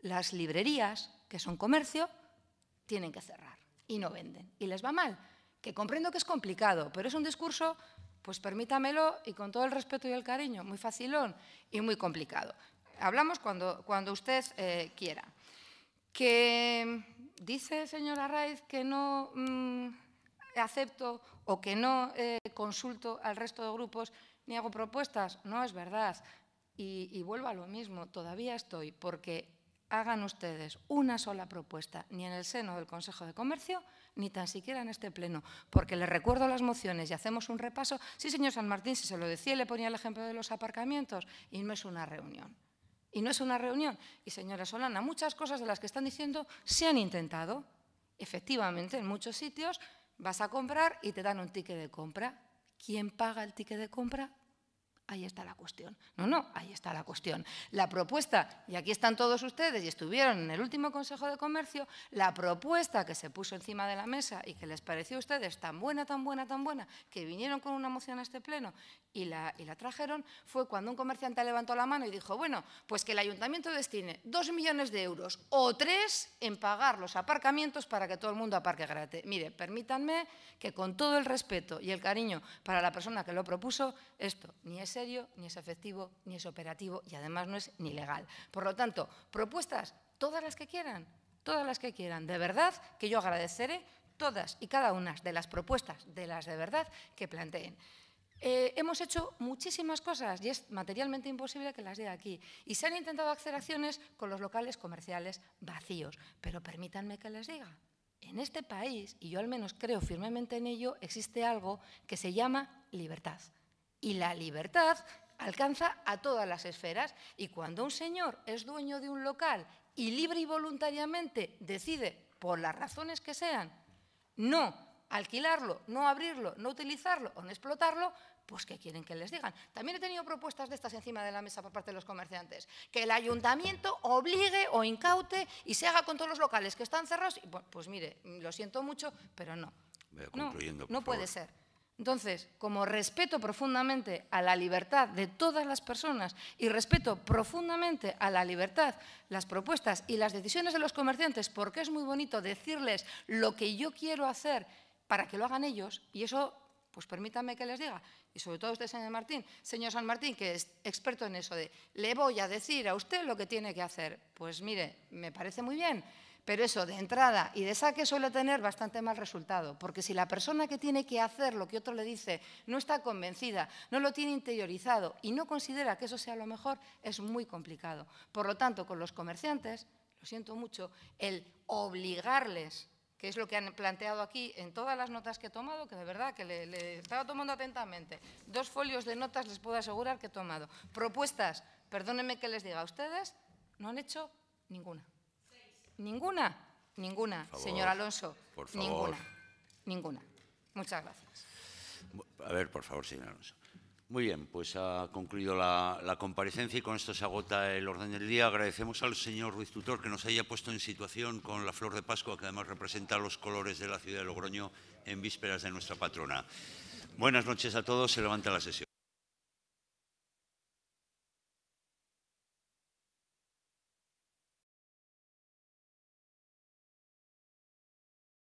las librerías, que son comercio, tienen que cerrar y no venden. Y les va mal, que comprendo que es complicado, pero es un discurso pues permítamelo y con todo el respeto y el cariño, muy facilón y muy complicado. Hablamos cuando, cuando usted eh, quiera que dice señora Raiz que no mm, acepto o que no eh, consulto al resto de grupos ni hago propuestas. No es verdad. Y, vuelvo a lo mismo, todavía estoy, porque hagan ustedes una sola propuesta, ni en el seno del Consejo de Comercio, ni tan siquiera en este pleno, porque les recuerdo las mociones y hacemos un repaso. Sí, señor San Martín, si se lo decía, le ponía el ejemplo de los aparcamientos y no es una reunión. Y no es una reunión. Y señora Solana, muchas cosas de las que están diciendo se han intentado. Efectivamente, en muchos sitios vas a comprar y te dan un ticket de compra. ¿Quién paga el ticket de compra? Ahí está la cuestión. No, no, ahí está la cuestión. La propuesta, y aquí están todos ustedes y estuvieron en el último Consejo de Comercio, la propuesta que se puso encima de la mesa y que les pareció a ustedes tan buena, tan buena, tan buena, que vinieron con una moción a este pleno y la, y la trajeron, fue cuando un comerciante levantó la mano y dijo, bueno, pues que el ayuntamiento destine dos millones de euros o tres en pagar los aparcamientos para que todo el mundo aparque gratis. Mire, permítanme que con todo el respeto y el cariño para la persona que lo propuso, esto ni ese ni es efectivo, ni es operativo y además no es ni legal. Por lo tanto, propuestas, todas las que quieran, todas las que quieran. De verdad que yo agradeceré todas y cada una de las propuestas, de las de verdad, que planteen. Eh, hemos hecho muchísimas cosas y es materialmente imposible que las diga aquí. Y se han intentado hacer acciones con los locales comerciales vacíos. Pero permítanme que les diga, en este país, y yo al menos creo firmemente en ello, existe algo que se llama libertad. Y la libertad alcanza a todas las esferas. Y cuando un señor es dueño de un local y libre y voluntariamente decide, por las razones que sean, no alquilarlo, no abrirlo, no utilizarlo o no explotarlo, pues ¿qué quieren que les digan? También he tenido propuestas de estas encima de la mesa por parte de los comerciantes. Que el ayuntamiento obligue o incaute y se haga con todos los locales que están cerrados. Y, pues mire, lo siento mucho, pero No, no puede ser. Entonces, como respeto profundamente a la libertad de todas las personas y respeto profundamente a la libertad, las propuestas y las decisiones de los comerciantes, porque es muy bonito decirles lo que yo quiero hacer para que lo hagan ellos, y eso, pues permítanme que les diga, y sobre todo usted, señor Martín, señor San Martín, que es experto en eso de, le voy a decir a usted lo que tiene que hacer. Pues mire, me parece muy bien, pero eso de entrada y de saque suele tener bastante mal resultado, porque si la persona que tiene que hacer lo que otro le dice no está convencida, no lo tiene interiorizado y no considera que eso sea lo mejor, es muy complicado. Por lo tanto, con los comerciantes, lo siento mucho, el obligarles que es lo que han planteado aquí en todas las notas que he tomado, que de verdad que le, estaba tomando atentamente. Dos folios de notas les puedo asegurar que he tomado. Propuestas, perdónenme que les diga a ustedes, no han hecho ninguna. ¿Ninguna? Ninguna, señor Alonso. Por favor. Ninguna. Ninguna. Muchas gracias. A ver, por favor, señor Alonso. Muy bien, pues ha concluido la, comparecencia y con esto se agota el orden del día. Agradecemos al señor Ruiz Tutor que nos haya puesto en situación con la flor de Pascua, que además representa los colores de la ciudad de Logroño en vísperas de nuestra patrona. Buenas noches a todos, se levanta la sesión.